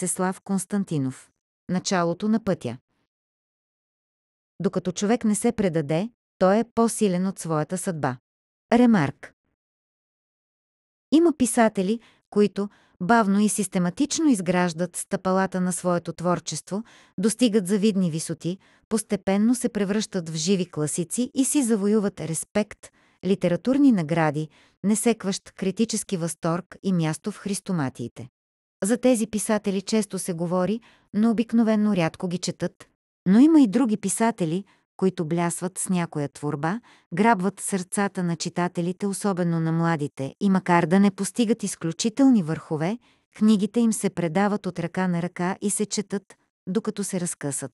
Венцеслав Константинов. Началото на пътя. Докато човек не се предаде, той е по-силен от своята съдба. Ремарк. Има писатели, които бавно и систематично изграждат стъпалата на своето творчество, достигат завидни висоти, постепенно се превръщат в живи класици и си завоюват респект, литературни награди, несекващ критически възторг и място в христоматиите. За тези писатели често се говори, но обикновенно рядко ги четат. Но има и други писатели, които блясват с някоя творба, грабват сърцата на читателите, особено на младите, и макар да не постигат изключителни върхове, книгите им се предават от ръка на ръка и се четат, докато се разкъсат.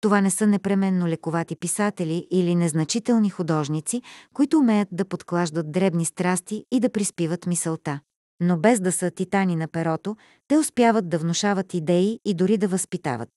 Това не са непременно лековати писатели или незначителни художници, които умеят да подклаждат дребни страсти и да приспиват мисълта но без да са титани на перото, те успяват да внушават идеи и дори да възпитават.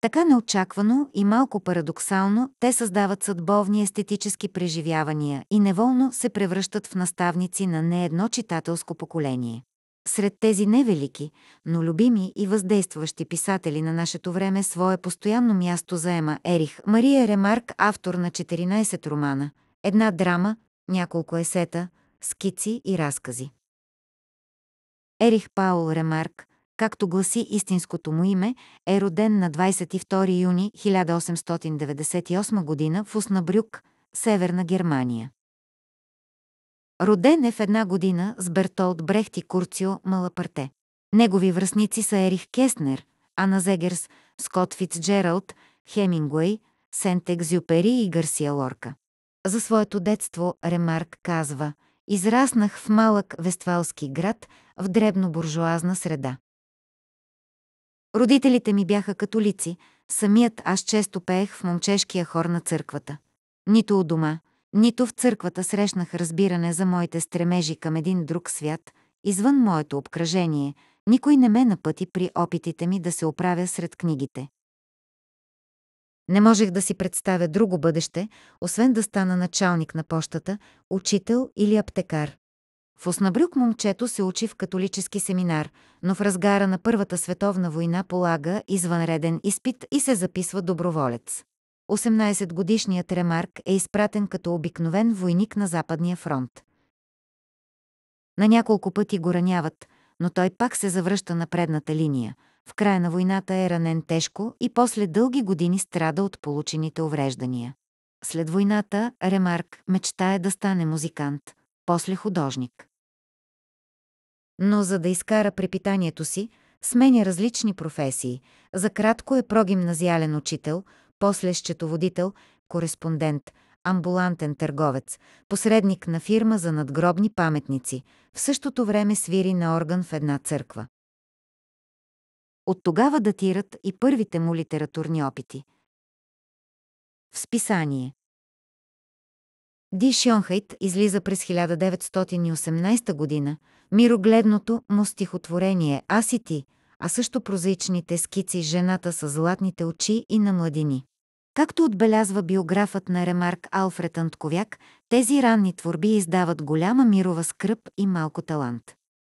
Така неочаквано и малко парадоксално те създават съдбовни естетически преживявания и неволно се превръщат в наставници на не едно читателско поколение. Сред тези невелики, но любими и въздействащи писатели на нашето време свое постоянно място заема Ерих Мария Ремарк, автор на 14 романа, една драма, няколко есета, скици и разкази. Ерих Паул Ремарк, както гласи истинското му име, е роден на 22 юни 1898 г. в Уснабрюк, Северна Германия. Роден е в една година с Бертолд Брехт и Курцио Малапарте. Негови връзници са Ерих Кеснер, Ана Зегерс, Скот Фицджералд, Хемингуей, Сент-Екзюпери и Гарсия Лорка. За своето детство Ремарк казва – Израснах в малък вествалски град в дребно-буржуазна среда. Родителите ми бяха католици, самият аз често пеех в момчешкия хор на църквата. Нито у дома, нито в църквата срещнах разбиране за моите стремежи към един друг свят, извън моето обкръжение, никой не ме напъти при опитите ми да се оправя сред книгите. Не можех да си представя друго бъдеще, освен да стана началник на пощата, учител или аптекар. В Оснабрюк момчето се учи в католически семинар, но в разгара на Първата световна война полага извънреден изпит и се записва доброволец. 18-годишният Ремарк е изпратен като обикновен войник на Западния фронт. На няколко пъти го раняват, но той пак се завръща на предната линия – в края на войната е ранен тежко и после дълги години страда от получените увреждания. След войната Ремарк мечтае да стане музикант, после художник. Но за да изкара препитанието си, сменя различни професии. За кратко е прогимназиален учител, после счетоводител, кореспондент, амбулантен търговец, посредник на фирма за надгробни паметници. В същото време свири на орган в една църква. От тогава датират и първите му литературни опити. В списание Ди Шонхайт излиза през 1918 година мирогледното му стихотворение «Аз и ти», а също прозаичните скици «Жената с златните очи» и «На младини». Както отбелязва биографът на Ремарк Алфред Антковяк, тези ранни творби издават голяма мирова скръп и малко талант.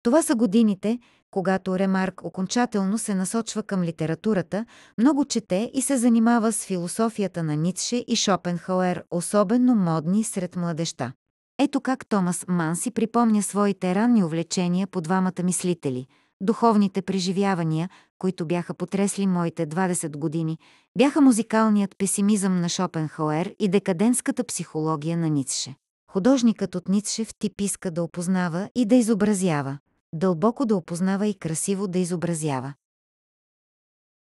Това са годините, когато Ремарк окончателно се насочва към литературата, много чете и се занимава с философията на Ницше и Шопенхауер, особено модни сред младеща. Ето как Томас Ман си припомня своите ранни увлечения по двамата мислители. Духовните преживявания, които бяха потресли моите 20 години, бяха музикалният песимизъм на Шопенхауер и декаденската психология на Ницше. Художникът от Ницше в тип иска да опознава и да изобразява дълбоко да опознава и красиво да изобразява.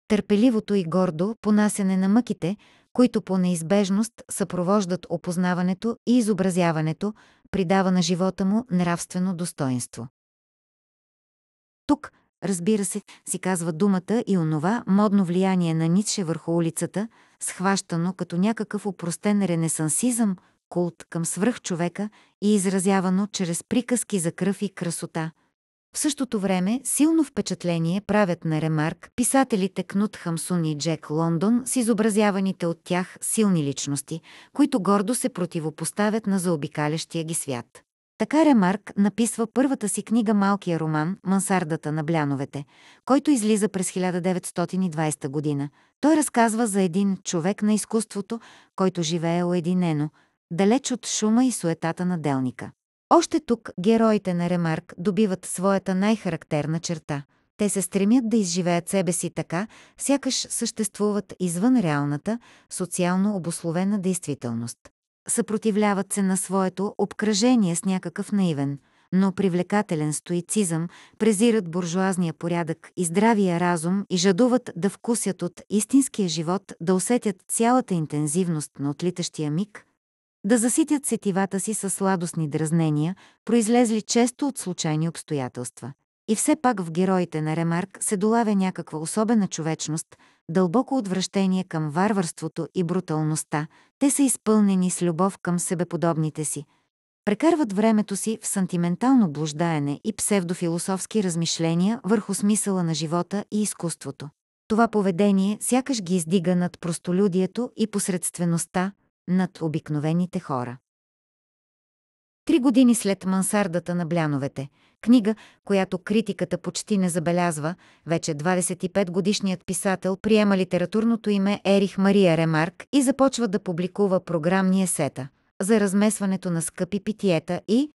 Търпеливото и гордо понасене на мъките, които по неизбежност съпровождат опознаването и изобразяването, придава на живота му нравствено достоинство. Тук, разбира се, си казва думата и онова модно влияние на Ницше върху улицата, схващано като някакъв упростен ренесансизъм, култ към свръхчовека и изразявано чрез приказки за кръв и красота – в същото време силно впечатление правят на ремарк писателите Кнут Хамсун и Джек Лондон с изобразяваните от тях силни личности, които гордо се противопоставят на заобикалящия ги свят. Така Ремарк написва първата си книга малкия роман «Мансардата на бляновете», който излиза през 1920 година. Той разказва за един човек на изкуството, който живее уединено, далеч от шума и суетата на делника. Още тук героите на Ремарк добиват своята най-характерна черта. Те се стремят да изживеят себе си така, сякаш съществуват извън реалната, социално обословена действителност. Съпротивляват се на своето обкръжение с някакъв наивен, но привлекателен стоицизъм, презират буржуазния порядък и здравия разум и жадуват да вкусят от истинския живот, да усетят цялата интензивност на отлитащия миг, да заситят сетивата си с сладостни дразнения, произлезли често от случайни обстоятелства. И все пак в героите на Ремарк се долавя някаква особена човечност, дълбоко отвращение към варварството и бруталността. Те са изпълнени с любов към себеподобните си. Прекарват времето си в сантиментално блуждаене и псевдофилософски размишления върху смисъла на живота и изкуството. Това поведение сякаш ги издига над простолюдието и посредствеността, над обикновените хора. Три години след мансардата на Бляновете, книга, която критиката почти не забелязва, вече 25-годишният писател приема литературното име Ерих Мария Ремарк и започва да публикува програмни есета за размесването на скъпи питиета и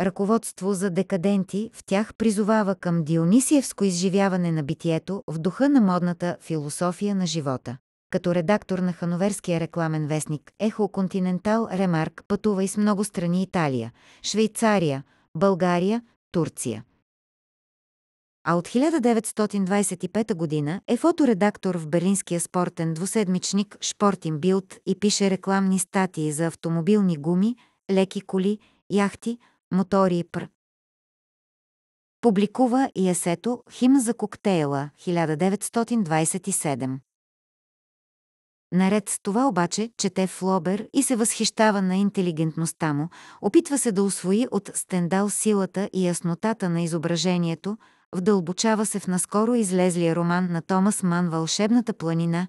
ръководство за декаденти в тях призовава към дионисиевско изживяване на битието в духа на модната философия на живота като редактор на хановерския рекламен вестник Ехо Континентал Ремарк пътува и с много страни Италия, Швейцария, България, Турция. А от 1925 година е фоторедактор в берлинския спортен двуседмичник Шпортин Билд и пише рекламни статии за автомобилни гуми, леки коли, яхти, мотори и пр. Публикува и есето «Хим за коктейла» 1927. Наред с това обаче чете Флобер и се възхищава на интелигентността му, опитва се да освои от Стендал силата и яснотата на изображението, вдълбочава се в наскоро излезлия роман на Томас Ман «Вълшебната планина»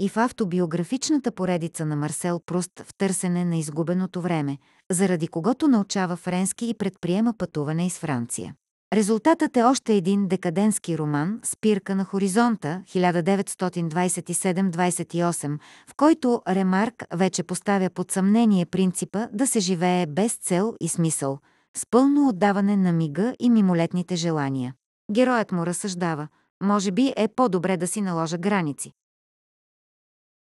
и в автобиографичната поредица на Марсел Пруст «В търсене на изгубеното време», заради когото научава френски и предприема пътуване из Франция. Резултатът е още един декаденски роман «Спирка на хоризонта» 1927-28, в който Ремарк вече поставя под съмнение принципа да се живее без цел и смисъл, с пълно отдаване на мига и мимолетните желания. Героят му разсъждава, може би е по-добре да си наложа граници.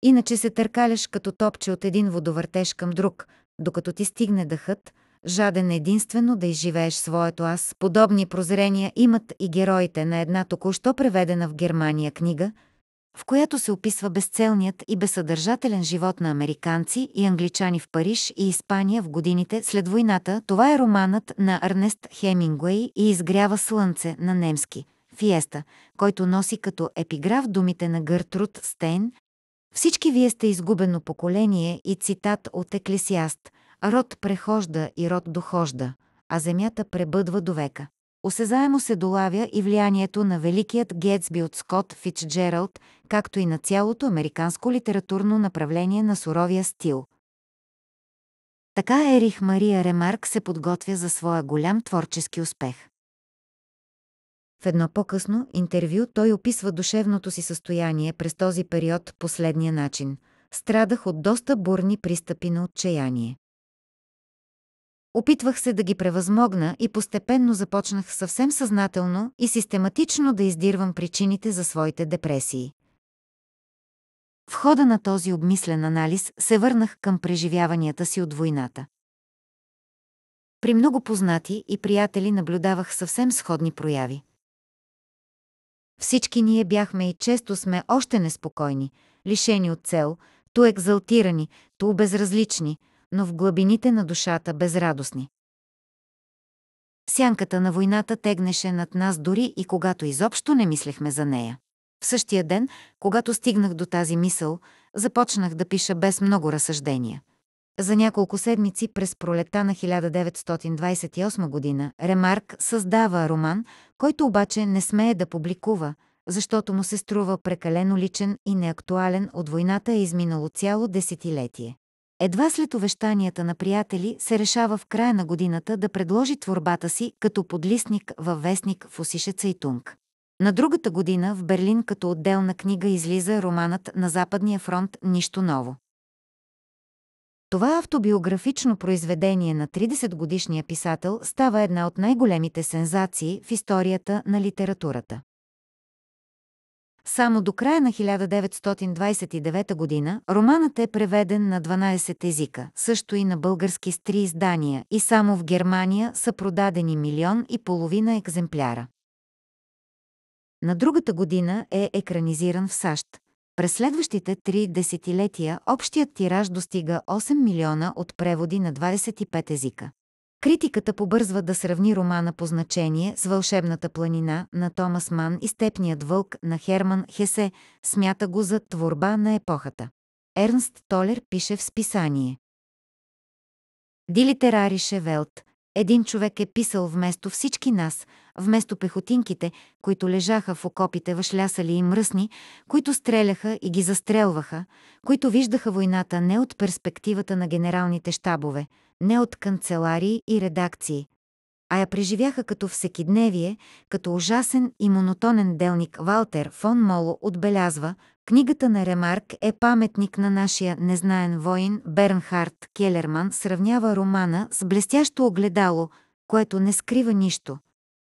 Иначе се търкаляш като топче от един водовъртеж към друг, докато ти стигне дъхът, жаден единствено да изживееш своето аз. Подобни прозрения имат и героите на една току-що преведена в Германия книга, в която се описва безцелният и безсъдържателен живот на американци и англичани в Париж и Испания в годините след войната. Това е романът на Арнест Хемингуей и изгрява слънце на немски – Фиеста, който носи като епиграф думите на Гъртруд Стейн – всички вие сте изгубено поколение и цитат от Еклесиаст – Род прехожда и род дохожда, а земята пребъдва до века. Осезаемо се долавя и влиянието на великият Гетсби от Скот Фицджералд, както и на цялото американско литературно направление на суровия стил. Така Ерих Мария Ремарк се подготвя за своя голям творчески успех. В едно по-късно интервю той описва душевното си състояние през този период последния начин. Страдах от доста бурни пристъпи на отчаяние. Опитвах се да ги превъзмогна и постепенно започнах съвсем съзнателно и систематично да издирвам причините за своите депресии. В хода на този обмислен анализ се върнах към преживяванията си от войната. При много познати и приятели наблюдавах съвсем сходни прояви. Всички ние бяхме и често сме още неспокойни, лишени от цел, ту екзалтирани, ту безразлични – но в глабините на душата безрадостни. Сянката на войната тегнеше над нас дори и когато изобщо не мислехме за нея. В същия ден, когато стигнах до тази мисъл, започнах да пиша без много разсъждения. За няколко седмици през пролета на 1928 година Ремарк създава роман, който обаче не смее да публикува, защото му се струва прекалено личен и неактуален от войната е изминало цяло десетилетие. Едва след увещанията на приятели се решава в края на годината да предложи творбата си като подлистник във вестник Фусише Цейтунг. На другата година в Берлин като отделна книга излиза романът на Западния фронт «Нищо ново». Това автобиографично произведение на 30-годишния писател става една от най-големите сензации в историята на литературата. Само до края на 1929 година романът е преведен на 12 езика, също и на български с три издания и само в Германия са продадени милион и половина екземпляра. На другата година е екранизиран в САЩ. През следващите три десетилетия общият тираж достига 8 милиона от преводи на 25 езика. Критиката побързва да сравни романа по значение с Вълшебната планина на Томас Ман и Степният вълк на Херман Хесе, смята го за творба на епохата. Ернст Толер пише в списание. Дилитерарише Велт, един човек е писал вместо всички нас, вместо пехотинките, които лежаха в окопите въшлясали и мръсни, които стреляха и ги застрелваха, които виждаха войната не от перспективата на генералните щабове, не от канцеларии и редакции, а я преживяха като всекидневие, като ужасен и монотонен делник Валтер фон Моло отбелязва – Книгата на Ремарк е паметник на нашия незнаен воин Бернхард Келерман сравнява романа с блестящо огледало, което не скрива нищо,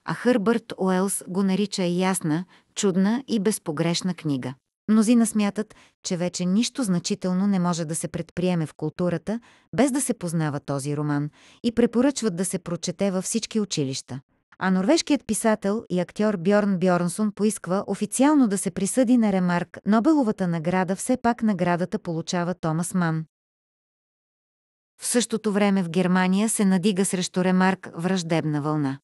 а Хърбърт Уелс го нарича ясна, чудна и безпогрешна книга. Мнозина смятат, че вече нищо значително не може да се предприеме в културата, без да се познава този роман и препоръчват да се прочете във всички училища а норвежкият писател и актьор Бьорн Бьорнсон поисква официално да се присъди на Ремарк Нобеловата награда, все пак наградата получава Томас Ман. В същото време в Германия се надига срещу Ремарк враждебна вълна.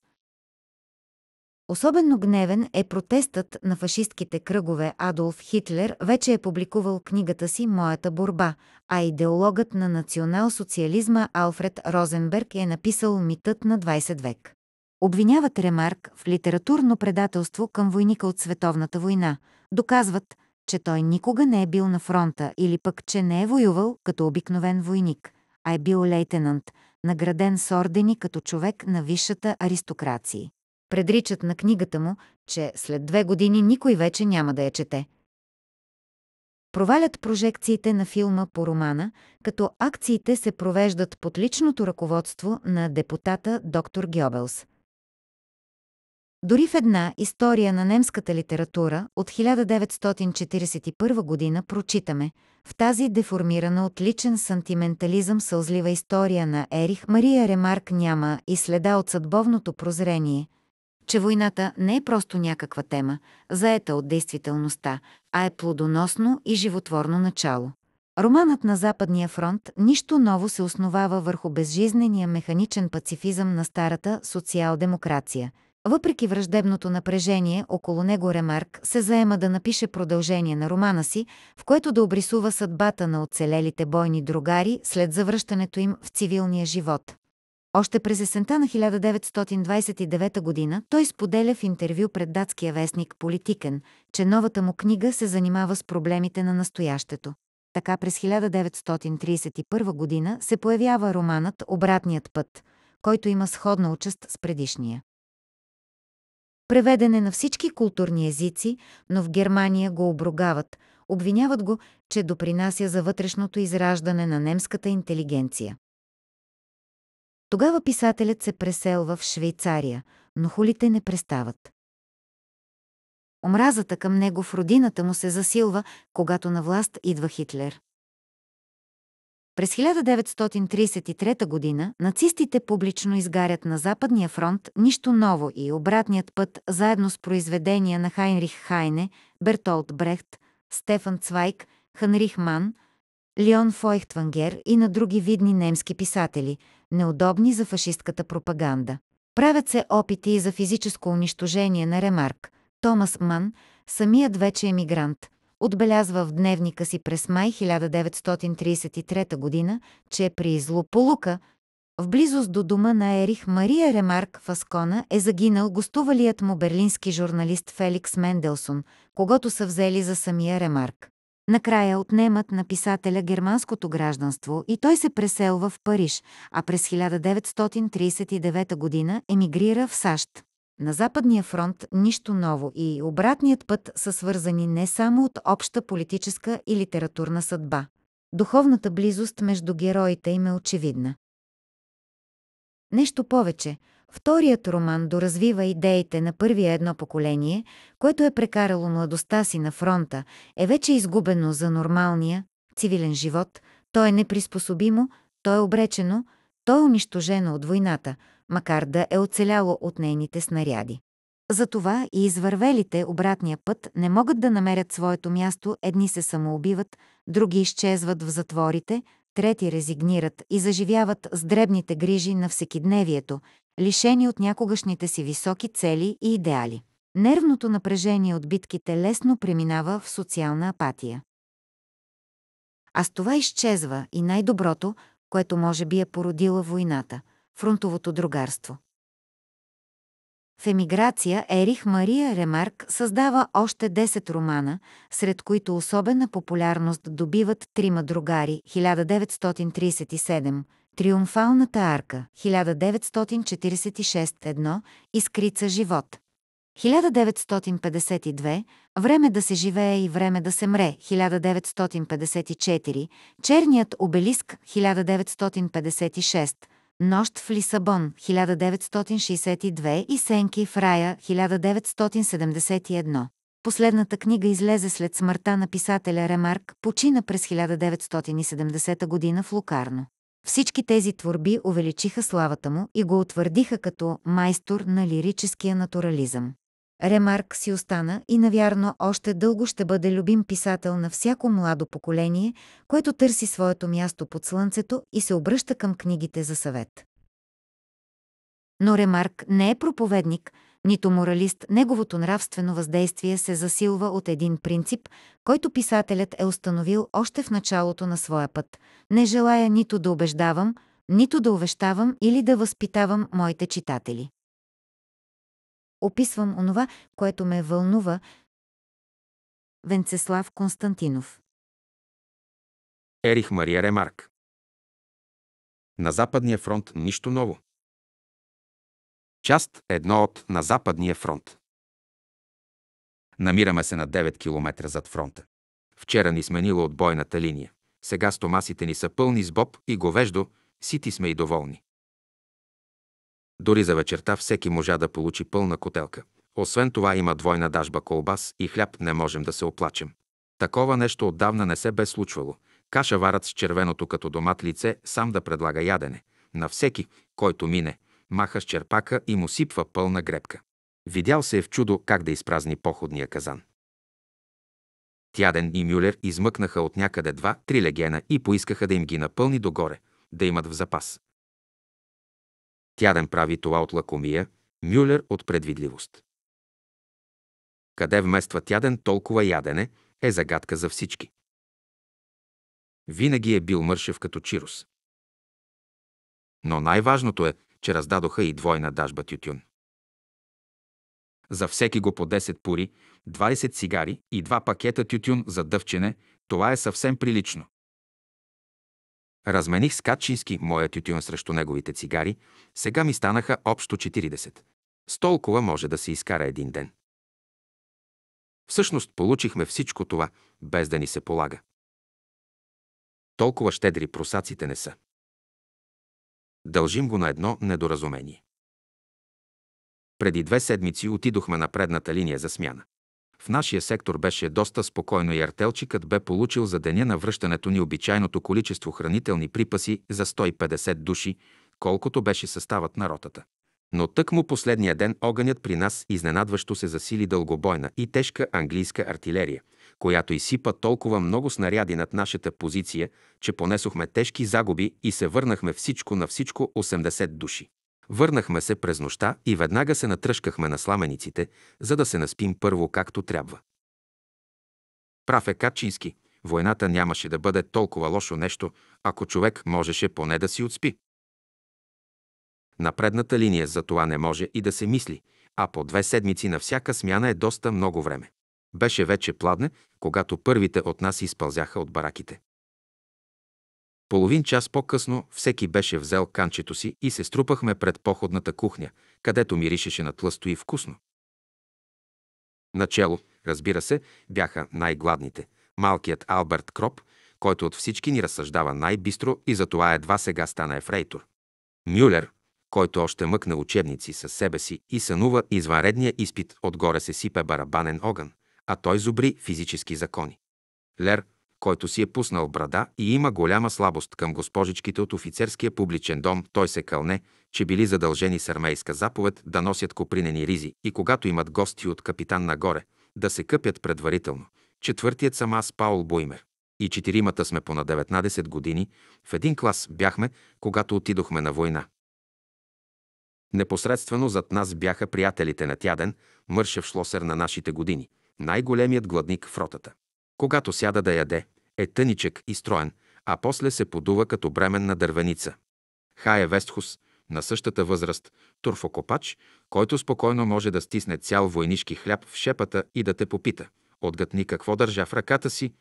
Особено гневен е протестът на фашистките кръгове Адолф Хитлер вече е публикувал книгата си «Моята борба», а идеологът на национал-социализма Алфред Розенберг е написал «Митът на 20 век». Обвиняват Ремарк в литературно предателство към войника от Световната война. Доказват, че той никога не е бил на фронта или пък, че не е воювал като обикновен войник, а е бил лейтенант, награден с ордени като човек на висшата аристокрация. Предричат на книгата му, че след две години никой вече няма да я чете. Провалят прожекциите на филма по романа, като акциите се провеждат под личното ръководство на депутата доктор Гьобелс. Дори в една история на немската литература от 1941 година прочитаме в тази деформирана от личен сантиментализъм сълзлива история на Ерих Мария Ремарк няма и следа от съдбовното прозрение, че войната не е просто някаква тема, заета от действителността, а е плодоносно и животворно начало. Романът на Западния фронт нищо ново се основава върху безжизнения механичен пацифизъм на старата социал-демокрация – въпреки враждебното напрежение около него Ремарк се заема да напише продължение на романа си, в което да обрисува съдбата на оцелелите бойни другари след завръщането им в цивилния живот. Още през есента на 1929 година той споделя в интервю пред датския вестник Политикен, че новата му книга се занимава с проблемите на настоящето. Така през 1931 година се появява романът «Обратният път», който има сходна участ с предишния. Преведен е на всички културни езици, но в Германия го обругават. Обвиняват го, че допринася за вътрешното израждане на немската интелигенция. Тогава писателят се преселва в Швейцария, но хулите не престават. Омразата към него в родината му се засилва, когато на власт идва Хитлер. През 1933 г. нацистите публично изгарят на Западния фронт нищо ново и обратният път заедно с произведения на Хайнрих Хайне, Бертолт Брехт, Стефан Цвайк, Ханрих Ман, Леон Фойхтвангер и на други видни немски писатели, неудобни за фашистката пропаганда. Правят се опити и за физическо унищожение на Ремарк, Томас Ман, самият вече емигрант – отбелязва в дневника си през май 1933 г., че е при злополука, в близост до дома на Ерих Мария Ремарк в Аскона е загинал гостувалият му берлински журналист Феликс Менделсон, когато са взели за самия Ремарк. Накрая отнемат на писателя германското гражданство и той се преселва в Париж, а през 1939 г. емигрира в САЩ на Западния фронт нищо ново и обратният път са свързани не само от обща политическа и литературна съдба. Духовната близост между героите им е очевидна. Нещо повече, вторият роман доразвива идеите на първия едно поколение, което е прекарало младостта си на фронта, е вече изгубено за нормалния, цивилен живот, то е неприспособимо, то е обречено, то е унищожено от войната – макар да е оцеляло от нейните снаряди. Затова и извървелите обратния път не могат да намерят своето място, едни се самоубиват, други изчезват в затворите, трети резигнират и заживяват с дребните грижи на всекидневието, лишени от някогашните си високи цели и идеали. Нервното напрежение от битките лесно преминава в социална апатия. А с това изчезва и най-доброто, което може би е породила войната фронтовото другарство. В емиграция Ерих Мария Ремарк създава още 10 романа, сред които особена популярност добиват трима другари 1937, Триумфалната арка 1946-1, Искрица живот 1952, Време да се живее и време да се мре 1954, Черният обелиск 1956, Нощ в Лисабон 1962 и Сенки в рая 1971. Последната книга излезе след смъртта на писателя Ремарк, почина през 1970 година в Лукарно. Всички тези творби увеличиха славата му и го утвърдиха като майстор на лирическия натурализъм. Ремарк си остана и навярно още дълго ще бъде любим писател на всяко младо поколение, което търси своето място под слънцето и се обръща към книгите за съвет. Но Ремарк не е проповедник, нито моралист, неговото нравствено въздействие се засилва от един принцип, който писателят е установил още в началото на своя път. Не желая нито да убеждавам, нито да увещавам или да възпитавам моите читатели. Описвам онова, което ме вълнува. Венцеслав Константинов Ерих Мария Ремарк На Западния фронт нищо ново. Част едно от На Западния фронт. Намираме се на 9 км зад фронта. Вчера ни от отбойната линия. Сега стомасите ни са пълни с боб и говеждо, сити сме и доволни. Дори за вечерта всеки можа да получи пълна котелка. Освен това има двойна дажба колбас и хляб, не можем да се оплачем. Такова нещо отдавна не се бе случвало. Каша варат с червеното като домат лице сам да предлага ядене. На всеки, който мине, маха с черпака и му сипва пълна гребка. Видял се е в чудо как да изпразни походния казан. Тяден и Мюлер измъкнаха от някъде два-три легена и поискаха да им ги напълни догоре, да имат в запас. Тяден прави това от лакомия, Мюлер от предвидливост. Къде вмества тяден толкова ядене е загадка за всички. Винаги е бил мършев като чирус. Но най-важното е, че раздадоха и двойна дажба тютюн. За всеки го по 10 пури, 20 цигари и два пакета тютюн за дъвчене, това е съвсем прилично. Размених с Качински моя тютюн срещу неговите цигари, сега ми станаха общо 40. С толкова може да се изкара един ден. Всъщност получихме всичко това, без да ни се полага. Толкова щедри просаците не са. Дължим го на едно недоразумение. Преди две седмици отидохме на предната линия за смяна. В нашия сектор беше доста спокойно и артелчикът бе получил за деня на връщането ни обичайното количество хранителни припаси за 150 души, колкото беше съставът на ротата. Но тък му последния ден огънят при нас изненадващо се засили дългобойна и тежка английска артилерия, която изсипа толкова много снаряди над нашата позиция, че понесохме тежки загуби и се върнахме всичко на всичко 80 души. Върнахме се през нощта и веднага се натръшкахме на сламениците, за да се наспим първо както трябва. Прав е Качински. Войната нямаше да бъде толкова лошо нещо, ако човек можеше поне да си отспи. На предната линия за това не може и да се мисли, а по две седмици на всяка смяна е доста много време. Беше вече пладне, когато първите от нас изпълзяха от бараките. Половин час по-късно всеки беше взел канчето си и се струпахме пред походната кухня, където миришеше на тлъсто и вкусно. Начело, разбира се, бяха най-гладните. Малкият Алберт Кроп, който от всички ни разсъждава най-бистро и затова едва сега стана ефрейтор. Мюлер, който още мъкна учебници със себе си и сънува извънредния изпит, отгоре се сипе барабанен огън, а той зубри физически закони. Лер, който си е пуснал брада и има голяма слабост към госпожичките от офицерския публичен дом, той се кълне, че били задължени с армейска заповед да носят копринени ризи и когато имат гости от капитан нагоре, да се къпят предварително. Четвъртият съм аз, Паул Буймер. И четиримата сме по на 19 години, в един клас бяхме, когато отидохме на война. Непосредствено зад нас бяха приятелите на Тяден, мършев шлосер на нашите години, най-големият гладник в ротата. Когато сяда да яде, е тъничък и строен, а после се подува като бременна дървеница. Хая Вестхус, на същата възраст, турфокопач, който спокойно може да стисне цял войнишки хляб в шепата и да те попита. Отгътни какво държа в ръката си.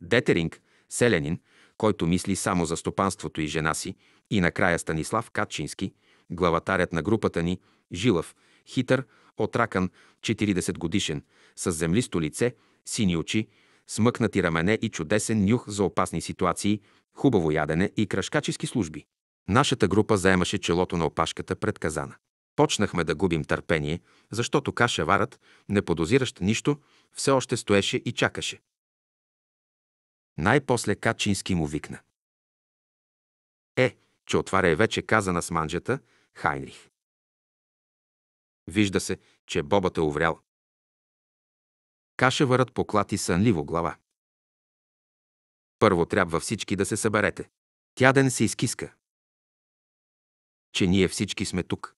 Детеринг, селянин, който мисли само за стопанството и жена си, и накрая Станислав Катчински, главатарят на групата ни, жилав, хитър, отракан, 40 годишен, с землисто лице, сини очи, смъкнати рамене и чудесен нюх за опасни ситуации, хубаво ядене и кръшкачески служби. Нашата група заемаше челото на опашката пред казана. Почнахме да губим търпение, защото кашеварът, не подозиращ нищо, все още стоеше и чакаше. Най-после Качински му викна. Е, че отваря вече казана с манджата Хайнрих. Вижда се, че бобът е уврял. Кашеварът поклати сънливо глава. Първо трябва всички да се съберете. Тя ден се изкиска. Че ние всички сме тук.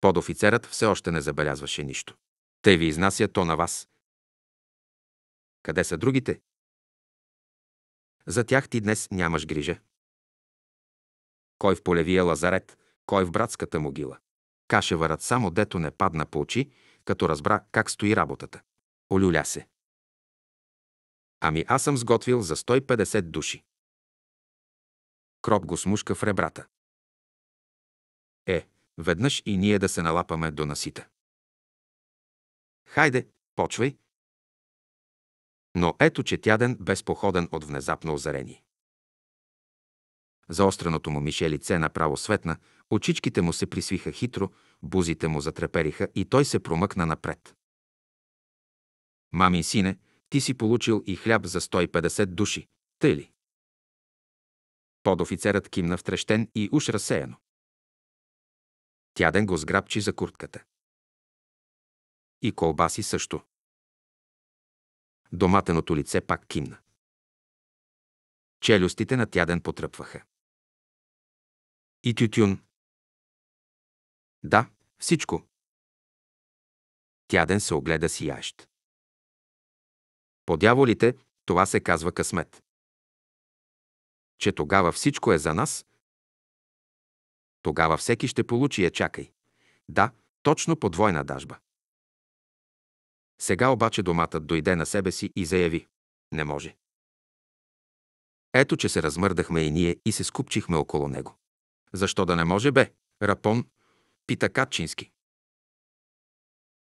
Подофицерът все още не забелязваше нищо. Те ви изнася то на вас. Къде са другите? За тях ти днес нямаш грижа. Кой в полевия лазарет, кой в братската могила. Кашеварът само дето не падна по очи като разбра как стои работата. Олюля се. Ами аз съм сготвил за 150 души. Кроп го смушка в ребрата. Е, веднъж и ние да се налапаме до насита. Хайде, почвай. Но ето че без походен от внезапно озарение. Заостреното му мише лице направо светна, очичките му се присвиха хитро, Бузите му затрепериха и той се промъкна напред. Мамин сине, ти си получил и хляб за 150 души, тъй ли? Подофицерът кимна втрещен и уж разсеяно. Тяден го сграбчи за куртката. И колбаси също. Доматеното лице пак кимна. Челюстите на тяден потръпваха. И тютюн, да, всичко. Тяден се огледа сияещ. По дяволите това се казва късмет. Че тогава всичко е за нас, тогава всеки ще получи я чакай. Да, точно по двойна дажба. Сега обаче доматът дойде на себе си и заяви. Не може. Ето, че се размърдахме и ние и се скупчихме около него. Защо да не може бе? Рапон Пита Катчински.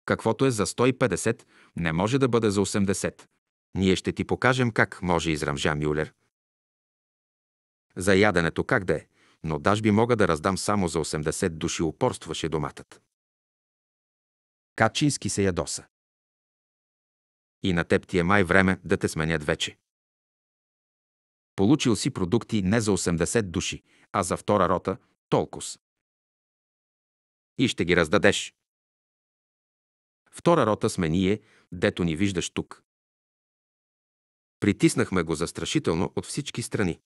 Каквото е за 150, не може да бъде за 80. Ние ще ти покажем как може, израмжа Мюлер. За яденето как да е, но дажби мога да раздам само за 80 души, упорстваше доматът. Качински се ядоса. И на теб ти е май време да те сменят вече. Получил си продукти не за 80 души, а за втора рота толкова и ще ги раздадеш. Втора рота сме ние, дето ни виждаш тук. Притиснахме го застрашително от всички страни.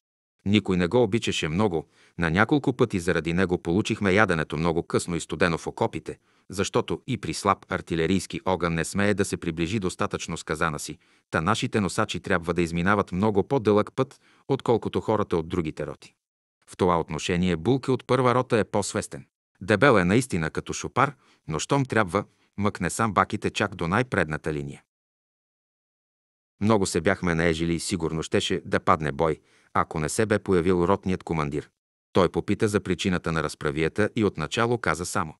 Никой не го обичаше много, на няколко пъти заради него получихме яденето много късно и студено в окопите, защото и при слаб артилерийски огън не смее да се приближи достатъчно с казана си, та нашите носачи трябва да изминават много по-дълъг път, отколкото хората от другите роти. В това отношение Булке от първа рота е по-свестен. Дебел е наистина като шопар, но щом трябва, мъкне сам баките чак до най-предната линия. Много се бяхме наежили и сигурно щеше да падне бой, ако не се бе появил ротният командир. Той попита за причината на разправията и отначало каза само.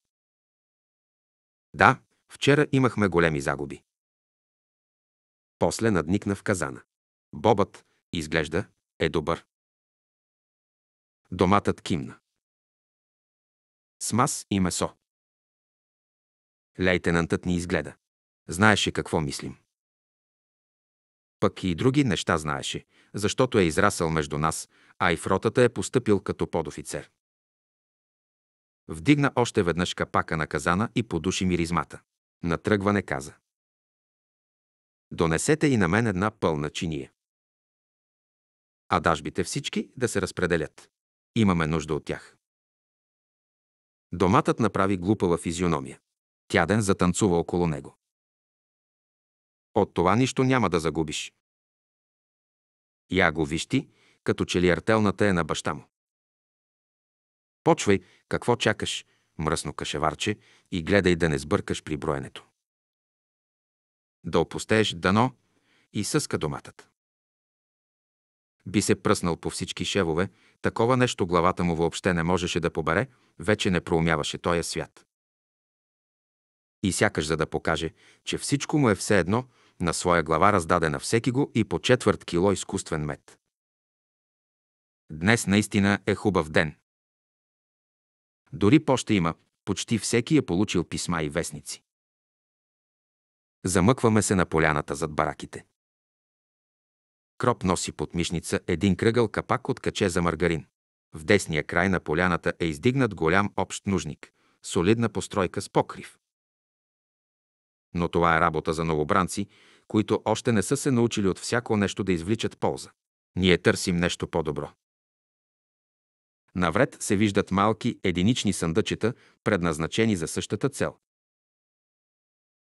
Да, вчера имахме големи загуби. После надникна в казана. Бобът, изглежда, е добър. Доматът кимна с мас и месо. Лейтенантът ни изгледа. Знаеше какво мислим. Пък и други неща знаеше, защото е израсъл между нас, а и в ротата е поступил като подофицер. Вдигна още веднъж капака на казана и подуши миризмата. Натръгване каза. Донесете и на мен една пълна чиния. А дажбите всички да се разпределят. Имаме нужда от тях. Доматът направи глупава физиономия. Тя ден затанцува около него. От това нищо няма да загубиш. Я го вижти, като че ли артелната е на баща му. Почвай, какво чакаш, мръсно кашеварче, и гледай да не сбъркаш при броенето. Да опустееш дано и съска доматът би се пръснал по всички шевове, такова нещо главата му въобще не можеше да побере, вече не проумяваше този свят. И сякаш за да покаже, че всичко му е все едно, на своя глава раздаде на всеки го и по четвърт кило изкуствен мед. Днес наистина е хубав ден. Дори поща има, почти всеки е получил писма и вестници. Замъкваме се на поляната зад бараките. Кроп носи под мишница един кръгъл капак от каче за маргарин. В десния край на поляната е издигнат голям общ нужник, солидна постройка с покрив. Но това е работа за новобранци, които още не са се научили от всяко нещо да извличат полза. Ние търсим нещо по-добро. Навред се виждат малки единични съндъчета, предназначени за същата цел.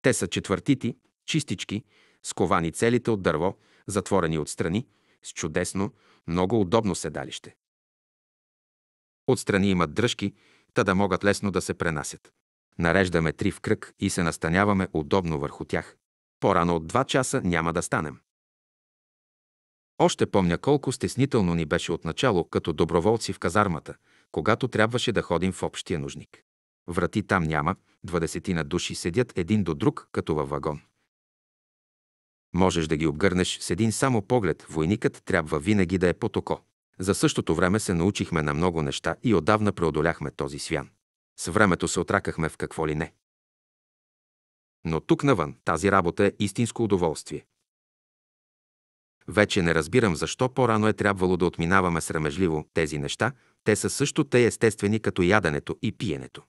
Те са четвъртити, чистички, сковани целите от дърво, затворени отстрани, с чудесно, много удобно седалище. Отстрани имат дръжки, та да могат лесно да се пренасят. Нареждаме три в кръг и се настаняваме удобно върху тях. По-рано от два часа няма да станем. Още помня колко стеснително ни беше отначало като доброволци в казармата, когато трябваше да ходим в общия нужник. Врати там няма, двадесетина души седят един до друг, като във вагон. Можеш да ги обгърнеш с един само поглед. Войникът трябва винаги да е под око. За същото време се научихме на много неща и отдавна преодоляхме този свян. С времето се отракахме в какво ли не. Но тук навън тази работа е истинско удоволствие. Вече не разбирам защо по-рано е трябвало да отминаваме срамежливо тези неща, те са също те естествени като яденето и пиенето.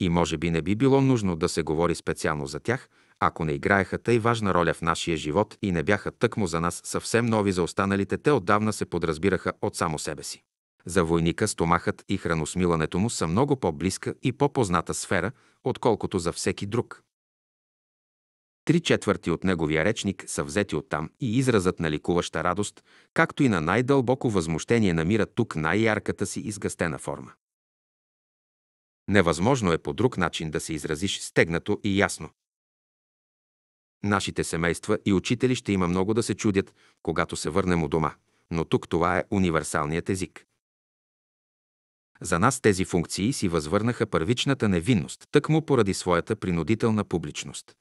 И може би не би било нужно да се говори специално за тях, ако не играеха тъй важна роля в нашия живот и не бяха тъкмо за нас съвсем нови за останалите, те отдавна се подразбираха от само себе си. За войника стомахът и храносмилането му са много по-близка и по-позната сфера, отколкото за всеки друг. Три четвърти от неговия речник са взети оттам и изразът на ликуваща радост, както и на най-дълбоко възмущение намира тук най-ярката си изгъстена форма. Невъзможно е по друг начин да се изразиш стегнато и ясно. Нашите семейства и учители ще има много да се чудят, когато се върнем у дома. Но тук това е универсалният език. За нас тези функции си възвърнаха първичната невинност, тъкмо поради своята принудителна публичност.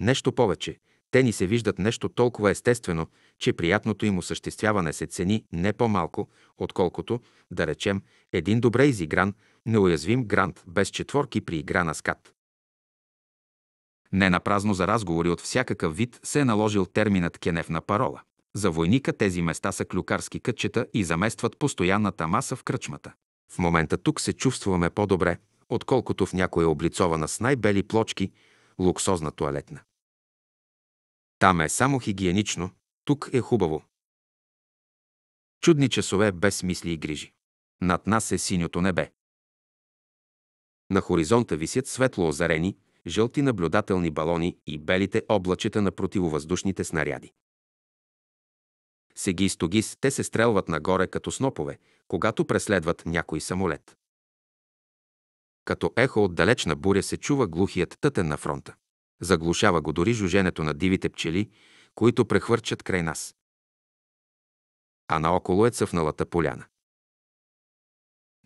Нещо повече, те ни се виждат нещо толкова естествено, че приятното им осъществяване се цени не по-малко, отколкото, да речем, един добре изигран, неуязвим грант без четворки при игра на скат. Не на празно за разговори от всякакъв вид се е наложил терминът кеневна парола. За войника тези места са клюкарски кътчета и заместват постоянната маса в кръчмата. В момента тук се чувстваме по-добре, отколкото в някоя облицована с най-бели плочки луксозна туалетна. Там е само хигиенично, тук е хубаво. Чудни часове без мисли и грижи. Над нас е синьото небе. На хоризонта висят светло озарени, жълти наблюдателни балони и белите облачета на противовъздушните снаряди. и стогис те се стрелват нагоре като снопове, когато преследват някой самолет. Като ехо от далечна буря се чува глухият тътен на фронта. Заглушава го дори жуженето на дивите пчели, които прехвърчат край нас. А наоколо е цъфналата поляна.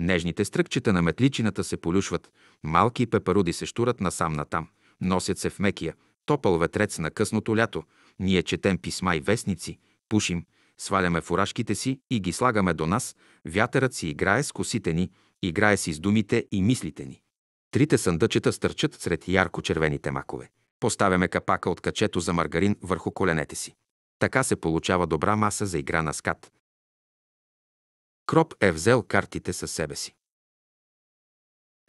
Нежните стръкчета на метличината се полюшват, малки пеперуди се штурат насам-натам, носят се в мекия, топъл ветрец на късното лято, ние четем писма и вестници, пушим, сваляме фуражките си и ги слагаме до нас, вятърът си играе с косите ни, играе си с думите и мислите ни. Трите съндъчета стърчат сред ярко-червените макове. Поставяме капака от качето за маргарин върху коленете си. Така се получава добра маса за игра на скат. Кроп е взел картите със себе си.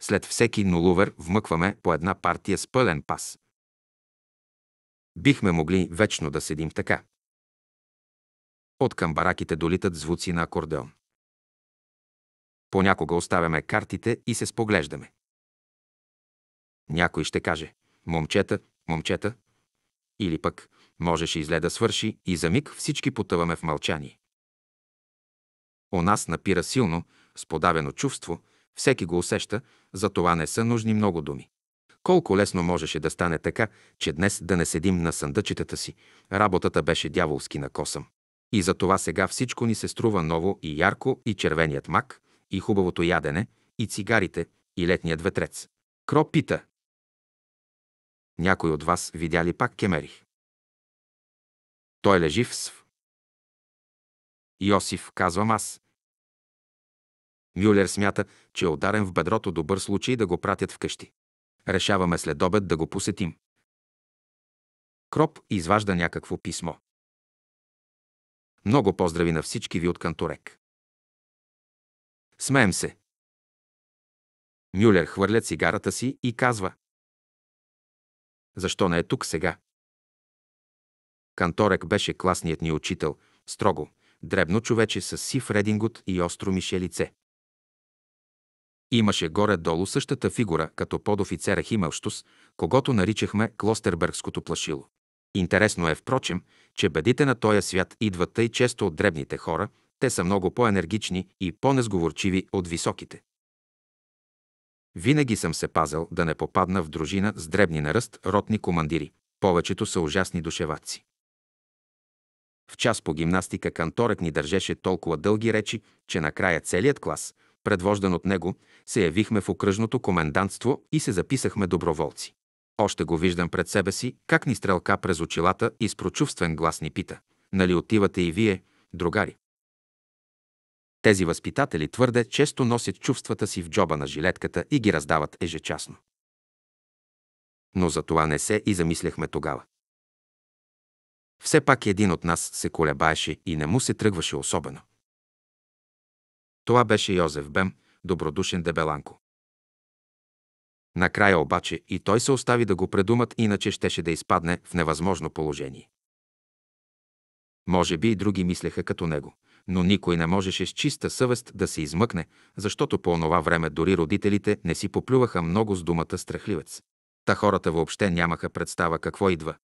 След всеки нулувер вмъкваме по една партия с пълен пас. Бихме могли вечно да седим така. От към бараките долитат звуци на акордеон. Понякога оставяме картите и се споглеждаме. Някой ще каже «Момчета, момчета» или пък «Можеше изле да свърши» и за миг всички потъваме в мълчание. У нас напира силно, с подавено чувство, всеки го усеща, за това не са нужни много думи. Колко лесно можеше да стане така, че днес да не седим на съндъчетата си, работата беше дяволски на косъм. И за това сега всичко ни се струва ново и ярко, и червеният мак, и хубавото ядене, и цигарите, и летният ветрец. Кро пита. Някой от вас видя ли пак Кемерих? Той лежи в св Йосиф, казвам аз. Мюлер смята, че е ударен в бедрото добър случай да го пратят вкъщи. Решаваме след обед да го посетим. Кроп изважда някакво писмо. Много поздрави на всички ви от Канторек. Смеем се. Мюлер хвърля цигарата си и казва. Защо не е тук сега? Канторек беше класният ни учител, строго, дребно човече с сив редингот и остро мише лице. Имаше горе-долу същата фигура, като подофицера Химелштус, когато наричахме Клостербергското плашило. Интересно е, впрочем, че бедите на този свят идват тъй често от дребните хора, те са много по-енергични и по-незговорчиви от високите. Винаги съм се пазал да не попадна в дружина с дребни наръст ротни командири. Повечето са ужасни душеваци. В час по гимнастика Канторък ни държеше толкова дълги речи, че накрая целият клас, предвождан от него, се явихме в окръжното комендантство и се записахме доброволци. Още го виждам пред себе си, как ни стрелка през очилата и с прочувствен глас ни пита. Нали отивате и вие, другари? Тези възпитатели твърде често носят чувствата си в джоба на жилетката и ги раздават ежечасно. Но за това не се и замисляхме тогава. Все пак един от нас се колебаеше и не му се тръгваше особено. Това беше Йозеф Бем, добродушен дебеланко. Накрая обаче и той се остави да го предумат, иначе щеше да изпадне в невъзможно положение. Може би и други мислеха като него, но никой не можеше с чиста съвест да се измъкне, защото по онова време дори родителите не си поплюваха много с думата страхливец. Та хората въобще нямаха представа какво идва.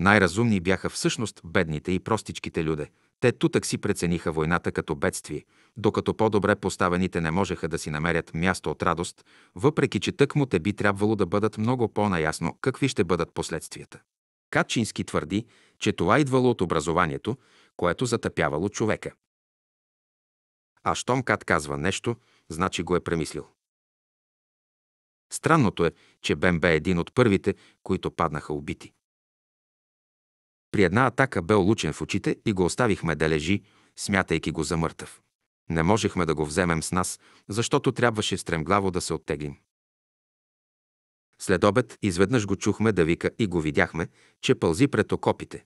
Най-разумни бяха всъщност бедните и простичките люде. Те тутък си прецениха войната като бедствие, докато по-добре поставените не можеха да си намерят място от радост, въпреки че му те би трябвало да бъдат много по-наясно какви ще бъдат последствията. Качински твърди, че това идвало от образованието, което затъпявало човека. А щом Кат казва нещо, значи го е премислил. Странното е, че Бен бе е един от първите, които паднаха убити. При една атака бе улучен в очите и го оставихме да лежи, смятайки го за мъртъв. Не можехме да го вземем с нас, защото трябваше стремглаво да се оттеглим. След обед изведнъж го чухме да вика и го видяхме, че пълзи пред окопите.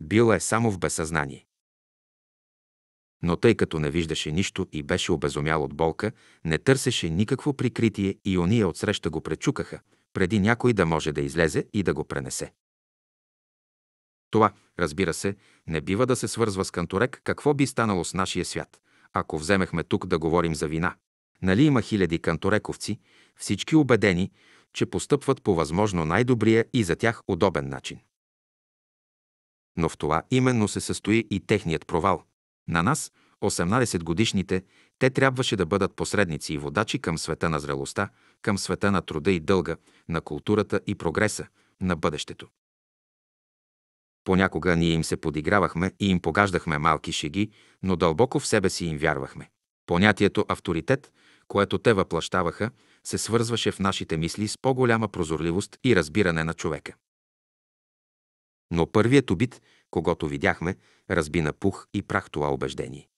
Бил е само в безсъзнание. Но тъй като не виждаше нищо и беше обезумял от болка, не търсеше никакво прикритие и ония отсреща го пречукаха, преди някой да може да излезе и да го пренесе. Това, разбира се, не бива да се свързва с Канторек, какво би станало с нашия свят, ако вземехме тук да говорим за вина. Нали има хиляди канторековци, всички убедени, че постъпват по възможно най-добрия и за тях удобен начин. Но в това именно се състои и техният провал. На нас, 18-годишните, те трябваше да бъдат посредници и водачи към света на зрелостта, към света на труда и дълга, на културата и прогреса, на бъдещето. Понякога ние им се подигравахме и им погаждахме малки шеги, но дълбоко в себе си им вярвахме. Понятието авторитет, което те въплащаваха, се свързваше в нашите мисли с по-голяма прозорливост и разбиране на човека. Но първият убит, когато видяхме, разби на пух и прах това убеждение.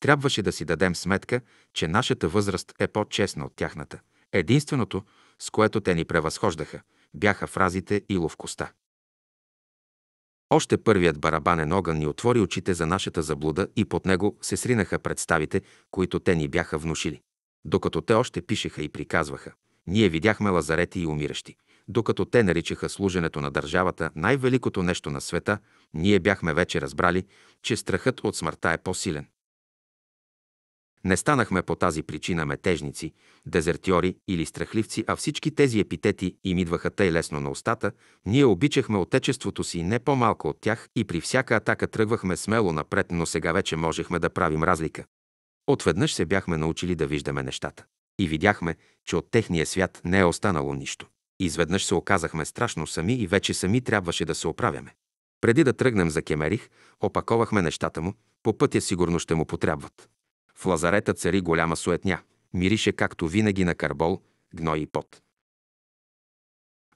Трябваше да си дадем сметка, че нашата възраст е по-честна от тяхната. Единственото, с което те ни превъзхождаха, бяха фразите и ловкостта. Още първият барабанен огън ни отвори очите за нашата заблуда и под него се сринаха представите, които те ни бяха внушили. Докато те още пишеха и приказваха, ние видяхме лазарети и умиращи. Докато те наричаха служенето на държавата най-великото нещо на света, ние бяхме вече разбрали, че страхът от смъртта е по-силен. Не станахме по тази причина метежници, дезертьори или страхливци, а всички тези епитети им идваха тъй лесно на устата, ние обичахме отечеството си не по-малко от тях и при всяка атака тръгвахме смело напред, но сега вече можехме да правим разлика. Отведнъж се бяхме научили да виждаме нещата. И видяхме, че от техния свят не е останало нищо. Изведнъж се оказахме страшно сами и вече сами трябваше да се оправяме. Преди да тръгнем за Кемерих, опаковахме нещата му, по пътя сигурно ще му потрябват. В лазарета цари голяма суетня. Мирише както винаги на карбол, гной и пот.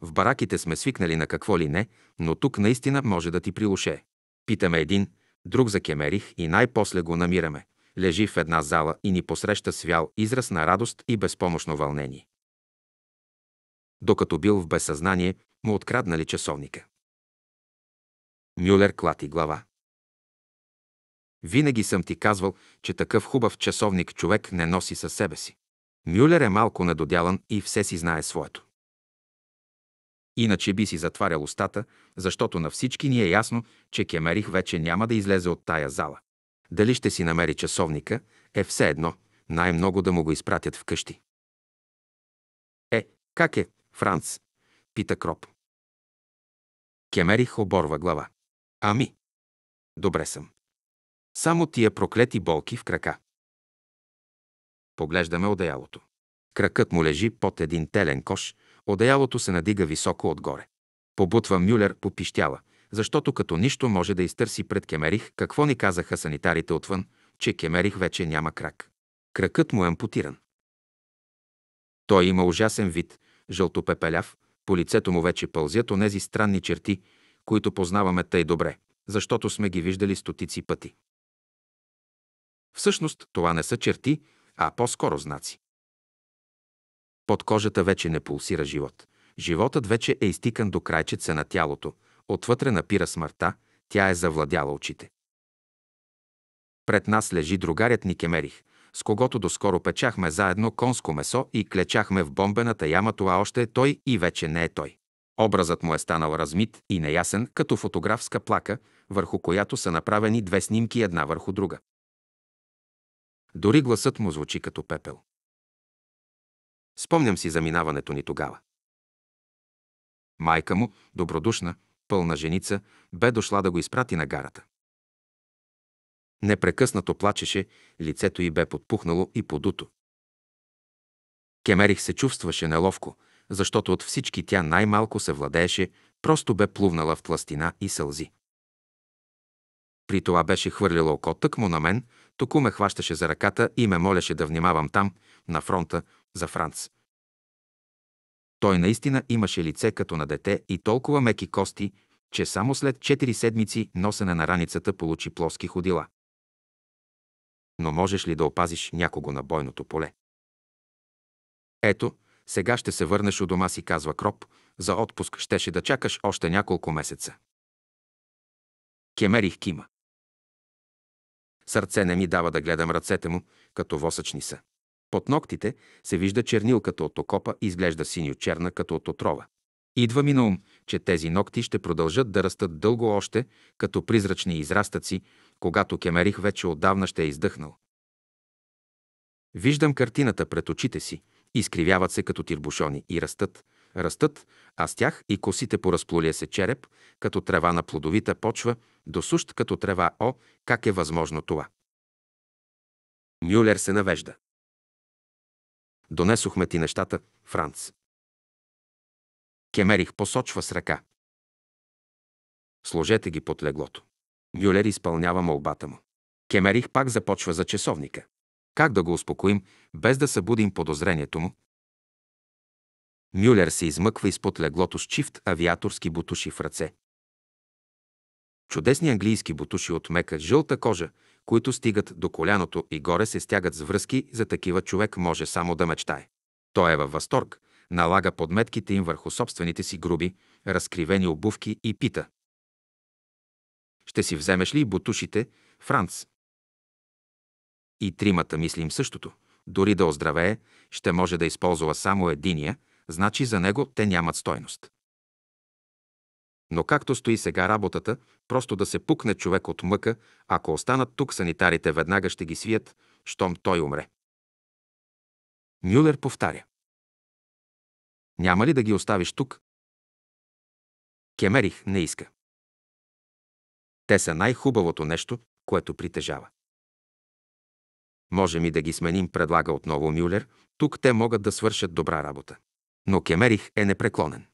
В бараките сме свикнали на какво ли не, но тук наистина може да ти прилуше. Питаме един, друг за Кемерих и най-после го намираме. Лежи в една зала и ни посреща свял израз на радост и безпомощно вълнение. Докато бил в безсъзнание, му откраднали часовника. Мюлер клати глава. Винаги съм ти казвал, че такъв хубав часовник човек не носи със себе си. Мюлер е малко недодялан и все си знае своето. Иначе би си затварял устата, защото на всички ни е ясно, че Кемерих вече няма да излезе от тая зала. Дали ще си намери часовника, е все едно, най-много да му го изпратят вкъщи. Е, как е, Франц? Пита Кроп. Кемерих оборва глава. Ами. Добре съм. Само тия проклети болки в крака. Поглеждаме одеялото. Кракът му лежи под един телен кош, одеялото се надига високо отгоре. Побутва Мюлер по пищяла, защото като нищо може да изтърси пред Кемерих какво ни казаха санитарите отвън, че Кемерих вече няма крак. Кракът му е ампутиран. Той има ужасен вид, жълтопепеляв, по лицето му вече пълзят онези странни черти, които познаваме тъй добре, защото сме ги виждали стотици пъти. Всъщност това не са черти, а по-скоро знаци. Под кожата вече не пулсира живот. Животът вече е изтикан до крайчеца на тялото, отвътре напира смъртта, тя е завладяла очите. Пред нас лежи другарят Никемерих, с когото доскоро печахме заедно конско месо и клечахме в бомбената яма, това още е той и вече не е той. Образът му е станал размит и неясен, като фотографска плака, върху която са направени две снимки една върху друга. Дори гласът му звучи като пепел. Спомням си заминаването ни тогава. Майка му, добродушна, пълна женица, бе дошла да го изпрати на гарата. Непрекъснато плачеше, лицето й бе подпухнало и подуто. Кемерих се чувстваше неловко, защото от всички тя най-малко се владееше, просто бе плувнала в тластина и сълзи. При това беше хвърлила око тъкмо на мен, Току ме хващаше за ръката и ме молеше да внимавам там, на фронта, за Франц. Той наистина имаше лице като на дете и толкова меки кости, че само след 4 седмици носене на раницата получи плоски ходила. Но можеш ли да опазиш някого на бойното поле? Ето, сега ще се върнеш у дома си, казва Кроп, за отпуск щеше да чакаш още няколко месеца. Кемерих кима. Сърце не ми дава да гледам ръцете му, като восъчни са. Под ногтите се вижда чернилката от окопа и изглежда синьо-черна, като от отрова. Идва ми на ум, че тези ногти ще продължат да растат дълго още, като призрачни израстъци, когато Кемерих вече отдавна ще е издъхнал. Виждам картината пред очите си, изкривяват се като тирбушони и растат, растат, а с тях и косите по разплулия се череп, като трева на плодовита почва, до сущ като трева О, как е възможно това? Мюлер се навежда. Донесохме ти нещата, Франц. Кемерих посочва с ръка. Сложете ги под леглото. Мюлер изпълнява молбата му. Кемерих пак започва за часовника. Как да го успокоим, без да събудим подозрението му, Мюлер се измъква изпод леглото с чифт авиаторски бутуши в ръце. Чудесни английски бутуши от мека жълта кожа, които стигат до коляното и горе се стягат с връзки, за такива човек може само да мечтае. Той е във възторг, налага подметките им върху собствените си груби, разкривени обувки и пита. Ще си вземеш ли бутушите, Франц? И тримата мислим същото. Дори да оздравее, ще може да използва само единия – значи за него те нямат стойност. Но както стои сега работата, просто да се пукне човек от мъка, ако останат тук санитарите веднага ще ги свият, щом той умре. Мюлер повтаря. Няма ли да ги оставиш тук? Кемерих не иска. Те са най-хубавото нещо, което притежава. Можем и да ги сменим, предлага отново Мюлер. Тук те могат да свършат добра работа но Кемерих е непреклонен.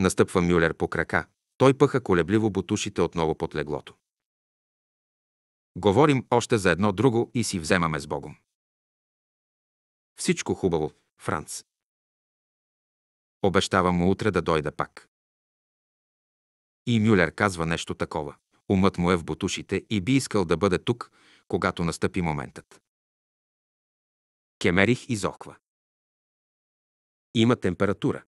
Настъпва Мюлер по крака. Той пъха колебливо бутушите отново под леглото. Говорим още за едно друго и си вземаме с Богом. Всичко хубаво, Франц. Обещавам му утре да дойда пак. И Мюлер казва нещо такова. Умът му е в бутушите и би искал да бъде тук, когато настъпи моментът. Кемерих изохва. Има температура.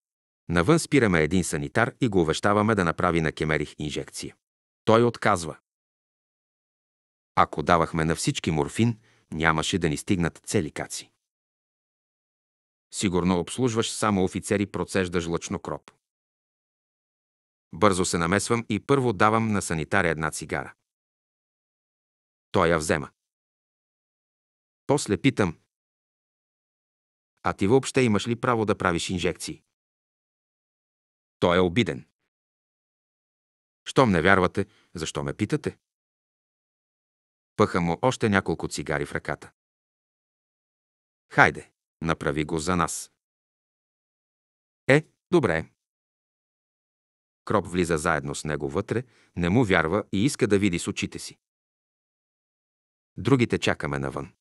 Навън спираме един санитар и го увещаваме да направи на Кемерих инжекция. Той отказва. Ако давахме на всички морфин, нямаше да ни стигнат цели каци. Сигурно обслужваш само офицери, жлъчно кроп. Бързо се намесвам и първо давам на санитаря една цигара. Той я взема. После питам, а ти въобще имаш ли право да правиш инжекции? Той е обиден. Щом не вярвате, защо ме питате? Пъха му още няколко цигари в ръката. Хайде, направи го за нас. Е, добре. Кроп влиза заедно с него вътре, не му вярва и иска да види с очите си. Другите чакаме навън.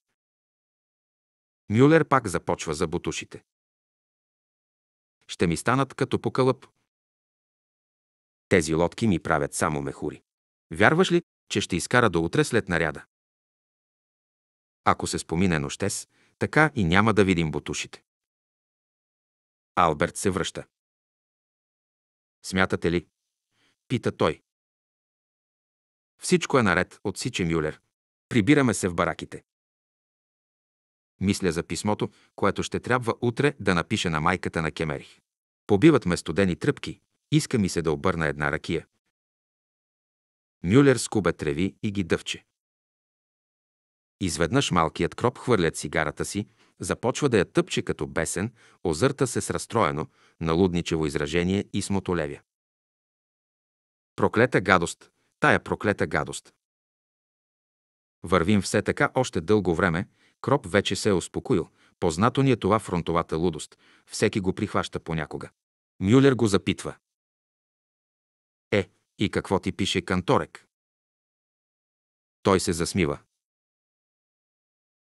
Мюлер пак започва за бутушите. Ще ми станат като по кълъп. Тези лодки ми правят само мехури. Вярваш ли, че ще изкара до утре след наряда? Ако се спомине нощес, така и няма да видим бутушите. Алберт се връща. Смятате ли? Пита той. Всичко е наред, отсича Мюлер. Прибираме се в бараките. Мисля за писмото, което ще трябва утре да напише на майката на Кемерих. Побиват ме студени тръпки. Иска ми се да обърна една ракия. Мюлер скубе треви и ги дъвче. Изведнъж малкият кроп хвърлят цигарата си, започва да я тъпче като бесен, озърта се с разстроено, налудничево изражение и смотолевя. Проклета гадост, тая проклета гадост. Вървим все така още дълго време, Кроп вече се е успокоил. Познато ни е това фронтовата лудост. Всеки го прихваща понякога. Мюлер го запитва. Е, и какво ти пише Канторек? Той се засмива.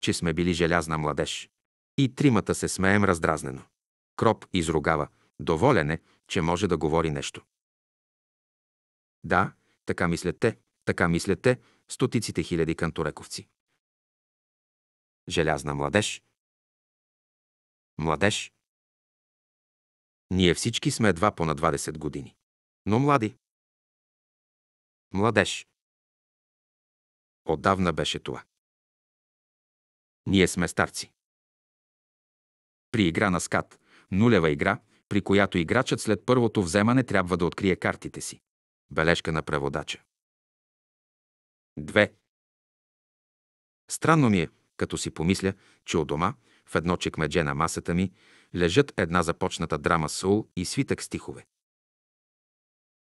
Че сме били желязна младеж. И тримата се смеем раздразнено. Кроп изругава. Доволен е, че може да говори нещо. Да, така мислят те, така мислят те, стотиците хиляди канторековци желязна младеж. Младеж. Ние всички сме едва по на 20 години. Но млади. Младеж. Отдавна беше това. Ние сме старци. При игра на скат, нулева игра, при която играчът след първото вземане трябва да открие картите си. Бележка на преводача. 2. Странно ми е, като си помисля, че у дома, в едно чекмедже на масата ми, лежат една започната драма Сул и свитък стихове.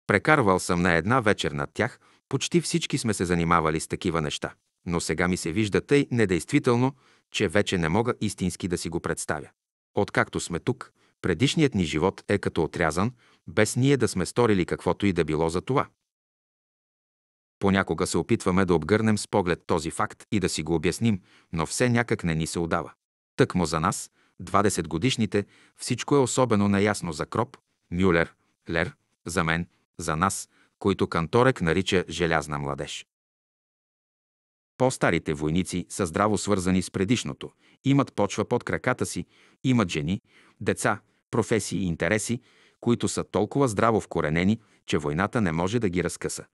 Прекарвал съм на една вечер над тях, почти всички сме се занимавали с такива неща, но сега ми се вижда тъй недействително, че вече не мога истински да си го представя. Откакто сме тук, предишният ни живот е като отрязан, без ние да сме сторили каквото и да било за това. Понякога се опитваме да обгърнем с поглед този факт и да си го обясним, но все някак не ни се удава. Тъкмо за нас, 20 годишните, всичко е особено неясно за Кроп, Мюлер, Лер, за мен, за нас, които Канторек нарича «желязна младеж». По-старите войници са здраво свързани с предишното, имат почва под краката си, имат жени, деца, професии и интереси, които са толкова здраво вкоренени, че войната не може да ги разкъса.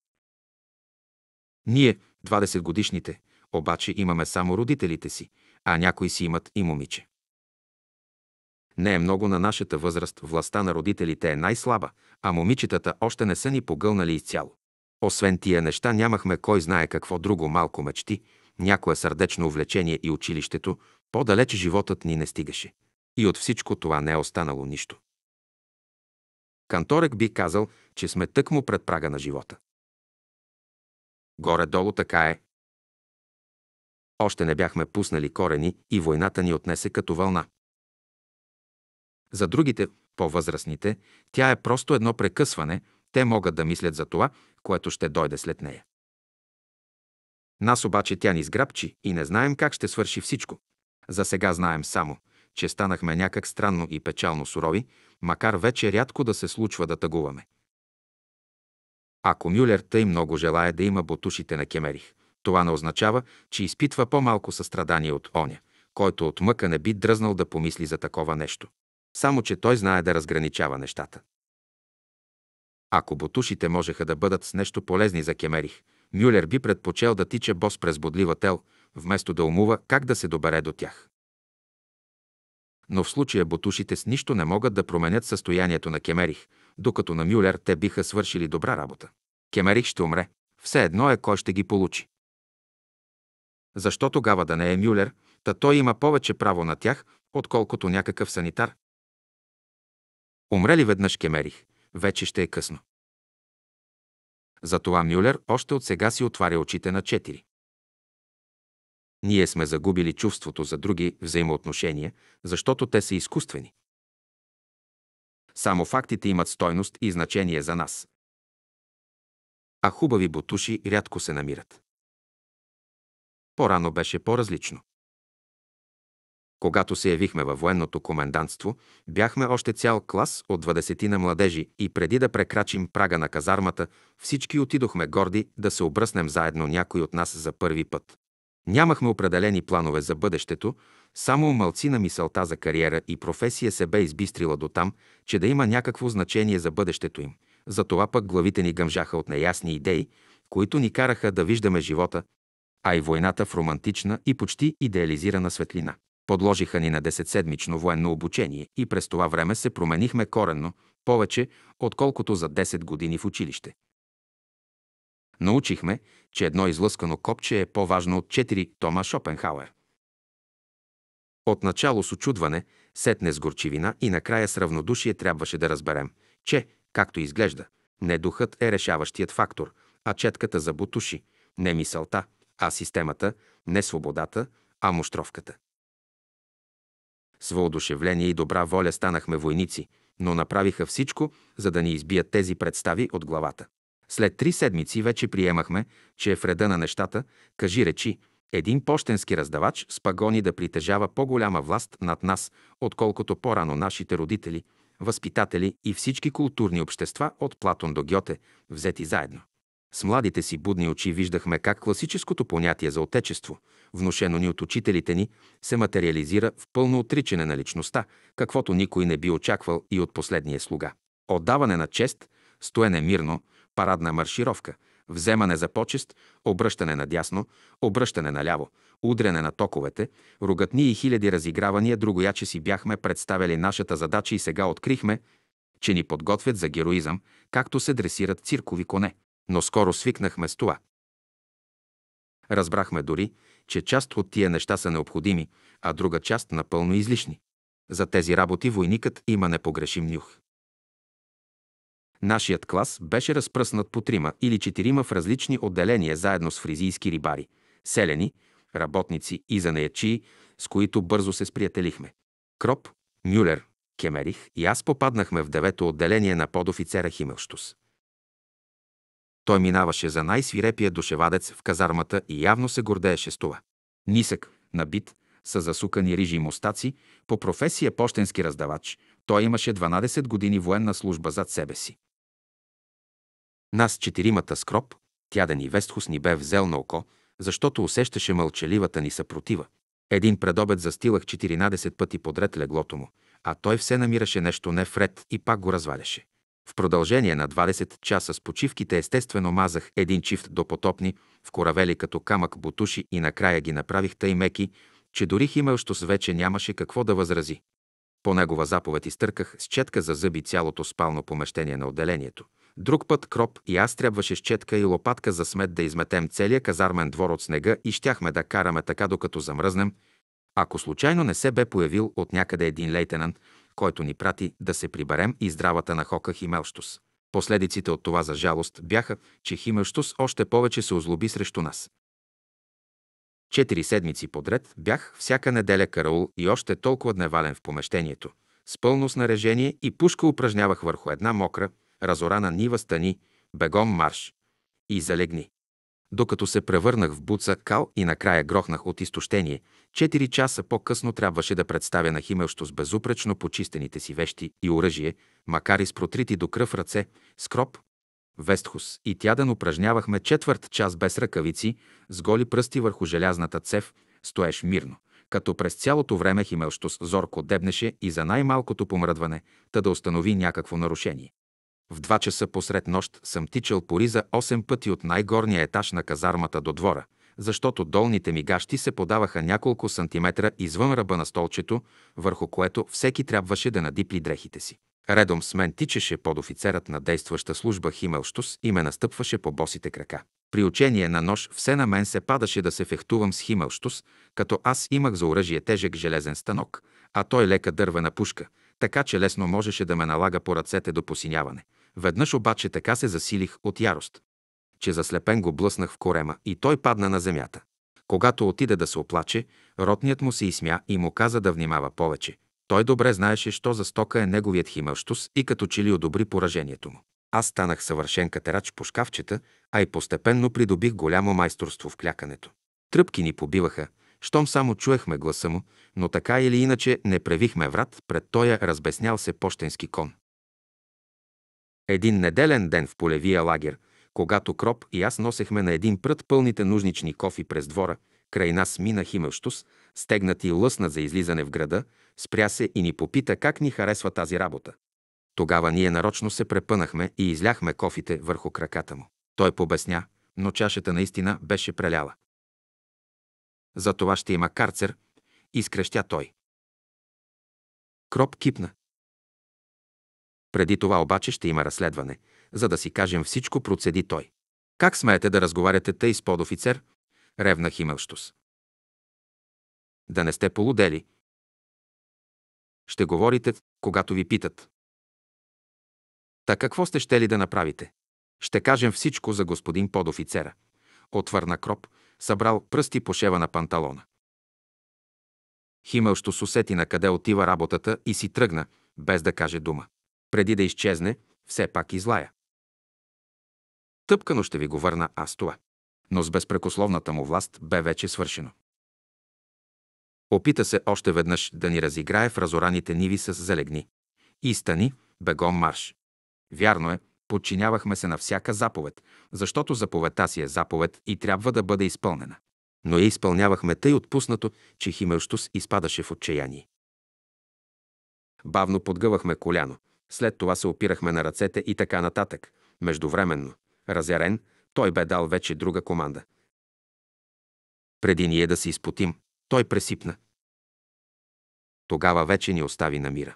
Ние, 20 годишните, обаче имаме само родителите си, а някои си имат и момиче. Не е много на нашата възраст, властта на родителите е най-слаба, а момичетата още не са ни погълнали изцяло. Освен тия неща нямахме кой знае какво друго малко мечти, някое сърдечно увлечение и училището, по-далеч животът ни не стигаше. И от всичко това не е останало нищо. Канторек би казал, че сме тъкмо пред прага на живота. Горе-долу така е. Още не бяхме пуснали корени и войната ни отнесе като вълна. За другите, по-възрастните, тя е просто едно прекъсване, те могат да мислят за това, което ще дойде след нея. Нас обаче тя ни сграбчи и не знаем как ще свърши всичко. За сега знаем само, че станахме някак странно и печално сурови, макар вече рядко да се случва да тъгуваме. Ако Мюлер тъй много желая да има ботушите на Кемерих, това не означава, че изпитва по-малко състрадание от оня, който от мъка не би дръзнал да помисли за такова нещо. Само, че той знае да разграничава нещата. Ако ботушите можеха да бъдат с нещо полезни за Кемерих, Мюлер би предпочел да тича бос през бодлива тел, вместо да умува как да се добере до тях. Но в случая ботушите с нищо не могат да променят състоянието на Кемерих – докато на Мюлер те биха свършили добра работа. Кемерих ще умре. Все едно е кой ще ги получи. Защо тогава да не е Мюлер, та той има повече право на тях, отколкото някакъв санитар? Умре ли веднъж Кемерих, вече ще е късно. Затова Мюлер още от сега си отваря очите на четири. Ние сме загубили чувството за други взаимоотношения, защото те са изкуствени. Само фактите имат стойност и значение за нас. А хубави бутуши рядко се намират. По-рано беше по-различно. Когато се явихме във военното комендантство, бяхме още цял клас от 20 на младежи и преди да прекрачим прага на казармата, всички отидохме горди да се обръснем заедно някой от нас за първи път. Нямахме определени планове за бъдещето, само мълцина мисълта за кариера и професия се бе избистрила до там, че да има някакво значение за бъдещето им. Затова пък главите ни гъмжаха от неясни идеи, които ни караха да виждаме живота, а и войната в романтична и почти идеализирана светлина. Подложиха ни на 10-седмично военно обучение и през това време се променихме коренно, повече, отколкото за 10 години в училище. Научихме, че едно излъскано копче е по-важно от 4 тома Шопенхауер. Отначало с очудване, сетне с горчивина и накрая с равнодушие трябваше да разберем, че, както изглежда, не духът е решаващият фактор, а четката за бутуши, не мисълта, а системата, не свободата, а муштровката. С въодушевление и добра воля станахме войници, но направиха всичко, за да ни избият тези представи от главата. След три седмици вече приемахме, че е в реда на нещата, кажи речи, един почтенски раздавач с пагони да притежава по-голяма власт над нас, отколкото по-рано нашите родители, възпитатели и всички културни общества от Платон до Гьоте, взети заедно. С младите си будни очи виждахме как класическото понятие за отечество, внушено ни от учителите ни, се материализира в пълно отричане на личността, каквото никой не би очаквал и от последния слуга. Отдаване на чест, стоене мирно, парадна маршировка – вземане за почест, обръщане надясно, обръщане наляво, удряне на токовете, ругатни и хиляди разигравания, другояче си бяхме представили нашата задача и сега открихме, че ни подготвят за героизъм, както се дресират циркови коне. Но скоро свикнахме с това. Разбрахме дори, че част от тия неща са необходими, а друга част напълно излишни. За тези работи войникът има непогрешим нюх. Нашият клас беше разпръснат по трима или четирима в различни отделения, заедно с фризийски рибари, селени, работници и занаячии, с които бързо се сприятелихме. Кроп, Мюлер, Кемерих и аз попаднахме в девето отделение на подофицера Химелштус. Той минаваше за най-свирепия душевадец в казармата и явно се гордееше с това. Нисък, набит, с засукани рижи и мустаци, по професия почтенски раздавач, той имаше 12 години военна служба зад себе си. Нас четиримата скроб, тяден и вестхус ни бе взел на око, защото усещаше мълчаливата ни съпротива. Един предобед застилах 14 пъти подред леглото му, а той все намираше нещо не вред и пак го разваляше. В продължение на 20 часа с почивките естествено мазах един чифт до потопни, в коравели като камък бутуши и накрая ги направих тъй меки, че дори Химелщос вече нямаше какво да възрази. По негова заповед изтърках с четка за зъби цялото спално помещение на отделението. Друг път Кроп и аз трябваше с четка и лопатка за смет да изметем целия казармен двор от снега и щяхме да караме така, докато замръзнем, ако случайно не се бе появил от някъде един лейтенант, който ни прати да се приберем и здравата на Хока Химелштус. Последиците от това за жалост бяха, че Химелштус още повече се озлоби срещу нас. Четири седмици подред бях всяка неделя караул и още толкова дневален в помещението. С пълно снарежение и пушка упражнявах върху една мокра, разорана нива стани, бегом марш. И залегни. Докато се превърнах в буца кал и накрая грохнах от изтощение, 4 часа по-късно трябваше да представя на Химелщо с безупречно почистените си вещи и оръжие, макар и с протрити до кръв ръце, скроп, Вестхус и Тяден упражнявахме четвърт час без ръкавици, с голи пръсти върху желязната цев, стоеш мирно, като през цялото време Химелщос зорко дебнеше и за най-малкото помръдване, та да установи някакво нарушение. В два часа посред нощ съм тичал по риза 8 пъти от най-горния етаж на казармата до двора, защото долните ми гащи се подаваха няколко сантиметра извън ръба на столчето, върху което всеки трябваше да надипли дрехите си. Редом с мен тичеше под офицерът на действаща служба Химелштус и ме настъпваше по босите крака. При учение на нож все на мен се падаше да се фехтувам с Химелштус, като аз имах за оръжие тежък железен станок, а той лека дървена пушка – така че лесно можеше да ме налага по ръцете до посиняване. Веднъж обаче така се засилих от ярост, че заслепен го блъснах в корема и той падна на земята. Когато отиде да се оплаче, ротният му се изсмя и му каза да внимава повече. Той добре знаеше, що за стока е неговият химълщус и като че ли одобри поражението му. Аз станах съвършен катерач по шкафчета, а и постепенно придобих голямо майсторство в клякането. Тръпки ни побиваха, щом само чуехме гласа му, но така или иначе не превихме врат пред тоя разбеснял се пощенски кон. Един неделен ден в полевия лагер, когато Кроп и аз носехме на един прът пълните нужнични кофи през двора, край нас мина Химелштус, стегнат и лъсна за излизане в града, спря се и ни попита как ни харесва тази работа. Тогава ние нарочно се препънахме и изляхме кофите върху краката му. Той побесня, но чашата наистина беше преляла. За това ще има карцер, изкрещя той. Кроп кипна. Преди това обаче ще има разследване, за да си кажем всичко, процеди той. Как смеете да разговаряте тъй с подофицер? Ревна Химелштус. Да не сте полудели. Ще говорите, когато ви питат. Та какво сте щели да направите? Ще кажем всичко за господин подофицера. Отвърна Кроп събрал пръсти по шева на панталона. Химелщо с усети на къде отива работата и си тръгна, без да каже дума. Преди да изчезне, все пак излая. Тъпкано ще ви го върна аз това. Но с безпрекословната му власт бе вече свършено. Опита се още веднъж да ни разиграе в разораните ниви с залегни. И стани, бегом марш. Вярно е, Подчинявахме се на всяка заповед, защото заповедта си е заповед и трябва да бъде изпълнена. Но я изпълнявахме тъй отпуснато, че Химелштус изпадаше в отчаяние. Бавно подгъвахме коляно, след това се опирахме на ръцете и така нататък. Междувременно, разярен, той бе дал вече друга команда. Преди ние да се изпотим, той пресипна. Тогава вече ни остави на мира.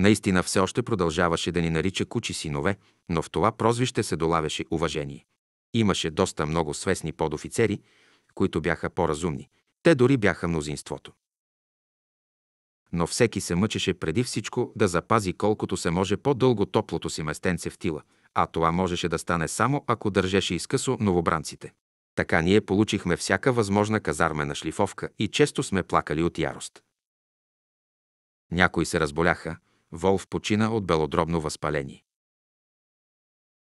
Наистина все още продължаваше да ни нарича кучи синове, но в това прозвище се долавяше уважение. Имаше доста много свестни подофицери, които бяха по-разумни. Те дори бяха мнозинството. Но всеки се мъчеше преди всичко да запази колкото се може по-дълго топлото си местенце в тила, а това можеше да стане само ако държеше изкъсо новобранците. Така ние получихме всяка възможна казармена шлифовка и често сме плакали от ярост. Някои се разболяха, Волф почина от белодробно възпаление.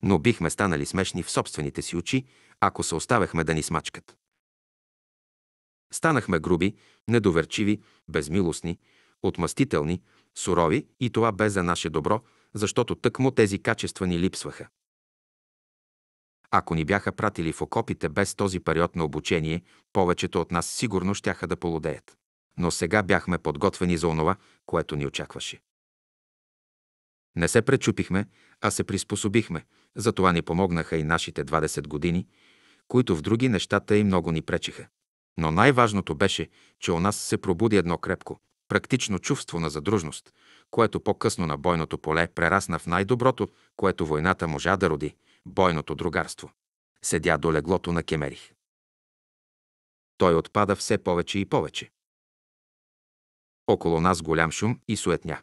Но бихме станали смешни в собствените си очи, ако се оставяхме да ни смачкат. Станахме груби, недоверчиви, безмилостни, отмъстителни, сурови и това бе за наше добро, защото тъкмо тези качества ни липсваха. Ако ни бяха пратили в окопите без този период на обучение, повечето от нас сигурно щяха да полудеят. Но сега бяхме подготвени за онова, което ни очакваше. Не се пречупихме, а се приспособихме. За това ни помогнаха и нашите 20 години, които в други нещата и много ни пречиха. Но най-важното беше, че у нас се пробуди едно крепко, практично чувство на задружност, което по-късно на бойното поле прерасна в най-доброто, което войната можа да роди – бойното другарство. Седя до леглото на Кемерих. Той отпада все повече и повече. Около нас голям шум и суетня.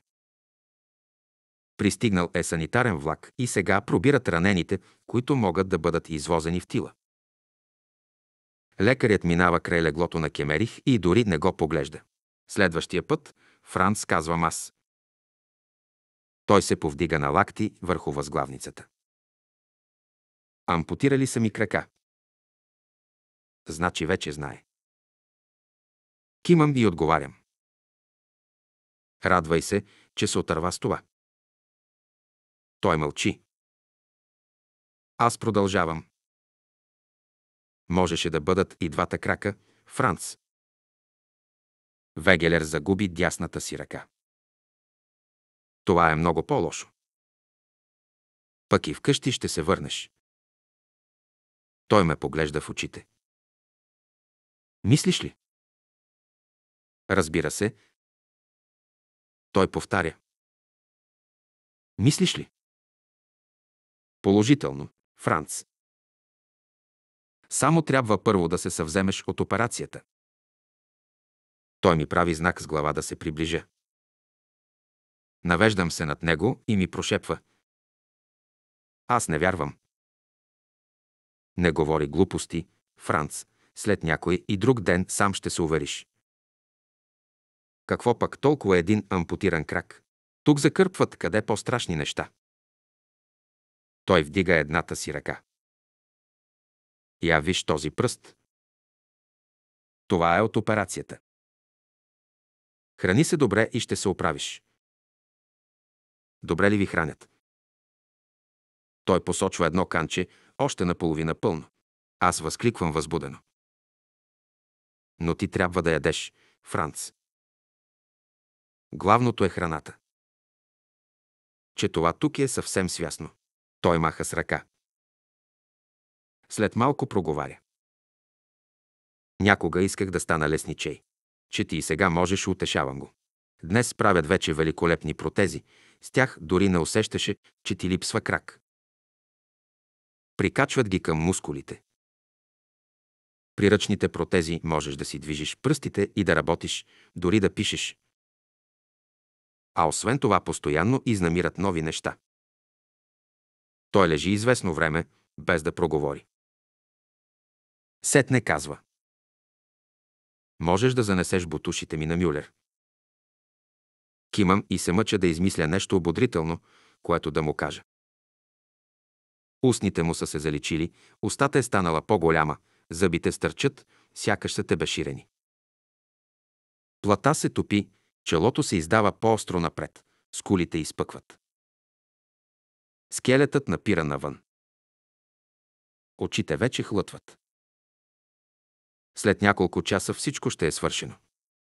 Пристигнал е санитарен влак и сега пробират ранените, които могат да бъдат извозени в тила. Лекарят минава край леглото на Кемерих и дори не го поглежда. Следващия път Франц казва аз. Той се повдига на лакти върху възглавницата. Ампутирали са ми крака. Значи вече знае. Кимам и отговарям. Радвай се, че се отърва с това. Той мълчи. Аз продължавам. Можеше да бъдат и двата крака, Франц. Вегелер загуби дясната си ръка. Това е много по-лошо. Пък и вкъщи ще се върнеш. Той ме поглежда в очите. Мислиш ли? Разбира се. Той повтаря. Мислиш ли? Положително. Франц. Само трябва първо да се съвземеш от операцията. Той ми прави знак с глава да се приближа. Навеждам се над него и ми прошепва. Аз не вярвам. Не говори глупости, Франц. След някой и друг ден сам ще се увериш. Какво пък толкова един ампутиран крак? Тук закърпват къде по-страшни неща. Той вдига едната си ръка. Я виж този пръст. Това е от операцията. Храни се добре и ще се оправиш. Добре ли ви хранят? Той посочва едно канче, още наполовина пълно. Аз възкликвам възбудено. Но ти трябва да ядеш, Франц. Главното е храната. Че това тук е съвсем свясно. Той маха с ръка. След малко проговаря. Някога исках да стана лесничей. Че ти и сега можеш, утешавам го. Днес правят вече великолепни протези. С тях дори не усещаше, че ти липсва крак. Прикачват ги към мускулите. При ръчните протези можеш да си движиш пръстите и да работиш, дори да пишеш. А освен това постоянно изнамират нови неща. Той лежи известно време, без да проговори. Сетне казва. Можеш да занесеш бутушите ми на Мюлер. Кимам и се мъча да измисля нещо ободрително, което да му кажа. Устните му са се заличили, устата е станала по-голяма, зъбите стърчат, сякаш са тебе ширени. Плата се топи, челото се издава по-остро напред, скулите изпъкват. Скелетът напира навън. Очите вече хлътват. След няколко часа всичко ще е свършено.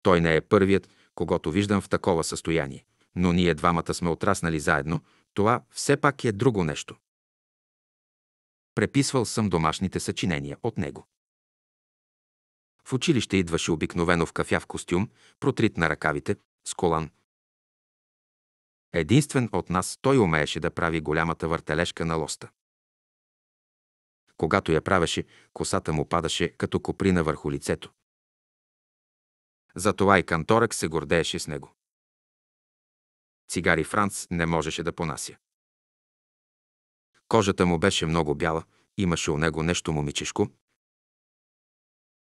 Той не е първият, когато виждам в такова състояние, но ние двамата сме отраснали заедно, това все пак е друго нещо. Преписвал съм домашните съчинения от него. В училище идваше обикновено в кафяв костюм, протрит на ръкавите, с колан, Единствен от нас той умееше да прави голямата въртележка на лоста. Когато я правеше, косата му падаше като коприна върху лицето. Затова и канторък се гордееше с него. Цигари Франц не можеше да понася. Кожата му беше много бяла, имаше у него нещо момичешко.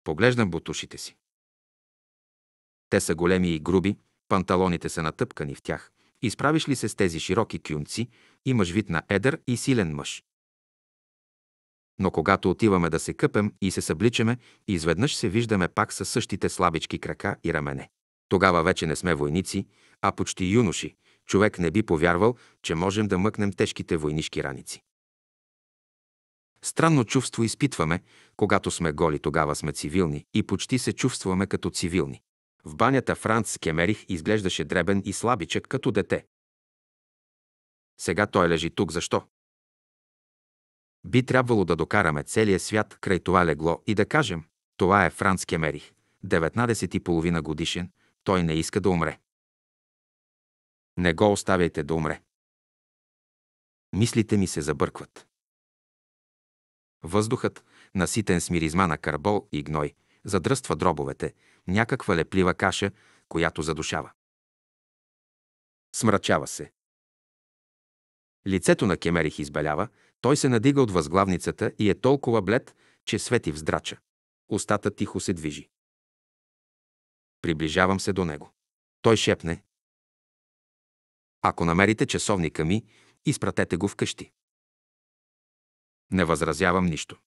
Поглеждам бутушите си. Те са големи и груби, панталоните са натъпкани в тях. Изправиш ли се с тези широки кюнци, имаш вид на едър и силен мъж. Но когато отиваме да се къпем и се събличаме, изведнъж се виждаме пак със същите слабички крака и рамене. Тогава вече не сме войници, а почти юноши. Човек не би повярвал, че можем да мъкнем тежките войнишки раници. Странно чувство изпитваме, когато сме голи, тогава сме цивилни и почти се чувстваме като цивилни. В банята Франц Кемерих изглеждаше дребен и слабичък като дете. Сега той лежи тук защо? Би трябвало да докараме целия свят край това легло и да кажем, това е Франц Кемерих, 19 и половина годишен, той не иска да умре. Не го оставяйте да умре. Мислите ми се забъркват. Въздухът, наситен с миризма на карбол и гной, задръства дробовете, някаква леплива каша, която задушава. Смрачава се. Лицето на Кемерих избелява, той се надига от възглавницата и е толкова блед, че свети вздрача. Остата тихо се движи. Приближавам се до него. Той шепне. Ако намерите часовника ми, изпратете го вкъщи. Не възразявам нищо.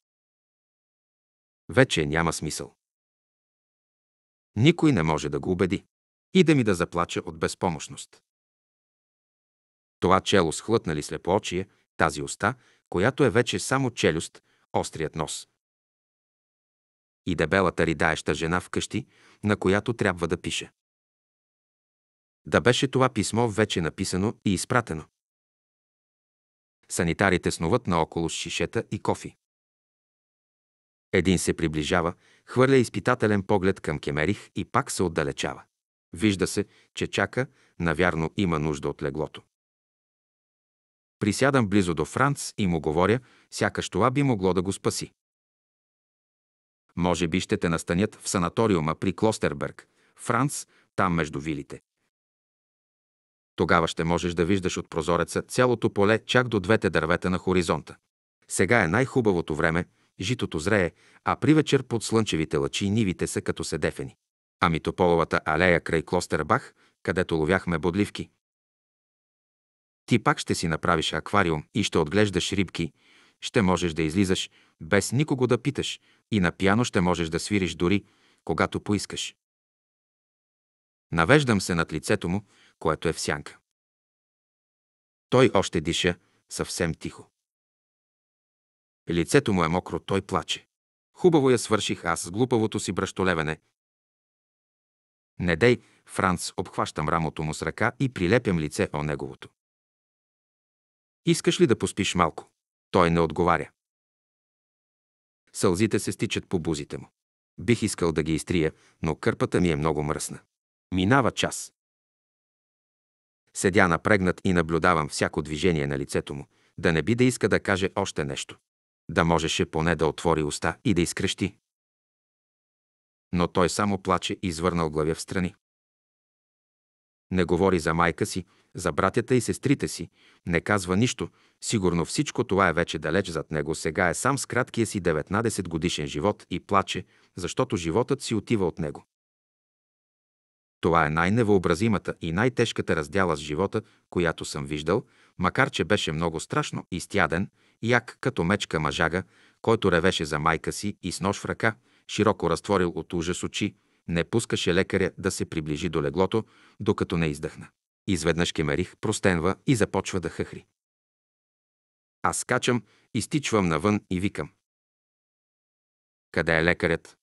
Вече няма смисъл. Никой не може да го убеди. и да ми да заплача от безпомощност. Това чело с хлътнали слепоочие, тази уста, която е вече само челюст, острият нос. И дебелата ридаеща жена вкъщи, на която трябва да пише. Да беше това писмо вече написано и изпратено. Санитарите снуват наоколо с шишета и кофи. Един се приближава, хвърля изпитателен поглед към Кемерих и пак се отдалечава. Вижда се, че чака, навярно има нужда от леглото. Присядам близо до Франц и му говоря, сякаш това би могло да го спаси. Може би ще те настанят в санаториума при Клостерберг, Франц, там между вилите. Тогава ще можеш да виждаш от прозореца цялото поле чак до двете дървета на хоризонта. Сега е най-хубавото време, житото зрее, а при вечер под слънчевите лъчи нивите са като седефени. Ами Тополовата алея край Клостербах, където ловяхме бодливки. Ти пак ще си направиш аквариум и ще отглеждаш рибки, ще можеш да излизаш, без никого да питаш, и на пиано ще можеш да свириш дори, когато поискаш. Навеждам се над лицето му, което е в сянка. Той още диша съвсем тихо. Лицето му е мокро, той плаче. Хубаво я свърших аз с глупавото си бръщолевене. Недей, Франц, обхващам рамото му с ръка и прилепям лице о неговото. Искаш ли да поспиш малко? Той не отговаря. Сълзите се стичат по бузите му. Бих искал да ги изтрия, но кърпата ми е много мръсна. Минава час. Седя напрегнат и наблюдавам всяко движение на лицето му, да не би да иска да каже още нещо да можеше поне да отвори уста и да изкрещи. Но той само плаче и извърнал главя в страни. Не говори за майка си, за братята и сестрите си, не казва нищо, сигурно всичко това е вече далеч зад него, сега е сам с краткия си 19 годишен живот и плаче, защото животът си отива от него. Това е най-невъобразимата и най-тежката раздяла с живота, която съм виждал, макар че беше много страшно и стяден, як като мечка мъжага, който ревеше за майка си и с нож в ръка, широко разтворил от ужас очи, не пускаше лекаря да се приближи до леглото, докато не издъхна. Изведнъж кемерих простенва и започва да хъхри. Аз скачам, изтичвам навън и викам. Къде е лекарят?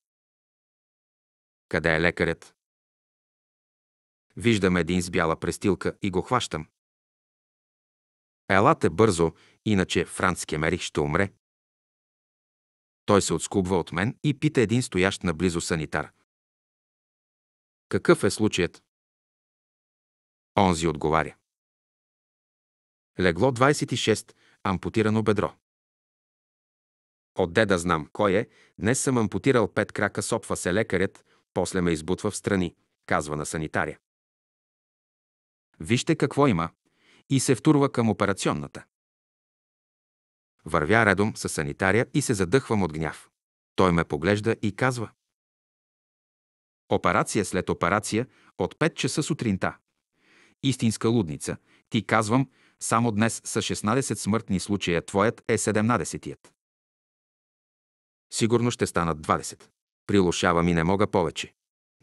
Къде е лекарят? Виждам един с бяла престилка и го хващам. Елате бързо, иначе Франц Кемерих ще умре. Той се отскубва от мен и пита един стоящ наблизо санитар. Какъв е случаят? Онзи отговаря. Легло 26, ампутирано бедро. Отде да знам кой е, днес съм ампутирал пет крака, сопва се лекарят, после ме избутва в страни, казва на санитаря. Вижте какво има и се втурва към операционната. Вървя редом с санитаря и се задъхвам от гняв. Той ме поглежда и казва. Операция след операция от 5 часа сутринта. Истинска лудница. Ти казвам, само днес са 16 смъртни случая, твоят е 17-тият. Сигурно ще станат 20. Прилушавам и не мога повече.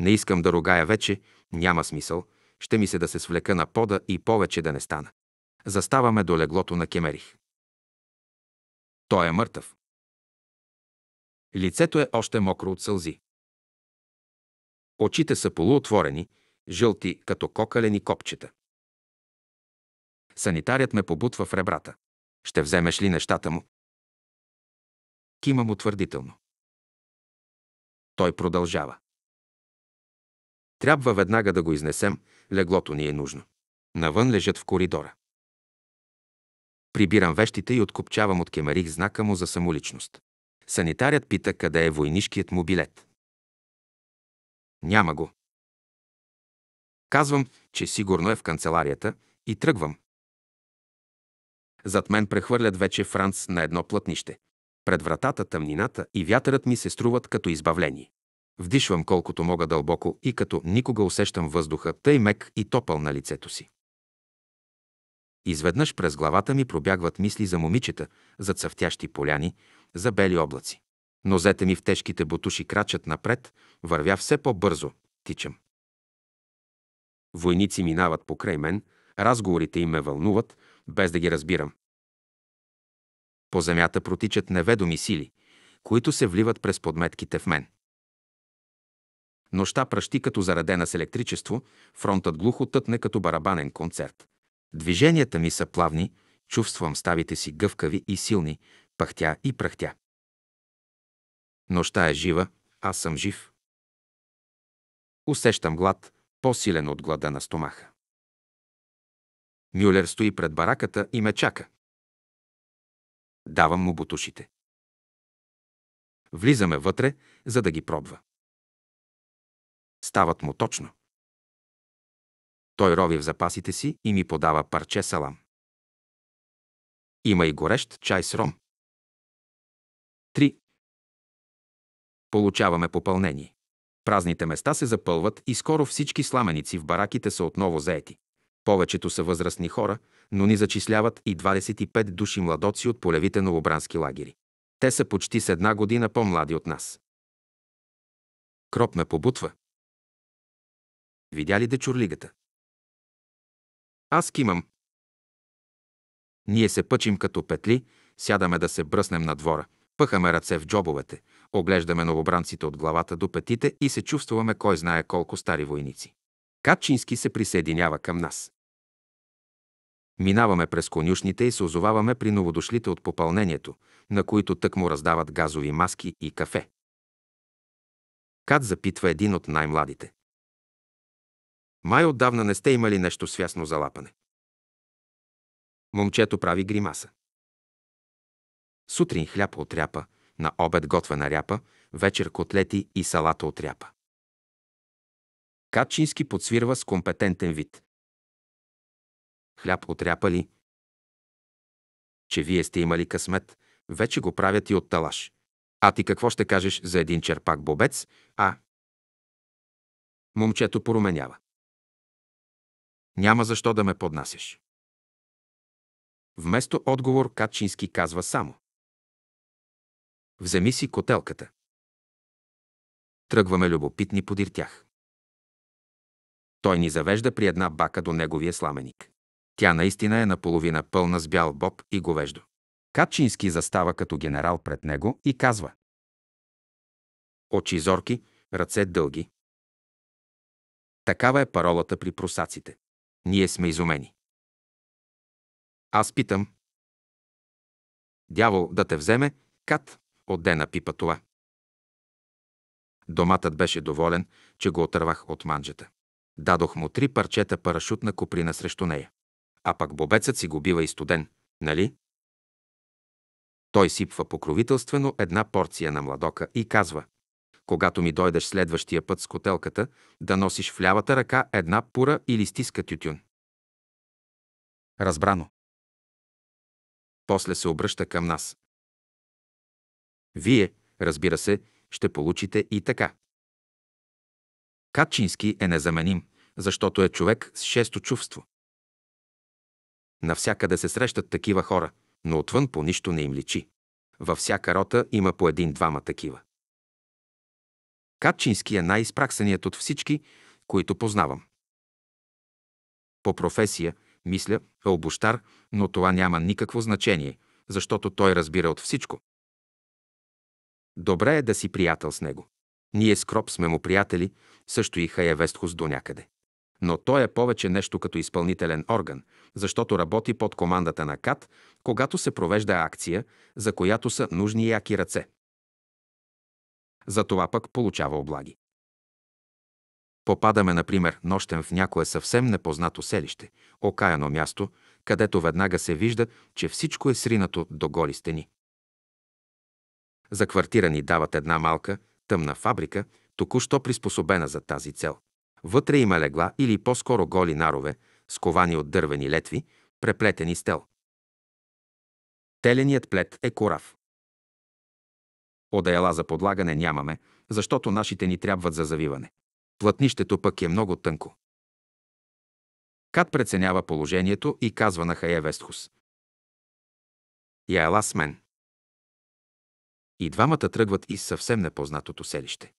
Не искам да ругая вече, няма смисъл. Ще ми се да се свлека на пода и повече да не стана. Заставаме до леглото на Кемерих. Той е мъртъв. Лицето е още мокро от сълзи. Очите са полуотворени, жълти, като кокалени копчета. Санитарят ме побутва в ребрата. Ще вземеш ли нещата му? Кима му твърдително. Той продължава. Трябва веднага да го изнесем, леглото ни е нужно. Навън лежат в коридора. Прибирам вещите и откопчавам от кемерих знака му за самоличност. Санитарят пита къде е войнишкият му билет. Няма го. Казвам, че сигурно е в канцеларията и тръгвам. Зад мен прехвърлят вече Франц на едно плътнище. Пред вратата тъмнината и вятърът ми се струват като избавление. Вдишвам колкото мога дълбоко и като никога усещам въздуха, тъй мек и топъл на лицето си. Изведнъж през главата ми пробягват мисли за момичета, за цъфтящи поляни, за бели облаци. Нозете ми в тежките бутуши крачат напред, вървя все по-бързо, тичам. Войници минават покрай мен, разговорите им ме вълнуват, без да ги разбирам. По земята протичат неведоми сили, които се вливат през подметките в мен. Нощта пръщи като заредена с електричество, фронтът глухо тътне като барабанен концерт. Движенията ми са плавни, чувствам ставите си гъвкави и силни, пахтя и прахтя. Нощта е жива, аз съм жив. Усещам глад, по-силен от глада на стомаха. Мюлер стои пред бараката и ме чака. Давам му бутушите. Влизаме вътре, за да ги пробва. Стават му точно. Той рови в запасите си и ми подава парче салам. Има и горещ чай с ром. 3. Получаваме попълнение. Празните места се запълват и скоро всички сламеници в бараките са отново заети. Повечето са възрастни хора, но ни зачисляват и 25 души младоци от полевите новобрански лагери. Те са почти с една година по-млади от нас. Кроп ме побутва. Видя ли дечурлигата? Аз кимам. Ние се пъчим като петли, сядаме да се бръснем на двора. Пъхаме ръце в джобовете, оглеждаме новобранците от главата до петите и се чувстваме кой знае колко стари войници. Катчински се присъединява към нас. Минаваме през конюшните и се озоваваме при новодошлите от попълнението, на които тък му раздават газови маски и кафе. Кат запитва един от най-младите. Май отдавна не сте имали нещо свясно за лапане. Момчето прави гримаса. Сутрин хляб от ряпа, на обед готвена ряпа, вечер котлети и салата от ряпа. Качински подсвирва с компетентен вид. Хляб от ряпа ли? Че вие сте имали късмет, вече го правят и от талаш. А ти какво ще кажеш за един черпак бобец, а? Момчето променява. Няма защо да ме поднасяш. Вместо отговор Качински казва само. Вземи си котелката. Тръгваме любопитни подир тях. Той ни завежда при една бака до неговия сламеник. Тя наистина е наполовина пълна с бял боб и говеждо. Катчински застава като генерал пред него и казва. Очи зорки, ръце дълги. Такава е паролата при просаците. Ние сме изумени. Аз питам. Дявол да те вземе, кат, отде напипа това. Доматът беше доволен, че го отървах от манджата. Дадох му три парчета парашутна куприна срещу нея. А пък бобецът си го бива и студен, нали? Той сипва покровителствено една порция на младока и казва когато ми дойдеш следващия път с котелката, да носиш в лявата ръка една пура или стиска тютюн. Разбрано. После се обръща към нас. Вие, разбира се, ще получите и така. Катчински е незаменим, защото е човек с шесто чувство. Навсякъде се срещат такива хора, но отвън по нищо не им личи. Във всяка рота има по един-двама такива. Катчински е най-изпраксаният от всички, които познавам. По професия, мисля, е обощар, но това няма никакво значение, защото той разбира от всичко. Добре е да си приятел с него. Ние с Кроп сме му приятели, също и Хая Вестхус до някъде. Но той е повече нещо като изпълнителен орган, защото работи под командата на КАТ, когато се провежда акция, за която са нужни яки ръце за това пък получава облаги. Попадаме, например, нощем в някое съвсем непознато селище, окаяно място, където веднага се вижда, че всичко е сринато до голи стени. За квартира ни дават една малка, тъмна фабрика, току-що приспособена за тази цел. Вътре има легла или по-скоро голи нарове, сковани от дървени летви, преплетени стел. Теленият плет е корав. Одеяла за подлагане нямаме, защото нашите ни трябват за завиване. Платнището пък е много тънко. Кат преценява положението и казва на Хае Вестхус. Я ела с мен. И двамата тръгват из съвсем непознатото селище.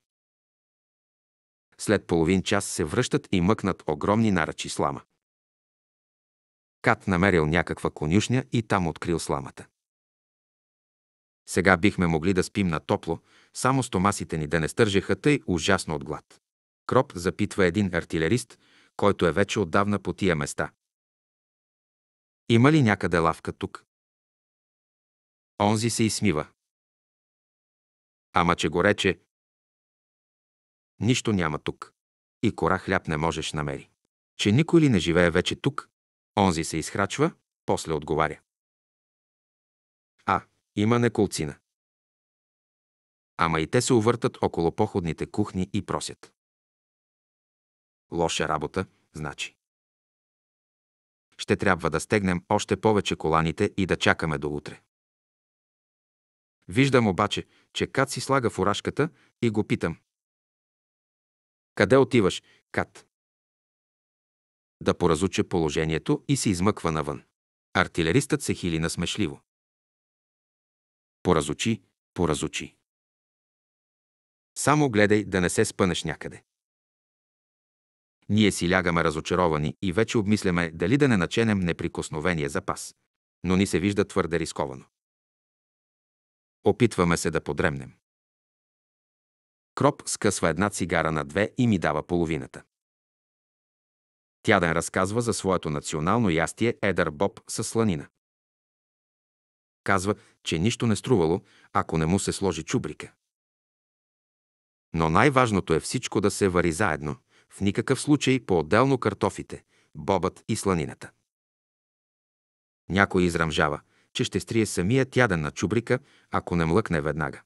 След половин час се връщат и мъкнат огромни наръчи слама. Кат намерил някаква конюшня и там открил сламата. Сега бихме могли да спим на топло, само стомасите ни да не стържеха тъй ужасно от глад. Кроп запитва един артилерист, който е вече отдавна по тия места. Има ли някъде лавка тук? Онзи се изсмива. Ама че го рече, нищо няма тук. И кора хляб не можеш намери. Че никой ли не живее вече тук? Онзи се изхрачва, после отговаря. Има неколцина. Ама и те се увъртат около походните кухни и просят. Лоша работа, значи. Ще трябва да стегнем още повече коланите и да чакаме до утре. Виждам обаче, че Кат си слага фуражката и го питам. Къде отиваш, Кат? Да поразуча положението и се измъква навън. Артилеристът се хили насмешливо. Поразучи, поразучи. Само гледай да не се спънеш някъде. Ние си лягаме разочаровани и вече обмисляме дали да не наченем неприкосновения запас, но ни се вижда твърде рисковано. Опитваме се да подремнем. Кроп скъсва една цигара на две и ми дава половината. Тяден разказва за своето национално ястие едър боб със сланина. Казва, че нищо не струвало, ако не му се сложи чубрика. Но най-важното е всичко да се вари заедно, в никакъв случай по-отделно картофите, бобът и сланината. Някой израмжава, че ще стрие самия тяден на чубрика, ако не млъкне веднага.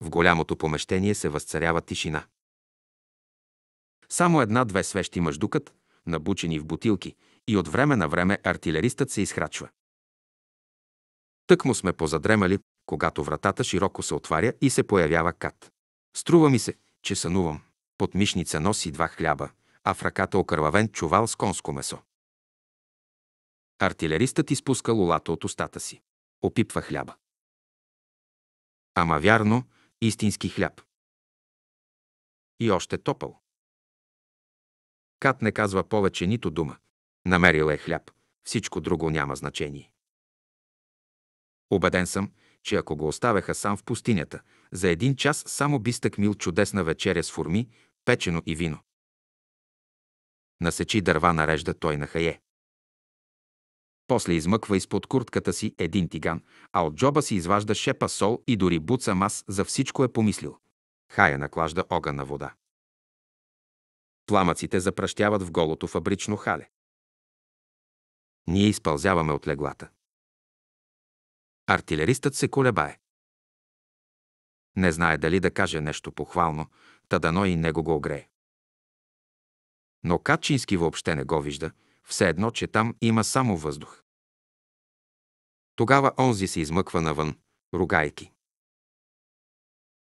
В голямото помещение се възцарява тишина. Само една-две свещи мъждукът, набучени в бутилки, и от време на време артилеристът се изхрачва. Тък му сме позадремали, когато вратата широко се отваря и се появява кат. Струва ми се, че сънувам. Под мишница носи два хляба, а в ръката окървавен чувал с конско месо. Артилеристът изпуска лулата от устата си. Опипва хляба. Ама вярно, истински хляб. И още топъл. Кат не казва повече нито дума. Намерила е хляб. Всичко друго няма значение. Обеден съм, че ако го оставяха сам в пустинята, за един час само би стъкмил чудесна вечеря с форми, печено и вино. Насечи дърва нарежда той на хае. После измъква изпод куртката си един тиган, а от джоба си изважда шепа сол и дори буца мас за всичко е помислил. Хая наклажда огън на вода. Пламъците запращяват в голото фабрично хале. Ние изпълзяваме от леглата. Артилеристът се колебае. Не знае дали да каже нещо похвално, та дано и него го огрее. Но Качински въобще не го вижда, все едно, че там има само въздух. Тогава онзи се измъква навън, ругайки.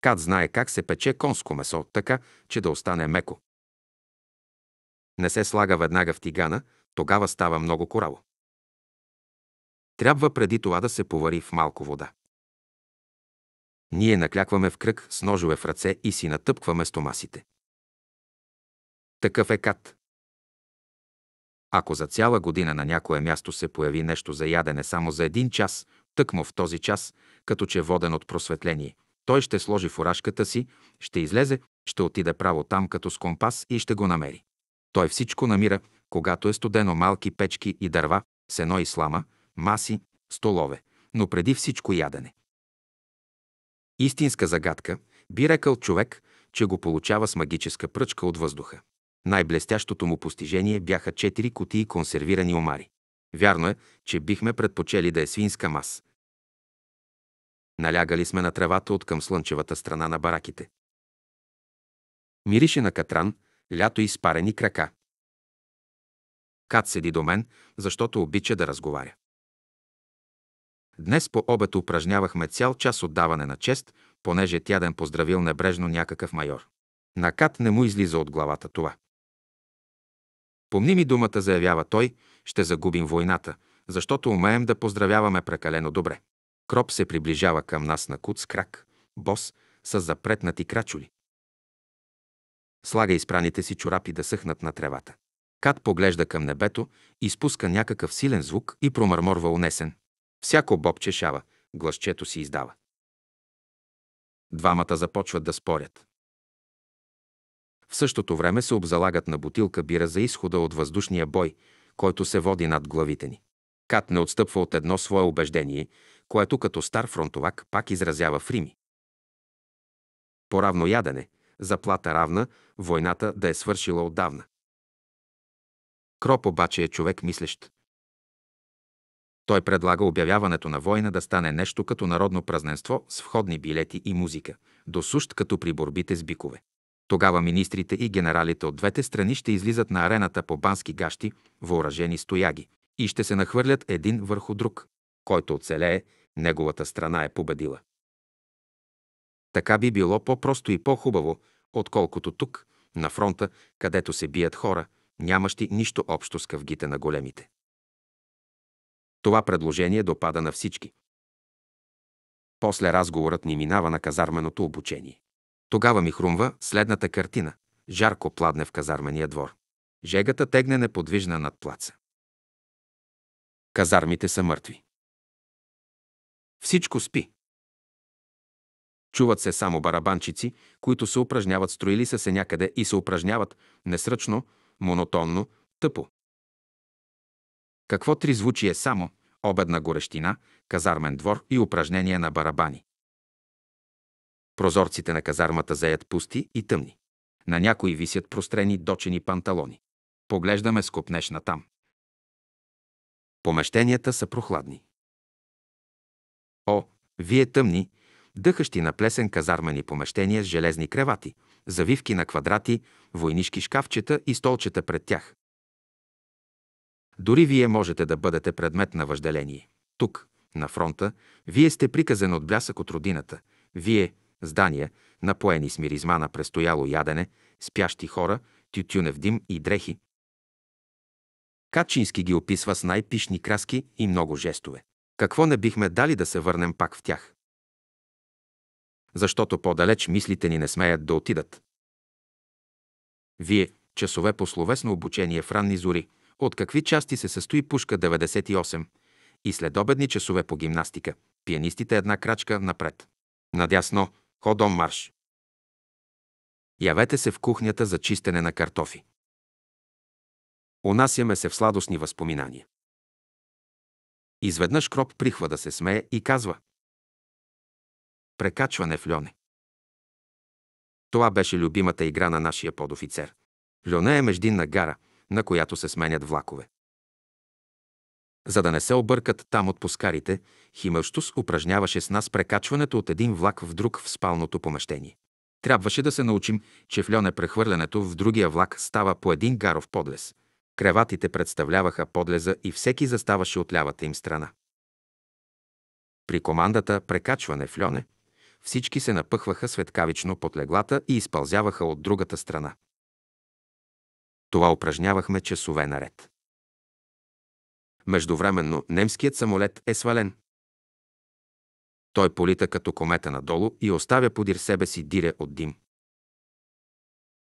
Кат знае как се пече конско месо, така, че да остане меко. Не се слага веднага в тигана, тогава става много кораво. Трябва преди това да се повари в малко вода. Ние наклякваме в кръг с ножове в ръце и си натъпкваме стомасите. Такъв е кат. Ако за цяла година на някое място се появи нещо за ядене само за един час, тъкмо в този час, като че воден от просветление, той ще сложи фуражката си, ще излезе, ще отиде право там като с компас и ще го намери. Той всичко намира, когато е студено малки печки и дърва, сено и слама, маси, столове, но преди всичко ядене. Истинска загадка би рекал човек, че го получава с магическа пръчка от въздуха. Най-блестящото му постижение бяха четири кутии консервирани омари. Вярно е, че бихме предпочели да е свинска мас. Налягали сме на тревата от към слънчевата страна на бараките. Мирише на катран, лято и спарени крака. Кат седи до мен, защото обича да разговаря. Днес по обед упражнявахме цял час отдаване на чест, понеже тя ден поздравил небрежно някакъв майор. Накат не му излиза от главата това. Помни ми думата, заявява той, ще загубим войната, защото умеем да поздравяваме прекалено добре. Кроп се приближава към нас на куц крак, бос, с запретнати крачули. Слага изпраните си чорапи да съхнат на тревата. Кат поглежда към небето, изпуска някакъв силен звук и промърморва унесен. Всяко бобче шава, гласчето си издава. Двамата започват да спорят. В същото време се обзалагат на бутилка бира за изхода от въздушния бой, който се води над главите ни. Кат не отстъпва от едно свое убеждение, което като стар фронтовак пак изразява в Рими. Поравно ядене, заплата равна, войната да е свършила отдавна. Кроп обаче е човек мислещ. Той предлага обявяването на война да стане нещо като народно празненство с входни билети и музика, до сущ като при борбите с бикове. Тогава министрите и генералите от двете страни ще излизат на арената по бански гащи, въоръжени стояги, и ще се нахвърлят един върху друг. Който оцелее, неговата страна е победила. Така би било по-просто и по-хубаво, отколкото тук, на фронта, където се бият хора, нямащи нищо общо с къвгите на големите. Това предложение допада на всички. После разговорът ни минава на казарменото обучение. Тогава ми хрумва следната картина. Жарко пладне в казармения двор. Жегата тегне неподвижна над плаца. Казармите са мъртви. Всичко спи. Чуват се само барабанчици, които се упражняват, строили са се някъде и се упражняват несръчно, монотонно, тъпо, какво тризвучие само, обедна горещина, казармен двор и упражнения на барабани. Прозорците на казармата заят пусти и тъмни. На някои висят прострени дочени панталони. Поглеждаме скопнеш там. Помещенията са прохладни. О, вие тъмни, дъхащи на плесен казармени помещения с железни кревати, завивки на квадрати, войнишки шкафчета и столчета пред тях. Дори вие можете да бъдете предмет на въжделение. Тук, на фронта, вие сте приказен от блясък от родината. Вие, здания, напоени с миризма на престояло ядене, спящи хора, тютюнев дим и дрехи. Качински ги описва с най-пишни краски и много жестове. Какво не бихме дали да се върнем пак в тях? Защото по-далеч мислите ни не смеят да отидат. Вие, часове по словесно обучение в ранни зори – от какви части се състои пушка 98 и следобедни часове по гимнастика. Пианистите една крачка напред. Надясно, ходом марш. Явете се в кухнята за чистене на картофи. Унасяме се в сладостни възпоминания. Изведнъж Кроп прихва да се смее и казва Прекачване в Льоне. Това беше любимата игра на нашия подофицер. Льоне е междинна гара – на която се сменят влакове. За да не се объркат там от пускарите, Химелштус упражняваше с нас прекачването от един влак в друг в спалното помещение. Трябваше да се научим, че в льоне прехвърлянето в другия влак става по един гаров подлез. Креватите представляваха подлеза и всеки заставаше от лявата им страна. При командата прекачване в льоне всички се напъхваха светкавично под леглата и изпълзяваха от другата страна. Това упражнявахме часове наред. Междувременно немският самолет е свален. Той полита като комета надолу и оставя подир себе си дире от дим.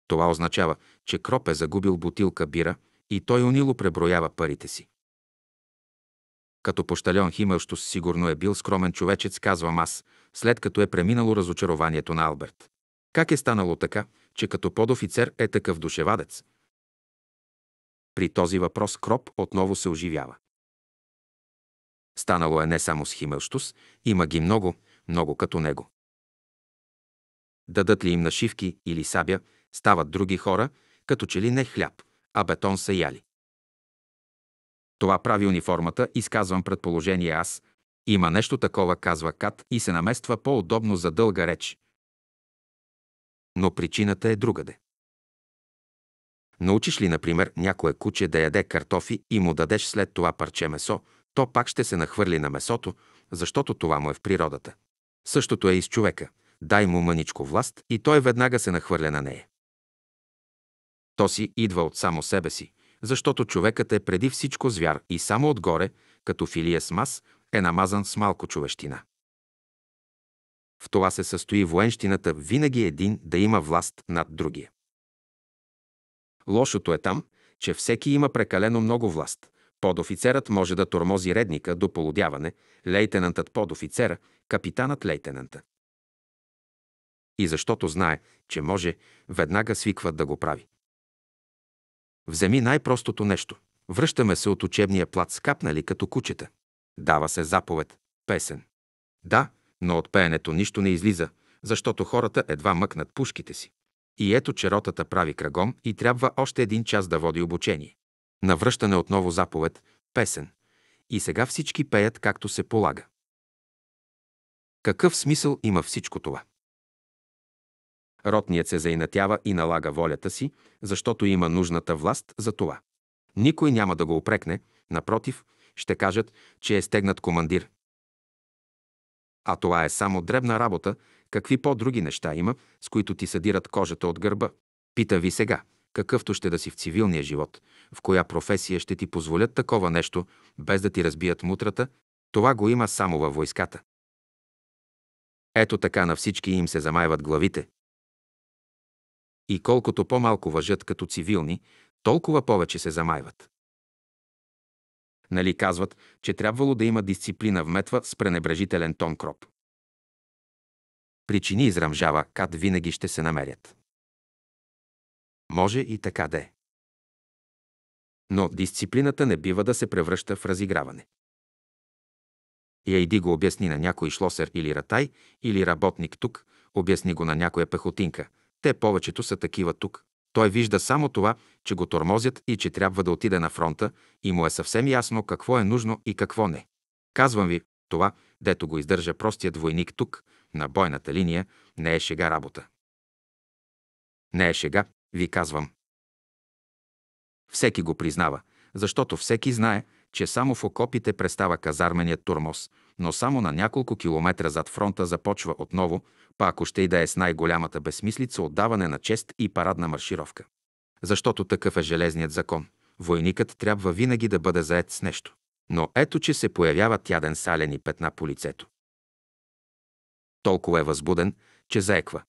Това означава, че Кроп е загубил бутилка бира и той унило преброява парите си. Като пощален Химълщо сигурно е бил скромен човечец, казвам аз, след като е преминало разочарованието на Алберт. Как е станало така, че като подофицер е такъв душевадец, при този въпрос Кроп отново се оживява. Станало е не само с Химелштус, има ги много, много като него. Дадат ли им нашивки или сабя, стават други хора, като че ли не хляб, а бетон са яли. Това прави униформата, изказвам предположение аз. Има нещо такова, казва Кат и се намества по-удобно за дълга реч. Но причината е другаде. Научиш ли, например, някое куче да яде картофи и му дадеш след това парче месо, то пак ще се нахвърли на месото, защото това му е в природата. Същото е и с човека. Дай му мъничко власт и той веднага се нахвърля на нея. То си идва от само себе си, защото човекът е преди всичко звяр и само отгоре, като филия с мас, е намазан с малко човещина. В това се състои военщината винаги един да има власт над другия. Лошото е там, че всеки има прекалено много власт. Подофицерът може да тормози редника до полудяване, лейтенантът под офицера, капитанът лейтенанта. И защото знае, че може, веднага свиква да го прави. Вземи най-простото нещо. Връщаме се от учебния плат скапнали като кучета. Дава се заповед, песен. Да, но от пеенето нищо не излиза, защото хората едва мъкнат пушките си. И ето, че ротата прави кръгом и трябва още един час да води обучение. Навръщане отново заповед, песен. И сега всички пеят както се полага. Какъв смисъл има всичко това? Ротният се заинатява и налага волята си, защото има нужната власт за това. Никой няма да го опрекне, напротив, ще кажат, че е стегнат командир. А това е само дребна работа, Какви по-други неща има, с които ти съдират кожата от гърба? пита ви сега, какъвто ще да си в цивилния живот, в коя професия ще ти позволят такова нещо, без да ти разбият мутрата, това го има само във войската. Ето така на всички им се замайват главите. И колкото по-малко въжат като цивилни, толкова повече се замайват. Нали казват, че трябвало да има дисциплина в метва с пренебрежителен тон кроп. Причини израмжава кад винаги ще се намерят. Може и така да е. Но дисциплината не бива да се превръща в разиграване. иди го обясни на някой шлосер или ратай, или работник тук, обясни го на някоя пехотинка. Те повечето са такива тук. Той вижда само това, че го тормозят и че трябва да отиде на фронта и му е съвсем ясно какво е нужно и какво не. Казвам ви, това, дето го издържа простият войник тук, на бойната линия, не е шега работа. Не е шега, ви казвам. Всеки го признава, защото всеки знае, че само в окопите престава казарменият турмоз, но само на няколко километра зад фронта започва отново, па ако ще и да е с най-голямата безсмислица отдаване на чест и парадна маршировка. Защото такъв е железният закон. Войникът трябва винаги да бъде заед с нещо но ето, че се появяват яден салени петна по лицето. Толкова е възбуден, че заеква.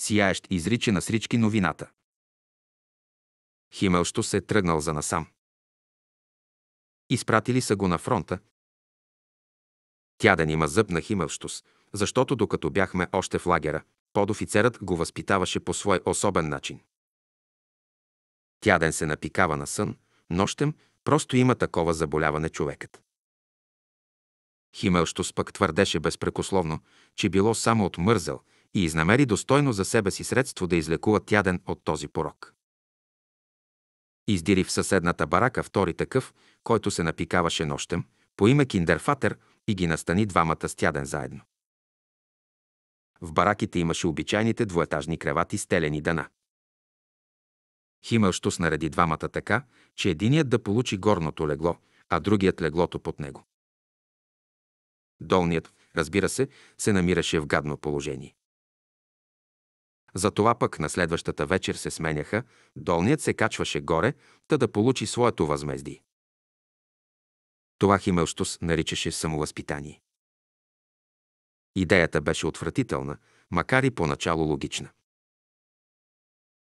Сияещ изрича на срички новината. Химелщо се е тръгнал за насам. Изпратили са го на фронта. Тя да зъб на Химелщус, защото докато бяхме още в лагера, подофицерът го възпитаваше по свой особен начин. Тя ден се напикава на сън, нощем Просто има такова заболяване човекът. Химелщо пък твърдеше безпрекословно, че било само от мързел и изнамери достойно за себе си средство да излекува тяден от този порок. Издири в съседната барака втори такъв, който се напикаваше нощем, по име Киндерфатер и ги настани двамата с тяден заедно. В бараките имаше обичайните двоетажни кревати с телени дъна. Химелщус нареди двамата така, че единият да получи горното легло, а другият леглото под него. Долният, разбира се, се намираше в гадно положение. Затова пък на следващата вечер се сменяха, долният се качваше горе, та да получи своето възмездие. Това Химелштус наричаше самовъзпитание. Идеята беше отвратителна, макар и поначало логична.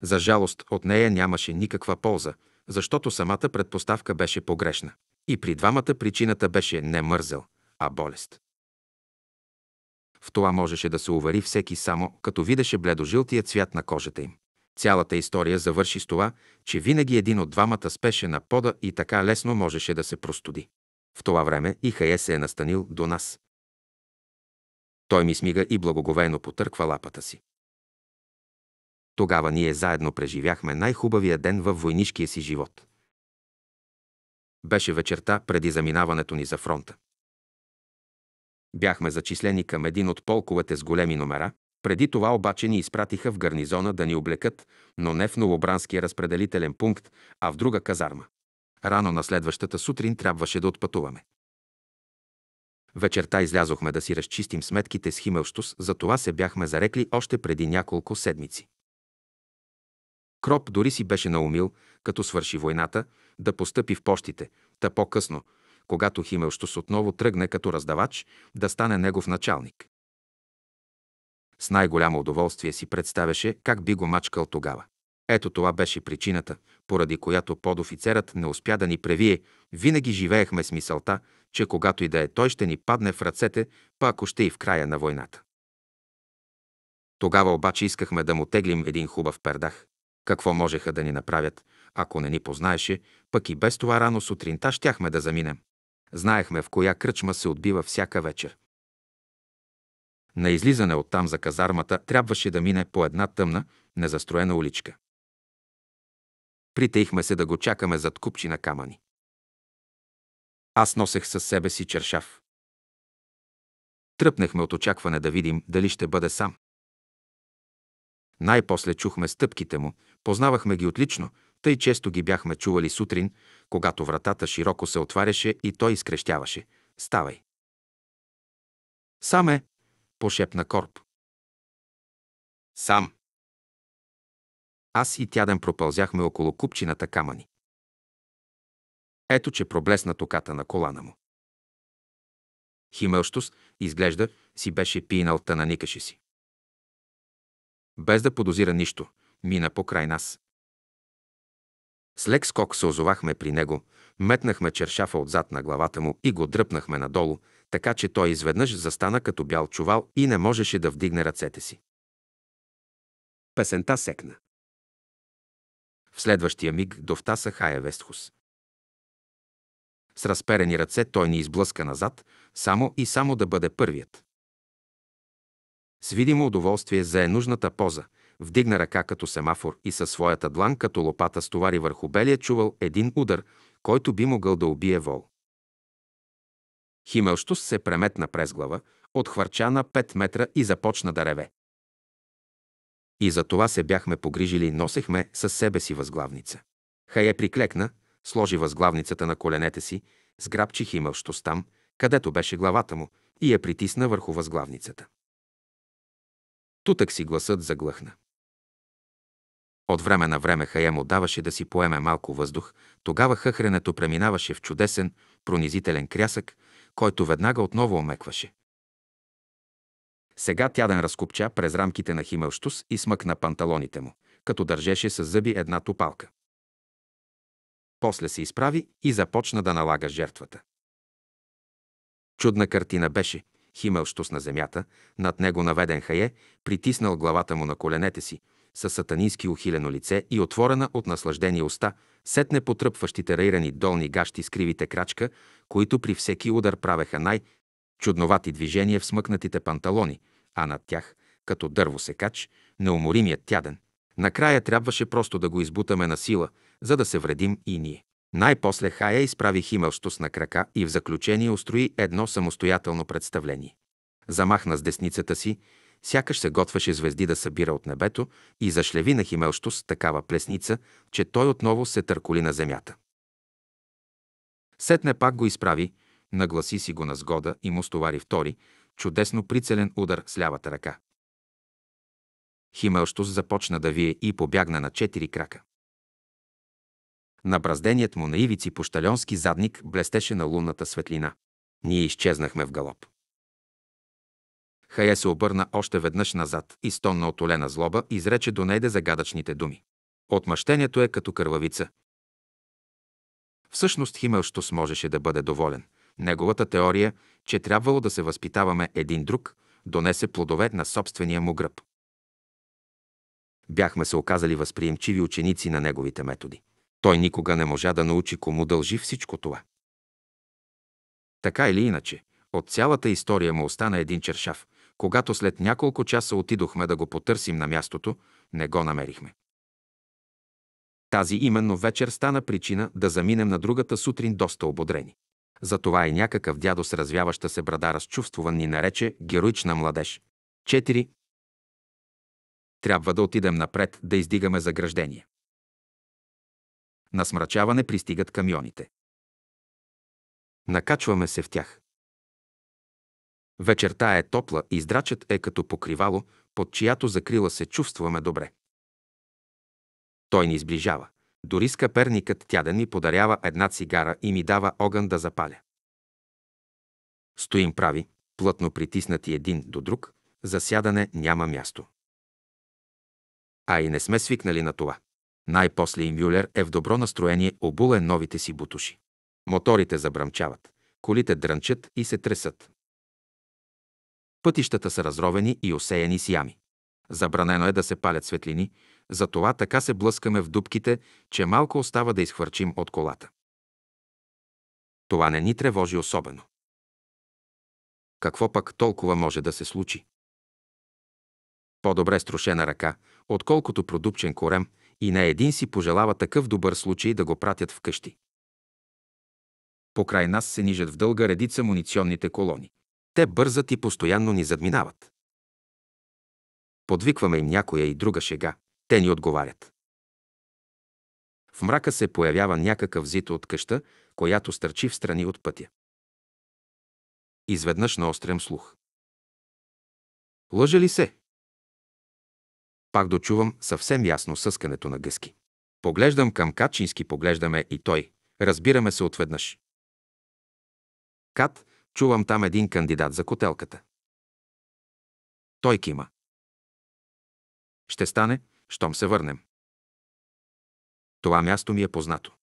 За жалост от нея нямаше никаква полза, защото самата предпоставка беше погрешна. И при двамата причината беше не мързел, а болест. В това можеше да се увери всеки само, като видеше бледожилтия цвят на кожата им. Цялата история завърши с това, че винаги един от двамата спеше на пода и така лесно можеше да се простуди. В това време и Хае се е настанил до нас. Той ми смига и благоговейно потърква лапата си. Тогава ние заедно преживяхме най-хубавия ден във войнишкия си живот. Беше вечерта преди заминаването ни за фронта. Бяхме зачислени към един от полковете с големи номера, преди това обаче ни изпратиха в гарнизона да ни облекат, но не в новобранския разпределителен пункт, а в друга казарма. Рано на следващата сутрин трябваше да отпътуваме. Вечерта излязохме да си разчистим сметките с Химелштус, за това се бяхме зарекли още преди няколко седмици. Кроп дори си беше наумил, като свърши войната, да постъпи в пощите та по-късно, когато Химелщус отново тръгне като раздавач, да стане негов началник. С най-голямо удоволствие си представяше как би го мачкал тогава. Ето това беше причината, поради която подофицерът не успя да ни превие. Винаги живеехме с мисълта, че когато и да е той ще ни падне в ръцете, па ако ще и в края на войната. Тогава обаче искахме да му теглим един хубав пердах, какво можеха да ни направят, ако не ни познаеше, пък и без това рано сутринта щяхме да заминем. Знаехме в коя кръчма се отбива всяка вечер. На излизане от там за казармата трябваше да мине по една тъмна, незастроена уличка. Притеихме се да го чакаме зад купчи на камъни. Аз носех със себе си чершав. Тръпнахме от очакване да видим дали ще бъде сам. Най-после чухме стъпките му, познавахме ги отлично, тъй често ги бяхме чували сутрин, когато вратата широко се отваряше и той изкрещяваше. Ставай! Саме, пошепна Корп. Сам. Аз и Тяден пропълзяхме около купчината камъни. Ето, че проблесна токата на колана му. Химелщус, изглежда, си беше пинал та никаше си без да подозира нищо, мина покрай нас. С лек скок се озовахме при него, метнахме чершафа отзад на главата му и го дръпнахме надолу, така че той изведнъж застана като бял чувал и не можеше да вдигне ръцете си. Песента секна. В следващия миг довтаса Хая Вестхус. С разперени ръце той ни изблъска назад, само и само да бъде първият. С видимо удоволствие зае нужната поза, вдигна ръка като семафор и със своята длан като лопата стовари върху белия чувал един удар, който би могъл да убие вол. Химелщус се преметна през глава, отхвърча на 5 метра и започна да реве. И за това се бяхме погрижили, и носехме със себе си възглавница. Хае приклекна, сложи възглавницата на коленете си, сграбчи Химелштус там, където беше главата му, и я притисна върху възглавницата. Тутък си гласът заглъхна. От време на време Хая му даваше да си поеме малко въздух, тогава хъхренето преминаваше в чудесен, пронизителен крясък, който веднага отново омекваше. Сега тяден разкопча през рамките на Химелштус и смъкна панталоните му, като държеше с зъби една топалка. После се изправи и започна да налага жертвата. Чудна картина беше – Химелщос на земята, над него наведен хае, притиснал главата му на коленете си, с сатанински ухилено лице и отворена от наслаждение уста, сетне потръпващите райрани долни гащи с кривите крачка, които при всеки удар правеха най-чудновати движения в смъкнатите панталони, а над тях, като дърво секач, неуморимият тяден. Накрая трябваше просто да го избутаме на сила, за да се вредим и ние. Най-после Хая изправи Химелштус на крака и в заключение устрои едно самостоятелно представление. Замахна с десницата си, сякаш се готвеше звезди да събира от небето и зашлеви на Химелштус такава плесница, че той отново се търколи на земята. Сетне пак го изправи, нагласи си го на сгода и му стовари втори, чудесно прицелен удар с лявата ръка. Химелштус започна да вие и побягна на четири крака. Набразденият му на ивици пощальонски задник блестеше на лунната светлина. Ние изчезнахме в галоп. Хая се обърна още веднъж назад и стон на отолена злоба изрече до нейде загадъчните думи. Отмъщението е като кървавица. Всъщност Химелщо сможеше да бъде доволен. Неговата теория, че трябвало да се възпитаваме един друг, донесе плодове на собствения му гръб. Бяхме се оказали възприемчиви ученици на неговите методи. Той никога не можа да научи кому дължи всичко това. Така или иначе, от цялата история му остана един чершав. Когато след няколко часа отидохме да го потърсим на мястото, не го намерихме. Тази именно вечер стана причина да заминем на другата сутрин доста ободрени. Затова и някакъв дядо с развяваща се брада разчувствован ни нарече героична младеж. 4. Трябва да отидем напред да издигаме заграждение. На смрачаване пристигат камионите. Накачваме се в тях. Вечерта е топла и здрачът е като покривало, под чиято закрила се чувстваме добре. Той ни сближава. Дори скъперникът тяден ми подарява една цигара и ми дава огън да запаля. Стоим прави, плътно притиснати един до друг, за сядане няма място. А и не сме свикнали на това. Най-после и Мюлер е в добро настроение, обулен новите си бутуши. Моторите забрамчават, колите дрънчат и се тресат. Пътищата са разровени и осеяни с ями. Забранено е да се палят светлини, затова така се блъскаме в дубките, че малко остава да изхвърчим от колата. Това не ни тревожи особено. Какво пък толкова може да се случи? По-добре струшена ръка, отколкото продупчен корем и на един си пожелава такъв добър случай да го пратят вкъщи. Покрай нас се нижат в дълга редица муниционните колони. Те бързат и постоянно ни задминават. Подвикваме им някоя и друга шега. Те ни отговарят. В мрака се появява някакъв зид от къща, която стърчи в страни от пътя. Изведнъж острем слух. Лъжа ли се? Пак дочувам съвсем ясно съскането на гъски. Поглеждам към качински поглеждаме и той. Разбираме се отведнъж. Кат, чувам там един кандидат за котелката. Той кима. Ще стане, щом се върнем. Това място ми е познато.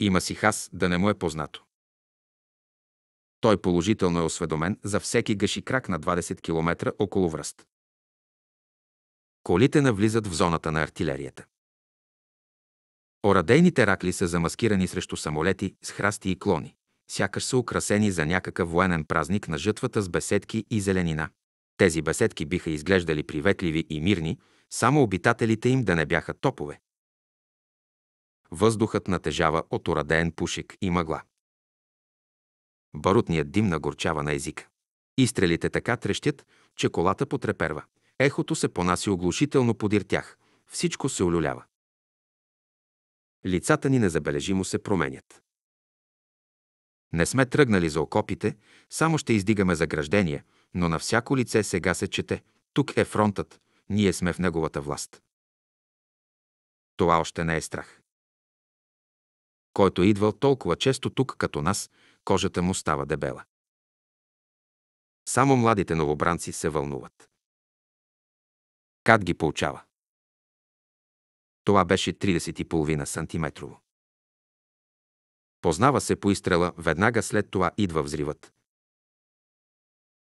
Има си хас да не му е познато. Той положително е осведомен за всеки гъши крак на 20 км около връст. Колите навлизат в зоната на артилерията. Орадейните ракли са замаскирани срещу самолети с храсти и клони, сякаш са украсени за някакъв военен празник на жътвата с беседки и зеленина. Тези беседки биха изглеждали приветливи и мирни, само обитателите им да не бяха топове. Въздухът натежава от орадеен пушек и мъгла. Барутният дим нагорчава на езика. Изстрелите така трещят, че колата потреперва. Ехото се понаси оглушително подир тях. Всичко се олюлява. Лицата ни незабележимо се променят. Не сме тръгнали за окопите, само ще издигаме заграждения, но на всяко лице сега се чете. Тук е фронтът, ние сме в неговата власт. Това още не е страх. Който е идвал толкова често тук като нас, кожата му става дебела. Само младите новобранци се вълнуват. Кат ги получава. Това беше 30,5 сантиметрово. Познава се по изстрела, веднага след това идва взривът.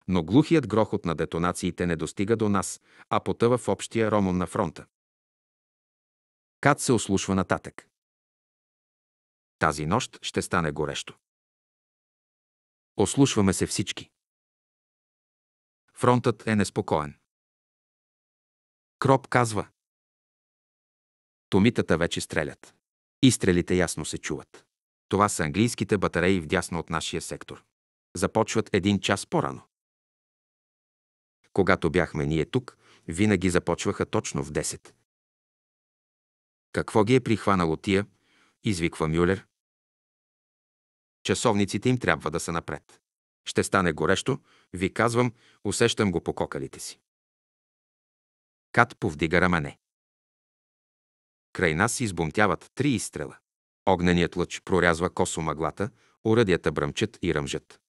Но глухият грохот на детонациите не достига до нас, а потъва в общия ромон на фронта. Кат се ослушва нататък. Тази нощ ще стане горещо. Ослушваме се всички. Фронтът е неспокоен. Кроп казва. Томитата вече стрелят. Изстрелите ясно се чуват. Това са английските батареи вдясно от нашия сектор. Започват един час по-рано. Когато бяхме ние тук, винаги започваха точно в 10. Какво ги е прихванало тия? извиква Мюлер. Часовниците им трябва да са напред. Ще стане горещо, ви казвам, усещам го по кокалите си. Кат повдига рамене. Край нас избунтяват три изстрела. Огненият лъч прорязва косо мъглата, уръдията е бръмчат и ръмжат.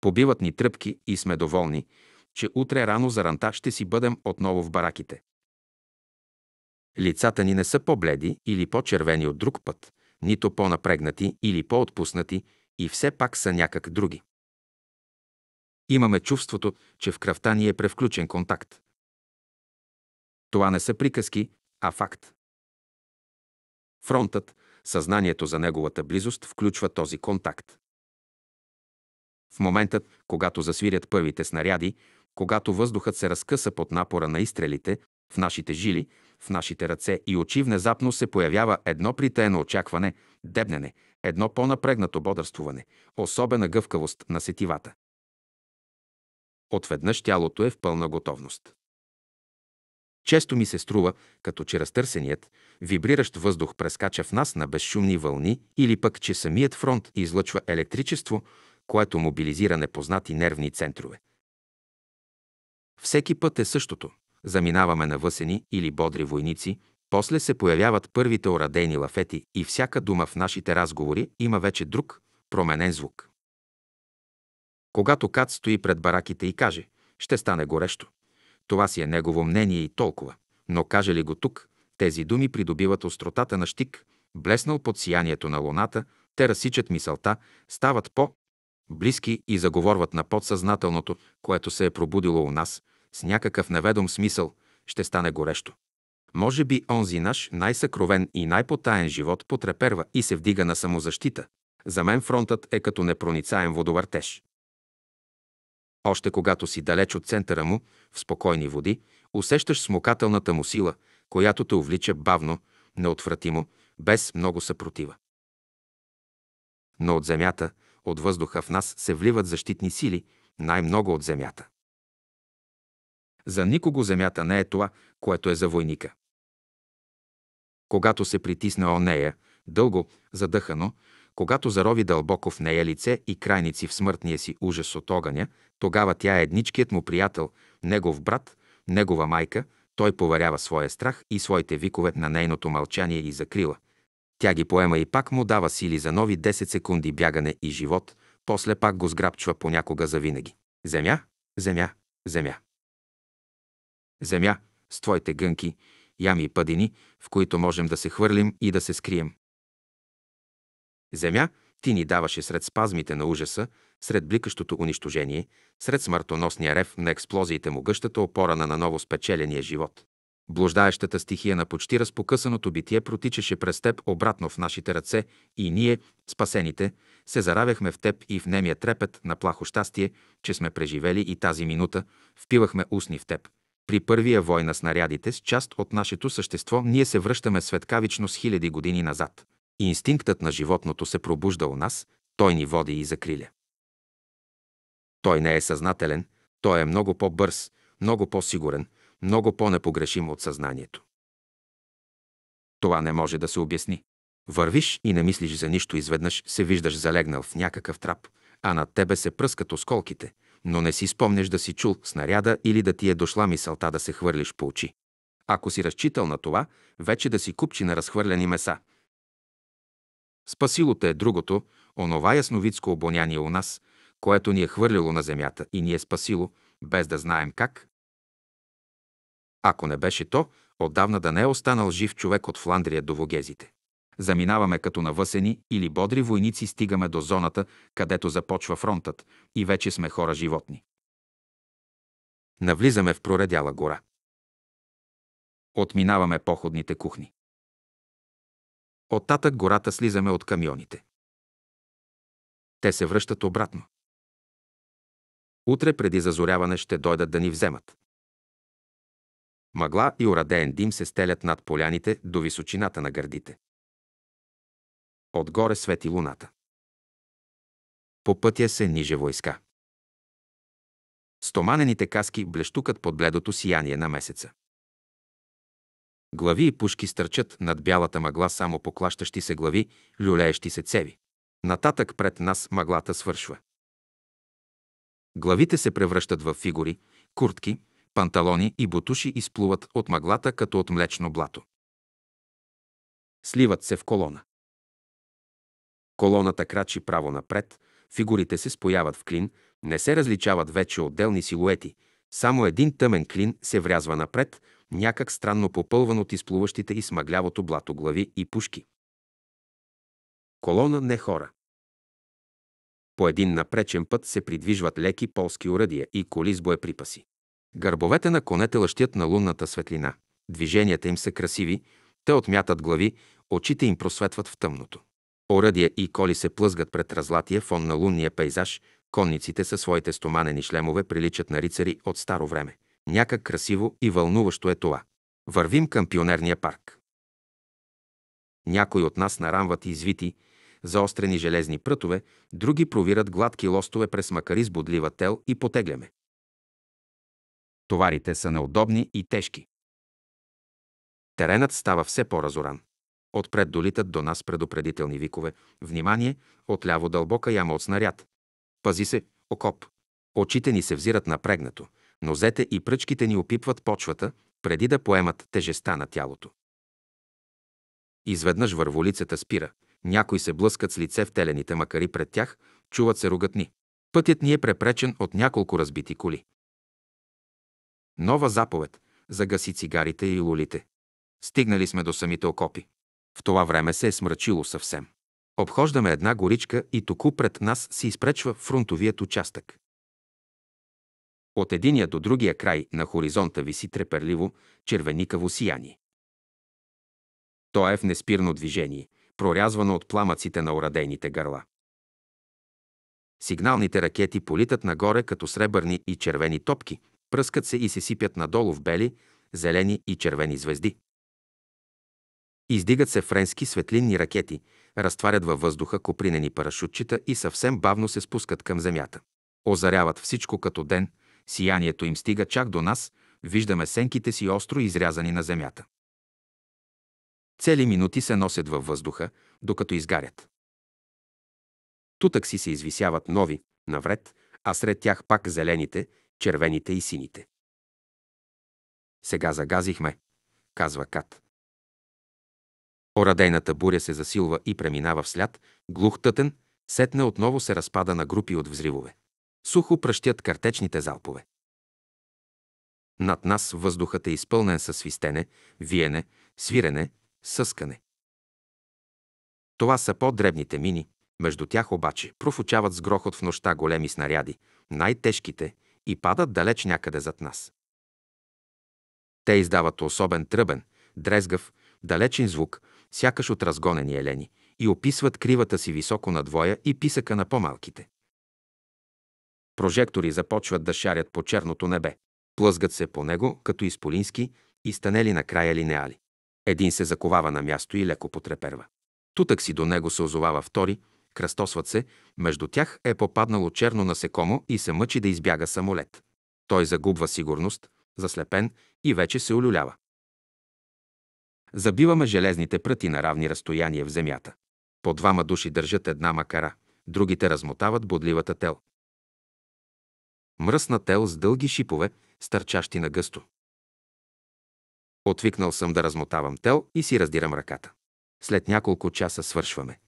Побиват ни тръпки и сме доволни, че утре рано за ранта ще си бъдем отново в бараките. Лицата ни не са по-бледи или по-червени от друг път, нито по-напрегнати или по-отпуснати, и все пак са някак други. Имаме чувството, че в кръвта ни е превключен контакт. Това не са приказки, а факт. Фронтът, съзнанието за неговата близост включва този контакт. В моментът, когато засвирят първите снаряди, когато въздухът се разкъса под напора на изстрелите, в нашите жили, в нашите ръце и очи внезапно се появява едно притеено очакване, дебнене, едно по-напрегнато бодрствуване, особена гъвкавост на сетивата. Отведнъж тялото е в пълна готовност. Често ми се струва, като че разтърсеният, вибриращ въздух прескача в нас на безшумни вълни или пък, че самият фронт излъчва електричество, което мобилизира непознати нервни центрове. Всеки път е същото. Заминаваме на въсени или бодри войници, после се появяват първите орадейни лафети и всяка дума в нашите разговори има вече друг, променен звук. Когато Кат стои пред бараките и каже, ще стане горещо, това си е негово мнение и толкова. Но каже ли го тук, тези думи придобиват остротата на щик, блеснал под сиянието на луната, те разсичат мисълта, стават по близки и заговорват на подсъзнателното, което се е пробудило у нас, с някакъв неведом смисъл, ще стане горещо. Може би онзи наш най-съкровен и най-потаен живот потреперва и се вдига на самозащита. За мен фронтът е като непроницаем водовъртеж. Още когато си далеч от центъра му, в спокойни води, усещаш смукателната му сила, която те увлича бавно, неотвратимо, без много съпротива. Но от земята, от въздуха в нас се вливат защитни сили, най-много от земята. За никого земята не е това, което е за войника. Когато се притисна о нея, дълго, задъхано, когато зарови дълбоко в нея е лице и крайници в смъртния си ужас от огъня, тогава тя е едничкият му приятел, негов брат, негова майка, той поварява своя страх и своите викове на нейното мълчание и закрила. Тя ги поема и пак му дава сили за нови 10 секунди бягане и живот, после пак го сграбчва понякога завинаги. Земя, земя, земя. Земя, с твоите гънки, ями и падини, в които можем да се хвърлим и да се скрием. Земя ти ни даваше сред спазмите на ужаса, сред бликащото унищожение, сред смъртоносния рев на експлозиите му гъщата опора на наново спечеления живот. Блуждаещата стихия на почти разпокъсаното битие протичаше през теб обратно в нашите ръце и ние, спасените, се заравяхме в теб и в немия трепет на плахо щастие, че сме преживели и тази минута, впивахме устни в теб. При първия война снарядите с част от нашето същество ние се връщаме светкавично с хиляди години назад – и инстинктът на животното се пробужда у нас, той ни води и закриля. Той не е съзнателен, той е много по-бърз, много по-сигурен, много по-непогрешим от съзнанието. Това не може да се обясни. Вървиш и не мислиш за нищо, изведнъж се виждаш залегнал в някакъв трап, а над тебе се пръскат осколките, но не си спомняш да си чул снаряда или да ти е дошла мисълта да се хвърлиш по очи. Ако си разчитал на това, вече да си купчи на разхвърляни меса – Спасило те е другото, онова ясновидско обоняние у нас, което ни е хвърлило на земята и ни е спасило, без да знаем как. Ако не беше то, отдавна да не е останал жив човек от Фландрия до Вогезите. Заминаваме като навъсени или бодри войници стигаме до зоната, където започва фронтът и вече сме хора-животни. Навлизаме в проредяла гора. Отминаваме походните кухни. Оттатък гората слизаме от камионите. Те се връщат обратно. Утре преди зазоряване ще дойдат да ни вземат. Мъгла и орадеен дим се стелят над поляните до височината на гърдите. Отгоре свети луната. По пътя се ниже войска. Стоманените каски блещукат под бледото сияние на месеца. Глави и пушки стърчат над бялата мъгла само поклащащи се глави, люлеещи се цеви. Нататък пред нас мъглата свършва. Главите се превръщат в фигури, куртки, панталони и бутуши изплуват от мъглата като от млечно блато. Сливат се в колона. Колоната крачи право напред, фигурите се спояват в клин, не се различават вече отделни силуети, само един тъмен клин се врязва напред, някак странно попълван от изплуващите и смъглявото блато глави и пушки. Колона не хора. По един напречен път се придвижват леки полски уръдия и коли с боеприпаси. Гърбовете на конете лъщят на лунната светлина. Движенията им са красиви, те отмятат глави, очите им просветват в тъмното. Оръдия и коли се плъзгат пред разлатия фон на лунния пейзаж, конниците със своите стоманени шлемове приличат на рицари от старо време. Някак красиво и вълнуващо е това. Вървим към пионерния парк. Някои от нас нарамват извити, заострени железни прътове, други провират гладки лостове през макари с бодлива тел и потегляме. Товарите са неудобни и тежки. Теренът става все по-разоран. Отпред долитат до нас предупредителни викове. Внимание, отляво дълбока яма от снаряд. Пази се, окоп. Очите ни се взират напрегнато, Нозете и пръчките ни опипват почвата, преди да поемат тежеста на тялото. Изведнъж върволицата спира. Някои се блъскат с лице в телените макари пред тях, чуват се ругатни. Пътят ни е препречен от няколко разбити коли. Нова заповед – загаси цигарите и лулите. Стигнали сме до самите окопи. В това време се е смрачило съвсем. Обхождаме една горичка и току пред нас се изпречва фронтовият участък. От единия до другия край на хоризонта виси треперливо, червеникаво сияние. То е в неспирно движение, прорязвано от пламъците на урадейните гърла. Сигналните ракети политат нагоре като сребърни и червени топки, пръскат се и се сипят надолу в бели, зелени и червени звезди. Издигат се френски светлинни ракети, разтварят във въздуха копринени парашутчета и съвсем бавно се спускат към земята. Озаряват всичко като ден, Сиянието им стига чак до нас, виждаме сенките си остро изрязани на земята. Цели минути се носят във въздуха, докато изгарят. Тутък си се извисяват нови, навред, а сред тях пак зелените, червените и сините. Сега загазихме, казва Кат. Орадейната буря се засилва и преминава в глух тътен, сетне отново се разпада на групи от взривове сухо пръщят картечните залпове. Над нас въздухът е изпълнен със свистене, виене, свирене, съскане. Това са по-дребните мини, между тях обаче профучават с грохот в нощта големи снаряди, най-тежките, и падат далеч някъде зад нас. Те издават особен тръбен, дрезгав, далечен звук, сякаш от разгонени елени, и описват кривата си високо надвоя и писъка на по-малките. Прожектори започват да шарят по черното небе. Плъзгат се по него, като изполински, и станели на края линеали. Един се заковава на място и леко потреперва. Тутък си до него се озовава втори, кръстосват се, между тях е попаднало черно насекомо и се мъчи да избяга самолет. Той загубва сигурност, заслепен и вече се олюлява. Забиваме железните пръти на равни разстояния в земята. По двама души държат една макара, другите размотават бодливата тел мръсна тел с дълги шипове, стърчащи на гъсто. Отвикнал съм да размотавам тел и си раздирам ръката. След няколко часа свършваме.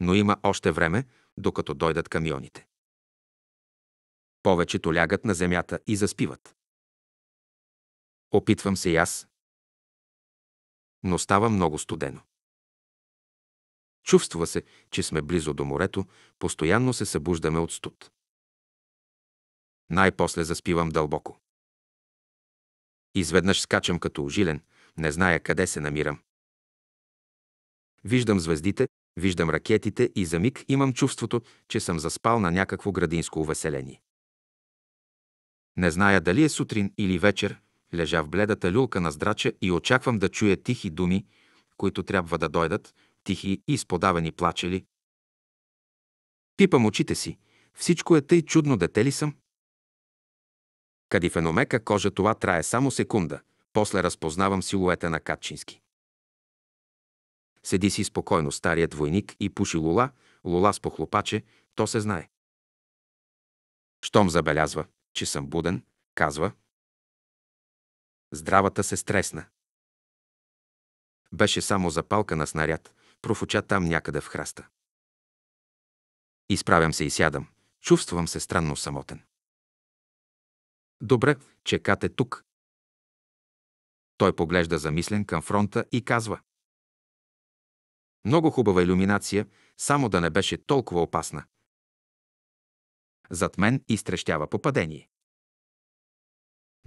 Но има още време, докато дойдат камионите. Повечето лягат на земята и заспиват. Опитвам се и аз, но става много студено. Чувства се, че сме близо до морето, постоянно се събуждаме от студ. Най-после заспивам дълбоко. Изведнъж скачам като ожилен, не зная къде се намирам. Виждам звездите, виждам ракетите и за миг имам чувството, че съм заспал на някакво градинско увеселение. Не зная дали е сутрин или вечер, лежа в бледата люлка на здрача и очаквам да чуя тихи думи, които трябва да дойдат, тихи и сподавени плачели. Пипам очите си. Всичко е тъй чудно дете ли съм? Кадифеномека кожа това трае само секунда. После разпознавам силуета на Катчински. Седи си спокойно старият войник и пуши лула, лула с похлопаче, то се знае. Щом забелязва, че съм буден, казва. Здравата се стресна. Беше само запалка на снаряд, профуча там някъде в храста. Изправям се и сядам. Чувствам се странно самотен. Добре, чекате тук. Той поглежда замислен към фронта и казва. Много хубава иллюминация, само да не беше толкова опасна. Зад мен изтрещява попадение.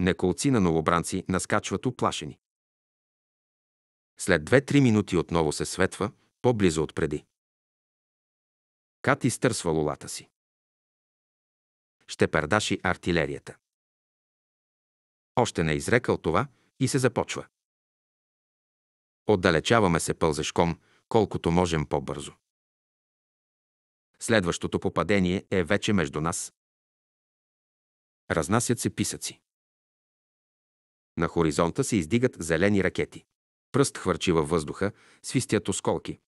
Неколци на новобранци наскачват оплашени. След две-три минути отново се светва, по-близо от преди. Кат изтърсва лулата си. Ще пердаши артилерията. Още не е изрекал това и се започва. Отдалечаваме се пълзешком, колкото можем по-бързо. Следващото попадение е вече между нас. Разнасят се писъци. На хоризонта се издигат зелени ракети. Пръст хвърчи във въздуха, свистят осколки.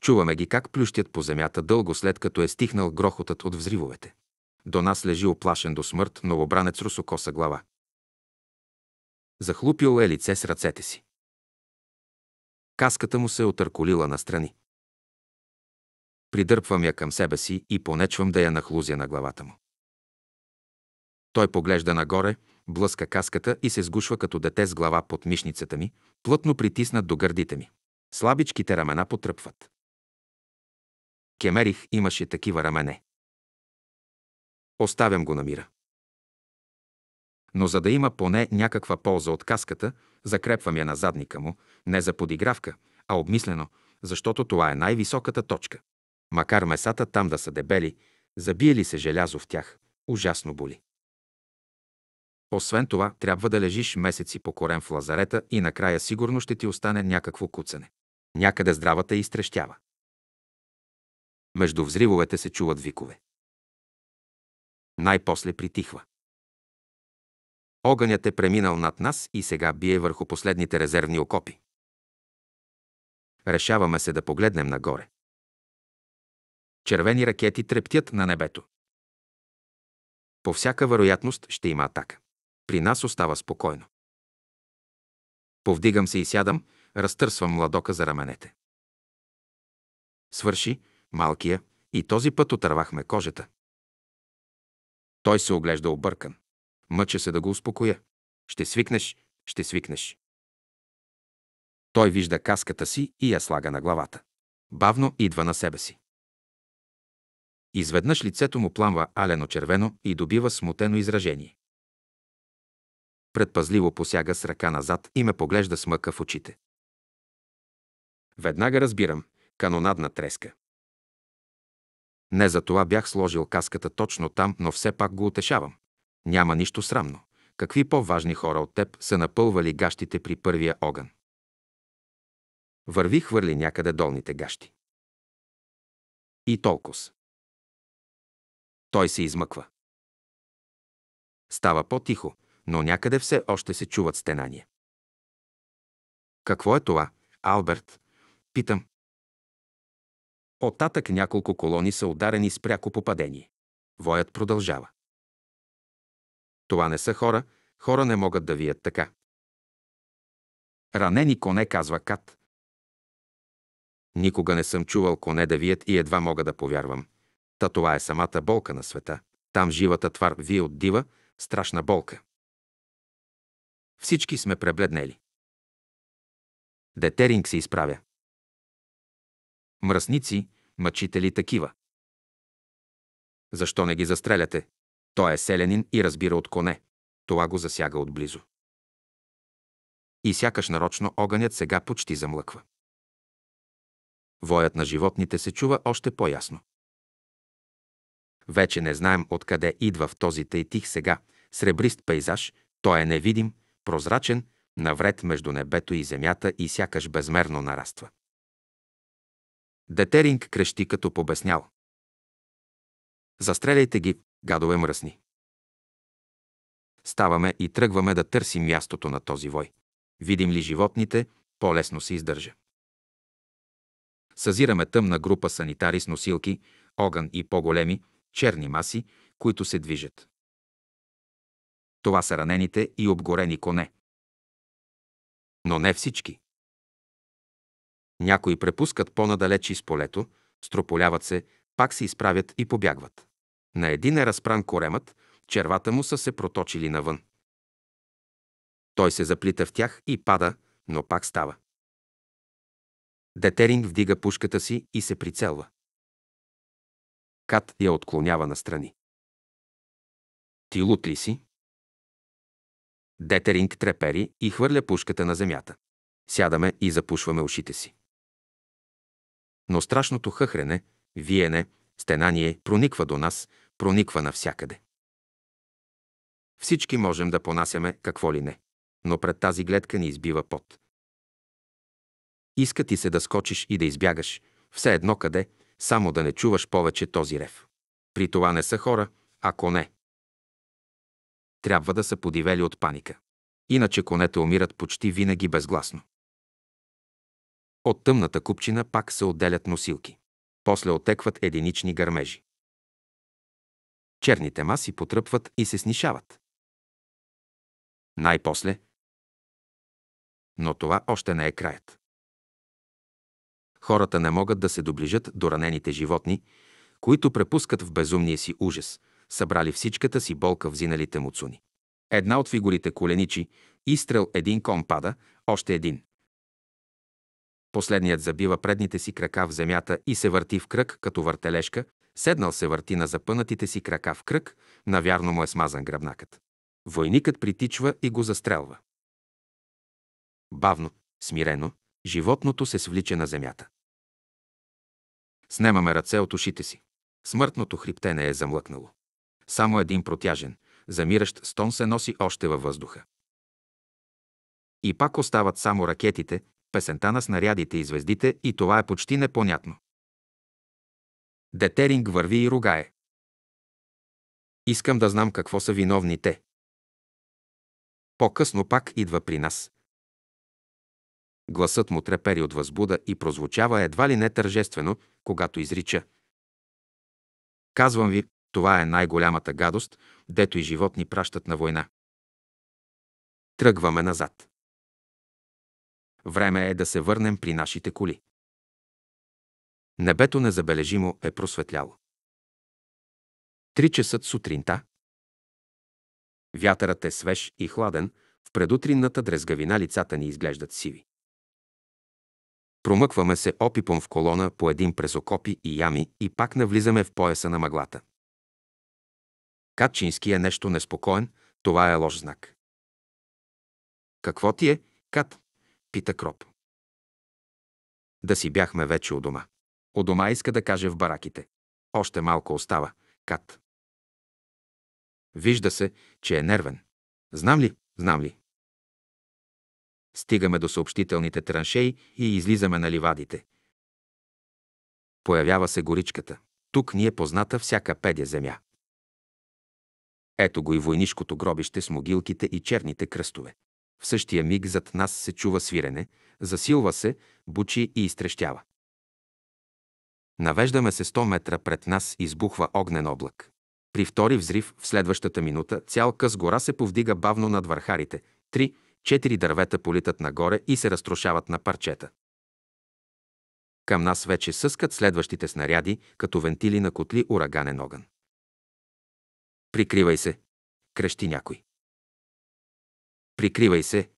Чуваме ги как плющят по земята дълго след като е стихнал грохотът от взривовете. До нас лежи оплашен до смърт новобранец русокоса глава. Захлупил е лице с ръцете си. Каската му се е отърколила настрани. Придърпвам я към себе си и понечвам да я нахлузя на главата му. Той поглежда нагоре, блъска каската и се сгушва като дете с глава под мишницата ми, плътно притиснат до гърдите ми. Слабичките рамена потръпват. Кемерих имаше такива рамене. Оставям го на мира. Но за да има поне някаква полза от каската, закрепвам я на задника му, не за подигравка, а обмислено, защото това е най-високата точка. Макар месата там да са дебели, забие ли се желязо в тях, ужасно боли. Освен това, трябва да лежиш месеци по корем в лазарета и накрая сигурно ще ти остане някакво куцане. Някъде здравата изтрещява. Между взривовете се чуват викове. Най-после притихва. Огънят е преминал над нас и сега бие върху последните резервни окопи. Решаваме се да погледнем нагоре. Червени ракети трептят на небето. По всяка вероятност ще има атака. При нас остава спокойно. Повдигам се и сядам, разтърсвам младока за раменете. Свърши, малкия, и този път отървахме кожата. Той се оглежда объркан. Мъча се да го успокоя. Ще свикнеш, ще свикнеш. Той вижда каската си и я слага на главата. Бавно идва на себе си. Изведнъж лицето му пламва алено-червено и добива смутено изражение. Предпазливо посяга с ръка назад и ме поглежда с мъка в очите. Веднага разбирам, канонадна треска. Не за това бях сложил каската точно там, но все пак го утешавам. Няма нищо срамно. Какви по-важни хора от теб са напълвали гащите при първия огън? Върви хвърли някъде долните гащи. И толкова. Той се измъква. Става по-тихо, но някъде все още се чуват стенания. Какво е това, Алберт? Питам. Оттатък няколко колони са ударени с пряко попадение. Воят продължава. Това не са хора, хора не могат да вият така. Ранени коне, казва Кат. Никога не съм чувал коне да вият и едва мога да повярвам. Та това е самата болка на света. Там живата твар вие от дива, страшна болка. Всички сме пребледнели. Детеринг се изправя мръсници, мъчители такива. Защо не ги застреляте? Той е селянин и разбира от коне. Това го засяга отблизо. И сякаш нарочно огънят сега почти замлъква. Воят на животните се чува още по-ясно. Вече не знаем откъде идва в този тъй тих сега сребрист пейзаж, той е невидим, прозрачен, навред между небето и земята и сякаш безмерно нараства. Детеринг крещи като побеснял. Застреляйте ги, гадове мръсни. Ставаме и тръгваме да търсим мястото на този вой. Видим ли животните, по-лесно се издържа. Съзираме тъмна група санитари с носилки, огън и по-големи, черни маси, които се движат. Това са ранените и обгорени коне. Но не всички. Някои препускат по-надалеч из полето, строполяват се, пак се изправят и побягват. На един е разпран коремът, червата му са се проточили навън. Той се заплита в тях и пада, но пак става. Детеринг вдига пушката си и се прицелва. Кат я отклонява настрани. Ти лут ли си? Детеринг трепери и хвърля пушката на земята. Сядаме и запушваме ушите си но страшното хъхрене, виене, стенание прониква до нас, прониква навсякъде. Всички можем да понасяме какво ли не, но пред тази гледка ни избива пот. Иска ти се да скочиш и да избягаш, все едно къде, само да не чуваш повече този рев. При това не са хора, ако не. Трябва да са подивели от паника. Иначе конете умират почти винаги безгласно. От тъмната купчина пак се отделят носилки. После отекват единични гърмежи. Черните маси потръпват и се снишават. Най-после. Но това още не е краят. Хората не могат да се доближат до ранените животни, които препускат в безумния си ужас, събрали всичката си болка в зиналите муцуни. Една от фигурите коленичи, изстрел един кон пада, още един. Последният забива предните си крака в земята и се върти в кръг, като въртележка, седнал се върти на запънатите си крака в кръг, навярно му е смазан гръбнакът. Войникът притичва и го застрелва. Бавно, смирено, животното се свлича на земята. Снемаме ръце от ушите си. Смъртното хриптене е замлъкнало. Само един протяжен, замиращ стон се носи още във въздуха. И пак остават само ракетите, песента на снарядите и звездите и това е почти непонятно. Детеринг върви и ругае. Искам да знам какво са виновни те. По-късно пак идва при нас. Гласът му трепери от възбуда и прозвучава едва ли не тържествено, когато изрича. Казвам ви, това е най-голямата гадост, дето и животни пращат на война. Тръгваме назад. Време е да се върнем при нашите коли. Небето незабележимо е просветляло. Три часа сутринта. Вятърът е свеж и хладен, в предутринната дрезгавина лицата ни изглеждат сиви. Промъкваме се опипом в колона по един през окопи и ями и пак навлизаме в пояса на мъглата. Катчински е нещо неспокоен, това е лош знак. Какво ти е, Кат? пита Кроп. Да си бяхме вече у дома. У дома иска да каже в бараките. Още малко остава, кат. Вижда се, че е нервен. Знам ли? Знам ли? Стигаме до съобщителните траншеи и излизаме на ливадите. Появява се горичката. Тук ни е позната всяка педя земя. Ето го и войнишкото гробище с могилките и черните кръстове. В същия миг зад нас се чува свирене, засилва се, бучи и изтрещява. Навеждаме се 100 метра пред нас и избухва огнен облак. При втори взрив в следващата минута цял къс гора се повдига бавно над върхарите. Три, четири дървета политат нагоре и се разтрошават на парчета. Към нас вече съскат следващите снаряди, като вентили на котли ураганен огън. Прикривай се, крещи някой. Прикривай се.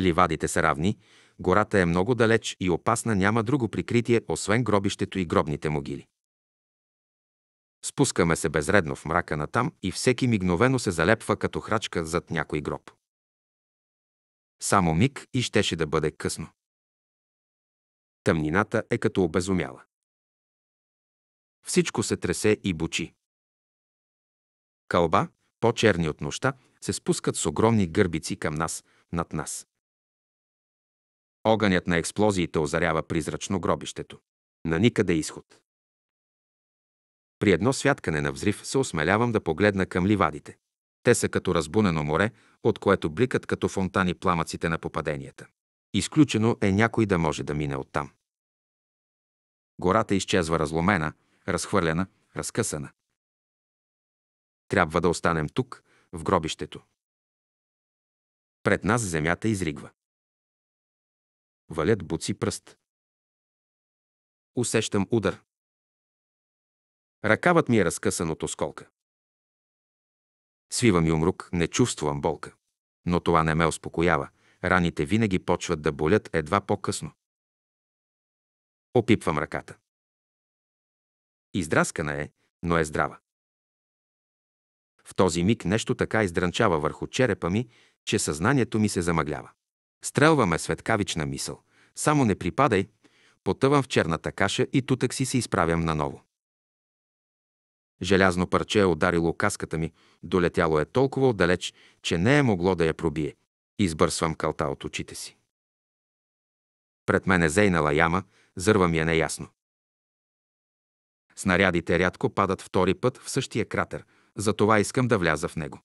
Ливадите са равни, гората е много далеч и опасна, няма друго прикритие, освен гробището и гробните могили. Спускаме се безредно в мрака на там и всеки мигновено се залепва като храчка зад някой гроб. Само миг и щеше да бъде късно. Тъмнината е като обезумяла. Всичко се тресе и бучи. Кълба, по-черни от нощта, се спускат с огромни гърбици към нас, над нас. Огънят на експлозиите озарява призрачно гробището. На никъде изход. При едно святкане на взрив се осмелявам да погледна към ливадите. Те са като разбунено море, от което бликат като фонтани пламъците на попаденията. Изключено е някой да може да мине оттам. Гората изчезва разломена, разхвърлена, разкъсана. Трябва да останем тук, в гробището. Пред нас земята изригва. Валят буци пръст. Усещам удар. Ръкавът ми е разкъсан от осколка. Свивам юмрук, умрук, не чувствам болка. Но това не ме успокоява. Раните винаги почват да болят едва по-късно. Опипвам ръката. Издраскана е, но е здрава. В този миг нещо така издранчава върху черепа ми, че съзнанието ми се замъглява. Стрелваме светкавична мисъл. Само не припадай, потъвам в черната каша и тутък си се изправям наново. Желязно парче е ударило каската ми, долетяло е толкова отдалеч, че не е могло да я пробие. Избърсвам калта от очите си. Пред мен е зейнала яма, зърва ми е неясно. Снарядите рядко падат втори път в същия кратер, за това искам да вляза в него.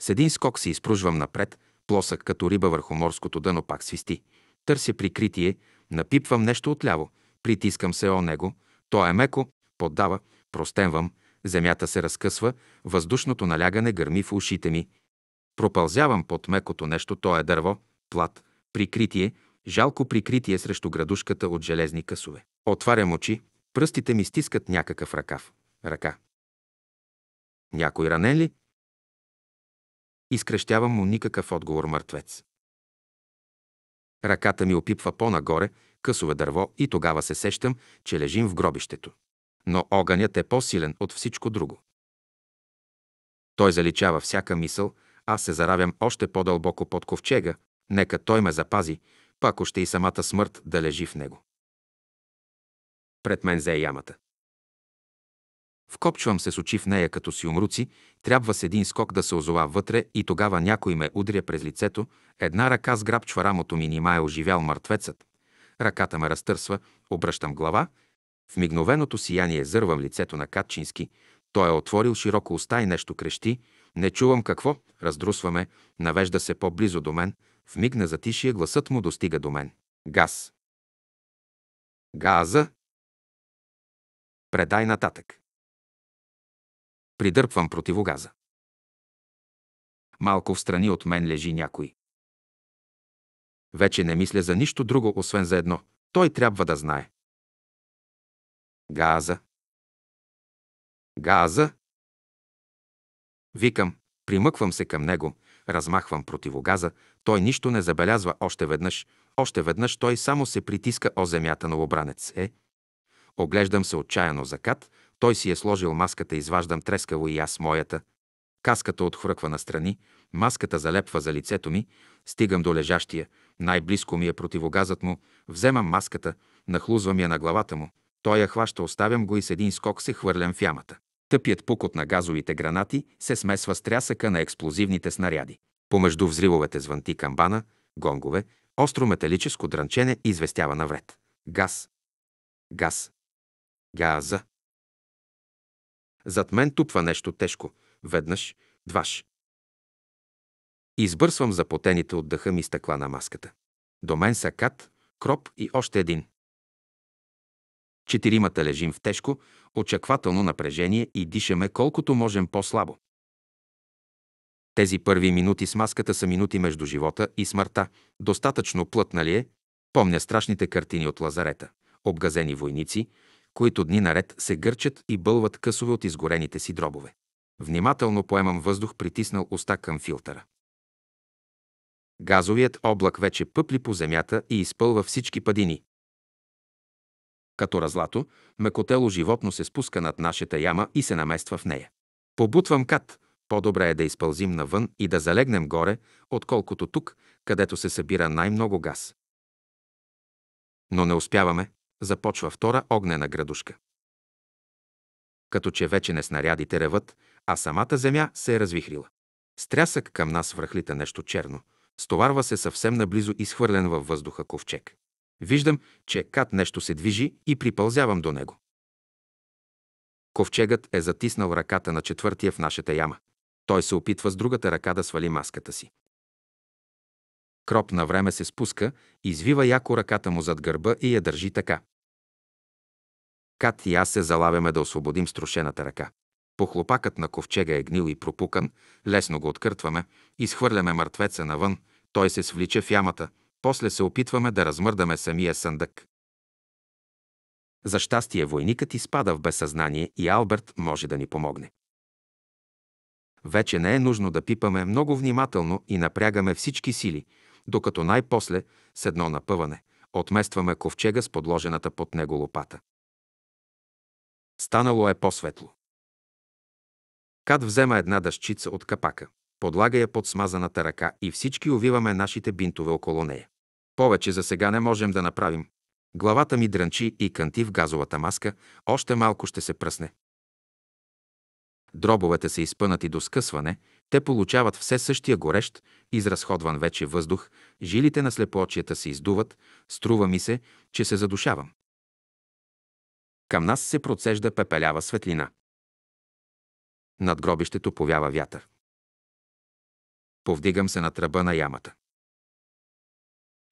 С един скок се изпружвам напред, плосък като риба върху морското дъно пак свисти. Търся прикритие, напипвам нещо отляво, притискам се о него, то е меко, поддава, простенвам, земята се разкъсва, въздушното налягане гърми в ушите ми. Пропълзявам под мекото нещо, то е дърво, плат, прикритие, жалко прикритие срещу градушката от железни късове. Отварям очи, пръстите ми стискат някакъв ръкав. Ръка. Някой ранен ли? Изкрещявам му никакъв отговор мъртвец. Ръката ми опипва по-нагоре, късове дърво и тогава се сещам, че лежим в гробището. Но огънят е по-силен от всичко друго. Той заличава всяка мисъл, аз се заравям още по-дълбоко под ковчега, нека той ме запази, пак още и самата смърт да лежи в него. Пред мен зае ямата. Вкопчвам се с очи в нея като си умруци, трябва с един скок да се озова вътре и тогава някой ме удря през лицето, една ръка сграбчва рамото ми, нима е оживял мъртвецът. Ръката ме разтърсва, обръщам глава. В мигновеното сияние зървам лицето на Катчински. Той е отворил широко уста и нещо крещи. Не чувам какво, раздрусваме, навежда се по-близо до мен. В миг на затишие гласът му достига до мен. Газ. Газа. Предай нататък. Придърпвам противогаза. Малко встрани от мен лежи някой. Вече не мисля за нищо друго, освен за едно. Той трябва да знае. Газа. Газа. Викам, примъквам се към него, размахвам противогаза, той нищо не забелязва още веднъж, още веднъж той само се притиска о земята на обранец. Е, оглеждам се отчаяно закат, той си е сложил маската, изваждам трескаво и аз моята. Каската отхвърква настрани, маската залепва за лицето ми, стигам до лежащия, най-близко ми е противогазът му, вземам маската, нахлузвам я на главата му. Той я хваща, оставям го и с един скок се хвърлям в ямата. Тъпият пукот на газовите гранати се смесва с трясъка на експлозивните снаряди. Помежду взривовете звънти камбана, гонгове, остро металическо дрънчене известява навред. Газ. Газ. Газа. Зад мен тупва нещо тежко. Веднъж, дваш. Избърсвам запотените от дъха ми стъкла на маската. До мен са кат, кроп и още един. Четиримата лежим в тежко, очаквателно напрежение и дишаме колкото можем по-слабо. Тези първи минути с маската са минути между живота и смъртта. Достатъчно плътна ли е? Помня страшните картини от лазарета. Обгазени войници, които дни наред се гърчат и бълват късове от изгорените си дробове. Внимателно поемам въздух, притиснал уста към филтъра. Газовият облак вече пъпли по земята и изпълва всички падини. Като разлато, мекотело животно се спуска над нашата яма и се намества в нея. Побутвам кат. По-добре е да изпълзим навън и да залегнем горе, отколкото тук, където се събира най-много газ. Но не успяваме. Започва втора огнена градушка. Като че вече не снарядите реват, а самата земя се е развихрила. Стрясък към нас връхлита нещо черно. Стоварва се съвсем наблизо и схвърлен във въздуха ковчег. Виждам, че кат нещо се движи и припълзявам до него. Ковчегът е затиснал ръката на четвъртия в нашата яма. Той се опитва с другата ръка да свали маската си. Кроп на време се спуска, извива яко ръката му зад гърба и я държи така. Кат и аз се залавяме да освободим струшената ръка. Похлопакът на ковчега е гнил и пропукан, лесно го откъртваме, изхвърляме мъртвеца навън, той се свлича в ямата, после се опитваме да размърдаме самия съндък. За щастие войникът изпада в безсъзнание и Алберт може да ни помогне. Вече не е нужно да пипаме много внимателно и напрягаме всички сили, докато най-после, с едно напъване, отместваме ковчега с подложената под него лопата. Станало е по-светло. Кат взема една дъщица от капака, подлага я под смазаната ръка и всички увиваме нашите бинтове около нея. Повече за сега не можем да направим. Главата ми дрънчи и канти в газовата маска, още малко ще се пръсне. Дробовете са изпънати до скъсване те получават все същия горещ, изразходван вече въздух, жилите на слепоочията се издуват, струва ми се, че се задушавам. Към нас се процежда пепелява светлина. Над гробището повява вятър. Повдигам се на тръба на ямата.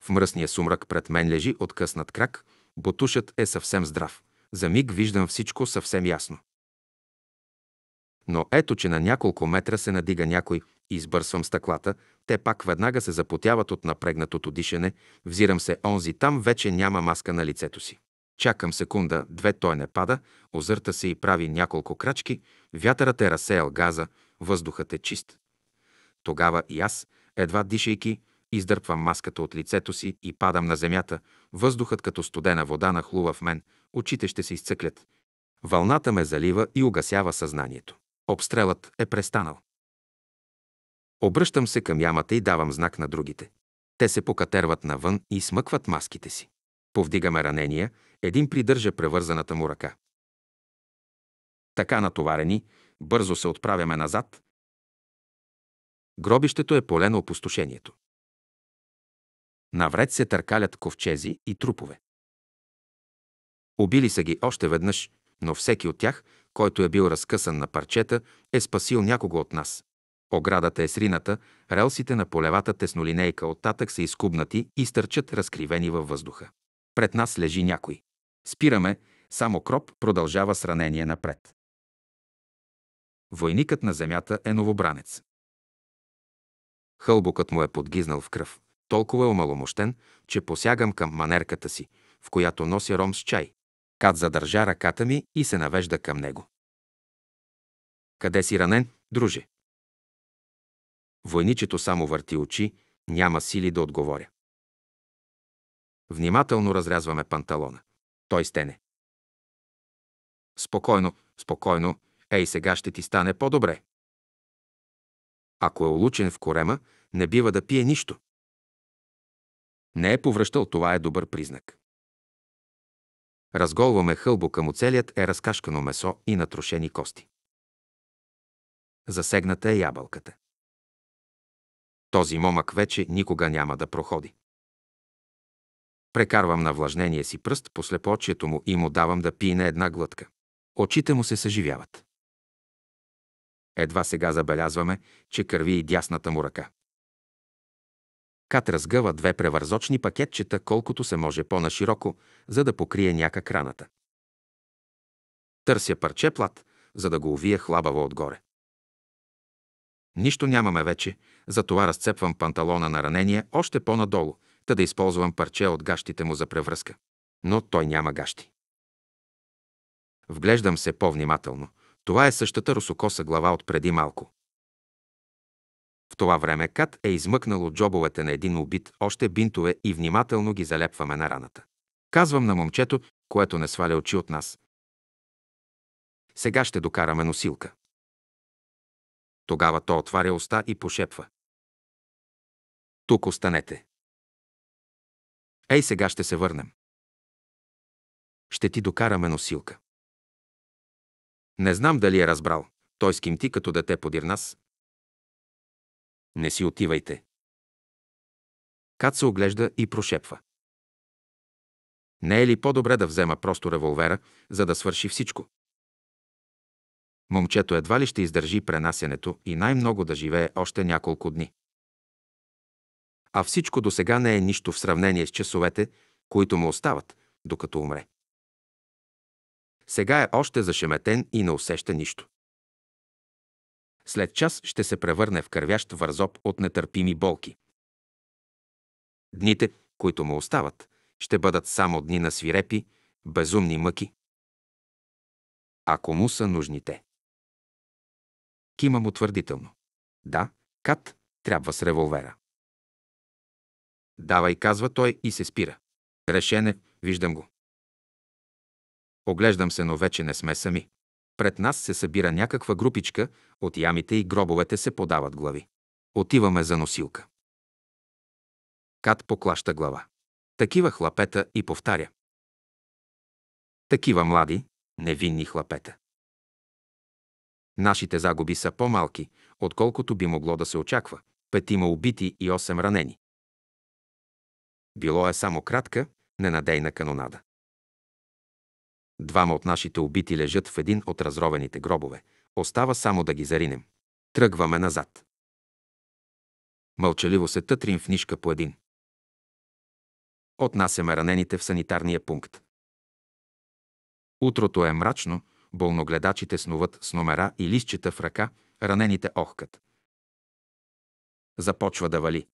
В мръсния сумрак пред мен лежи откъснат крак, ботушът е съвсем здрав. За миг виждам всичко съвсем ясно. Но ето, че на няколко метра се надига някой и избърсвам стъклата, те пак веднага се запотяват от напрегнатото дишане, взирам се онзи там, вече няма маска на лицето си. Чакам секунда, две той не пада, озърта се и прави няколко крачки, вятърът е разсеял газа, въздухът е чист. Тогава и аз, едва дишайки, издърпвам маската от лицето си и падам на земята, въздухът като студена вода нахлува в мен, очите ще се изцъклят. Вълната ме залива и угасява съзнанието. Обстрелът е престанал. Обръщам се към ямата и давам знак на другите. Те се покатерват навън и смъкват маските си. Повдигаме ранения, един придържа превързаната му ръка. Така натоварени, бързо се отправяме назад. Гробището е поле на опустошението. Навред се търкалят ковчези и трупове. Убили са ги още веднъж, но всеки от тях който е бил разкъсан на парчета, е спасил някого от нас. Оградата е срината, релсите на полевата теснолинейка оттатък са изкубнати и стърчат разкривени във въздуха. Пред нас лежи някой. Спираме, само Кроп продължава с ранение напред. Войникът на земята е новобранец. Хълбукът му е подгизнал в кръв. Толкова е омаломощен, че посягам към манерката си, в която нося ром с чай. Кат задържа ръката ми и се навежда към него. Къде си ранен, друже? Войничето само върти очи, няма сили да отговоря. Внимателно разрязваме панталона. Той стене. Спокойно, спокойно, ей сега ще ти стане по-добре. Ако е улучен в корема, не бива да пие нищо. Не е повръщал, това е добър признак. Разголваме хълбо му целият е разкашкано месо и натрошени кости. Засегната е ябълката. Този момък вече никога няма да проходи. Прекарвам на влажнение си пръст по слепочието му и му давам да пие на една глътка. Очите му се съживяват. Едва сега забелязваме, че кърви и дясната му ръка. Кат разгъва две превързочни пакетчета колкото се може по-нашироко, за да покрие някак раната. Търся парче плат, за да го увия хлабаво отгоре. Нищо нямаме вече, затова разцепвам панталона на ранение още по-надолу, та да използвам парче от гащите му за превръзка. Но той няма гащи. Вглеждам се по-внимателно. Това е същата русокоса глава от преди малко. В това време Кат е измъкнал от джобовете на един убит още бинтове и внимателно ги залепваме на раната. Казвам на момчето, което не сваля очи от нас. Сега ще докараме носилка. Тогава то отваря уста и пошепва. Тук останете. Ей, сега ще се върнем. Ще ти докараме носилка. Не знам дали е разбрал. Той скимти като дете подир нас, не си отивайте. Кат се оглежда и прошепва. Не е ли по-добре да взема просто револвера, за да свърши всичко? Момчето едва ли ще издържи пренасенето и най-много да живее още няколко дни. А всичко до сега не е нищо в сравнение с часовете, които му остават, докато умре. Сега е още зашеметен и не усеща нищо. След час ще се превърне в кървящ вързоп от нетърпими болки. Дните, които му остават, ще бъдат само дни на свирепи, безумни мъки. Ако му са нужните. му твърдително: Да, кат, трябва с револвера. Давай, казва той и се спира. Решене, виждам го. Оглеждам се, но вече не сме сами. Пред нас се събира някаква групичка, от ямите и гробовете се подават глави. Отиваме за носилка. Кат поклаща глава. Такива хлапета и повтаря. Такива млади, невинни хлапета. Нашите загуби са по-малки, отколкото би могло да се очаква. Петима убити и 8 ранени. Било е само кратка, ненадейна канонада. Двама от нашите убити лежат в един от разровените гробове. Остава само да ги заринем. Тръгваме назад. Мълчаливо се тътрим в нишка по един. Отнасяме ранените в санитарния пункт. Утрото е мрачно, болногледачите снуват с номера и листчета в ръка, ранените охкат. Започва да вали.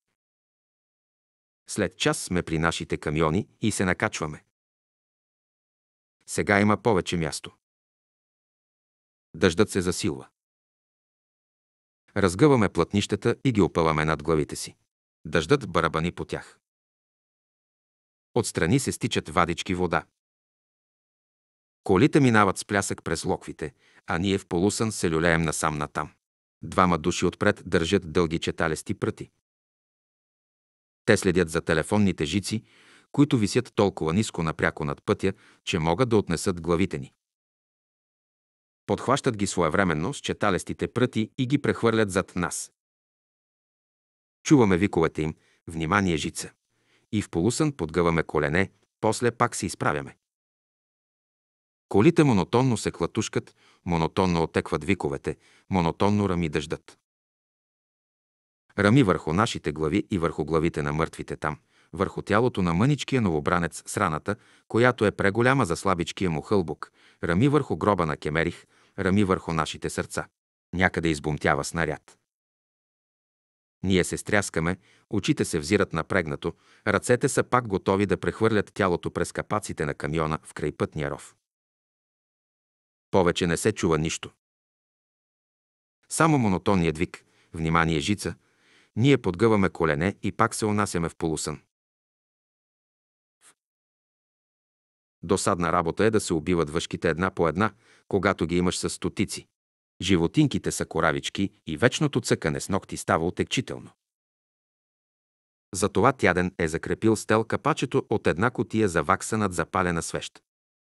След час сме при нашите камиони и се накачваме. Сега има повече място. Дъждът се засилва. Разгъваме плътнищата и ги опъваме над главите си. Дъждът барабани по тях. Отстрани се стичат вадички вода. Колите минават с плясък през локвите, а ние в полусън се люлеем насам натам. Двама души отпред държат дълги четалести пръти. Те следят за телефонните жици, които висят толкова ниско напряко над пътя, че могат да отнесат главите ни. Подхващат ги своевременно с четалестите пръти и ги прехвърлят зад нас. Чуваме виковете им «Внимание, жица!» и в полусън подгъваме колене, после пак се изправяме. Колите монотонно се клатушкат, монотонно отекват виковете, монотонно рами дъждът. Рами върху нашите глави и върху главите на мъртвите там, върху тялото на мъничкия новобранец с раната, която е преголяма за слабичкия му хълбок, рами върху гроба на Кемерих, рами върху нашите сърца. Някъде избумтява снаряд. Ние се стряскаме, очите се взират напрегнато, ръцете са пак готови да прехвърлят тялото през капаците на камиона в крайпътния ров. Повече не се чува нищо. Само монотонният вик, внимание жица, ние подгъваме колене и пак се унасяме в полусън. Досадна работа е да се убиват въшките една по една, когато ги имаш с стотици. Животинките са коравички и вечното цъкане с ногти става отекчително. Затова тяден е закрепил стел капачето от една котия за вакса над запалена свещ.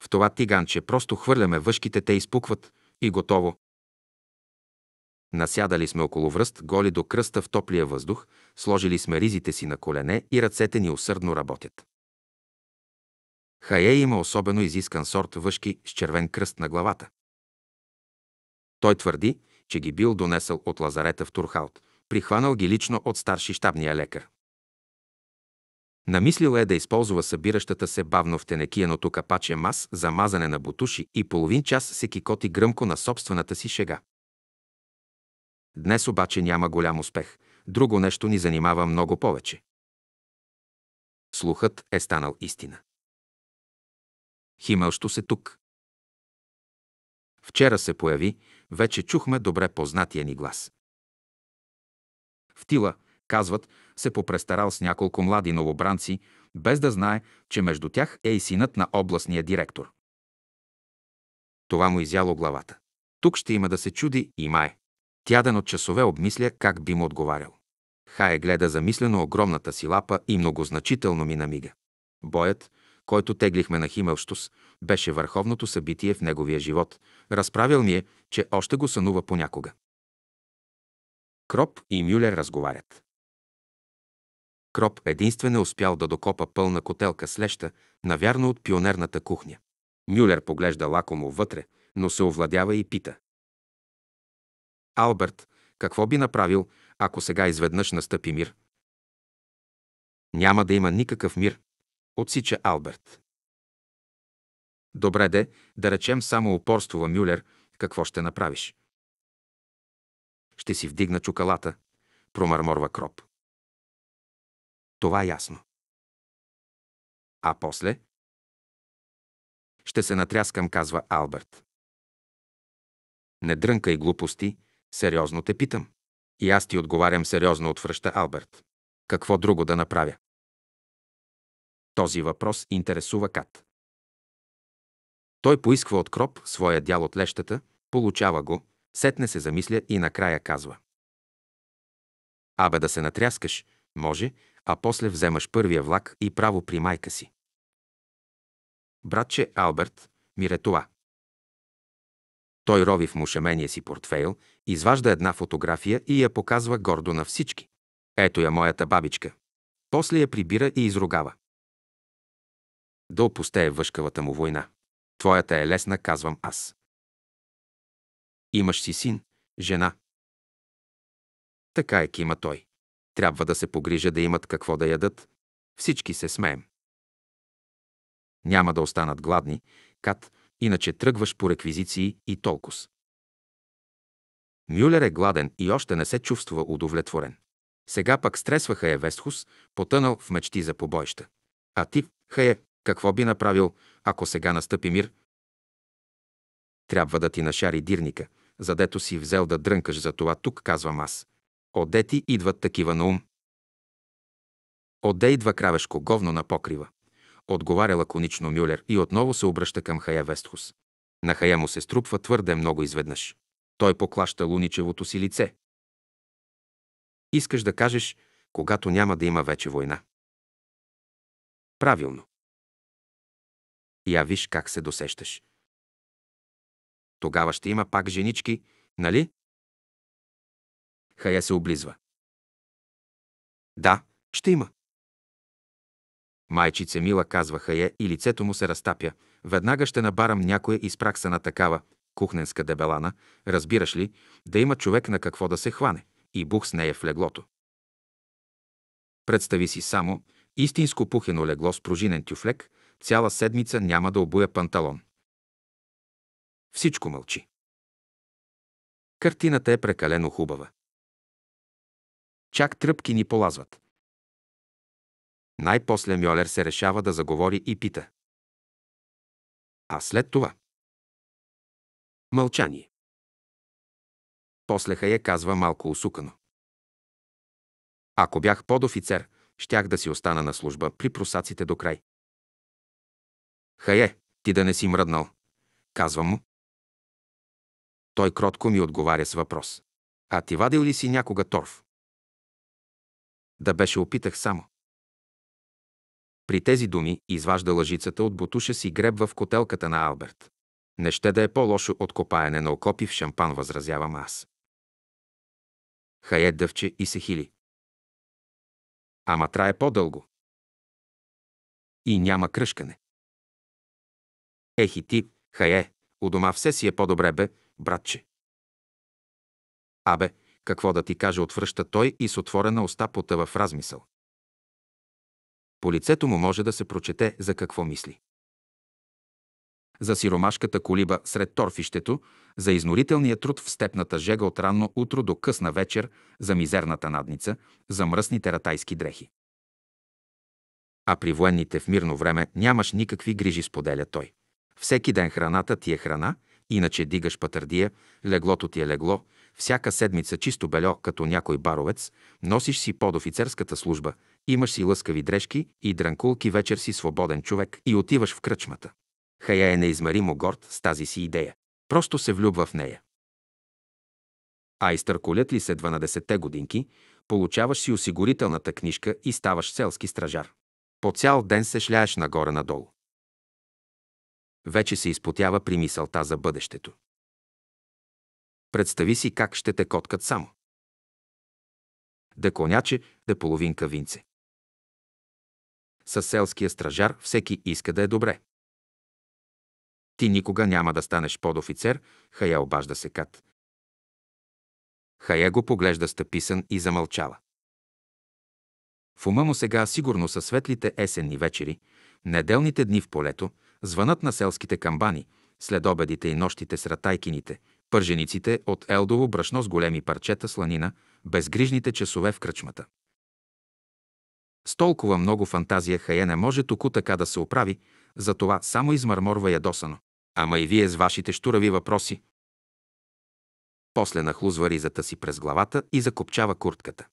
В това тиганче просто хвърляме въшките, те изпукват и готово. Насядали сме около връст, голи до кръста в топлия въздух, сложили сме ризите си на колене и ръцете ни усърдно работят. Хая има особено изискан сорт въшки с червен кръст на главата. Той твърди, че ги бил донесъл от лазарета в Турхалт, прихванал ги лично от старши щабния лекар. Намислил е да използва събиращата се бавно в тенекияното капаче мас за мазане на бутуши и половин час се кикоти гръмко на собствената си шега. Днес обаче няма голям успех. Друго нещо ни занимава много повече. Слухът е станал истина. Химълщо се тук. Вчера се появи, вече чухме добре познатия ни глас. В Тила, казват, се попрестарал с няколко млади новобранци, без да знае, че между тях е и синът на областния директор. Това му изяло главата. Тук ще има да се чуди и май. Тяден от часове обмисля как би му отговарял. Хае гледа замислено огромната си лапа и многозначително ми намига. Боят, който теглихме на Химелщус, беше върховното събитие в неговия живот. Разправил ми е, че още го сънува понякога. Кроп и Мюлер разговарят. Кроп единствен е успял да докопа пълна котелка с леща, навярно от пионерната кухня. Мюлер поглежда лакомо вътре, но се овладява и пита. Алберт, какво би направил, ако сега изведнъж настъпи мир? Няма да има никакъв мир, отсича Алберт. Добре де, да речем само упорствува Мюлер, какво ще направиш? Ще си вдигна чукалата, промърморва Кроп. Това е ясно. А после? Ще се натряскам, казва Алберт. Не дрънкай глупости, сериозно те питам. И аз ти отговарям сериозно, отвръща Алберт. Какво друго да направя? Този въпрос интересува Кат. Той поисква от Кроп своя дял от лещата, получава го, сетне се замисля и накрая казва. Абе да се натряскаш, може, а после вземаш първия влак и право при майка си. Братче Алберт, мире това. Той рови в мушемения си портфейл, изважда една фотография и я показва гордо на всички. Ето я моята бабичка. После я прибира и изругава да опустее въшкавата му война. Твоята е лесна, казвам аз. Имаш си син, жена. Така е кима той. Трябва да се погрижа да имат какво да ядат. Всички се смеем. Няма да останат гладни, кат, иначе тръгваш по реквизиции и толкос. Мюлер е гладен и още не се чувства удовлетворен. Сега пък стресваха е Вестхус, потънал в мечти за побойща. А ти, хае, какво би направил, ако сега настъпи мир? Трябва да ти нашари дирника, задето си взел да дрънкаш за това тук, казвам аз. Оде ти идват такива на ум. Оде идва кравешко говно на покрива. Отговаря лаконично Мюлер и отново се обръща към Хая Вестхус. На Хая му се струпва твърде много изведнъж. Той поклаща луничевото си лице. Искаш да кажеш, когато няма да има вече война. Правилно. Я виж как се досещаш. Тогава ще има пак женички, нали? Хая се облизва. Да, ще има. Майчице мила казва Хая и лицето му се разтапя. Веднага ще набарам някоя изпракса на такава, кухненска дебелана, разбираш ли, да има човек на какво да се хване. И бух с нея в леглото. Представи си само истинско пухено легло с пружинен тюфлек, Цяла седмица няма да обуя панталон. Всичко мълчи. Картината е прекалено хубава. Чак тръпки ни полазват. Най-после Мьолер се решава да заговори и пита. А след това? Мълчание. После я казва малко усукано. Ако бях под офицер, щях да си остана на служба при просаците до край. Хае, ти да не си мръднал, казвам му. Той кротко ми отговаря с въпрос. А ти вадил ли си някога торф? Да беше опитах само. При тези думи изважда лъжицата от бутуша си гребва в котелката на Алберт. Не ще да е по-лошо от копаене на окопи в шампан, възразявам аз. Хае дъвче и се хили. Ама трае по-дълго. И няма кръшкане. Ех и ти, хае, у дома все си е по-добре бе, братче. Абе, какво да ти каже, отвръща той и с отворена уста потъва в размисъл. По лицето му може да се прочете за какво мисли. За сиромашката колиба сред торфището, за изнорителния труд в степната жега от ранно утро до късна вечер, за мизерната надница, за мръсните ратайски дрехи. А при военните в мирно време нямаш никакви грижи, споделя той. Всеки ден храната ти е храна, иначе дигаш патърдия, леглото ти е легло, всяка седмица чисто бельо, като някой баровец, носиш си под офицерската служба, имаш си лъскави дрежки и дранкулки, вечер си свободен човек и отиваш в кръчмата. Хая е неизмеримо горд с тази си идея. Просто се влюбва в нея. А изтърколят ли се 12-те годинки, получаваш си осигурителната книжка и ставаш селски стражар. По цял ден се шляеш нагоре-надолу вече се изпотява при мисълта за бъдещето. Представи си как ще те коткат само. Да коняче, да половинка винце. Със селския стражар всеки иска да е добре. Ти никога няма да станеш под офицер, хая обажда се кат. Хая го поглежда стъписан и замълчава. В ума му сега сигурно са светлите есенни вечери, неделните дни в полето, звънът на селските камбани, след обедите и нощите с ратайкините, пържениците от елдово брашно с големи парчета сланина, безгрижните часове в кръчмата. С толкова много фантазия хая не може току така да се оправи, затова само измърморва ядосано. Ама и вие с вашите штурави въпроси. После нахлузва ризата си през главата и закопчава куртката.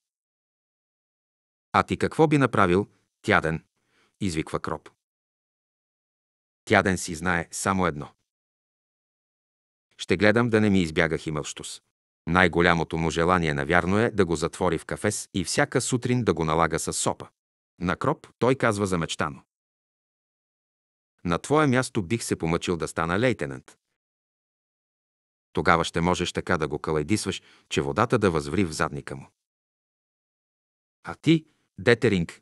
А ти какво би направил, тяден? извиква Кроп. Тяден си знае само едно. Ще гледам да не ми избяга Химълщус. Най-голямото му желание, навярно е да го затвори в кафес и всяка сутрин да го налага с сопа. На Кроп той казва замечтано. На твое място бих се помъчил да стана лейтенант. Тогава ще можеш така да го калайдисваш, че водата да възври в задника му. А ти, Детеринг,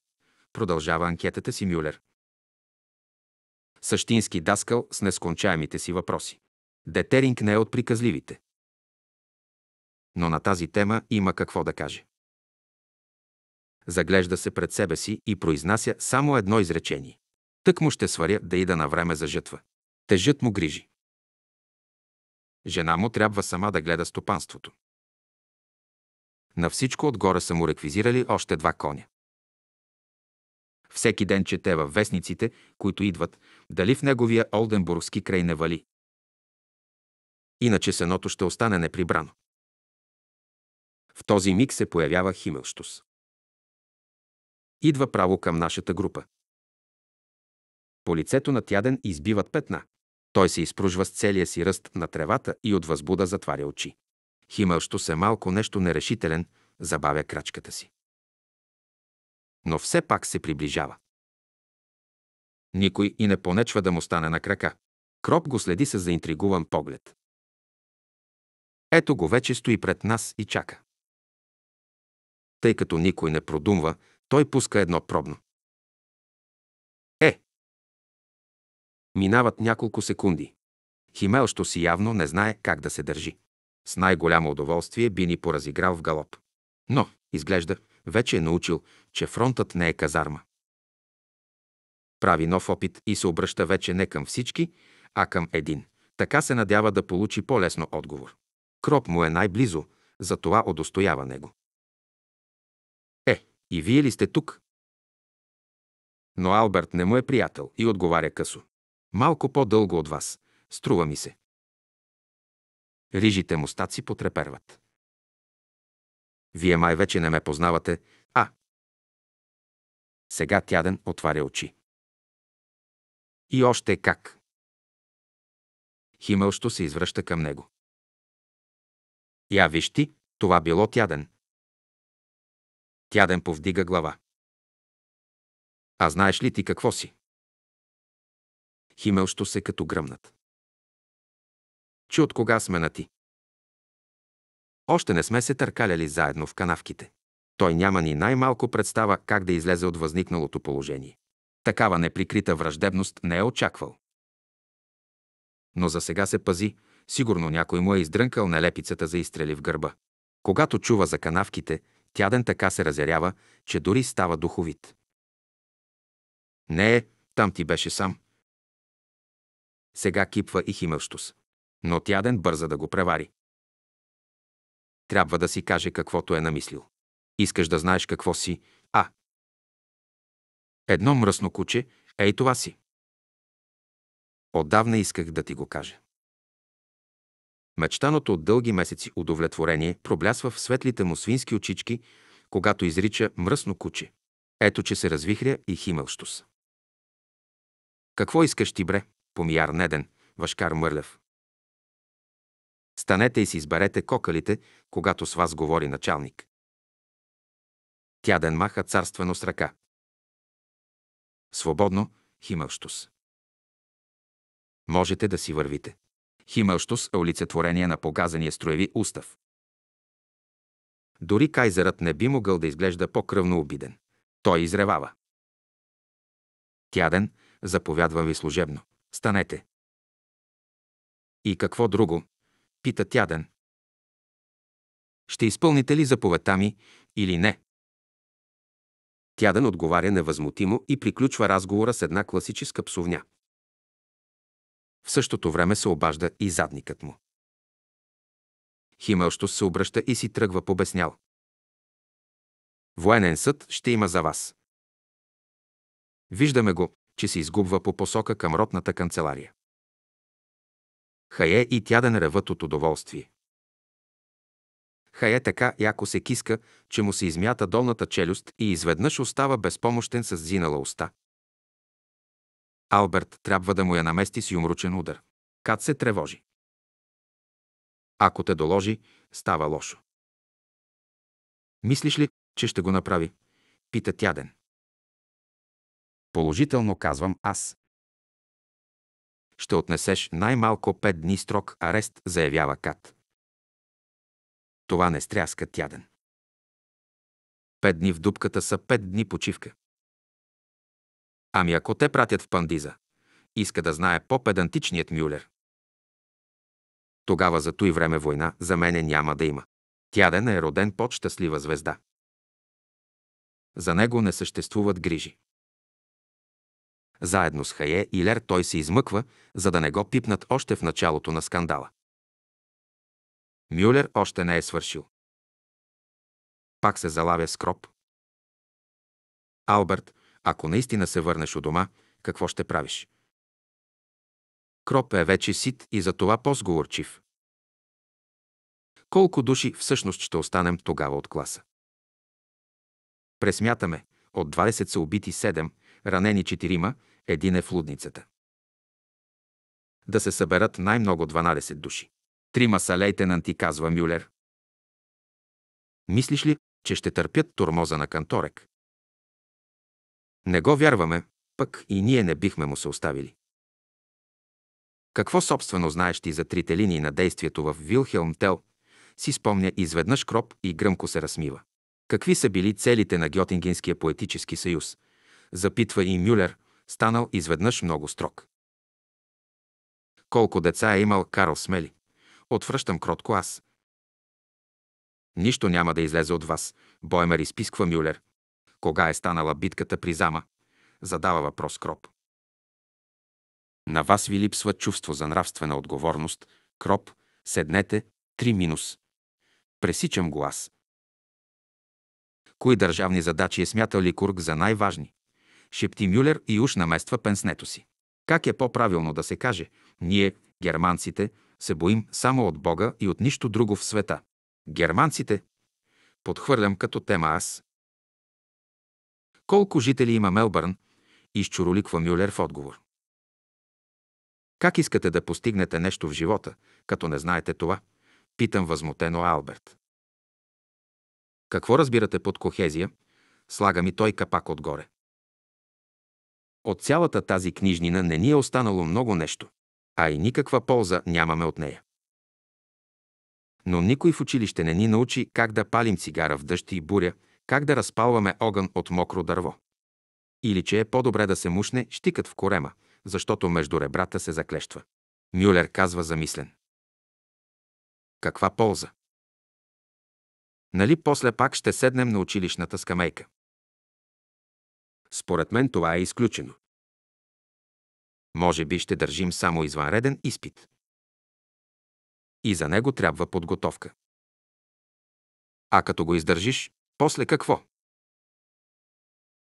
продължава анкетата си Мюлер, същински даскал с нескончаемите си въпроси. Детеринг не е от приказливите. Но на тази тема има какво да каже. Заглежда се пред себе си и произнася само едно изречение. Тък му ще сваря да ида на време за жътва. Тежът му грижи. Жена му трябва сама да гледа стопанството. На всичко отгоре са му реквизирали още два коня. Всеки ден чете във вестниците, които идват, дали в неговия Олденбургски край не вали. Иначе сеното ще остане неприбрано. В този миг се появява Химелштус. Идва право към нашата група. По лицето на тяден избиват петна. Той се изпружва с целия си ръст на тревата и от възбуда затваря очи. Химелштус е малко нещо нерешителен, забавя крачката си но все пак се приближава. Никой и не понечва да му стане на крака. Кроп го следи с заинтригуван поглед. Ето го вече стои пред нас и чака. Тъй като никой не продумва, той пуска едно пробно. Е! Минават няколко секунди. Химел, що си явно не знае как да се държи. С най-голямо удоволствие би ни поразиграл в галоп. Но, изглежда, вече е научил, че фронтът не е казарма. Прави нов опит и се обръща вече не към всички, а към един. Така се надява да получи по-лесно отговор. Кроп му е най-близо, затова удостоява него. Е, и вие ли сте тук? Но Алберт не му е приятел и отговаря късо. Малко по-дълго от вас, струва ми се. Рижите му стаци потреперват. Вие май вече не ме познавате, а, сега Тяден отваря очи. И още как. Химълщо се извръща към него. Я виж ти, това било Тяден. Тяден повдига глава. А знаеш ли ти какво си? Химълщо се като гръмнат. Чи от кога сме на ти? Още не сме се търкаляли заедно в канавките. Той няма ни най-малко представа как да излезе от възникналото положение. Такава неприкрита враждебност не е очаквал. Но за сега се пази, сигурно някой му е издрънкал нелепицата за изстрели в гърба. Когато чува за канавките, тяден така се разярява, че дори става духовит. Не е, там ти беше сам. Сега кипва и химълщус. Но тяден бърза да го превари. Трябва да си каже каквото е намислил. Искаш да знаеш какво си, а. Едно мръсно куче, ей това си. Отдавна исках да ти го кажа. Мечтаното от дълги месеци удовлетворение проблясва в светлите му свински очички, когато изрича мръсно куче. Ето, че се развихря и химълщус. Какво искаш ти, бре? Помияр Неден, Вашкар Мърлев. Станете и си изберете кокалите, когато с вас говори началник. Тяден маха царствено с ръка. Свободно, химълщус. Можете да си вървите. Химълщус е олицетворение на погазания строеви устав. Дори кайзерът не би могъл да изглежда по-кръвно обиден. Той изревава. Тяден, заповядва ви служебно. Станете. И какво друго? Пита Тяден. Ще изпълните ли заповедта ми или не? Тядън отговаря невъзмутимо и приключва разговора с една класическа псовня. В същото време се обажда и задникът му. Химелщос се обръща и си тръгва побеснял. Военен съд ще има за вас. Виждаме го, че се изгубва по посока към ротната канцелария. Хае и тя ревът реват от удоволствие. Хая е така яко се киска, че му се измята долната челюст и изведнъж остава безпомощен с зинала уста. Алберт трябва да му я намести с юмручен удар. Кат се тревожи. Ако те доложи, става лошо. Мислиш ли, че ще го направи? Пита тяден. Положително казвам аз. Ще отнесеш най-малко пет дни строк арест, заявява Кат. Това не стряска тяден. Пет дни в дупката са пет дни почивка. Ами ако те пратят в пандиза, иска да знае по-педантичният Мюлер. Тогава за той време война за мене няма да има. Тяден е роден под щастлива звезда. За него не съществуват грижи. Заедно с Хае и Лер той се измъква, за да не го пипнат още в началото на скандала. Мюлер още не е свършил. Пак се залавя скроп. Алберт, ако наистина се върнеш у дома, какво ще правиш? Кроп е вече сит и за това по-сговорчив. Колко души всъщност ще останем тогава от класа? Пресмятаме. От 20 са убити 7, ранени 4, един е в лудницата. Да се съберат най-много 12 души. Трима са лейтенанти, казва Мюлер. Мислиш ли, че ще търпят турмоза на канторек? Не го вярваме, пък и ние не бихме му се оставили. Какво собствено знаеш ти за трите линии на действието в Вилхелм Тел, си спомня изведнъж Кроп и гръмко се размива. Какви са били целите на Гьотингинския поетически съюз? Запитва и Мюлер, станал изведнъж много строг. Колко деца е имал Карл Смели? Отвръщам кротко аз. Нищо няма да излезе от вас. Боймер изписква Мюлер. Кога е станала битката при зама? Задава въпрос Кроп. На вас ви липсва чувство за нравствена отговорност. Кроп, седнете, три минус. Пресичам го аз. Кои държавни задачи е смятал Курк за най-важни? Шепти Мюлер и уж намества пенснето си. Как е по-правилно да се каже? Ние, германците, се боим само от Бога и от нищо друго в света. Германците, подхвърлям като тема аз. Колко жители има Мелбърн? Изчуроликва Мюлер в отговор. Как искате да постигнете нещо в живота, като не знаете това? Питам възмутено Алберт. Какво разбирате под кохезия? Слага ми той капак отгоре. От цялата тази книжнина не ни е останало много нещо а и никаква полза нямаме от нея. Но никой в училище не ни научи как да палим цигара в дъжд и буря, как да разпалваме огън от мокро дърво. Или че е по-добре да се мушне щикът в корема, защото между ребрата се заклещва. Мюлер казва замислен. Каква полза? Нали после пак ще седнем на училищната скамейка? Според мен това е изключено. Може би ще държим само извънреден изпит. И за него трябва подготовка. А като го издържиш, после какво?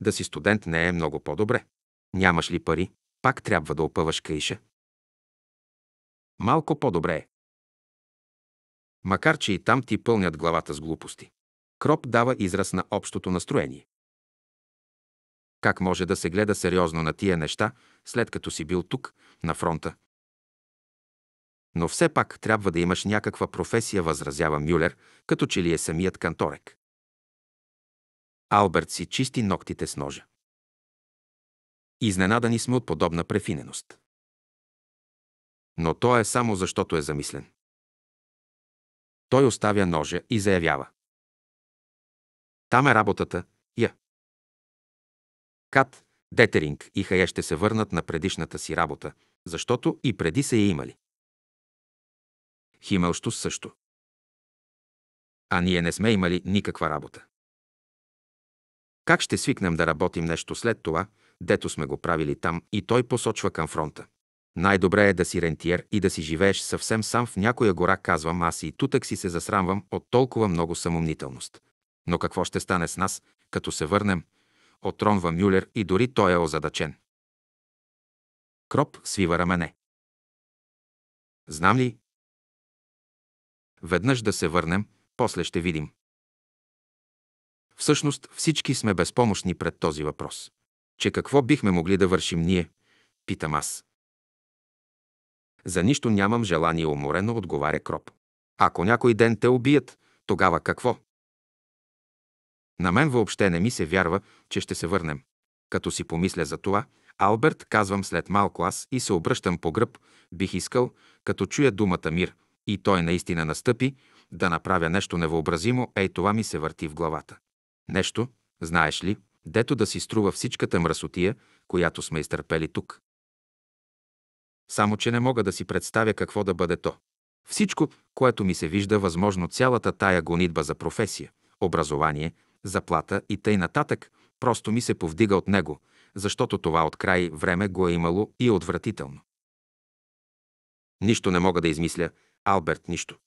Да си студент не е много по-добре. Нямаш ли пари, пак трябва да опъваш каиша. Малко по-добре е. Макар, че и там ти пълнят главата с глупости. Кроп дава израз на общото настроение. Как може да се гледа сериозно на тия неща, след като си бил тук, на фронта? Но все пак трябва да имаш някаква професия, възразява Мюлер, като че ли е самият канторек. Алберт си чисти ногтите с ножа. Изненадани сме от подобна префиненост. Но то е само защото е замислен. Той оставя ножа и заявява. Там е работата, я. Кат, Детеринг и Хая ще се върнат на предишната си работа, защото и преди се я имали. Химелщус също. А ние не сме имали никаква работа. Как ще свикнем да работим нещо след това, дето сме го правили там и той посочва към фронта? Най-добре е да си рентиер и да си живееш съвсем сам в някоя гора, казвам аз и тутък си се засрамвам от толкова много самомнителност. Но какво ще стане с нас, като се върнем, отронва Мюлер и дори той е озадачен. Кроп свива рамене. Знам ли? Веднъж да се върнем, после ще видим. Всъщност всички сме безпомощни пред този въпрос. Че какво бихме могли да вършим ние? Питам аз. За нищо нямам желание уморено, отговаря Кроп. Ако някой ден те убият, тогава какво? На мен въобще не ми се вярва, че ще се върнем. Като си помисля за това, Алберт, казвам след малко аз и се обръщам по гръб, бих искал, като чуя думата мир, и той наистина настъпи, да направя нещо невъобразимо, ей това ми се върти в главата. Нещо, знаеш ли, дето да си струва всичката мръсотия, която сме изтърпели тук. Само, че не мога да си представя какво да бъде то. Всичко, което ми се вижда, възможно цялата тая гонитба за професия, образование, заплата и тъй нататък, просто ми се повдига от него, защото това от край време го е имало и отвратително. Нищо не мога да измисля, Алберт, нищо.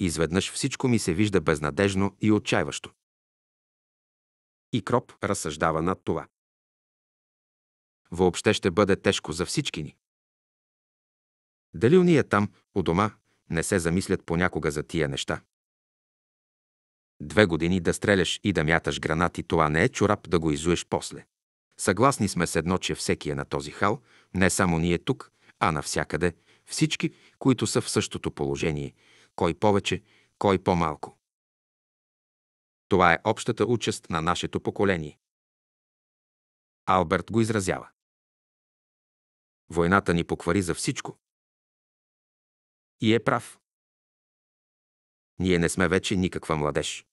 Изведнъж всичко ми се вижда безнадежно и отчаиващо. И Кроп разсъждава над това. Въобще ще бъде тежко за всички ни. Дали уния там, у дома, не се замислят понякога за тия неща? Две години да стреляш и да мяташ гранати, това не е чорап да го изуеш после. Съгласни сме с едно, че всеки е на този хал, не само ние тук, а навсякъде, всички, които са в същото положение, кой повече, кой по-малко. Това е общата участ на нашето поколение. Алберт го изразява. Войната ни поквари за всичко. И е прав. Ние не сме вече никаква младеж.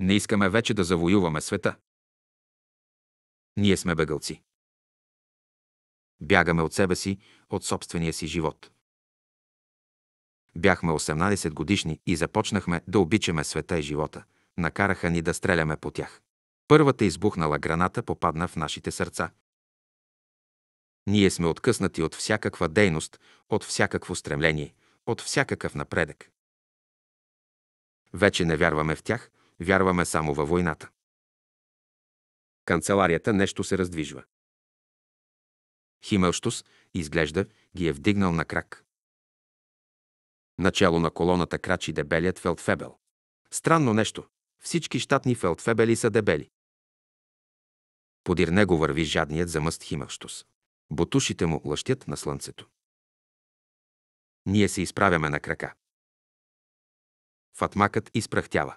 Не искаме вече да завоюваме света. Ние сме бегълци. Бягаме от себе си, от собствения си живот. Бяхме 18 годишни и започнахме да обичаме света и живота. Накараха ни да стреляме по тях. Първата избухнала граната попадна в нашите сърца. Ние сме откъснати от всякаква дейност, от всякакво стремление, от всякакъв напредък. Вече не вярваме в тях, Вярваме само във войната. Канцеларията нещо се раздвижва. Химелштус, изглежда, ги е вдигнал на крак. Начало на колоната крачи дебелият фелдфебел. Странно нещо. Всички щатни фелдфебели са дебели. Подир него върви жадният мъст Химелштус. Бутушите му лъщят на слънцето. Ние се изправяме на крака. Фатмакът изпрахтява.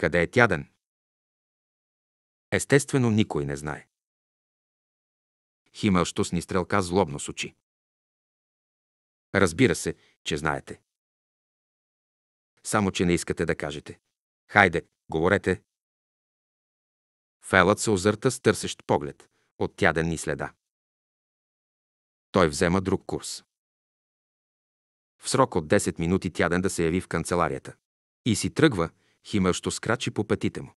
Къде е Тяден? Естествено, никой не знае. Химел що стрелка злобно с очи. Разбира се, че знаете. Само, че не искате да кажете. Хайде, говорете. Фелът се озърта с търсещ поглед, от тяден ни следа. Той взема друг курс. В срок от 10 минути тяден да се яви в канцеларията. И си тръгва, химърщо скрачи по петите му.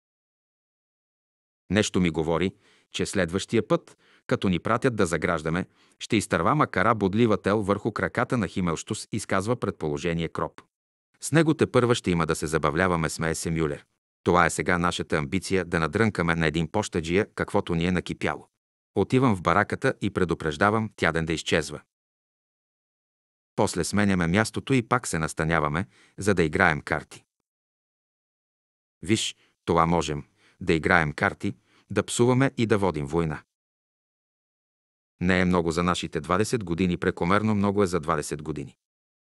Нещо ми говори, че следващия път, като ни пратят да заграждаме, ще изтърва макара бодлива тел върху краката на Химелштус, изказва предположение Кроп. С него те първа ще има да се забавляваме, смее се Мюлер. Това е сега нашата амбиция да надрънкаме на един пощаджия, каквото ни е накипяло. Отивам в бараката и предупреждавам тя ден да изчезва. После сменяме мястото и пак се настаняваме, за да играем карти. Виж, това можем – да играем карти, да псуваме и да водим война. Не е много за нашите 20 години, прекомерно много е за 20 години.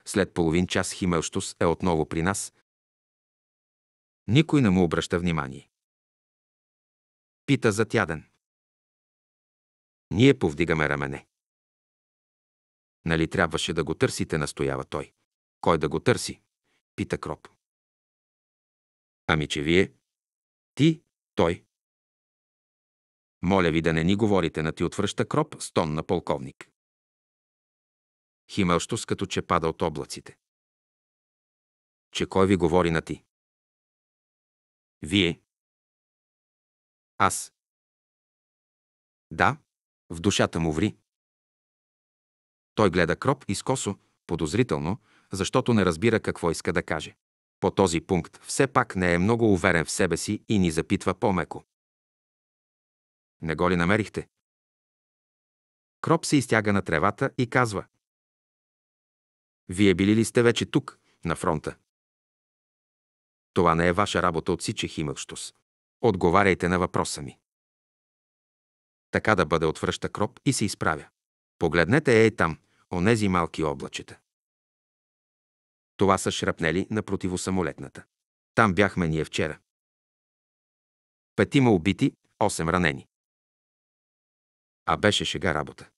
След половин час Химелштус е отново при нас. Никой не му обръща внимание. Пита за тяден. Ние повдигаме рамене. Нали трябваше да го търсите, настоява той. Кой да го търси? Пита Кроп. Ами че вие? Ти, той. Моля ви да не ни говорите на ти отвръща кроп с тон на полковник. Химелщус като че пада от облаците. Че кой ви говори на ти? Вие. Аз. Да, в душата му ври. Той гледа Кроп изкосо, подозрително, защото не разбира какво иска да каже. По този пункт все пак не е много уверен в себе си и ни запитва по-меко. Не го ли намерихте? Кроп се изтяга на тревата и казва. Вие били ли сте вече тук, на фронта? Това не е ваша работа от Сиче Химълштус. Отговаряйте на въпроса ми. Така да бъде отвръща Кроп и се изправя. Погледнете ей там, онези малки облачета. Това са шрапнели на противосамолетната. Там бяхме ние вчера. Петима убити, 8 ранени. А беше шега работа.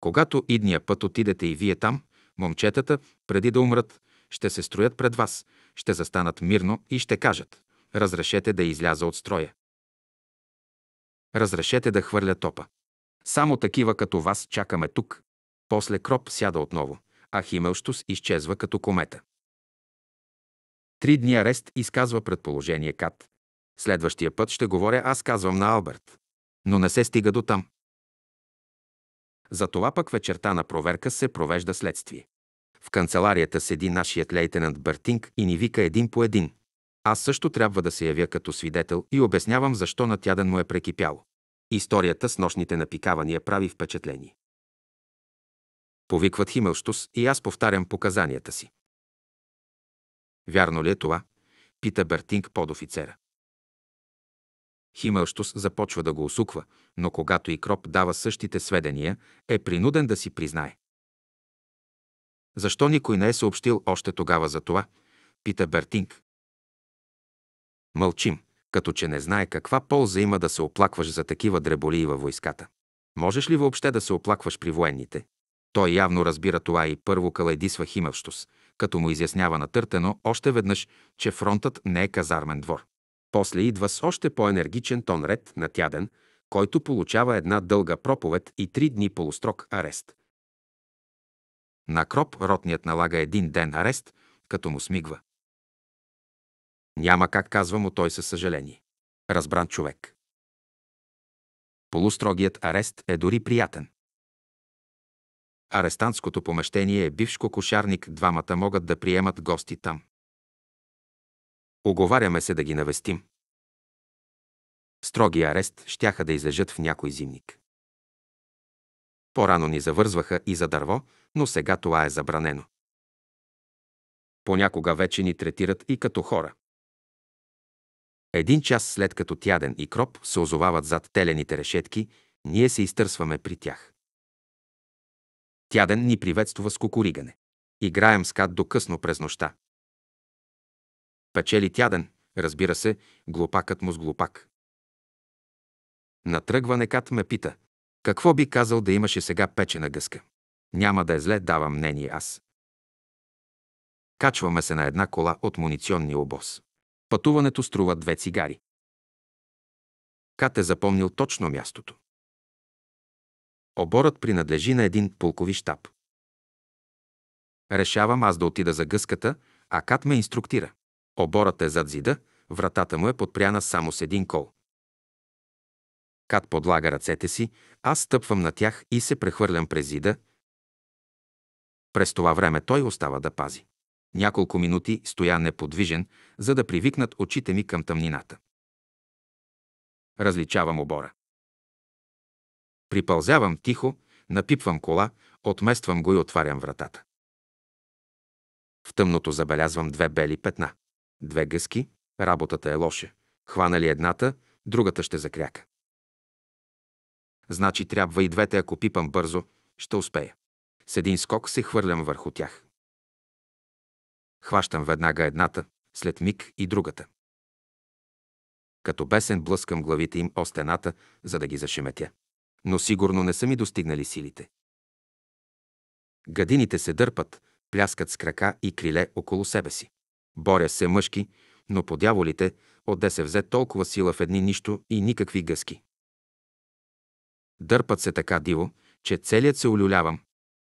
Когато идния път отидете и вие там, момчетата, преди да умрат, ще се строят пред вас, ще застанат мирно и ще кажат «Разрешете да изляза от строя». Разрешете да хвърля топа. Само такива като вас чакаме тук. После Кроп сяда отново а Химелштус изчезва като комета. Три дни арест изказва предположение Кат. Следващия път ще говоря аз казвам на Алберт. Но не се стига до там. За това пък вечерта на проверка се провежда следствие. В канцеларията седи нашият лейтенант Бъртинг и ни вика един по един. Аз също трябва да се явя като свидетел и обяснявам защо на тяден му е прекипяло. Историята с нощните напикавания прави впечатление. Повикват Химелштус и аз повтарям показанията си. Вярно ли е това? Пита Бертинг под офицера. Химелштус започва да го усуква, но когато и Кроп дава същите сведения, е принуден да си признае. Защо никой не е съобщил още тогава за това? Пита Бертинг. Мълчим, като че не знае каква полза има да се оплакваш за такива дреболии във войската. Можеш ли въобще да се оплакваш при военните? Той явно разбира това и първо калайдисва Химавщус, като му изяснява натъртено още веднъж, че фронтът не е казармен двор. После идва с още по-енергичен тон ред на тяден, който получава една дълга проповед и три дни полустрок арест. На Кроп ротният налага един ден арест, като му смигва. Няма как, казва му той със съжаление. Разбран човек. Полустрогият арест е дори приятен. Арестантското помещение е бивш кокошарник, двамата могат да приемат гости там. Оговаряме се да ги навестим. Строги арест щяха да излежат в някой зимник. По-рано ни завързваха и за дърво, но сега това е забранено. Понякога вече ни третират и като хора. Един час след като Тяден и Кроп се озовават зад телените решетки, ние се изтърсваме при тях. Тяден ни приветства с кукуригане. Играем скат до късно през нощта. Печели тяден, разбира се, глупакът му с глупак. Натръгване кат ме пита. Какво би казал да имаше сега печена гъска? Няма да е зле, давам мнение аз. Качваме се на една кола от муниционния обоз. Пътуването струва две цигари. Кат е запомнил точно мястото. Оборът принадлежи на един полкови штаб. Решавам аз да отида за гъската, а Кат ме инструктира. Оборът е зад зида, вратата му е подпряна само с един кол. Кат подлага ръцете си, аз стъпвам на тях и се прехвърлям през зида. През това време той остава да пази. Няколко минути стоя неподвижен, за да привикнат очите ми към тъмнината. Различавам обора. Припълзявам тихо, напипвам кола, отмествам го и отварям вратата. В тъмното забелязвам две бели петна. Две гъски, работата е лоша. Хванали едната, другата ще закряка. Значи трябва и двете, ако пипам бързо, ще успея. С един скок се хвърлям върху тях. Хващам веднага едната, след миг и другата. Като бесен блъскам главите им о стената, за да ги зашеметя но сигурно не са ми достигнали силите. Гадините се дърпат, пляскат с крака и криле около себе си. Боря се мъжки, но по дяволите, отде се взе толкова сила в едни нищо и никакви гъски. Дърпат се така диво, че целият се олюлявам.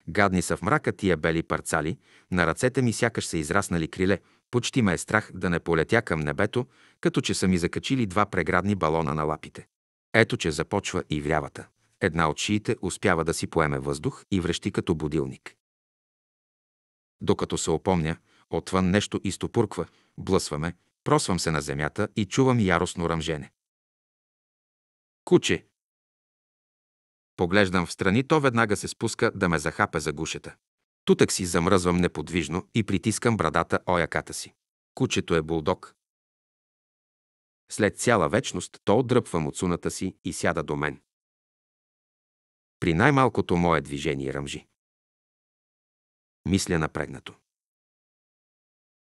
Гадни са в мрака тия бели парцали, на ръцете ми сякаш са израснали криле, почти ме е страх да не полетя към небето, като че са ми закачили два преградни балона на лапите. Ето, че започва и врявата. Една от шиите успява да си поеме въздух и врещи като будилник. Докато се опомня, отвън нещо изтопурква, блъсваме, просвам се на земята и чувам яростно ръмжене. Куче! Поглеждам в страни, то веднага се спуска да ме захапе за гушета. Тутък си замръзвам неподвижно и притискам брадата ояката си. Кучето е булдог. След цяла вечност то отдръпва муцуната си и сяда до мен. При най-малкото мое движение ръмжи. Мисля напрегнато.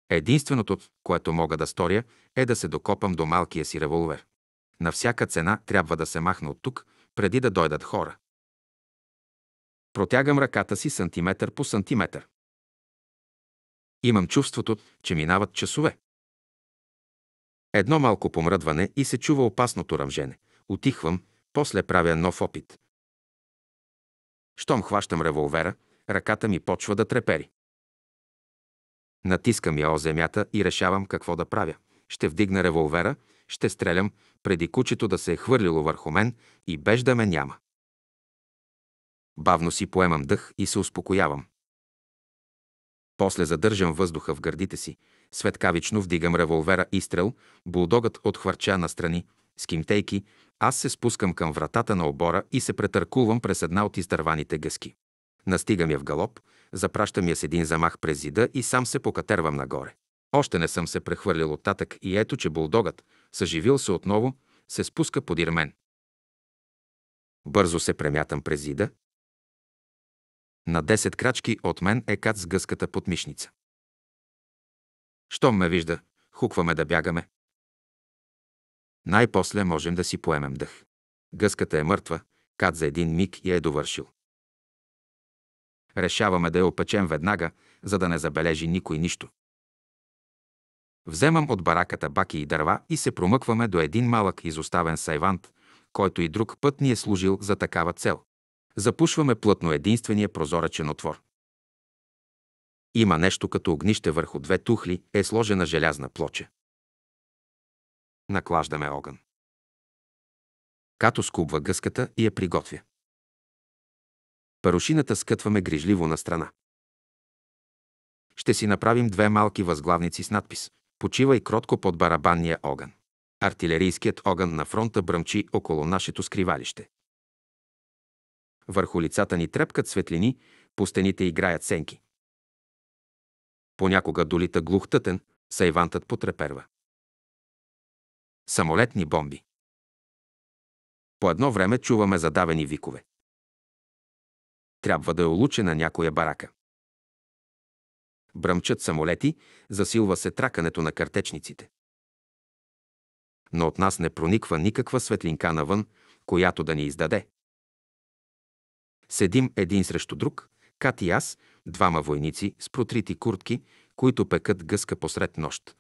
Единственото, което мога да сторя, е да се докопам до малкия си револвер. На всяка цена трябва да се махна от тук, преди да дойдат хора. Протягам ръката си сантиметър по сантиметър. Имам чувството, че минават часове. Едно малко помръдване и се чува опасното ръмжене. Отихвам, после правя нов опит. Щом хващам револвера, ръката ми почва да трепери. Натискам я о земята и решавам какво да правя. Ще вдигна револвера, ще стрелям, преди кучето да се е хвърлило върху мен и беж да ме няма. Бавно си поемам дъх и се успокоявам. После задържам въздуха в гърдите си, светкавично вдигам револвера и стрел, булдогът отхвърча настрани, скимтейки, аз се спускам към вратата на обора и се претъркувам през една от изтърваните гъски. Настигам я в галоп, запращам я с един замах през зида и сам се покатервам нагоре. Още не съм се прехвърлил оттатък и ето, че булдогът, съживил се отново, се спуска подир мен. Бързо се премятам през зида. На 10 крачки от мен е кат с гъската под мишница. Щом ме вижда, хукваме да бягаме. Най-после можем да си поемем дъх. Гъската е мъртва, кат за един миг я е довършил. Решаваме да я опечем веднага, за да не забележи никой нищо. Вземам от бараката баки и дърва и се промъкваме до един малък изоставен сайвант, който и друг път ни е служил за такава цел. Запушваме плътно единствения прозоречен отвор. Има нещо като огнище върху две тухли, е сложена желязна плоча. Наклаждаме огън. Като скубва гъската и я приготвя. Парушината скътваме грижливо на страна. Ще си направим две малки възглавници с надпис «Почивай кротко под барабанния огън». Артилерийският огън на фронта бръмчи около нашето скривалище. Върху лицата ни трепкат светлини, по стените играят сенки. Понякога долита глухтътен, сайвантът потреперва самолетни бомби. По едно време чуваме задавени викове. Трябва да е улучена някоя барака. Бръмчат самолети, засилва се тракането на картечниците. Но от нас не прониква никаква светлинка навън, която да ни издаде. Седим един срещу друг, Кат и аз, двама войници с протрити куртки, които пекат гъска посред нощ.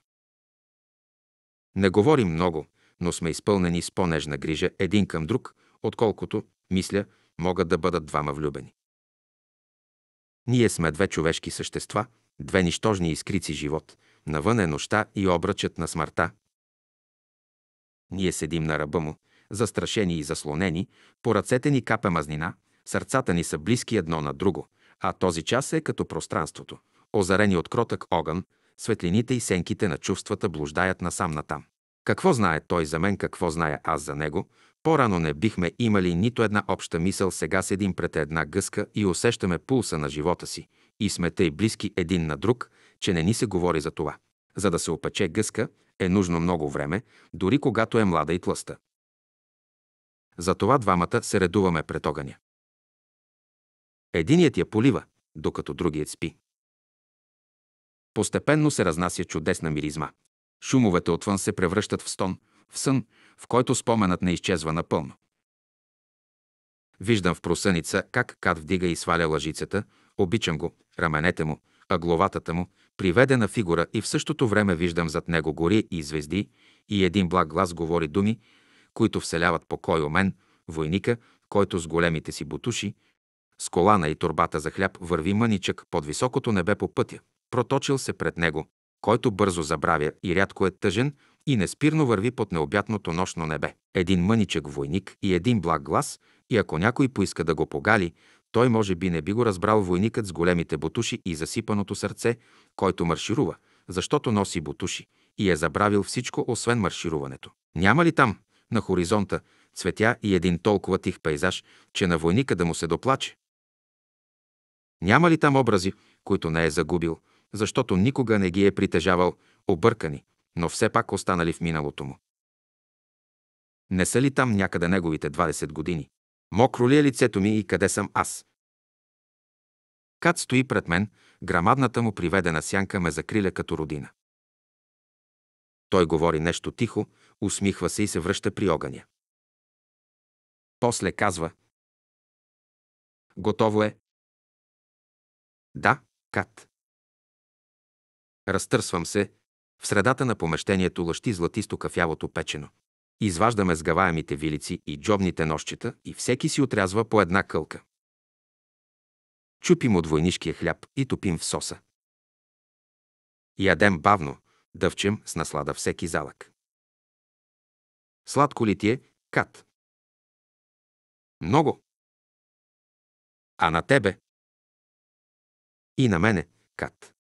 Не говорим много, но сме изпълнени с по-нежна грижа един към друг, отколкото, мисля, могат да бъдат двама влюбени. Ние сме две човешки същества, две нищожни искрици живот. Навън е нощта и обръчът на смърта. Ние седим на ръба му, застрашени и заслонени, по ръцете ни капе мазнина, сърцата ни са близки едно на друго, а този час е като пространството, озарени от кротък огън, светлините и сенките на чувствата блуждаят насам-натам. Какво знае той за мен, какво зная аз за него, по-рано не бихме имали нито една обща мисъл, сега седим пред една гъска и усещаме пулса на живота си и сме тъй близки един на друг, че не ни се говори за това. За да се опече гъска, е нужно много време, дори когато е млада и тлъста. Затова двамата се редуваме пред огъня. Единият я полива, докато другият спи. Постепенно се разнася чудесна миризма. Шумовете отвън се превръщат в стон, в сън, в който споменът не изчезва напълно. Виждам в просъница как кат вдига и сваля лъжицата, обичам го, раменете му, а главатата му, приведена фигура и в същото време виждам зад него гори и звезди и един благ глас говори думи, които вселяват покой у мен, войника, който с големите си бутуши, с колана и турбата за хляб върви мъничък под високото небе по пътя проточил се пред него, който бързо забравя и рядко е тъжен и неспирно върви под необятното нощно небе. Един мъничък войник и един благ глас, и ако някой поиска да го погали, той може би не би го разбрал войникът с големите бутуши и засипаното сърце, който марширува, защото носи бутуши и е забравил всичко, освен маршируването. Няма ли там, на хоризонта, цветя и един толкова тих пейзаж, че на войника да му се доплаче? Няма ли там образи, които не е загубил, защото никога не ги е притежавал, объркани, но все пак останали в миналото му. Не са ли там някъде неговите 20 години? Мокро ли е лицето ми и къде съм аз? Кат стои пред мен, грамадната му приведена сянка ме закриля като родина. Той говори нещо тихо, усмихва се и се връща при огъня. После казва Готово е. Да, Кат. Разтърсвам се. В средата на помещението лъщи златисто кафявото печено. Изваждаме сгаваемите вилици и джобните нощчета и всеки си отрязва по една кълка. Чупим от войнишкия хляб и топим в соса. Ядем бавно, дъвчем с наслада всеки залък. Сладко ли ти е, кат? Много. А на тебе? И на мене, кат.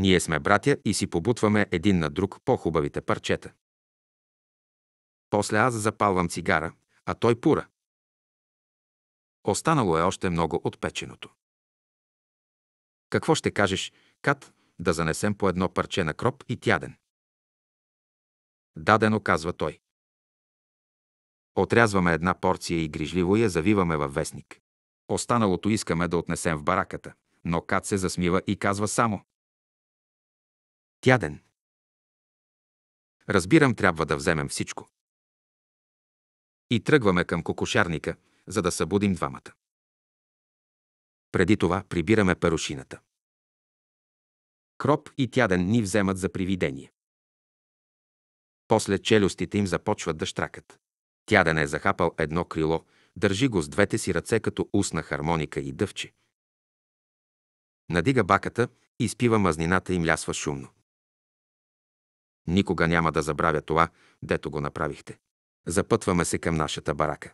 Ние сме братя и си побутваме един на друг по-хубавите парчета. После аз запалвам цигара, а той пура. Останало е още много от печеното. Какво ще кажеш, Кат, да занесем по едно парче на кроп и тяден? Дадено, казва той. Отрязваме една порция и грижливо я завиваме във вестник. Останалото искаме да отнесем в бараката, но Кат се засмива и казва само Тяден. Разбирам, трябва да вземем всичко. И тръгваме към кокошарника, за да събудим двамата. Преди това прибираме перушината. Кроп и тяден ни вземат за привидение. После челюстите им започват да штракат. Тяден е захапал едно крило, държи го с двете си ръце като устна хармоника и дъвче. Надига баката, изпива мазнината и млясва шумно. Никога няма да забравя това, дето го направихте. Запътваме се към нашата барака.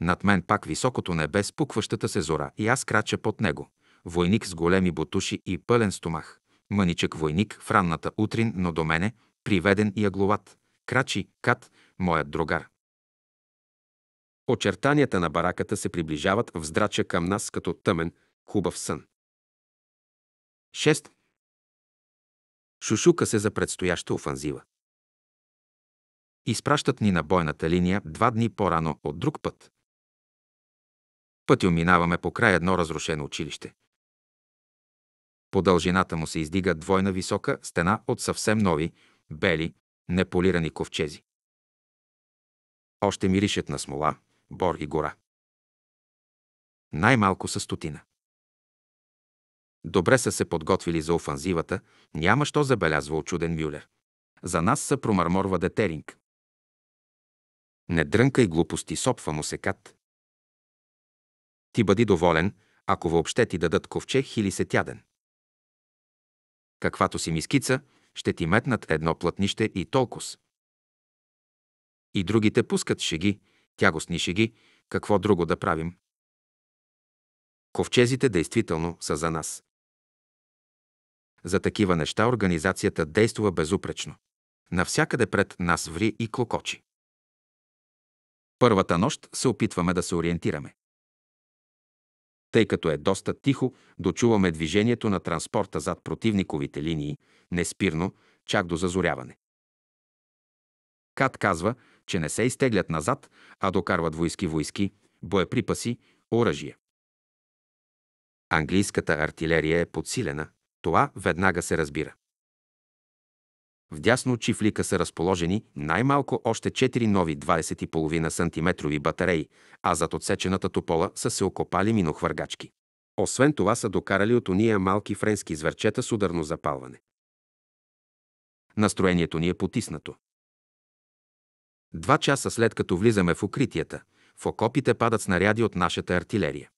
Над мен пак високото небе пукващата се зора и аз крача под него. Войник с големи бутуши и пълен стомах. Мъничък войник в ранната утрин, но до мене, приведен и агловат. Крачи, кат, моят другар. Очертанията на бараката се приближават в здрача към нас като тъмен, хубав сън. Шушука се за предстояща офанзива. Изпращат ни на бойната линия два дни по-рано от друг път. Пътю минаваме по край едно разрушено училище. По дължината му се издига двойна висока стена от съвсем нови, бели, неполирани ковчези. Още миришат на смола, бор и гора. Най-малко са стотина. Добре са се подготвили за офанзивата, няма що забелязва очуден Мюлер. За нас са промърморва Детеринг. Не дрънкай глупости, сопва му се кат. Ти бъди доволен, ако въобще ти дадат ковчег или сетяден. Каквато си мискица, ще ти метнат едно плътнище и толкос. И другите пускат шеги, тягостни шеги, какво друго да правим? Ковчезите действително са за нас. За такива неща организацията действа безупречно. Навсякъде пред нас ври и клокочи. Първата нощ се опитваме да се ориентираме. Тъй като е доста тихо, дочуваме движението на транспорта зад противниковите линии, неспирно, чак до зазоряване. Кат казва, че не се изтеглят назад, а докарват войски войски, боеприпаси, оръжие. Английската артилерия е подсилена, това веднага се разбира. В дясно чифлика са разположени най-малко още 4 нови 20,5 см батареи, а зад отсечената топола са се окопали минохвъргачки. Освен това са докарали от уния малки френски зверчета с ударно запалване. Настроението ни е потиснато. Два часа след като влизаме в укритията, в окопите падат снаряди от нашата артилерия.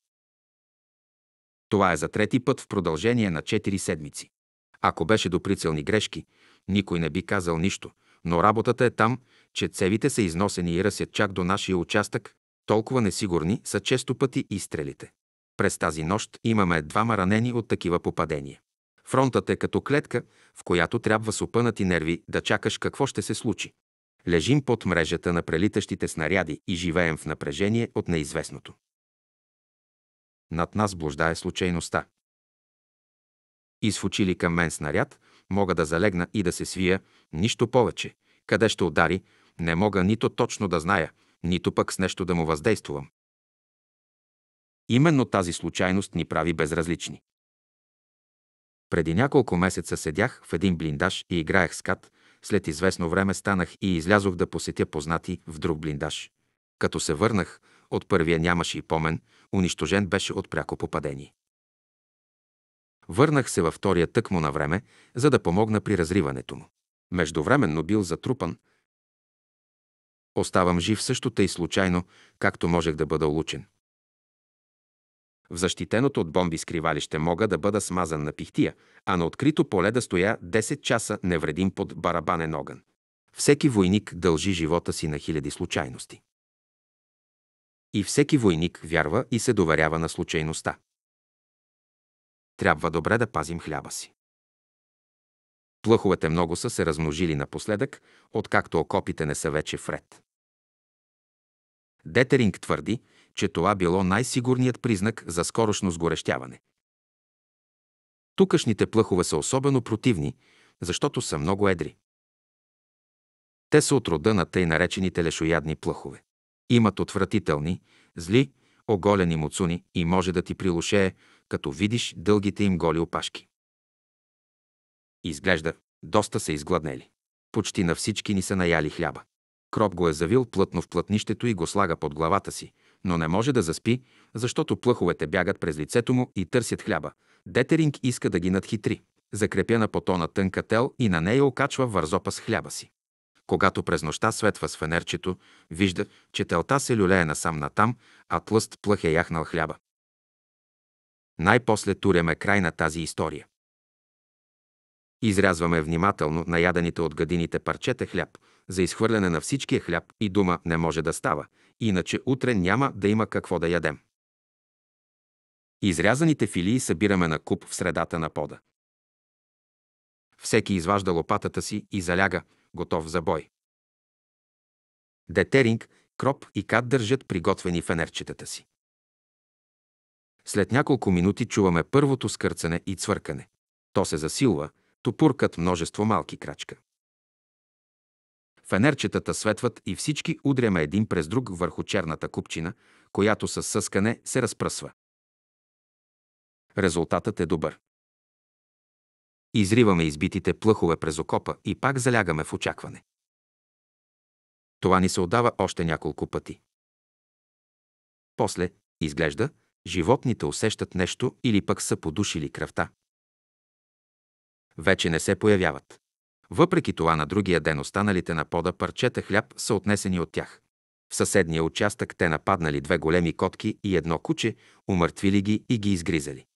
Това е за трети път в продължение на 4 седмици. Ако беше до прицелни грешки, никой не би казал нищо, но работата е там, че цевите са износени и ръсят чак до нашия участък, толкова несигурни са често пъти изстрелите. През тази нощ имаме двама ранени от такива попадения. Фронтът е като клетка, в която трябва с опънати нерви да чакаш какво ще се случи. Лежим под мрежата на прелитащите снаряди и живеем в напрежение от неизвестното. Над нас блуждае случайността. Изфучили към мен снаряд, мога да залегна и да се свия, нищо повече. Къде ще удари, не мога нито точно да зная, нито пък с нещо да му въздействувам. Именно тази случайност ни прави безразлични. Преди няколко месеца седях в един блиндаж и играех с кат. След известно време станах и излязох да посетя познати в друг блиндаж. Като се върнах, от първия нямаше и помен, унищожен беше от пряко попадение. Върнах се във втория тъкмо на време, за да помогна при разриването му. Междувременно бил затрупан. Оставам жив също тъй случайно, както можех да бъда улучен. В защитеното от бомби скривалище мога да бъда смазан на пихтия, а на открито поле да стоя 10 часа невредим под барабанен огън. Всеки войник дължи живота си на хиляди случайности. И всеки войник вярва и се доверява на случайността. Трябва добре да пазим хляба си. Плъховете много са се размножили напоследък, откакто окопите не са вече вред. Детеринг твърди, че това било най-сигурният признак за скорошно сгорещяване. Тукашните плъхове са особено противни, защото са много едри. Те са от рода на тъй наречените лешоядни плъхове. Имат отвратителни, зли, оголени муцуни и може да ти прилушее, като видиш дългите им голи опашки. Изглежда, доста са изгладнели. Почти на всички ни са наяли хляба. Кроп го е завил плътно в плътнището и го слага под главата си, но не може да заспи, защото плъховете бягат през лицето му и търсят хляба. Детеринг иска да ги надхитри. Закрепя на потона тънка тел и на нея окачва вързопа с хляба си. Когато през нощта светва с фенерчето, вижда, че телта се люлее насам-натам, а тлъст плъх е яхнал хляба. Най-после туряме край на тази история. Изрязваме внимателно наяданите от гадините парчета хляб. За изхвърляне на всичкия хляб и дума не може да става, иначе утре няма да има какво да ядем. Изрязаните филии събираме на куп в средата на пода. Всеки изважда лопатата си и заляга – готов за бой. Детеринг, Кроп и Кат държат приготвени фенерчетата си. След няколко минути чуваме първото скърцане и цвъркане. То се засилва, топуркат множество малки крачка. Фенерчетата светват и всички удряме един през друг върху черната купчина, която със съскане се разпръсва. Резултатът е добър. Изриваме избитите плъхове през окопа и пак залягаме в очакване. Това ни се отдава още няколко пъти. После, изглежда, животните усещат нещо или пък са подушили кръвта. Вече не се появяват. Въпреки това на другия ден останалите на пода парчета хляб са отнесени от тях. В съседния участък те нападнали две големи котки и едно куче, умъртвили ги и ги изгризали.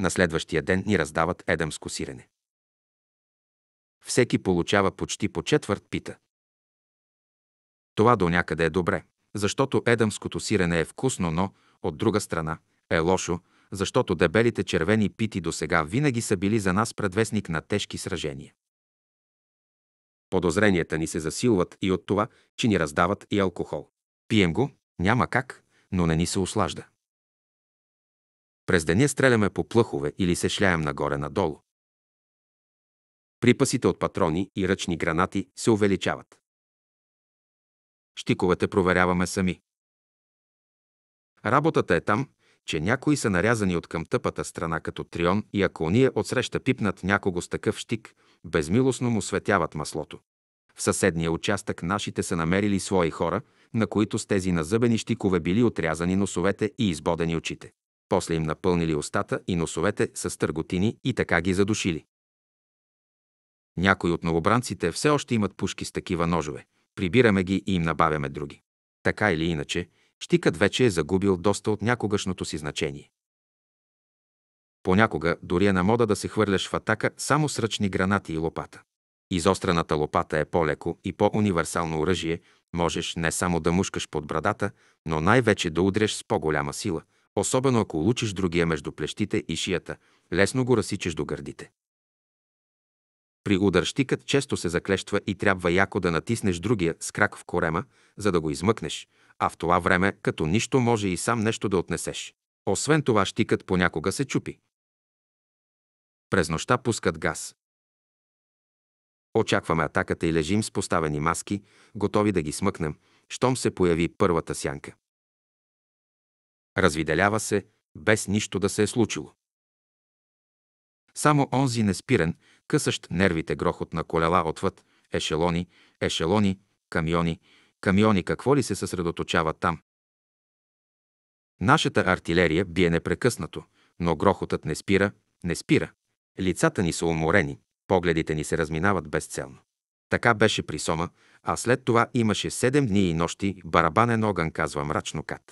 На следващия ден ни раздават едемско сирене. Всеки получава почти по четвърт пита. Това до някъде е добре, защото едемското сирене е вкусно, но, от друга страна, е лошо, защото дебелите червени пити до сега винаги са били за нас предвестник на тежки сражения. Подозренията ни се засилват и от това, че ни раздават и алкохол. Пием го, няма как, но не ни се ослажда. През деня стреляме по плъхове или се шляем нагоре-надолу. Припасите от патрони и ръчни гранати се увеличават. Штиковете проверяваме сами. Работата е там, че някои са нарязани от към тъпата страна като трион и ако уния отсреща пипнат някого с такъв щик, безмилостно му светяват маслото. В съседния участък нашите са намерили свои хора, на които с тези назъбени щикове били отрязани носовете и избодени очите. После им напълнили устата и носовете с търготини и така ги задушили. Някои от новобранците все още имат пушки с такива ножове. Прибираме ги и им набавяме други. Така или иначе, щикът вече е загубил доста от някогашното си значение. Понякога дори е на мода да се хвърляш в атака само с ръчни гранати и лопата. Изострената лопата е по-леко и по-универсално оръжие, можеш не само да мушкаш под брадата, но най-вече да удреш с по-голяма сила – Особено ако улучиш другия между плещите и шията, лесно го разсичеш до гърдите. При удар щикът често се заклещва и трябва яко да натиснеш другия с крак в корема, за да го измъкнеш, а в това време като нищо може и сам нещо да отнесеш. Освен това щикът понякога се чупи. През нощта пускат газ. Очакваме атаката и лежим с поставени маски, готови да ги смъкнем, щом се появи първата сянка. Развиделява се, без нищо да се е случило. Само онзи неспирен, късащ нервите грохот на колела отвъд, ешелони, ешелони, камиони, камиони какво ли се съсредоточава там. Нашата артилерия бие непрекъснато, но грохотът не спира, не спира. Лицата ни са уморени, погледите ни се разминават безцелно. Така беше при Сома, а след това имаше седем дни и нощи барабанен огън, казва мрачно Кат.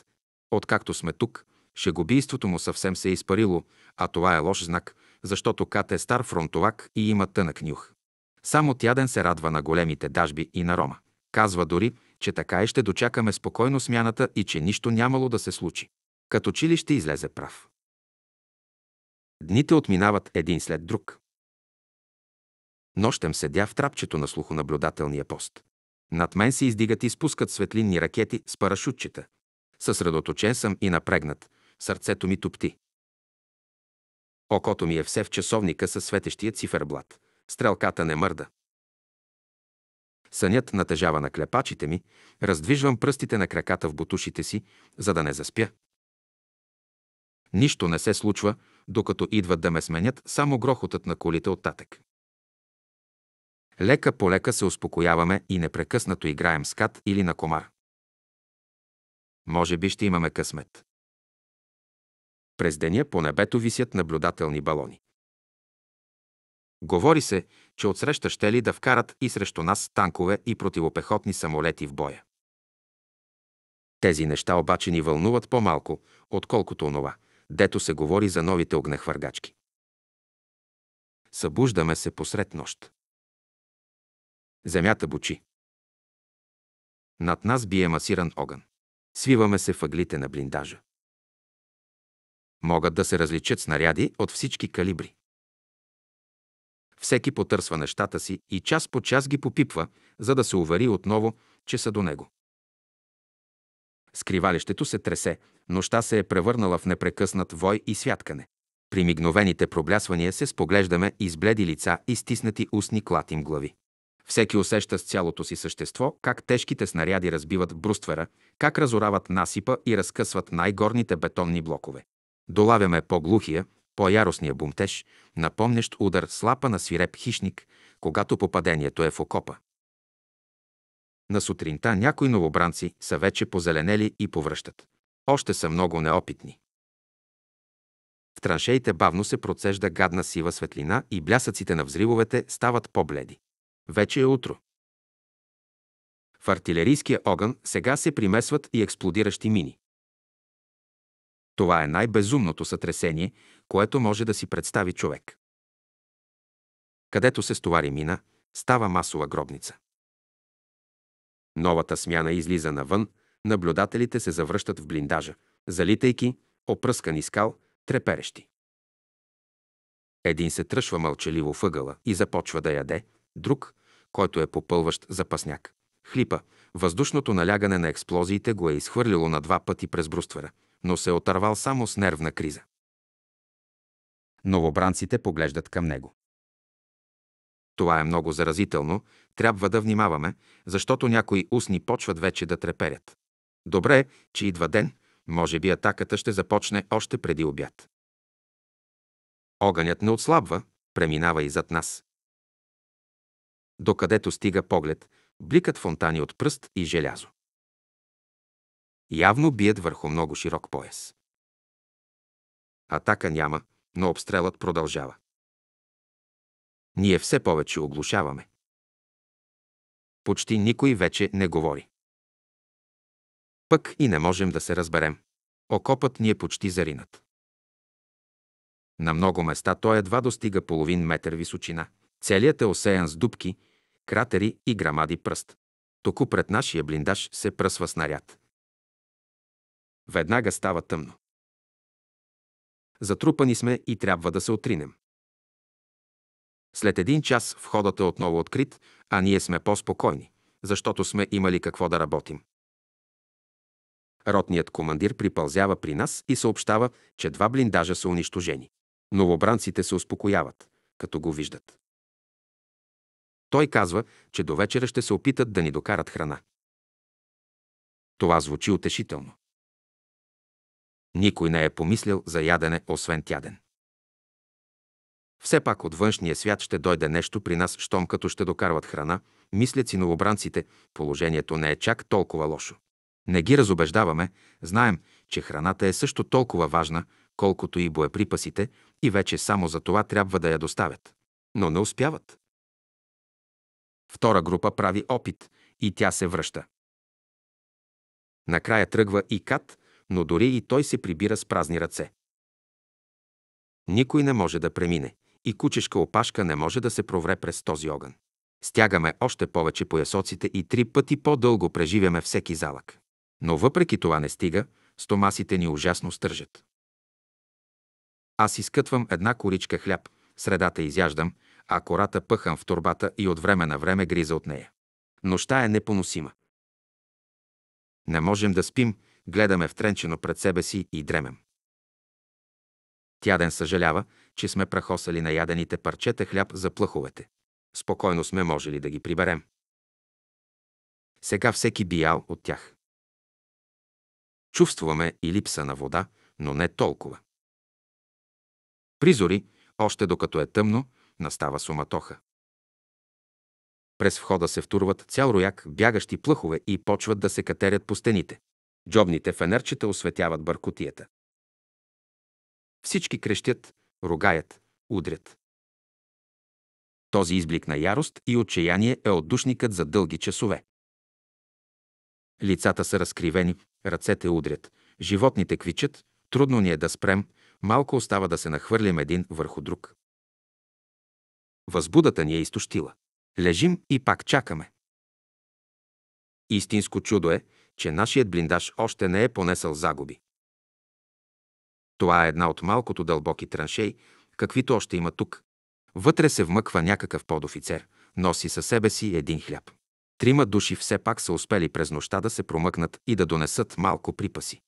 Откакто сме тук, шегубийството му съвсем се е изпарило, а това е лош знак, защото Кат е стар фронтовак и има тънък нюх. Само Тяден се радва на големите дажби и на Рома. Казва дори, че така и ще дочакаме спокойно смяната и че нищо нямало да се случи. Като че ли ще излезе прав. Дните отминават един след друг. Нощем седя в трапчето на слухонаблюдателния пост. Над мен се издигат и спускат светлинни ракети с парашутчета. Съсредоточен съм и напрегнат. Сърцето ми топти. Окото ми е все в часовника със светещия циферблат. Стрелката не мърда. Сънят натежава на клепачите ми, раздвижвам пръстите на краката в бутушите си, за да не заспя. Нищо не се случва, докато идват да ме сменят само грохотът на колите от татък. Лека по лека се успокояваме и непрекъснато играем скат или на комар. Може би ще имаме късмет. През деня по небето висят наблюдателни балони. Говори се, че отсреща ще ли да вкарат и срещу нас танкове и противопехотни самолети в боя. Тези неща обаче ни вълнуват по-малко, отколкото онова, дето се говори за новите огнехвъргачки. Събуждаме се посред нощ. Земята бучи. Над нас бие масиран огън. Свиваме се въглите на блиндажа. Могат да се различат снаряди от всички калибри. Всеки потърсва нещата си и час по час ги попипва, за да се увери отново, че са до него. Скривалището се тресе, нощта се е превърнала в непрекъснат вой и святкане. При мигновените проблясвания се споглеждаме избледи лица и стиснати устни клатим глави. Всеки усеща с цялото си същество как тежките снаряди разбиват бруствера, как разорават насипа и разкъсват най-горните бетонни блокове. Долавяме по-глухия, по-яростния бумтеж, напомнящ удар с лапа на свиреп хищник, когато попадението е в окопа. На сутринта някои новобранци са вече позеленели и повръщат. Още са много неопитни. В траншеите бавно се процежда гадна сива светлина и блясъците на взривовете стават по-бледи. Вече е утро. В артилерийския огън сега се примесват и експлодиращи мини. Това е най-безумното сътресение, което може да си представи човек. Където се стовари мина, става масова гробница. Новата смяна излиза навън, наблюдателите се завръщат в блиндажа, залитайки, опръскани скал, треперещи. Един се тръшва мълчаливо въгъла и започва да яде, друг, който е попълващ запасняк. Хлипа. Въздушното налягане на експлозиите го е изхвърлило на два пъти през бруствера, но се е отървал само с нервна криза. Новобранците поглеждат към него. Това е много заразително, трябва да внимаваме, защото някои устни почват вече да треперят. Добре, че идва ден, може би атаката ще започне още преди обяд. Огънят не отслабва, преминава и зад нас докъдето стига поглед, бликат фонтани от пръст и желязо. Явно бият върху много широк пояс. Атака няма, но обстрелът продължава. Ние все повече оглушаваме. Почти никой вече не говори. Пък и не можем да се разберем. Окопът ни е почти заринат. На много места той едва достига половин метър височина. Целият е осеян с дубки – кратери и грамади пръст. Току пред нашия блиндаж се пръсва снаряд. Веднага става тъмно. Затрупани сме и трябва да се отринем. След един час входът е отново открит, а ние сме по-спокойни, защото сме имали какво да работим. Ротният командир припълзява при нас и съобщава, че два блиндажа са унищожени. Новобранците се успокояват, като го виждат. Той казва, че до вечера ще се опитат да ни докарат храна. Това звучи утешително. Никой не е помислял за ядене, освен тяден. Все пак от външния свят ще дойде нещо при нас, щом като ще докарват храна, мислят си новобранците, положението не е чак толкова лошо. Не ги разобеждаваме, знаем, че храната е също толкова важна, колкото и боеприпасите, и вече само за това трябва да я доставят. Но не успяват. Втора група прави опит и тя се връща. Накрая тръгва и кат, но дори и той се прибира с празни ръце. Никой не може да премине и кучешка опашка не може да се провре през този огън. Стягаме още повече поясоците и три пъти по-дълго преживяме всеки залък. Но въпреки това не стига, стомасите ни ужасно стържат. Аз изкътвам една коричка хляб, средата изяждам а кората пъхам в турбата и от време на време гриза от нея. Нощта е непоносима. Не можем да спим, гледаме втренчено пред себе си и дремем. Тя ден съжалява, че сме прахосали на ядените парчета хляб за плъховете. Спокойно сме можели да ги приберем. Сега всеки биял от тях. Чувстваме и липса на вода, но не толкова. Призори, още докато е тъмно, настава суматоха. През входа се втурват цял рояк бягащи плъхове и почват да се катерят по стените. Джобните фенерчета осветяват бъркотията. Всички крещят, ругаят, удрят. Този изблик на ярост и отчаяние е отдушникът за дълги часове. Лицата са разкривени, ръцете удрят, животните квичат, трудно ни е да спрем, малко остава да се нахвърлим един върху друг. Възбудата ни е изтощила. Лежим и пак чакаме. Истинско чудо е, че нашият блиндаж още не е понесъл загуби. Това е една от малкото дълбоки траншеи, каквито още има тук. Вътре се вмъква някакъв подофицер, носи със себе си един хляб. Трима души все пак са успели през нощта да се промъкнат и да донесат малко припаси.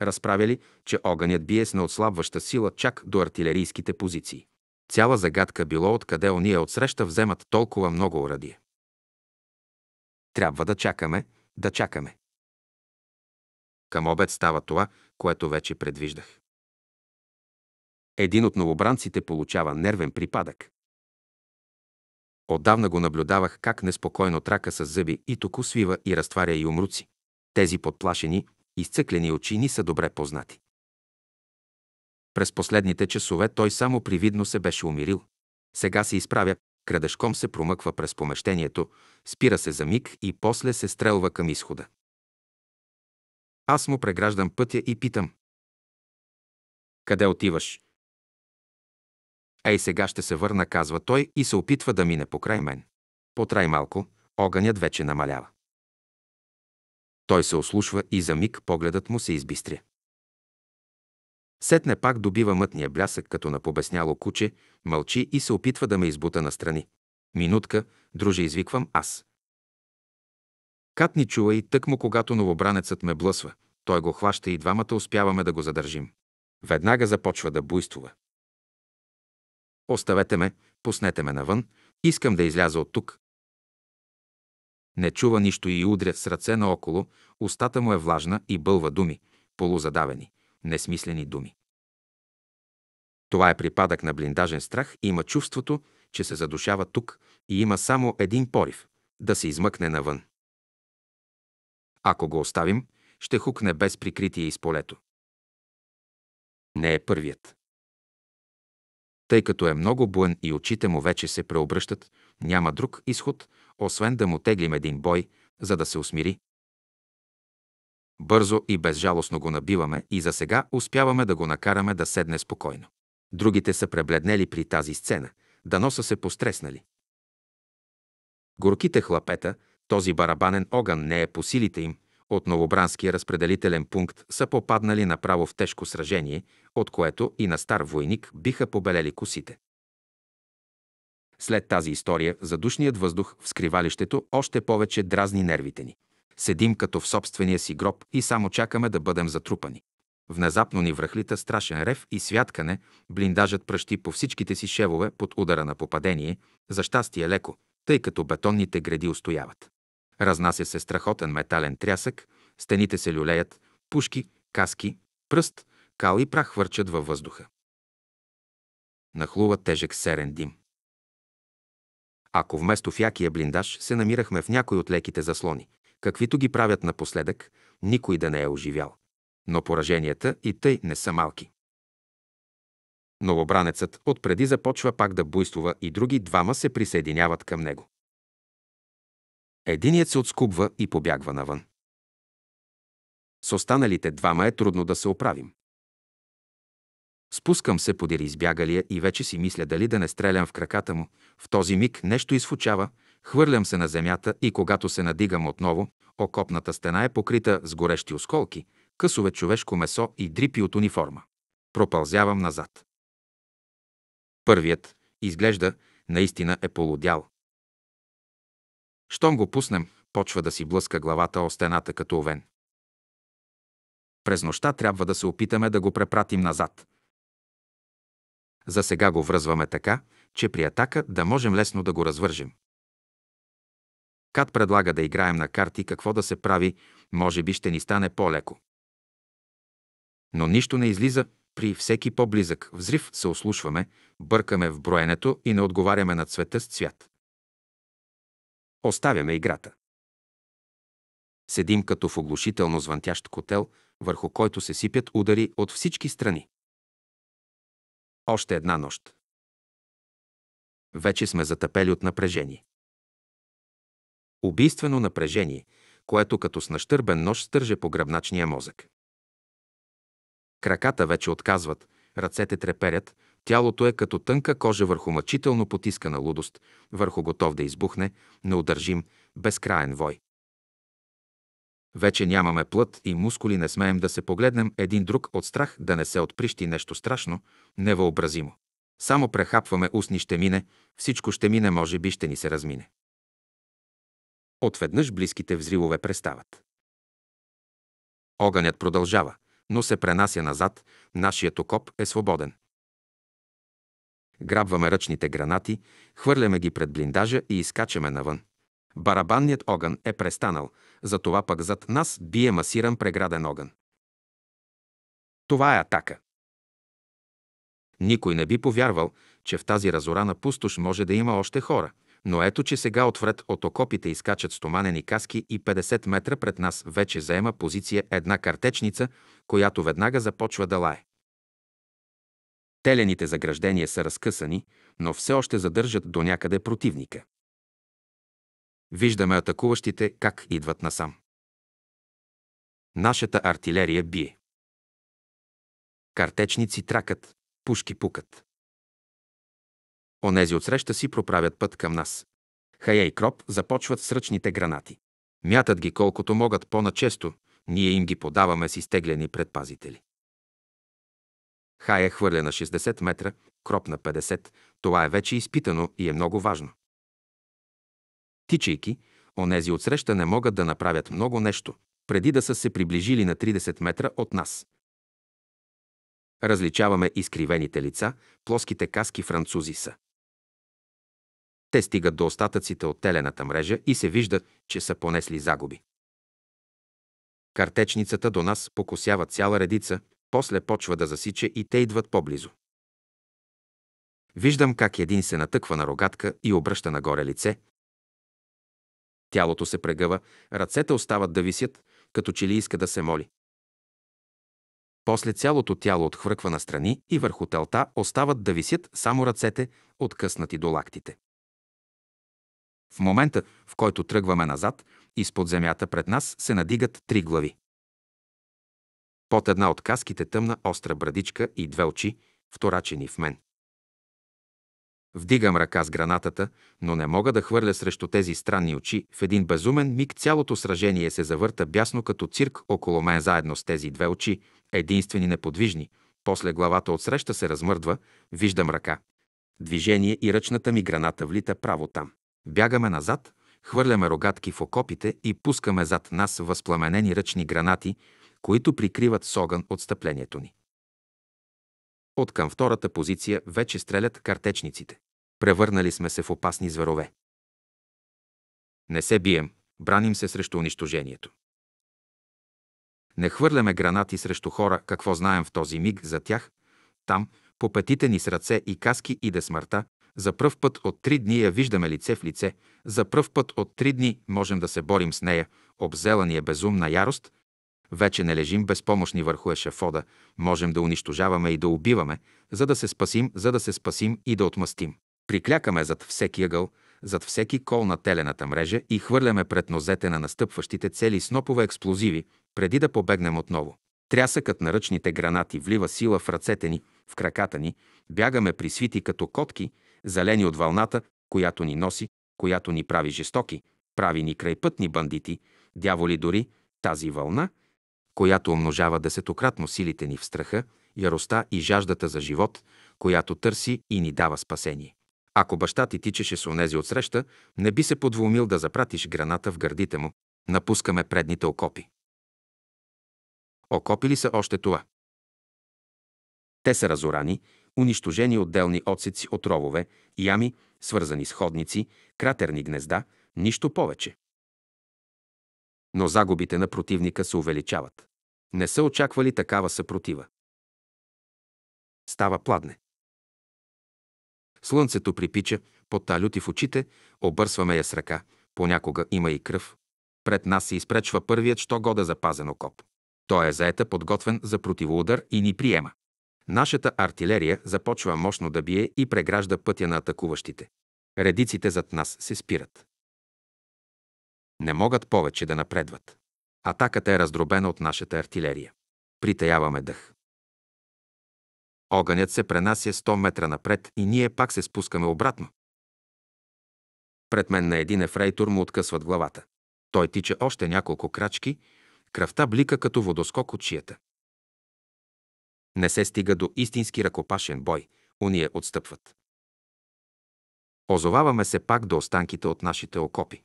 Разправяли, че огънят бие с неотслабваща сила чак до артилерийските позиции. Цяла загадка било откъде ония отсреща вземат толкова много орадие. Трябва да чакаме, да чакаме. Към обед става това, което вече предвиждах. Един от новобранците получава нервен припадък. Отдавна го наблюдавах как неспокойно трака с зъби и току свива и разтваря и умруци. Тези подплашени, изцъклени очи ни са добре познати. През последните часове той само привидно се беше умирил. Сега се изправя, крадешком се промъква през помещението, спира се за миг и после се стрелва към изхода. Аз му преграждам пътя и питам. Къде отиваш? Ей, сега ще се върна, казва той и се опитва да мине покрай мен. Потрай малко, огънят вече намалява. Той се ослушва и за миг погледът му се избистря. Сетне пак добива мътния блясък, като на побесняло куче, мълчи и се опитва да ме избута настрани. Минутка, друже, извиквам аз. Кат ни чува и тъкмо когато новобранецът ме блъсва. Той го хваща и двамата успяваме да го задържим. Веднага започва да буйствува. Оставете ме, пуснете ме навън, искам да изляза от тук. Не чува нищо и удря с ръце наоколо, устата му е влажна и бълва думи, полузадавени несмислени думи. Това е припадък на блиндажен страх и има чувството, че се задушава тук и има само един порив – да се измъкне навън. Ако го оставим, ще хукне без прикритие из полето. Не е първият. Тъй като е много буен и очите му вече се преобръщат, няма друг изход, освен да му теглим един бой, за да се усмири, Бързо и безжалостно го набиваме и за сега успяваме да го накараме да седне спокойно. Другите са пребледнели при тази сцена, дано са се постреснали. Горките хлапета, този барабанен огън не е по силите им, от новобранския разпределителен пункт са попаднали направо в тежко сражение, от което и на стар войник биха побелели косите. След тази история задушният въздух в скривалището още повече дразни нервите ни. Седим като в собствения си гроб и само чакаме да бъдем затрупани. Внезапно ни връхлита страшен рев и святкане, блиндажът пръщи по всичките си шевове под удара на попадение, за щастие леко, тъй като бетонните гради устояват. Разнася се страхотен метален трясък, стените се люлеят, пушки, каски, пръст, кал и прах хвърчат във въздуха. Нахлува тежък серен дим. Ако вместо в якия е блиндаж се намирахме в някой от леките заслони, каквито ги правят напоследък, никой да не е оживял. Но пораженията и тъй не са малки. Новобранецът отпреди започва пак да буйствува и други двама се присъединяват към него. Единият се отскубва и побягва навън. С останалите двама е трудно да се оправим. Спускам се подир избягалия и вече си мисля дали да не стрелям в краката му. В този миг нещо изфучава, Хвърлям се на земята и когато се надигам отново, окопната стена е покрита с горещи осколки, късове човешко месо и дрипи от униформа. Пропълзявам назад. Първият, изглежда, наистина е полудял. Щом го пуснем, почва да си блъска главата о стената като овен. През нощта трябва да се опитаме да го препратим назад. За сега го връзваме така, че при атака да можем лесно да го развържем. Кат предлага да играем на карти какво да се прави, може би ще ни стане по-леко. Но нищо не излиза, при всеки по-близък взрив се ослушваме, бъркаме в броенето и не отговаряме на цвета с цвят. Оставяме играта. Седим като в оглушително звънтящ котел, върху който се сипят удари от всички страни. Още една нощ. Вече сме затъпели от напрежение убийствено напрежение, което като с нащърбен нож стърже по гръбначния мозък. Краката вече отказват, ръцете треперят, тялото е като тънка кожа върху мъчително потискана лудост, върху готов да избухне, неудържим, безкраен вой. Вече нямаме плът и мускули, не смеем да се погледнем един друг от страх да не се отприщи нещо страшно, невъобразимо. Само прехапваме устни ще мине, всичко ще мине, може би ще ни се размине. Отведнъж близките взривове престават. Огънят продължава, но се пренася назад, нашият окоп е свободен. Грабваме ръчните гранати, хвърляме ги пред блиндажа и изкачаме навън. Барабанният огън е престанал, затова пък зад нас бие масиран преграден огън. Това е атака. Никой не би повярвал, че в тази разорана пустош може да има още хора – но ето, че сега отвред от окопите изкачат стоманени каски и 50 метра пред нас вече заема позиция една картечница, която веднага започва да лае. Телените заграждения са разкъсани, но все още задържат до някъде противника. Виждаме атакуващите как идват насам. Нашата артилерия бие. Картечници тракат, пушки пукат. Онези отсреща си проправят път към нас. Хая и Кроп започват с ръчните гранати. Мятат ги колкото могат по-начесто, ние им ги подаваме с изтеглени предпазители. Хая хвърля на 60 метра, Кроп на 50. Това е вече изпитано и е много важно. Тичайки, онези отсреща не могат да направят много нещо, преди да са се приближили на 30 метра от нас. Различаваме изкривените лица, плоските каски французи са те стигат до остатъците от телената мрежа и се вижда, че са понесли загуби. Картечницата до нас покосява цяла редица, после почва да засича и те идват по-близо. Виждам как един се натъква на рогатка и обръща нагоре лице. Тялото се прегъва, ръцете остават да висят, като че ли иска да се моли. После цялото тяло отхвърква настрани и върху телта остават да висят само ръцете, откъснати до лактите. В момента, в който тръгваме назад, изпод земята пред нас се надигат три глави. Под една от каските тъмна остра брадичка и две очи, вторачени в мен. Вдигам ръка с гранатата, но не мога да хвърля срещу тези странни очи. В един безумен миг цялото сражение се завърта бясно като цирк около мен заедно с тези две очи, единствени неподвижни. После главата отсреща се размърдва, виждам ръка. Движение и ръчната ми граната влита право там. Бягаме назад, хвърляме рогатки в окопите и пускаме зад нас възпламенени ръчни гранати, които прикриват с огън отстъплението ни. От към втората позиция вече стрелят картечниците. Превърнали сме се в опасни зверове. Не се бием, браним се срещу унищожението. Не хвърляме гранати срещу хора, какво знаем в този миг за тях, там, по петите ни с ръце и каски и да смърта, за пръв път от три дни я виждаме лице в лице, за пръв път от три дни можем да се борим с нея, обзела ни е безумна ярост, вече не лежим безпомощни върху ешафода, можем да унищожаваме и да убиваме, за да се спасим, за да се спасим и да отмъстим. Приклякаме зад всеки ъгъл, зад всеки кол на телената мрежа и хвърляме пред нозете на настъпващите цели снопове експлозиви, преди да побегнем отново. Трясъкът на ръчните гранати влива сила в ръцете ни, в краката ни, бягаме при свити като котки – Зелени от вълната, която ни носи, която ни прави жестоки, прави ни крайпътни бандити, дяволи дори, тази вълна, която умножава десетократно силите ни в страха, яростта и жаждата за живот, която търси и ни дава спасение. Ако баща ти тичеше с онези отсреща, не би се подвумил да запратиш граната в гърдите му. Напускаме предните окопи. Окопи ли са още това? Те са разорани, унищожени отделни отсеци от ровове, ями, свързани с ходници, кратерни гнезда, нищо повече. Но загубите на противника се увеличават. Не са очаквали такава съпротива. Става пладне. Слънцето припича, пота люти в очите, обърсваме я с ръка. Понякога има и кръв. Пред нас се изпречва първият, що года запазен окоп. Той е заета, подготвен за противоудар и ни приема. Нашата артилерия започва мощно да бие и прегражда пътя на атакуващите. Редиците зад нас се спират. Не могат повече да напредват. Атаката е раздробена от нашата артилерия. Притаяваме дъх. Огънят се пренася 100 метра напред и ние пак се спускаме обратно. Пред мен на един ефрейтор му откъсват главата. Той тича още няколко крачки, кръвта блика като водоскок от шията не се стига до истински ръкопашен бой, уния отстъпват. Озоваваме се пак до останките от нашите окопи.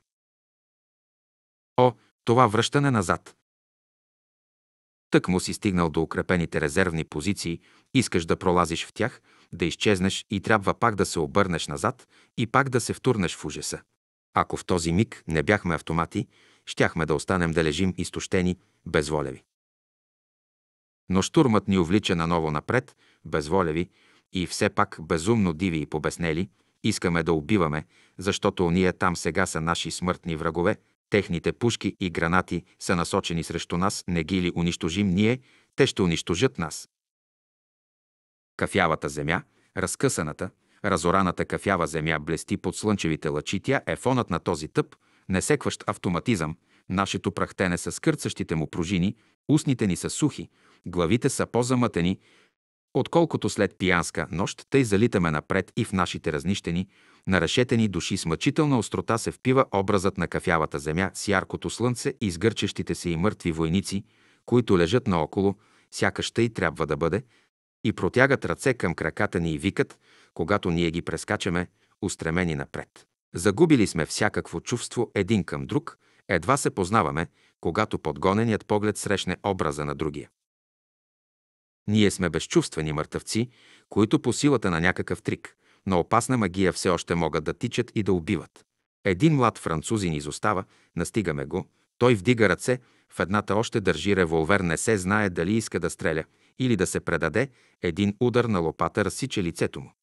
О, това връщане назад! Тък му си стигнал до укрепените резервни позиции, искаш да пролазиш в тях, да изчезнеш и трябва пак да се обърнеш назад и пак да се втурнеш в ужаса. Ако в този миг не бяхме автомати, щяхме да останем да лежим изтощени, безволеви. Но штурмът ни увлича наново напред, безволеви и все пак безумно диви и побеснели. Искаме да убиваме, защото ние там сега са наши смъртни врагове. Техните пушки и гранати са насочени срещу нас, не ги ли унищожим ние, те ще унищожат нас. Кафявата земя, разкъсаната, разораната кафява земя блести под слънчевите лъчи, тя е фонът на този тъп, несекващ автоматизъм, нашето прахтене с кърцащите му пружини, Устните ни са сухи, главите са по-замътени, отколкото след пиянска нощ, тъй залитаме напред и в нашите разнищени, нарешетени души с мъчителна острота се впива образът на кафявата земя с яркото слънце и изгърчещите се и мъртви войници, които лежат наоколо, сякаш тъй трябва да бъде, и протягат ръце към краката ни и викат, когато ние ги прескачаме, устремени напред. Загубили сме всякакво чувство един към друг – едва се познаваме, когато подгоненият поглед срещне образа на другия. Ние сме безчувствени мъртъвци, които по силата на някакъв трик, но опасна магия все още могат да тичат и да убиват. Един млад французин изостава, настигаме го, той вдига ръце, в едната още държи револвер, не се знае дали иска да стреля или да се предаде, един удар на лопата разсича лицето му.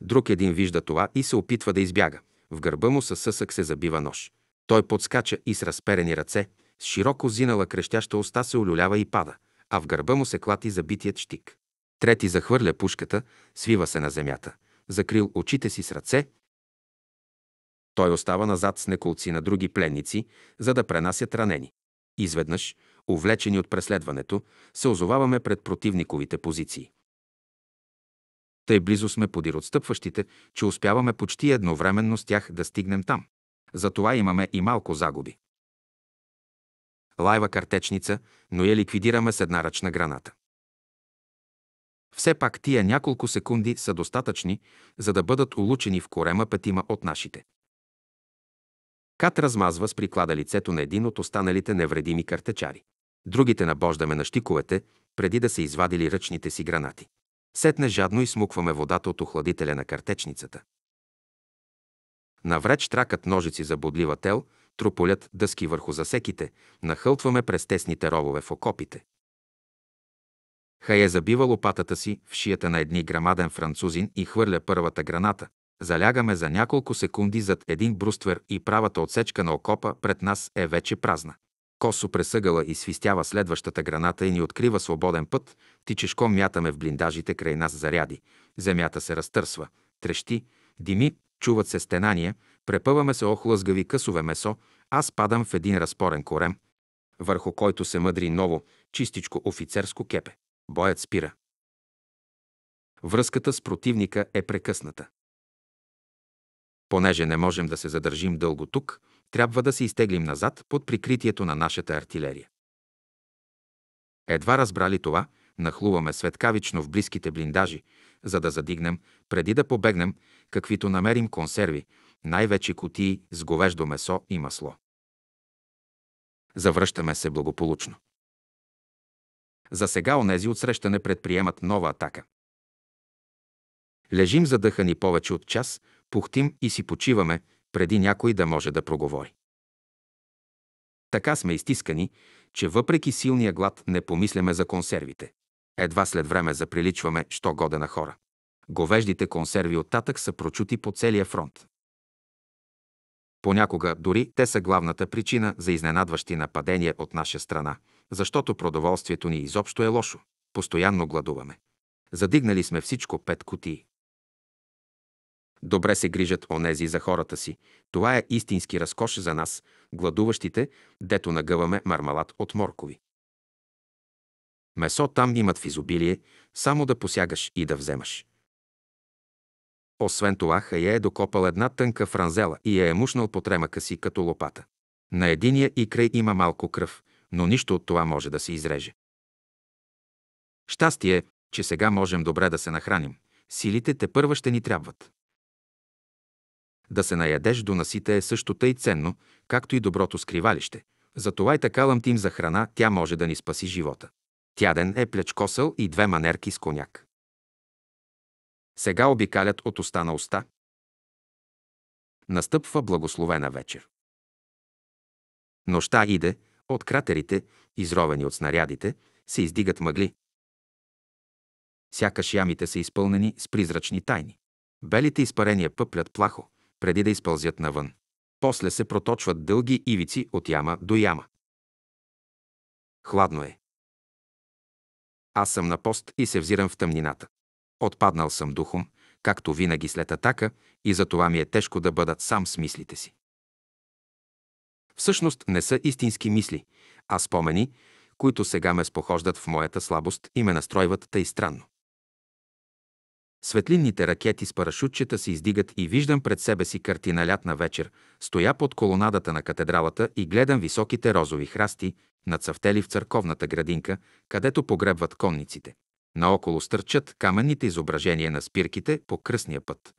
Друг един вижда това и се опитва да избяга. В гърба му със съсък се забива нож. Той подскача и с разперени ръце, с широко зинала крещяща уста се олюлява и пада, а в гърба му се клати забитият щик. Трети захвърля пушката, свива се на земята, закрил очите си с ръце. Той остава назад с неколци на други пленници, за да пренасят ранени. Изведнъж, увлечени от преследването, се озоваваме пред противниковите позиции. Тъй близо сме подир отстъпващите, че успяваме почти едновременно с тях да стигнем там. Затова имаме и малко загуби. Лайва картечница, но я ликвидираме с една ръчна граната. Все пак тия няколко секунди са достатъчни, за да бъдат улучени в корема петима от нашите. Кат размазва с приклада лицето на един от останалите невредими картечари. Другите набождаме на щиковете, преди да са извадили ръчните си гранати. Сетне жадно и смукваме водата от охладителя на картечницата. Навреч тракат ножици за бодлива тел, трополят дъски върху засеките, нахълтваме през тесните ровове в окопите. Хае забива лопатата си в шията на едни грамаден французин и хвърля първата граната. Залягаме за няколко секунди зад един бруствер и правата отсечка на окопа пред нас е вече празна. Косо пресъгала и свистява следващата граната и ни открива свободен път, тичешко мятаме в блиндажите край нас заряди. Земята се разтърсва, трещи, дими, Чуват се стенания, препъваме се охлъзгави късове месо, аз падам в един разпорен корем, върху който се мъдри ново, чистичко офицерско кепе. Боят спира. Връзката с противника е прекъсната. Понеже не можем да се задържим дълго тук, трябва да се изтеглим назад под прикритието на нашата артилерия. Едва разбрали това, нахлуваме светкавично в близките блиндажи, за да задигнем, преди да побегнем, каквито намерим консерви, най-вече кутии с говеждо месо и масло. Завръщаме се благополучно. За сега онези отсреща не предприемат нова атака. Лежим задъхани повече от час, пухтим и си почиваме, преди някой да може да проговори. Така сме изтискани, че въпреки силния глад не помисляме за консервите. Едва след време заприличваме, що годе на хора. Говеждите консерви от татък са прочути по целия фронт. Понякога дори те са главната причина за изненадващи нападения от наша страна, защото продоволствието ни изобщо е лошо. Постоянно гладуваме. Задигнали сме всичко пет кутии. Добре се грижат онези за хората си. Това е истински разкош за нас, гладуващите, дето нагъваме мармалат от моркови. Месо там имат в изобилие, само да посягаш и да вземаш. Освен това, Хая е докопал една тънка франзела и я е мушнал по тремъка си като лопата. На единия и край има малко кръв, но нищо от това може да се изреже. Щастие, е, че сега можем добре да се нахраним. Силите те първа ще ни трябват. Да се наядеш до насите е също тъй ценно, както и доброто скривалище. Затова и така лъмтим за храна, тя може да ни спаси живота. Тяден е плечкосъл и две манерки с коняк. Сега обикалят от уста на уста. Настъпва благословена вечер. Нощта иде, от кратерите, изровени от снарядите, се издигат мъгли. Сякаш ямите са изпълнени с призрачни тайни. Белите изпарения пъплят плахо, преди да изпълзят навън. После се проточват дълги ивици от яма до яма. Хладно е. Аз съм на пост и се взирам в тъмнината. Отпаднал съм духом, както винаги след атака, и за това ми е тежко да бъда сам с мислите си. Всъщност не са истински мисли, а спомени, които сега ме спохождат в моята слабост и ме настройват тъй странно. Светлинните ракети с парашутчета се издигат и виждам пред себе си картина лятна вечер. Стоя под колонадата на катедралата и гледам високите розови храсти, нацъфтели в църковната градинка, където погребват конниците. Наоколо стърчат каменните изображения на спирките по кръсния път.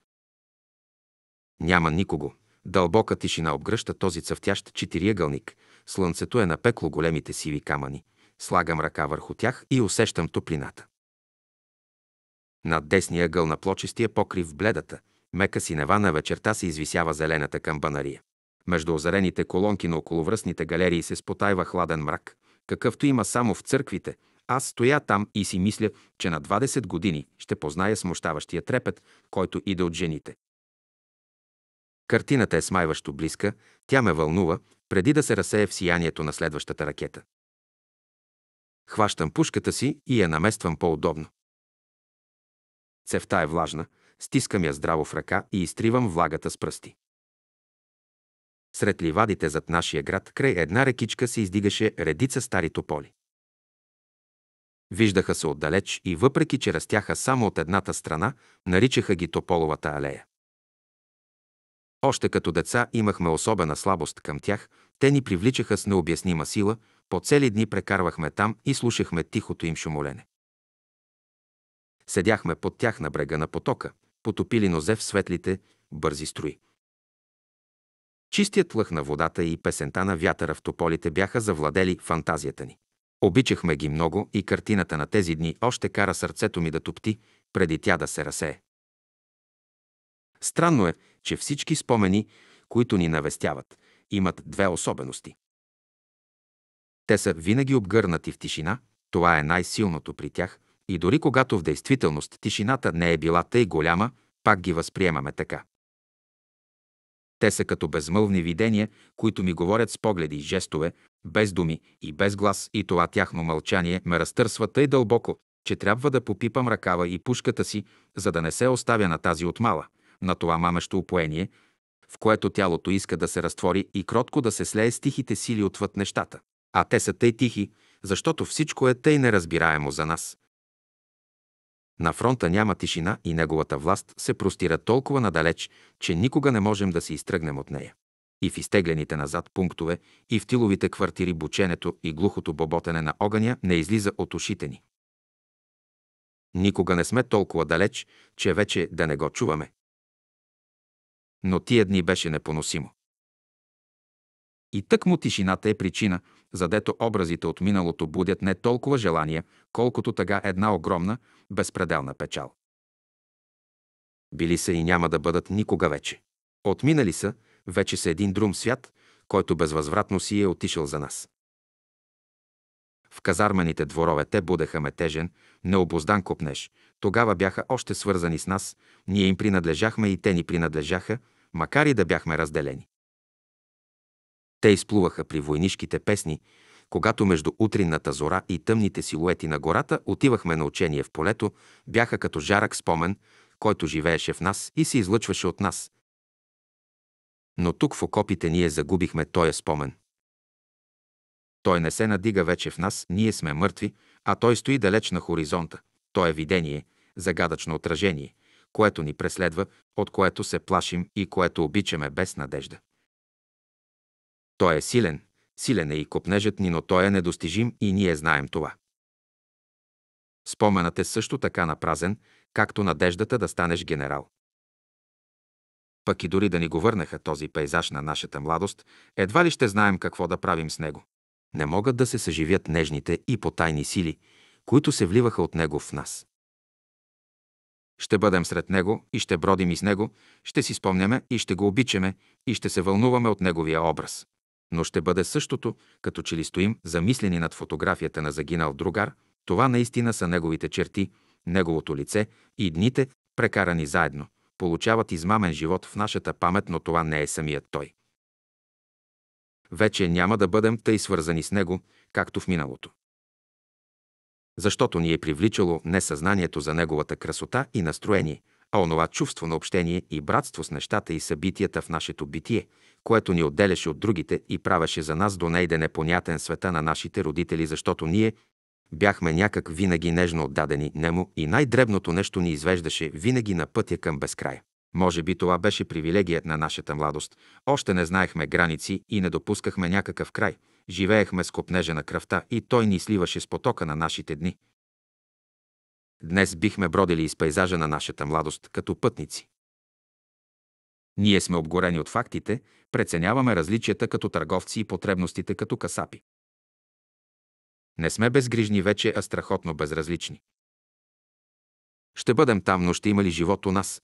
Няма никого. Дълбока тишина обгръща този цъфтящ четириъгълник. Слънцето е напекло големите сиви камъни. Слагам ръка върху тях и усещам топлината. Над десния ъгъл на плочестия покрив бледата, мека синева на вечерта се извисява зелената камбанария. Между озарените колонки на околовръстните галерии се спотайва хладен мрак, какъвто има само в църквите, аз стоя там и си мисля, че на 20 години ще позная смущаващия трепет, който иде от жените. Картината е смайващо близка, тя ме вълнува, преди да се разсее в сиянието на следващата ракета. Хващам пушката си и я намествам по-удобно. Цевта е влажна, стискам я здраво в ръка и изтривам влагата с пръсти. Сред ливадите зад нашия град, край една рекичка се издигаше редица стари тополи. Виждаха се отдалеч и въпреки, че растяха само от едната страна, наричаха ги Тополовата алея. Още като деца имахме особена слабост към тях, те ни привличаха с необяснима сила, по цели дни прекарвахме там и слушахме тихото им шумолене. Седяхме под тях на брега на потока, потопили нозе в светлите, бързи строи. Чистият лъх на водата и песента на вятъра в тополите бяха завладели фантазията ни. Обичахме ги много и картината на тези дни още кара сърцето ми да топти, преди тя да се разсее. Странно е, че всички спомени, които ни навестяват, имат две особености. Те са винаги обгърнати в тишина, това е най-силното при тях, и дори когато в действителност тишината не е била тъй голяма, пак ги възприемаме така. Те са като безмълвни видения, които ми говорят с погледи и жестове, без думи и без глас, и това тяхно мълчание ме разтърсва тъй дълбоко, че трябва да попипам ръкава и пушката си, за да не се оставя на тази отмала, на това мамещо упоение, в което тялото иска да се разтвори и кротко да се слее с тихите сили отвъд нещата. А те са тъй тихи, защото всичко е тъй неразбираемо за нас. На фронта няма тишина и неговата власт се простира толкова надалеч, че никога не можем да се изтръгнем от нея. И в изтеглените назад пунктове, и в тиловите квартири бученето и глухото боботене на огъня не излиза от ушите ни. Никога не сме толкова далеч, че вече да не го чуваме. Но тия дни беше непоносимо. И тък му тишината е причина, задето образите от миналото будят не толкова желание, колкото тъга една огромна, безпределна печал. Били са и няма да бъдат никога вече. Отминали са, вече са един друг свят, който безвъзвратно си е отишъл за нас. В казармените дворове те будеха метежен, необоздан копнеж. Тогава бяха още свързани с нас, ние им принадлежахме и те ни принадлежаха, макар и да бяхме разделени. Те изплуваха при войнишките песни, когато между утринната зора и тъмните силуети на гората отивахме на учение в полето, бяха като жарък спомен, който живееше в нас и се излъчваше от нас. Но тук в окопите ние загубихме този спомен. Той не се надига вече в нас, ние сме мъртви, а той стои далеч на хоризонта. Той е видение, загадъчно отражение, което ни преследва, от което се плашим и което обичаме без надежда. Той е силен, силен е и копнежът ни, но той е недостижим и ние знаем това. Споменът е също така напразен, както надеждата да станеш генерал. Пък и дори да ни го върнаха този пейзаж на нашата младост, едва ли ще знаем какво да правим с него. Не могат да се съживят нежните и потайни сили, които се вливаха от него в нас. Ще бъдем сред него и ще бродим и с него, ще си спомняме и ще го обичаме и ще се вълнуваме от неговия образ но ще бъде същото, като че ли стоим замислени над фотографията на загинал другар. Това наистина са неговите черти, неговото лице и дните, прекарани заедно, получават измамен живот в нашата памет, но това не е самият той. Вече няма да бъдем тъй свързани с него, както в миналото. Защото ни е привличало не съзнанието за неговата красота и настроение, а онова чувство на общение и братство с нещата и събитията в нашето битие – което ни отделяше от другите и правеше за нас до нейде непонятен света на нашите родители, защото ние бяхме някак винаги нежно отдадени нему и най-дребното нещо ни извеждаше винаги на пътя към безкрай. Може би това беше привилегия на нашата младост. Още не знаехме граници и не допускахме някакъв край. Живеехме с копнежа на кръвта и той ни сливаше с потока на нашите дни. Днес бихме бродили из пейзажа на нашата младост като пътници. Ние сме обгорени от фактите, преценяваме различията като търговци и потребностите като касапи. Не сме безгрижни вече, а страхотно безразлични. Ще бъдем там, но ще има ли живот у нас?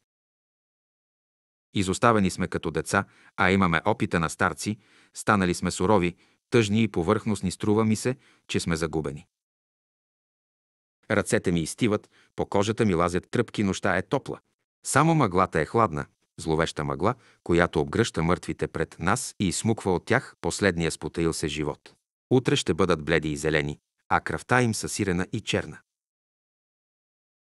Изоставени сме като деца, а имаме опита на старци, станали сме сурови, тъжни и повърхностни, струва ми се, че сме загубени. Ръцете ми изтиват, по кожата ми лазят тръпки, нощта е топла. Само мъглата е хладна, зловеща мъгла, която обгръща мъртвите пред нас и изсмуква от тях последния спотаил се живот. Утре ще бъдат бледи и зелени, а кръвта им са сирена и черна.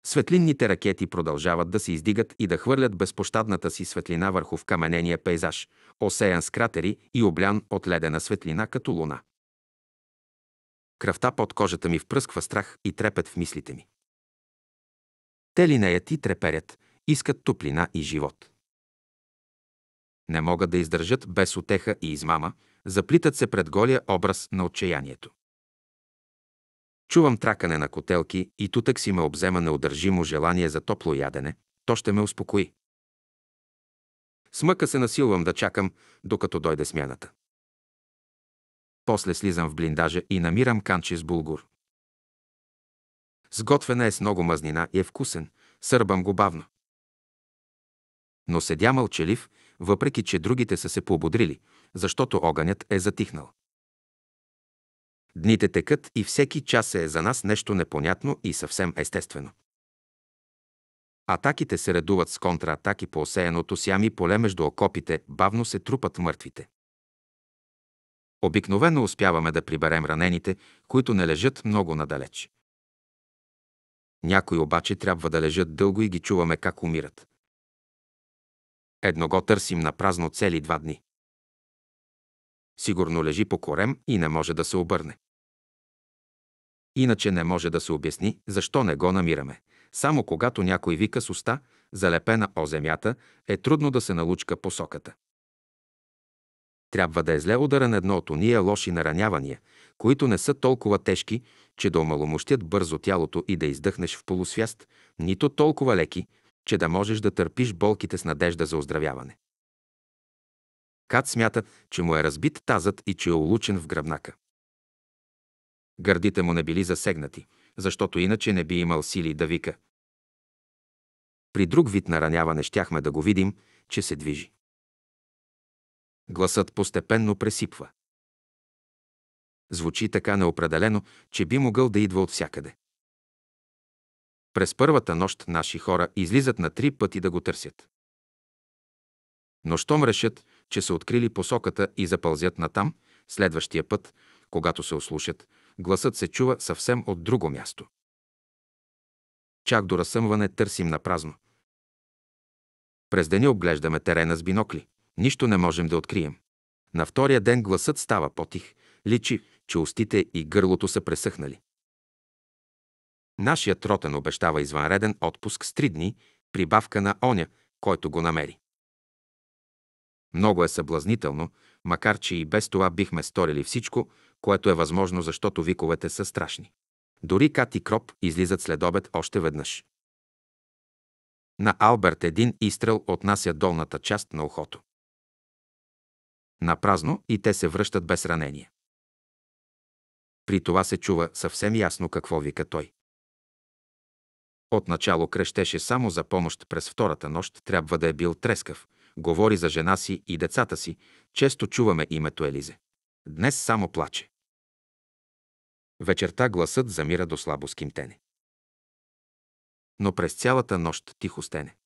Светлинните ракети продължават да се издигат и да хвърлят безпощадната си светлина върху вкаменения пейзаж, осеян с кратери и облян от ледена светлина като луна. Кръвта под кожата ми впръсква страх и трепет в мислите ми. Те линеят и треперят, искат топлина и живот не могат да издържат без отеха и измама, заплитат се пред голия образ на отчаянието. Чувам тракане на котелки и тутък си ме обзема неудържимо желание за топло ядене. То ще ме успокои. Смъка се насилвам да чакам, докато дойде смяната. После слизам в блиндажа и намирам канче с булгур. Сготвена е с много мазнина и е вкусен. Сърбам го бавно. Но седя мълчалив въпреки че другите са се пободрили, защото огънят е затихнал. Дните текат и всеки час е за нас нещо непонятно и съвсем естествено. Атаките се редуват с контратаки по осеяното сями поле между окопите, бавно се трупат мъртвите. Обикновено успяваме да приберем ранените, които не лежат много надалеч. Някои обаче трябва да лежат дълго и ги чуваме как умират. Едно го търсим на празно цели два дни. Сигурно лежи по корем и не може да се обърне. Иначе не може да се обясни защо не го намираме. Само когато някой вика с уста, залепена о земята, е трудно да се налучка посоката. Трябва да е зле ударен едно от уния лоши наранявания, които не са толкова тежки, че да омаломощят бързо тялото и да издъхнеш в полусвяст, нито толкова леки, че да можеш да търпиш болките с надежда за оздравяване. Кат смята, че му е разбит тазът и че е улучен в гръбнака. Гърдите му не били засегнати, защото иначе не би имал сили да вика. При друг вид нараняване щяхме да го видим, че се движи. Гласът постепенно пресипва. Звучи така неопределено, че би могъл да идва от всякъде. През първата нощ наши хора излизат на три пъти да го търсят. Но щом решат, че са открили посоката и запълзят натам, следващия път, когато се услушат, гласът се чува съвсем от друго място. Чак до разсъмване търсим на празно. През деня обглеждаме терена с бинокли. Нищо не можем да открием. На втория ден гласът става потих, личи, че устите и гърлото са пресъхнали. Нашият ротен обещава извънреден отпуск с три дни, прибавка на оня, който го намери. Много е съблазнително, макар че и без това бихме сторили всичко, което е възможно, защото виковете са страшни. Дори Кат и Кроп излизат след обед още веднъж. На Алберт един изстрел отнася долната част на ухото. На празно и те се връщат без ранение. При това се чува съвсем ясно какво вика той. Отначало крещеше само за помощ през втората нощ, трябва да е бил трескав. Говори за жена си и децата си. Често чуваме името Елизе. Днес само плаче. Вечерта гласът замира до слабо скимтене. Но през цялата нощ тихо стене.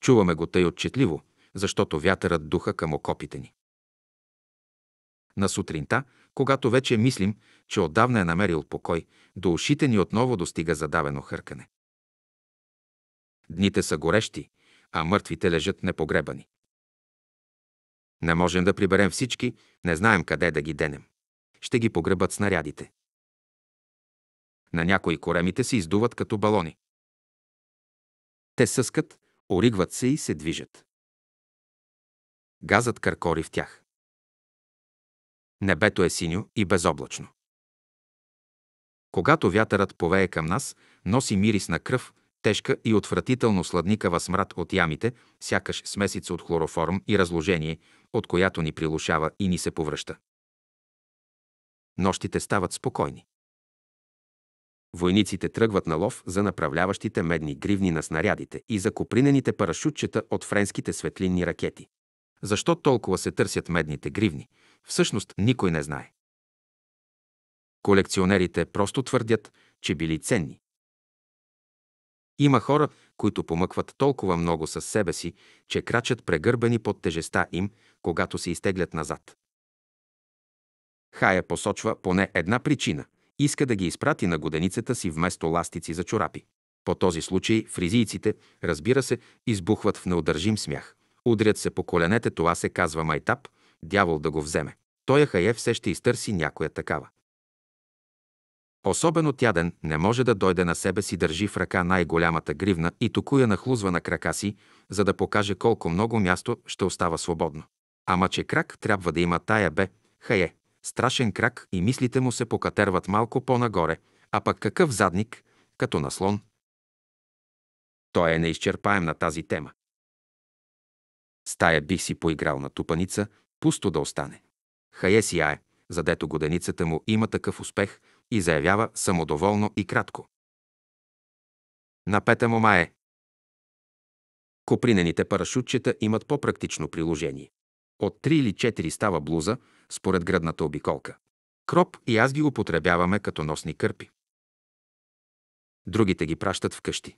Чуваме го тъй отчетливо, защото вятърът духа към окопите ни. На сутринта когато вече мислим, че отдавна е намерил покой, до ушите ни отново достига задавено хъркане. Дните са горещи, а мъртвите лежат непогребани. Не можем да приберем всички, не знаем къде да ги денем. Ще ги погребат снарядите. На някои коремите се издуват като балони. Те съскат, оригват се и се движат. Газът къркори в тях. Небето е синьо и безоблачно. Когато вятърът повее към нас, носи мирис на кръв, тежка и отвратително сладникава смрад от ямите, сякаш смесица от хлороформ и разложение, от която ни прилушава и ни се повръща. Нощите стават спокойни. Войниците тръгват на лов за направляващите медни гривни на снарядите и за копринените парашутчета от френските светлинни ракети. Защо толкова се търсят медните гривни? Всъщност никой не знае. Колекционерите просто твърдят, че били ценни. Има хора, които помъкват толкова много със себе си, че крачат прегърбени под тежеста им, когато се изтеглят назад. Хая посочва поне една причина. Иска да ги изпрати на годеницата си вместо ластици за чорапи. По този случай фризийците, разбира се, избухват в неудържим смях. Удрят се по коленете, това се казва майтап, дявол да го вземе. Той Ахае все ще изтърси някоя такава. Особено тяден не може да дойде на себе си, държи в ръка най-голямата гривна и току я нахлузва на крака си, за да покаже колко много място ще остава свободно. Ама че крак трябва да има тая бе, хае, страшен крак и мислите му се покатерват малко по-нагоре, а пък какъв задник, като наслон. Той е неизчерпаем на тази тема. Стая бих си поиграл на тупаница – пусто да остане. Хае сияе, задето годеницата му има такъв успех и заявява самодоволно и кратко. На пета му мае. Копринените парашутчета имат по-практично приложение. От 3 или 4 става блуза, според градната обиколка. Кроп и аз ги употребяваме като носни кърпи. Другите ги пращат вкъщи.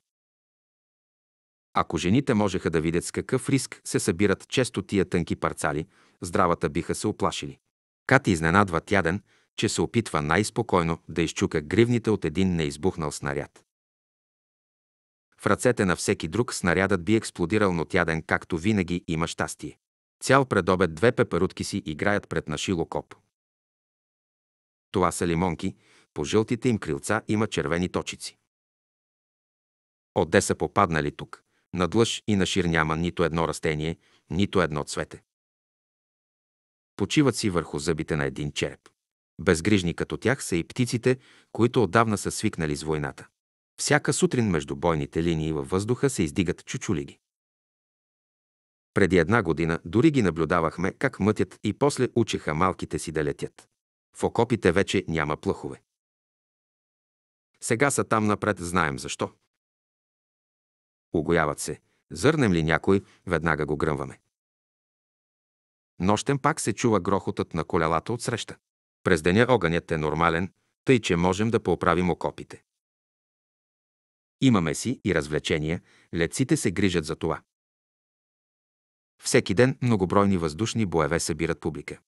Ако жените можеха да видят с какъв риск се събират често тия тънки парцали, здравата биха се оплашили. Кати изненадва тяден, че се опитва най-спокойно да изчука гривните от един неизбухнал снаряд. В ръцете на всеки друг снарядът би експлодирал, но тяден, както винаги, има щастие. Цял предобед две пеперутки си играят пред нашило коп. Това са лимонки, по жълтите им крилца има червени точици. Отде са попаднали тук? Надлъж и на шир няма нито едно растение, нито едно цвете почиват си върху зъбите на един череп. Безгрижни като тях са и птиците, които отдавна са свикнали с войната. Всяка сутрин между бойните линии във въздуха се издигат чучулиги. Преди една година дори ги наблюдавахме как мътят и после учеха малките си да летят. В окопите вече няма плъхове. Сега са там напред, знаем защо. Огояват се. Зърнем ли някой, веднага го гръмваме. Нощем пак се чува грохотът на колелата от среща. През деня огънят е нормален, тъй че можем да поправим окопите. Имаме си и развлечения, леците се грижат за това. Всеки ден многобройни въздушни боеве събират публика.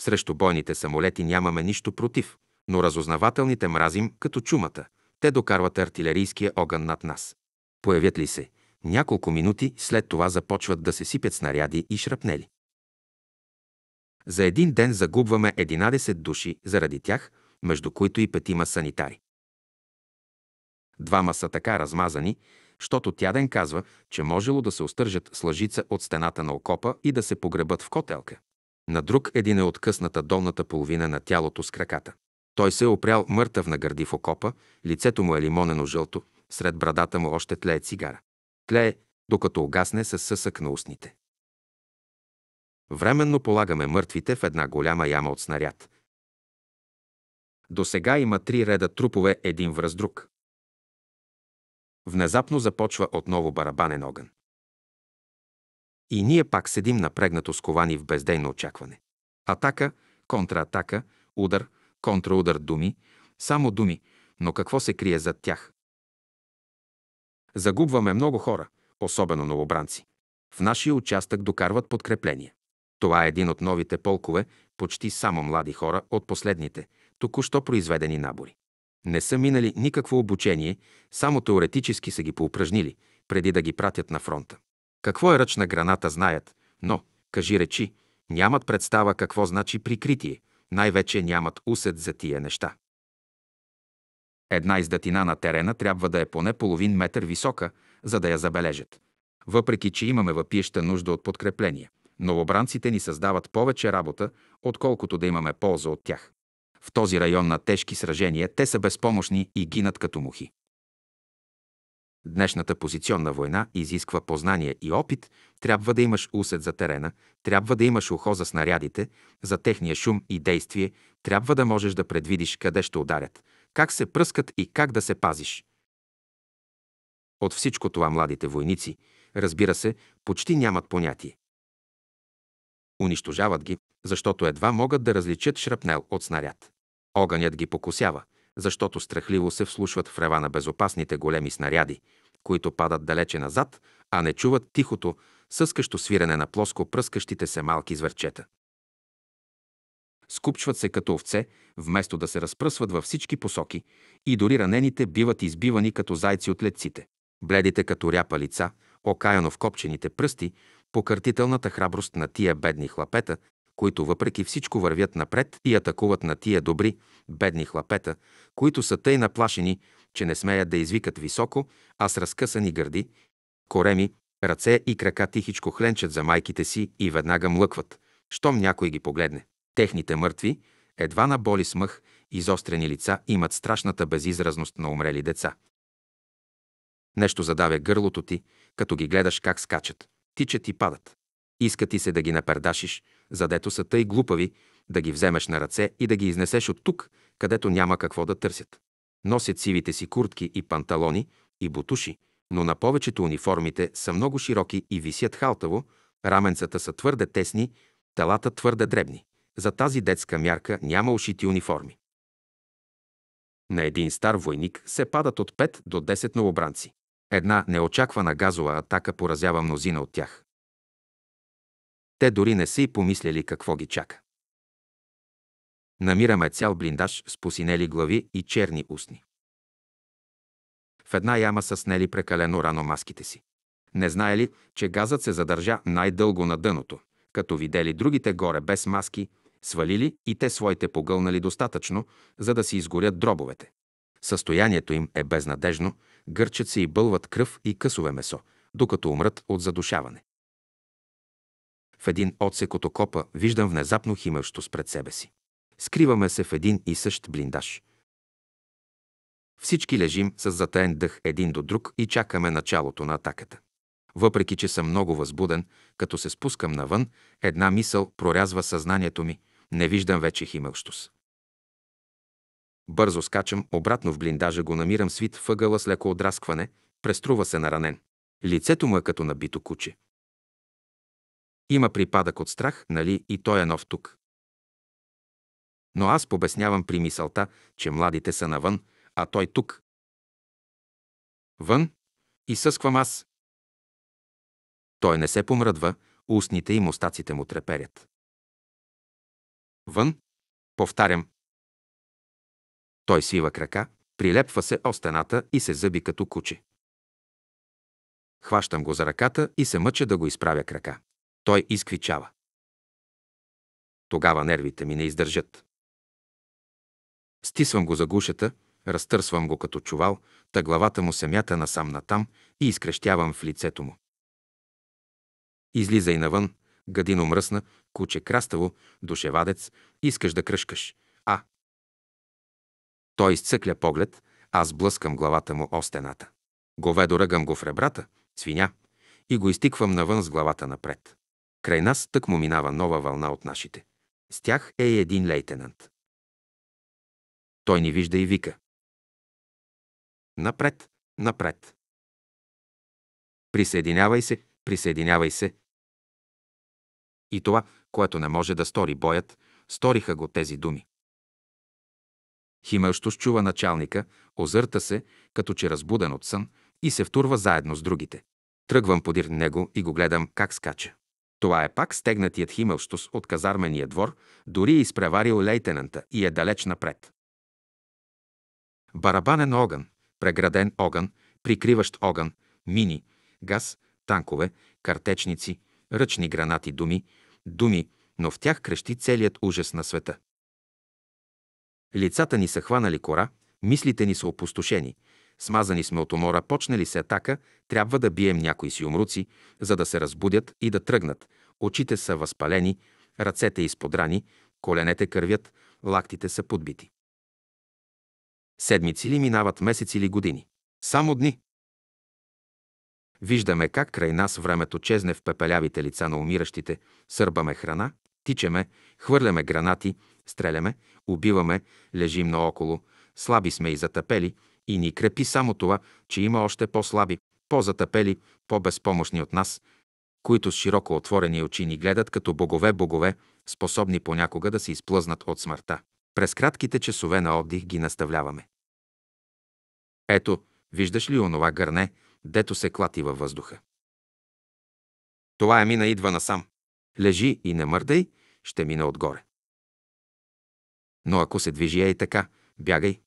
Срещу бойните самолети нямаме нищо против, но разузнавателните мразим като чумата. Те докарват артилерийския огън над нас. Появят ли се? Няколко минути след това започват да се сипят снаряди и шрапнели. За един ден загубваме 11 души, заради тях, между които и петима санитари. Двама са така размазани, щото Тяден казва, че можело да се остържат с лъжица от стената на окопа и да се погребат в котелка. На друг един е откъсната долната половина на тялото с краката. Той се е опрял мъртъв на гърди в окопа, лицето му е лимонено жълто, сред брадата му още тлее цигара. Тлее, докато огасне със съсък на устните. Временно полагаме мъртвите в една голяма яма от снаряд. До сега има три реда трупове един връз друг. Внезапно започва отново барабанен огън. И ние пак седим напрегнато сковани в бездейно очакване. Атака, контраатака, удар, контраудар думи, само думи, но какво се крие зад тях? Загубваме много хора, особено новобранци. В нашия участък докарват подкрепление. Това е един от новите полкове, почти само млади хора от последните, току-що произведени набори. Не са минали никакво обучение, само теоретически са ги поупражнили, преди да ги пратят на фронта. Какво е ръчна граната знаят, но, кажи речи, нямат представа какво значи прикритие, най-вече нямат усет за тия неща. Една издатина на терена трябва да е поне половин метър висока, за да я забележат. Въпреки, че имаме въпиеща нужда от подкрепление – Новобранците ни създават повече работа, отколкото да имаме полза от тях. В този район на тежки сражения те са безпомощни и гинат като мухи. Днешната позиционна война изисква познание и опит, трябва да имаш усет за терена, трябва да имаш ухо за снарядите, за техния шум и действие, трябва да можеш да предвидиш къде ще ударят, как се пръскат и как да се пазиш. От всичко това младите войници, разбира се, почти нямат понятие. Унищожават ги, защото едва могат да различат шрапнел от снаряд. Огънят ги покусява, защото страхливо се вслушват в рева на безопасните големи снаряди, които падат далече назад, а не чуват тихото, съскащо свирене на плоско пръскащите се малки зверчета. Скупчват се като овце, вместо да се разпръсват във всички посоки, и дори ранените биват избивани като зайци от летците. Бледите като ряпа лица, окаяно в копчените пръсти, покъртителната храброст на тия бедни хлапета, които въпреки всичко вървят напред и атакуват на тия добри, бедни хлапета, които са тъй наплашени, че не смеят да извикат високо, а с разкъсани гърди, кореми, ръце и крака тихичко хленчат за майките си и веднага млъкват, щом някой ги погледне. Техните мъртви, едва на боли смъх, изострени лица имат страшната безизразност на умрели деца. Нещо задавя гърлото ти, като ги гледаш как скачат тичат и падат. Иска ти се да ги напердашиш, задето са тъй глупави, да ги вземеш на ръце и да ги изнесеш от тук, където няма какво да търсят. Носят сивите си куртки и панталони и бутуши, но на повечето униформите са много широки и висят халтаво, раменцата са твърде тесни, телата твърде дребни. За тази детска мярка няма ушити униформи. На един стар войник се падат от 5 до 10 новобранци. Една неочаквана газова атака поразява мнозина от тях. Те дори не са и помисляли какво ги чака. Намираме цял блиндаж с посинели глави и черни устни. В една яма са снели прекалено рано маските си. Не знаели, че газът се задържа най-дълго на дъното, като видели другите горе без маски, свалили и те своите погълнали достатъчно, за да си изгорят дробовете. Състоянието им е безнадежно, гърчат се и бълват кръв и късове месо, докато умрат от задушаване. В един отсек от окопа виждам внезапно химелщос пред себе си. Скриваме се в един и същ блиндаж. Всички лежим с затаен дъх един до друг и чакаме началото на атаката. Въпреки, че съм много възбуден, като се спускам навън, една мисъл прорязва съзнанието ми. Не виждам вече химелщост. Бързо скачам обратно в блиндажа, го намирам свит въгъла с леко отраскване, преструва се наранен. Лицето му е като набито куче. Има припадък от страх, нали, и той е нов тук. Но аз побеснявам при мисълта, че младите са навън, а той тук. Вън и съсквам аз. Той не се помръдва, устните и мустаците му треперят. Вън, повтарям, той свива крака, прилепва се о стената и се зъби като куче. Хващам го за ръката и се мъча да го изправя крака. Той изквичава. Тогава нервите ми не издържат. Стисвам го за гушата, разтърсвам го като чувал, та главата му се мята насам натам и изкрещявам в лицето му. Излизай навън, гадино мръсна, куче краставо, душевадец, искаш да кръшкаш, той изцъкля поглед, аз блъскам главата му о стената. Говедо ръгам го в ребрата, свиня, и го изтиквам навън с главата напред. Край нас тък му минава нова вълна от нашите. С тях е и един лейтенант. Той ни вижда и вика. Напред, напред. Присъединявай се, присъединявай се. И това, което не може да стори боят, сториха го тези думи. Химелщо счува началника, озърта се, като че разбуден от сън, и се втурва заедно с другите. Тръгвам подир него и го гледам как скача. Това е пак стегнатият химелщос от казармения двор, дори е изпреварил лейтенанта и е далеч напред. Барабанен огън, преграден огън, прикриващ огън, мини, газ, танкове, картечници, ръчни гранати думи, думи, но в тях крещи целият ужас на света. Лицата ни са хванали кора, мислите ни са опустошени, смазани сме от умора, почнали се атака, трябва да бием някои си умруци, за да се разбудят и да тръгнат. Очите са възпалени, ръцете изподрани, коленете кървят, лактите са подбити. Седмици ли минават месеци или години? Само дни. Виждаме как край нас времето чезне в пепелявите лица на умиращите, сърбаме храна, тичаме, хвърляме гранати, Стреляме, убиваме, лежим наоколо, слаби сме и затъпели, и ни крепи само това, че има още по-слаби, по-затъпели, по-безпомощни от нас, които с широко отворени очи ни гледат като богове-богове, способни понякога да се изплъзнат от смъртта. През кратките часове на отдих ги наставляваме. Ето, виждаш ли онова гърне, дето се клати във въздуха? Това е мина идва насам. Лежи и не мърдай, ще мина отгоре. Но ако се движи ей така, бягай.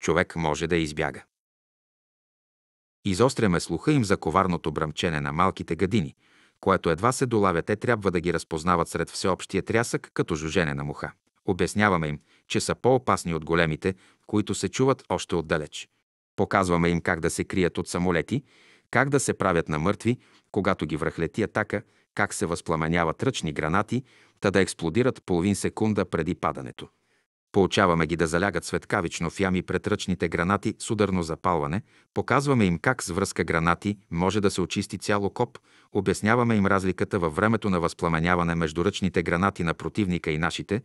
Човек може да избяга. Изостряме слуха им за коварното бръмчене на малките гадини, което едва се долавя, те трябва да ги разпознават сред всеобщия трясък като жужене на муха. Обясняваме им, че са по-опасни от големите, които се чуват още отдалеч. Показваме им как да се крият от самолети, как да се правят на мъртви, когато ги връхлети атака как се възпламеняват ръчни гранати, та да експлодират половин секунда преди падането. Получаваме ги да залягат светкавично в ями пред ръчните гранати с ударно запалване, показваме им как с връзка гранати може да се очисти цяло коп, обясняваме им разликата във времето на възпламеняване между ръчните гранати на противника и нашите,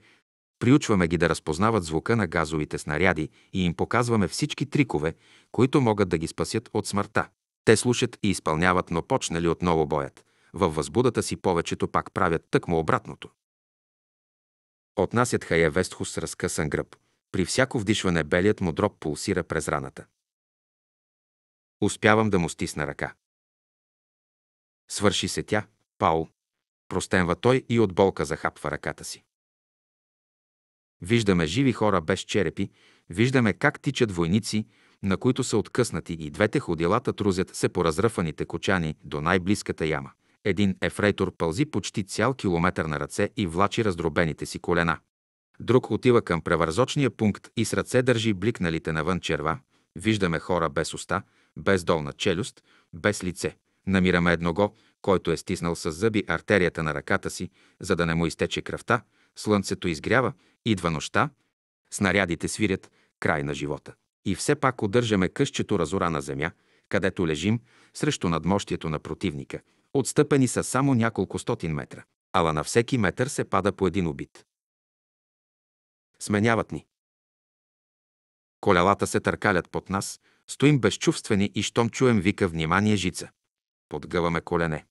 приучваме ги да разпознават звука на газовите снаряди и им показваме всички трикове, които могат да ги спасят от смъртта. Те слушат и изпълняват, но почнали отново боят във възбудата си повечето пак правят тъкмо обратното. Отнасят Хая Вестхус с разкъсан гръб. При всяко вдишване белият му дроб пулсира през раната. Успявам да му стисна ръка. Свърши се тя, Паул. Простенва той и от болка захапва ръката си. Виждаме живи хора без черепи, виждаме как тичат войници, на които са откъснати и двете ходилата трузят се по разръфаните кочани до най-близката яма. Един ефрейтор пълзи почти цял километър на ръце и влачи раздробените си колена. Друг отива към превързочния пункт и с ръце държи бликналите навън черва. Виждаме хора без уста, без долна челюст, без лице. Намираме едного, който е стиснал с зъби артерията на ръката си, за да не му изтече кръвта, слънцето изгрява, идва нощта, снарядите свирят, край на живота. И все пак удържаме къщето разора на земя, където лежим срещу надмощието на противника – Отстъпени са само няколко стотин метра. Ала на всеки метър се пада по един убит. Сменяват ни. Колелата се търкалят под нас, стоим безчувствени и щом чуем вика «Внимание, жица!» Подгъваме колене.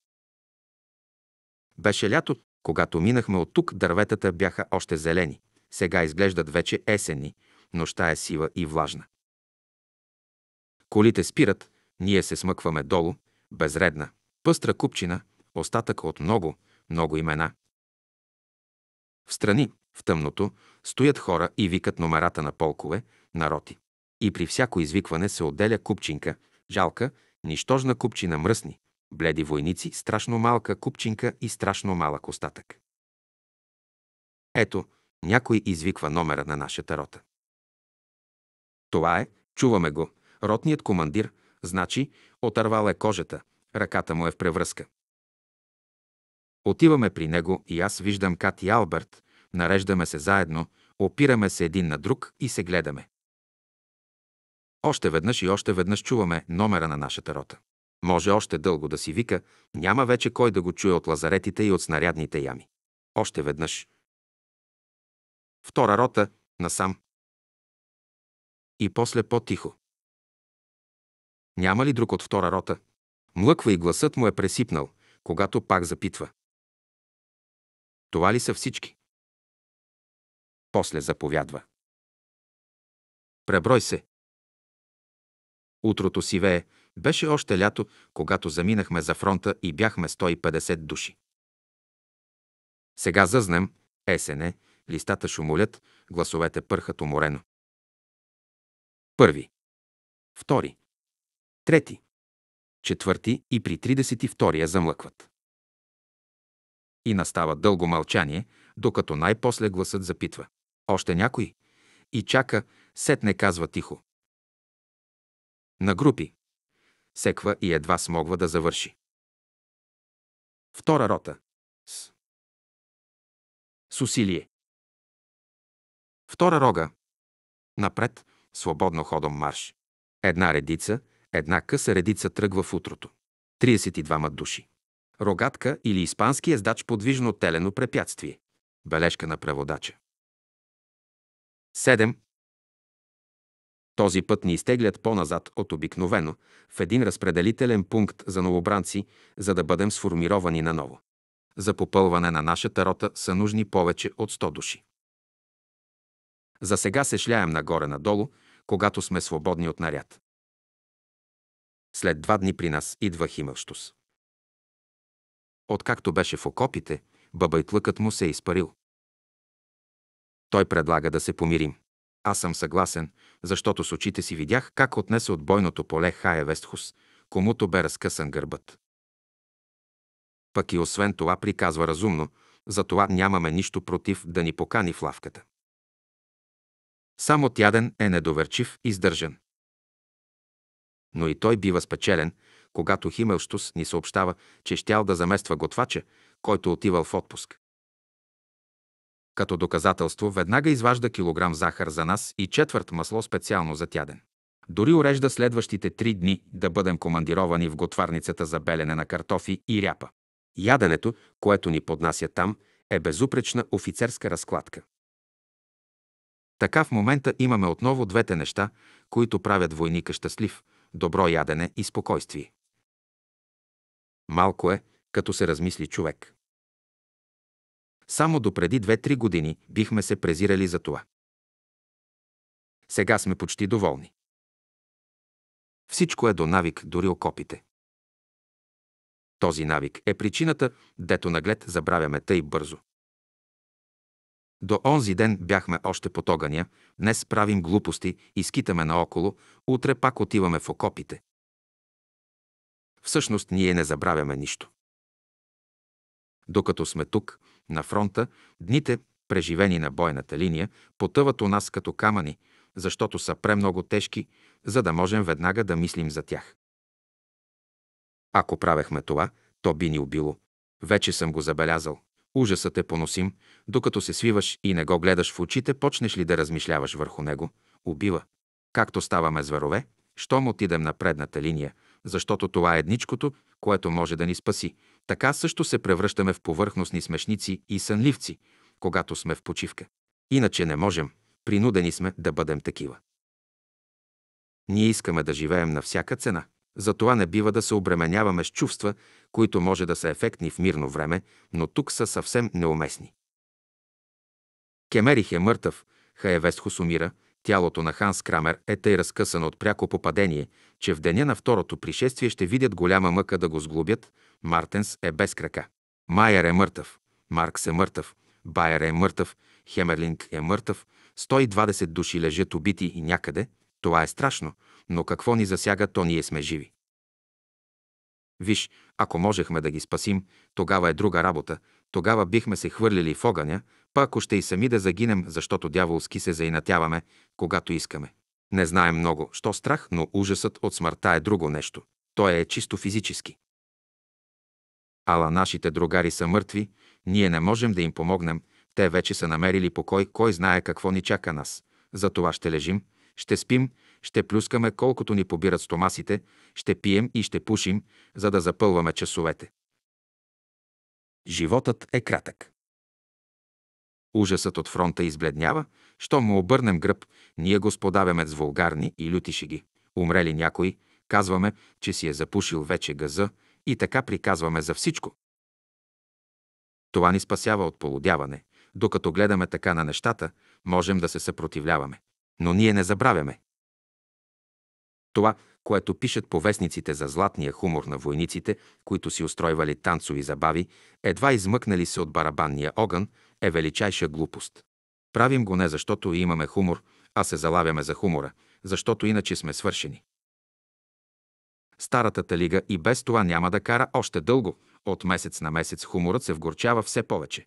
Беше лято, когато минахме от тук, дърветата бяха още зелени. Сега изглеждат вече есени, нощта е сива и влажна. Колите спират, ние се смъкваме долу, безредна, пъстра купчина, остатъка от много, много имена. В страни, в тъмното, стоят хора и викат номерата на полкове, народи. И при всяко извикване се отделя купчинка, жалка, нищожна купчина мръсни, бледи войници, страшно малка купчинка и страшно малък остатък. Ето, някой извиква номера на нашата рота. Това е, чуваме го, ротният командир, значи, отървал е кожата, Ръката му е в превръзка. Отиваме при него и аз виждам Кат и Алберт, нареждаме се заедно, опираме се един на друг и се гледаме. Още веднъж и още веднъж чуваме номера на нашата рота. Може още дълго да си вика, няма вече кой да го чуе от лазаретите и от снарядните ями. Още веднъж. Втора рота, насам. И после по-тихо. Няма ли друг от втора рота? Млъква и гласът му е пресипнал, когато пак запитва. Това ли са всички? После заповядва. Преброй се. Утрото си вее. Беше още лято, когато заминахме за фронта и бяхме 150 души. Сега зъзнем, есене, листата шумолят, гласовете пърхат уморено. Първи. Втори. Трети четвърти и при 32-я замлъкват. И настава дълго мълчание, докато най-после гласът запитва. Още някой? И чака, сетне казва тихо. На групи. Секва и едва смогва да завърши. Втора рота. С. С усилие. Втора рога. Напред, свободно ходом марш. Една редица, Една къса редица тръгва в утрото. 32 души. Рогатка или испански ездач подвижно телено препятствие. Бележка на преводача. 7. Този път ни изтеглят по-назад от обикновено в един разпределителен пункт за новобранци, за да бъдем сформировани наново. За попълване на нашата рота са нужни повече от 100 души. За сега се шляем нагоре-надолу, когато сме свободни от наряд. След два дни при нас идва Химълщус. Откакто беше в окопите, бабайтлъкът му се е изпарил. Той предлага да се помирим. Аз съм съгласен, защото с очите си видях как отнесе от бойното поле Хая Вестхус, комуто бе разкъсан гърбът. Пък и освен това приказва разумно, За това нямаме нищо против да ни покани в лавката. Само тяден е недоверчив и сдържан но и той бива спечелен, когато Химелштус ни съобщава, че щял да замества готвача, който отивал в отпуск. Като доказателство веднага изважда килограм захар за нас и четвърт масло специално за тяден. Дори урежда следващите три дни да бъдем командировани в готварницата за белене на картофи и ряпа. Яденето, което ни поднася там, е безупречна офицерска разкладка. Така в момента имаме отново двете неща, които правят войника щастлив, добро ядене и спокойствие. Малко е, като се размисли човек. Само до преди 2-3 години бихме се презирали за това. Сега сме почти доволни. Всичко е до навик, дори окопите. Този навик е причината, дето наглед забравяме тъй бързо. До онзи ден бяхме още под огъня, днес правим глупости, изкитаме наоколо, утре пак отиваме в окопите. Всъщност ние не забравяме нищо. Докато сме тук, на фронта, дните, преживени на бойната линия, потъват у нас като камъни, защото са премного тежки, за да можем веднага да мислим за тях. Ако правехме това, то би ни убило. Вече съм го забелязал. Ужасът е поносим, докато се свиваш и не го гледаш в очите, почнеш ли да размишляваш върху него, убива. Както ставаме зверове, щом отидем на предната линия, защото това е едничкото, което може да ни спаси. Така също се превръщаме в повърхностни смешници и сънливци, когато сме в почивка. Иначе не можем, принудени сме да бъдем такива. Ние искаме да живеем на всяка цена. Затова не бива да се обременяваме с чувства които може да са ефектни в мирно време, но тук са съвсем неуместни. Кемерих е мъртъв, Хаевесхус умира, тялото на Ханс Крамер е тъй разкъсано от пряко попадение, че в деня на второто пришествие ще видят голяма мъка да го сглобят, Мартенс е без крака. Майер е мъртъв, Маркс е мъртъв, Байер е мъртъв, Хемерлинг е мъртъв, 120 души лежат убити и някъде. Това е страшно, но какво ни засяга, то ние сме живи. Виж, ако можехме да ги спасим, тогава е друга работа, тогава бихме се хвърлили в огъня, па ако ще и сами да загинем, защото дяволски се заинатяваме, когато искаме. Не знаем много, що страх, но ужасът от смъртта е друго нещо. Той е чисто физически. Ала нашите другари са мъртви, ние не можем да им помогнем, те вече са намерили покой, кой знае какво ни чака нас. За това ще лежим, ще спим, ще плюскаме колкото ни побират стомасите, ще пием и ще пушим, за да запълваме часовете. Животът е кратък. Ужасът от фронта избледнява, що му обърнем гръб, ние го сподавяме с вулгарни и люти шеги. Умрели някой, казваме, че си е запушил вече газа и така приказваме за всичко. Това ни спасява от полудяване. Докато гледаме така на нещата, можем да се съпротивляваме. Но ние не забравяме. Това, което пишат повестниците за златния хумор на войниците, които си устройвали танцови забави, едва измъкнали се от барабанния огън, е величайша глупост. Правим го не защото имаме хумор, а се залавяме за хумора, защото иначе сме свършени. Старата талига и без това няма да кара още дълго. От месец на месец хуморът се вгорчава все повече.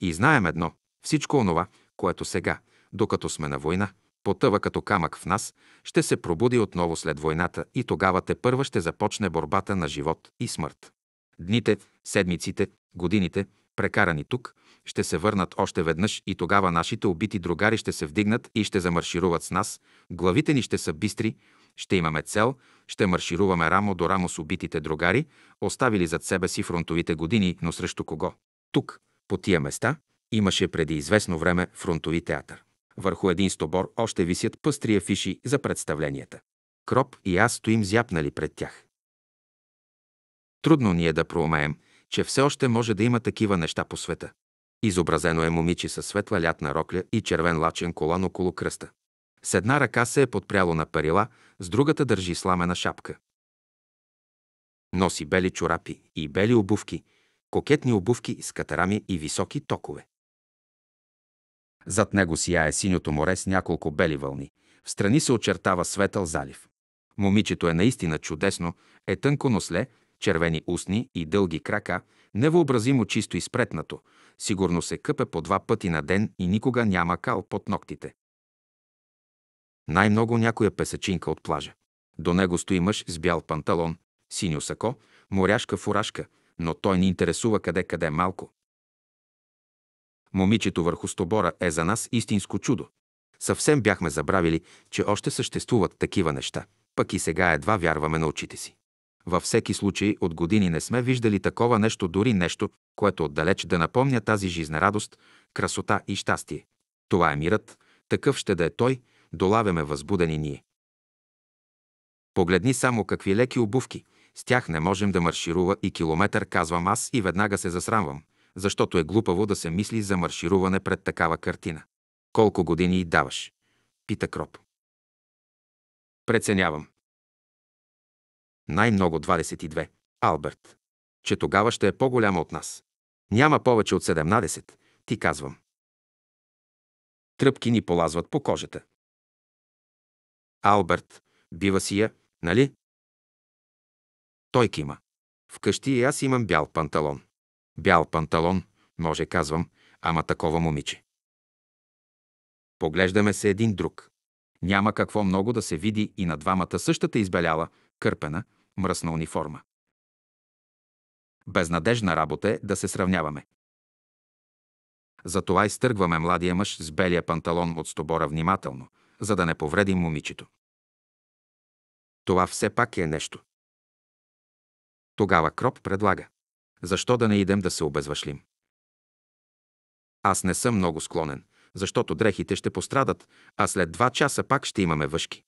И знаем едно – всичко онова, което сега, докато сме на война – потъва като камък в нас, ще се пробуди отново след войната и тогава те първа ще започне борбата на живот и смърт. Дните, седмиците, годините, прекарани тук, ще се върнат още веднъж и тогава нашите убити другари ще се вдигнат и ще замаршируват с нас, главите ни ще са бистри, ще имаме цел, ще маршируваме рамо до рамо с убитите другари, оставили зад себе си фронтовите години, но срещу кого? Тук, по тия места, имаше преди известно време фронтови театър. Върху един стобор още висят пъстри афиши за представленията. Кроп и аз стоим зяпнали пред тях. Трудно ни е да проумеем, че все още може да има такива неща по света. Изобразено е момиче със светла лятна рокля и червен лачен колан около кръста. С една ръка се е подпряло на парила, с другата държи сламена шапка. Носи бели чорапи и бели обувки, кокетни обувки с катарами и високи токове. Зад него сияе синьото море с няколко бели вълни. В страни се очертава светъл залив. Момичето е наистина чудесно, е тънко носле, червени устни и дълги крака, невъобразимо чисто и спретнато. Сигурно се къпе по два пъти на ден и никога няма кал под ногтите. Най-много някоя песечинка от плажа. До него стои мъж с бял панталон, синьо сако, моряшка фуражка, но той ни интересува къде-къде малко. Момичето върху стобора е за нас истинско чудо. Съвсем бяхме забравили, че още съществуват такива неща. Пък и сега едва вярваме на очите си. Във всеки случай от години не сме виждали такова нещо, дори нещо, което отдалеч да напомня тази жизнерадост, красота и щастие. Това е мирът, такъв ще да е той, долавяме възбудени ние. Погледни само какви леки обувки, с тях не можем да марширува и километър, казвам аз и веднага се засрамвам защото е глупаво да се мисли за маршируване пред такава картина. Колко години й даваш? Пита Кроп. Преценявам. Най-много 22. Алберт. Че тогава ще е по-голяма от нас. Няма повече от 17, ти казвам. Тръпки ни полазват по кожата. Алберт, бива си я, нали? Той кима. Вкъщи и аз имам бял панталон бял панталон, може казвам, ама такова момиче. Поглеждаме се един друг. Няма какво много да се види и на двамата същата избеляла, кърпена, мръсна униформа. Безнадежна работа е да се сравняваме. Затова изтъргваме младия мъж с белия панталон от стобора внимателно, за да не повредим момичето. Това все пак е нещо. Тогава Кроп предлага. Защо да не идем да се обезвашлим? Аз не съм много склонен, защото дрехите ще пострадат, а след два часа пак ще имаме въшки.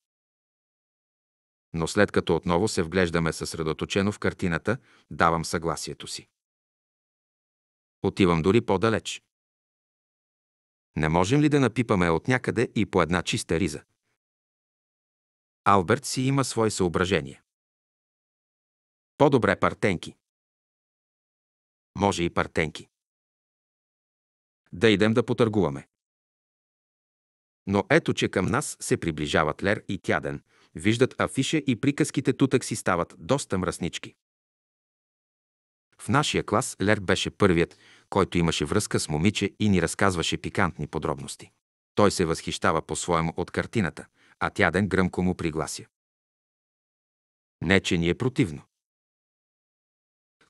Но след като отново се вглеждаме съсредоточено в картината, давам съгласието си. Отивам дори по-далеч. Не можем ли да напипаме от някъде и по една чиста риза? Алберт си има свои съображения. По-добре партенки може и партенки. Да идем да потъргуваме. Но ето, че към нас се приближават Лер и Тяден, виждат афиша и приказките тутък си стават доста мръснички. В нашия клас Лер беше първият, който имаше връзка с момиче и ни разказваше пикантни подробности. Той се възхищава по-своему от картината, а Тяден гръмко му приглася. Не, че ни е противно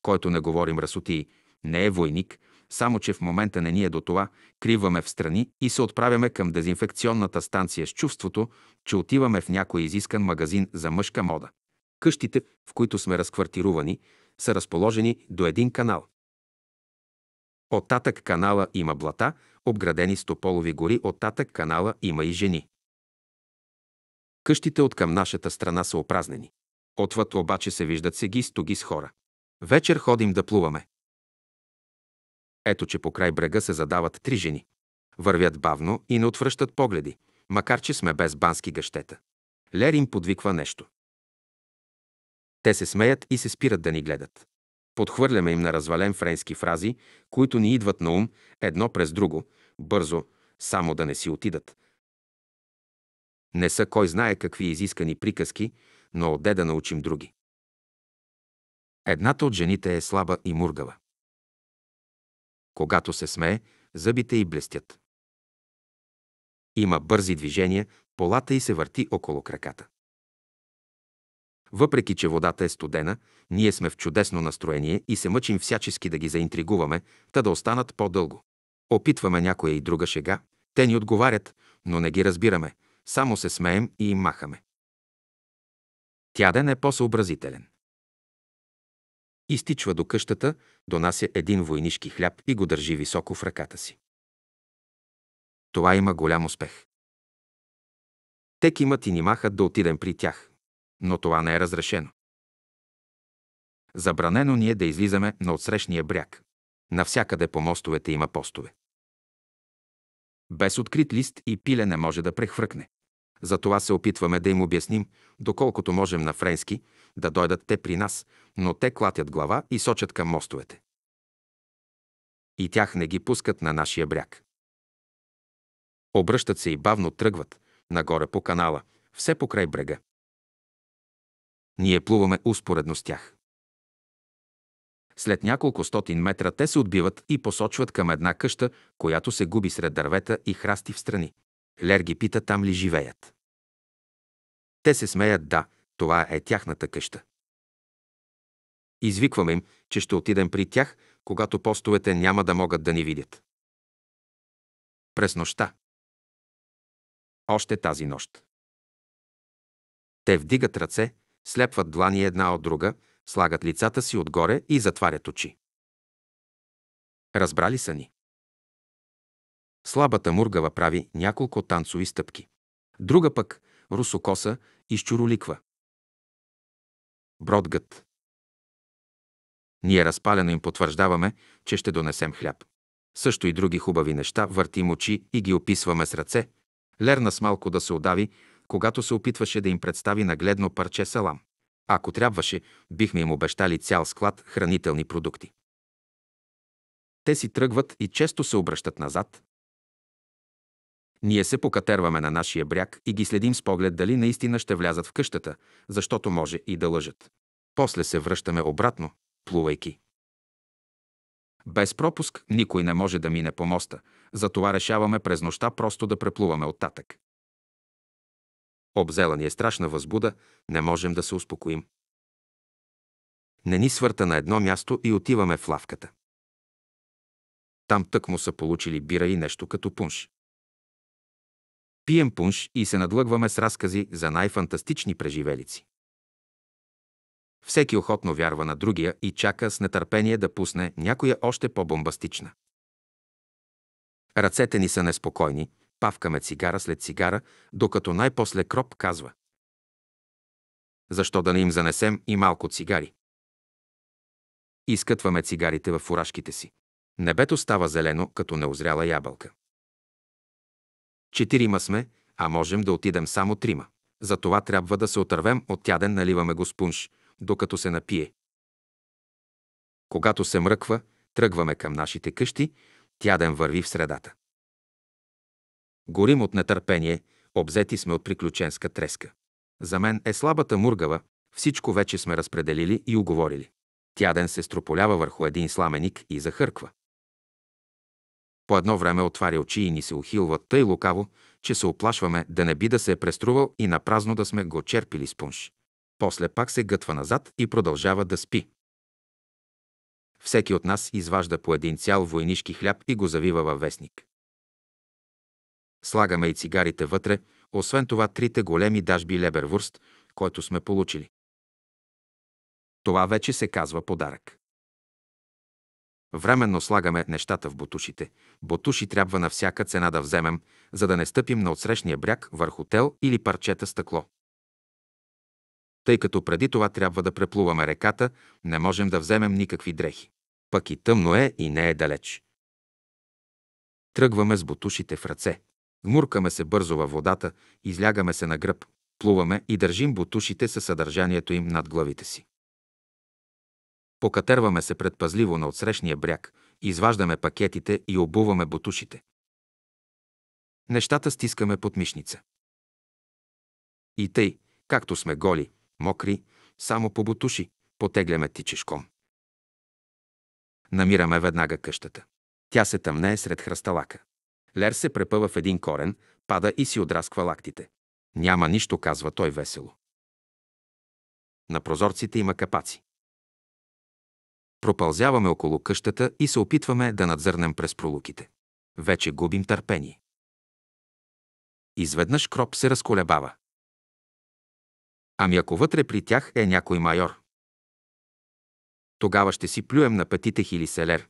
който не говорим расотии, не е войник, само че в момента не ни е до това, криваме в страни и се отправяме към дезинфекционната станция с чувството, че отиваме в някой изискан магазин за мъжка мода. Къщите, в които сме разквартирувани, са разположени до един канал. Оттатък канала има блата, обградени с тополови гори, оттатък канала има и жени. Къщите от към нашата страна са опразнени. Отвъд обаче се виждат сеги стоги с хора. Вечер ходим да плуваме. Ето, че по край брега се задават три жени. Вървят бавно и не отвръщат погледи, макар че сме без бански гъщета. Лер им подвиква нещо. Те се смеят и се спират да ни гледат. Подхвърляме им на развален френски фрази, които ни идват на ум едно през друго, бързо, само да не си отидат. Не са кой знае какви изискани приказки, но отде да научим други. Едната от жените е слаба и мургава. Когато се смее, зъбите й блестят. Има бързи движения, полата й се върти около краката. Въпреки, че водата е студена, ние сме в чудесно настроение и се мъчим всячески да ги заинтригуваме, та да останат по-дълго. Опитваме някоя и друга шега, те ни отговарят, но не ги разбираме, само се смеем и им махаме. Тяден е по-съобразителен. Изтичва до къщата, донася един войнишки хляб и го държи високо в ръката си. Това има голям успех. Те кимат и ни махат да отидем при тях, но това не е разрешено. Забранено ни е да излизаме на отсрещния бряг. Навсякъде по мостовете има постове. Без открит лист и пиле не може да прехвъркне. Затова се опитваме да им обясним, доколкото можем на френски, да дойдат те при нас, но те клатят глава и сочат към мостовете. И тях не ги пускат на нашия бряг. Обръщат се и бавно тръгват, нагоре по канала, все покрай брега. Ние плуваме успоредно с тях. След няколко стотин метра те се отбиват и посочват към една къща, която се губи сред дървета и храсти в страни. Лер ги пита там ли живеят. Те се смеят, да, това е тяхната къща. Извикваме им, че ще отидем при тях, когато постовете няма да могат да ни видят. През нощта. Още тази нощ. Те вдигат ръце, слепват длани една от друга, слагат лицата си отгоре и затварят очи. Разбрали са ни. Слабата Мургава прави няколко танцови стъпки. Друга пък – русокоса изчуроликва. Бродгът. Ние разпалено им потвърждаваме, че ще донесем хляб. Също и други хубави неща въртим очи и ги описваме с ръце. Лерна с малко да се удави, когато се опитваше да им представи нагледно парче салам. Ако трябваше, бихме им обещали цял склад хранителни продукти. Те си тръгват и често се обръщат назад, ние се покатерваме на нашия бряг и ги следим с поглед дали наистина ще влязат в къщата, защото може и да лъжат. После се връщаме обратно, плувайки. Без пропуск никой не може да мине по моста, затова решаваме през нощта просто да преплуваме оттатък. Обзела ни е страшна възбуда, не можем да се успокоим. Не ни свърта на едно място и отиваме в лавката. Там тък му са получили бира и нещо като пунш пием пунш и се надлъгваме с разкази за най-фантастични преживелици. Всеки охотно вярва на другия и чака с нетърпение да пусне някоя още по-бомбастична. Ръцете ни са неспокойни, павкаме цигара след цигара, докато най-после Кроп казва. Защо да не им занесем и малко цигари? Изкътваме цигарите в фуражките си. Небето става зелено, като неозряла ябълка. Четирима сме, а можем да отидем само трима. Затова трябва да се отървем от тяден, наливаме го с пунш, докато се напие. Когато се мръква, тръгваме към нашите къщи, тяден върви в средата. Горим от нетърпение, обзети сме от приключенска треска. За мен е слабата мургава, всичко вече сме разпределили и уговорили. Тяден се строполява върху един сламеник и захърква. По едно време отваря очи и ни се ухилва тъй лукаво, че се оплашваме да не би да се е преструвал и напразно да сме го черпили с пунш. После пак се гътва назад и продължава да спи. Всеки от нас изважда по един цял войнишки хляб и го завива във вестник. Слагаме и цигарите вътре, освен това трите големи дажби лебервурст, който сме получили. Това вече се казва подарък. Временно слагаме нещата в бутушите. Бутуши трябва на всяка цена да вземем, за да не стъпим на отсрещния бряг върху тел или парчета стъкло. Тъй като преди това трябва да преплуваме реката, не можем да вземем никакви дрехи. Пък и тъмно е и не е далеч. Тръгваме с бутушите в ръце. Муркаме се бързо във водата, излягаме се на гръб, плуваме и държим бутушите със съдържанието им над главите си. Покатерваме се предпазливо на отсрещния бряг, изваждаме пакетите и обуваме бутушите. Нещата стискаме под мишница. И тъй, както сме голи, мокри, само по бутуши, потегляме тичешком. Намираме веднага къщата. Тя се тъмнее сред хръсталака. Лер се препъва в един корен, пада и си отрасква лактите. Няма нищо, казва той весело. На прозорците има капаци. Пропълзяваме около къщата и се опитваме да надзърнем през пролуките. Вече губим търпение. Изведнъж кроп се разколебава. Ами ако вътре при тях е някой майор? Тогава ще си плюем на петите хилиселер.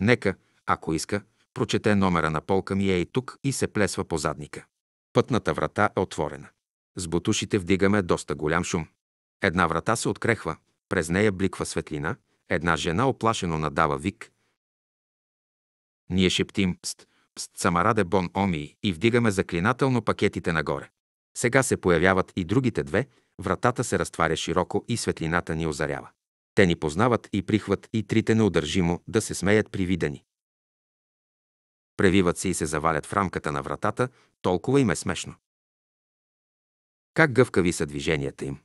Нека, ако иска, прочете номера на полка ми е и тук и се плесва по задника. Пътната врата е отворена. С бутушите вдигаме доста голям шум. Една врата се открехва, през нея бликва светлина, една жена оплашено надава вик. Ние шептим «Пст, пст, самараде бон оми» и вдигаме заклинателно пакетите нагоре. Сега се появяват и другите две, вратата се разтваря широко и светлината ни озарява. Те ни познават и прихват и трите неудържимо да се смеят при видени. Превиват се и се завалят в рамката на вратата, толкова им е смешно. Как гъвкави са движенията им.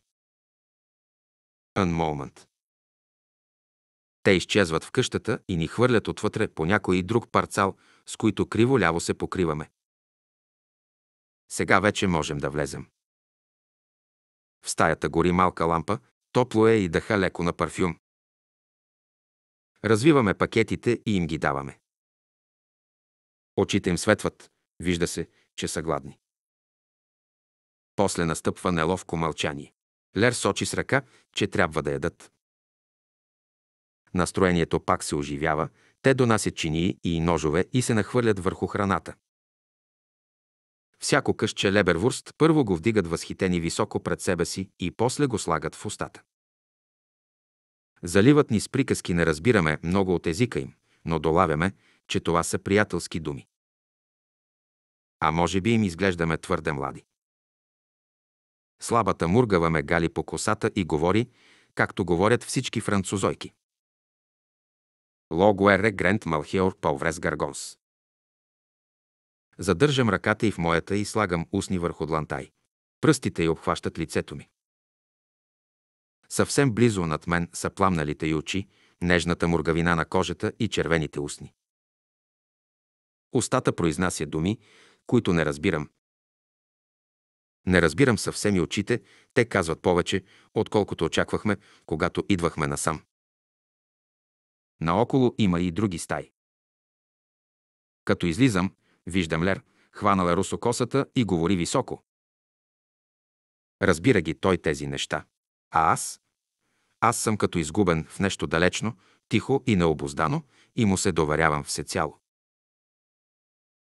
Unmoment. Те изчезват в къщата и ни хвърлят отвътре по някой и друг парцал, с които криво-ляво се покриваме. Сега вече можем да влезем. В стаята гори малка лампа, топло е и дъха леко на парфюм. Развиваме пакетите и им ги даваме. Очите им светват, вижда се, че са гладни. После настъпва неловко мълчание. Лер сочи с ръка, че трябва да ядат. Настроението пак се оживява, те донасят чинии и ножове и се нахвърлят върху храната. Всяко къщче лебервурст първо го вдигат възхитени високо пред себе си и после го слагат в устата. Заливат ни с приказки, не разбираме много от езика им, но долавяме, че това са приятелски думи. А може би им изглеждаме твърде млади. Слабата мургава ме гали по косата и говори, както говорят всички французойки. Логуере Грент Малхиор Паврес Гаргонс. Задържам ръката и в моята и слагам устни върху длантай. Пръстите й обхващат лицето ми. Съвсем близо над мен са пламналите й очи, нежната мургавина на кожата и червените устни. Устата произнася думи, които не разбирам, не разбирам съвсем и очите, те казват повече, отколкото очаквахме, когато идвахме насам. Наоколо има и други стаи. Като излизам, виждам Лер, хванал е русокосата и говори високо. Разбира ги той тези неща. А аз? Аз съм като изгубен в нещо далечно, тихо и необоздано и му се доверявам всецяло.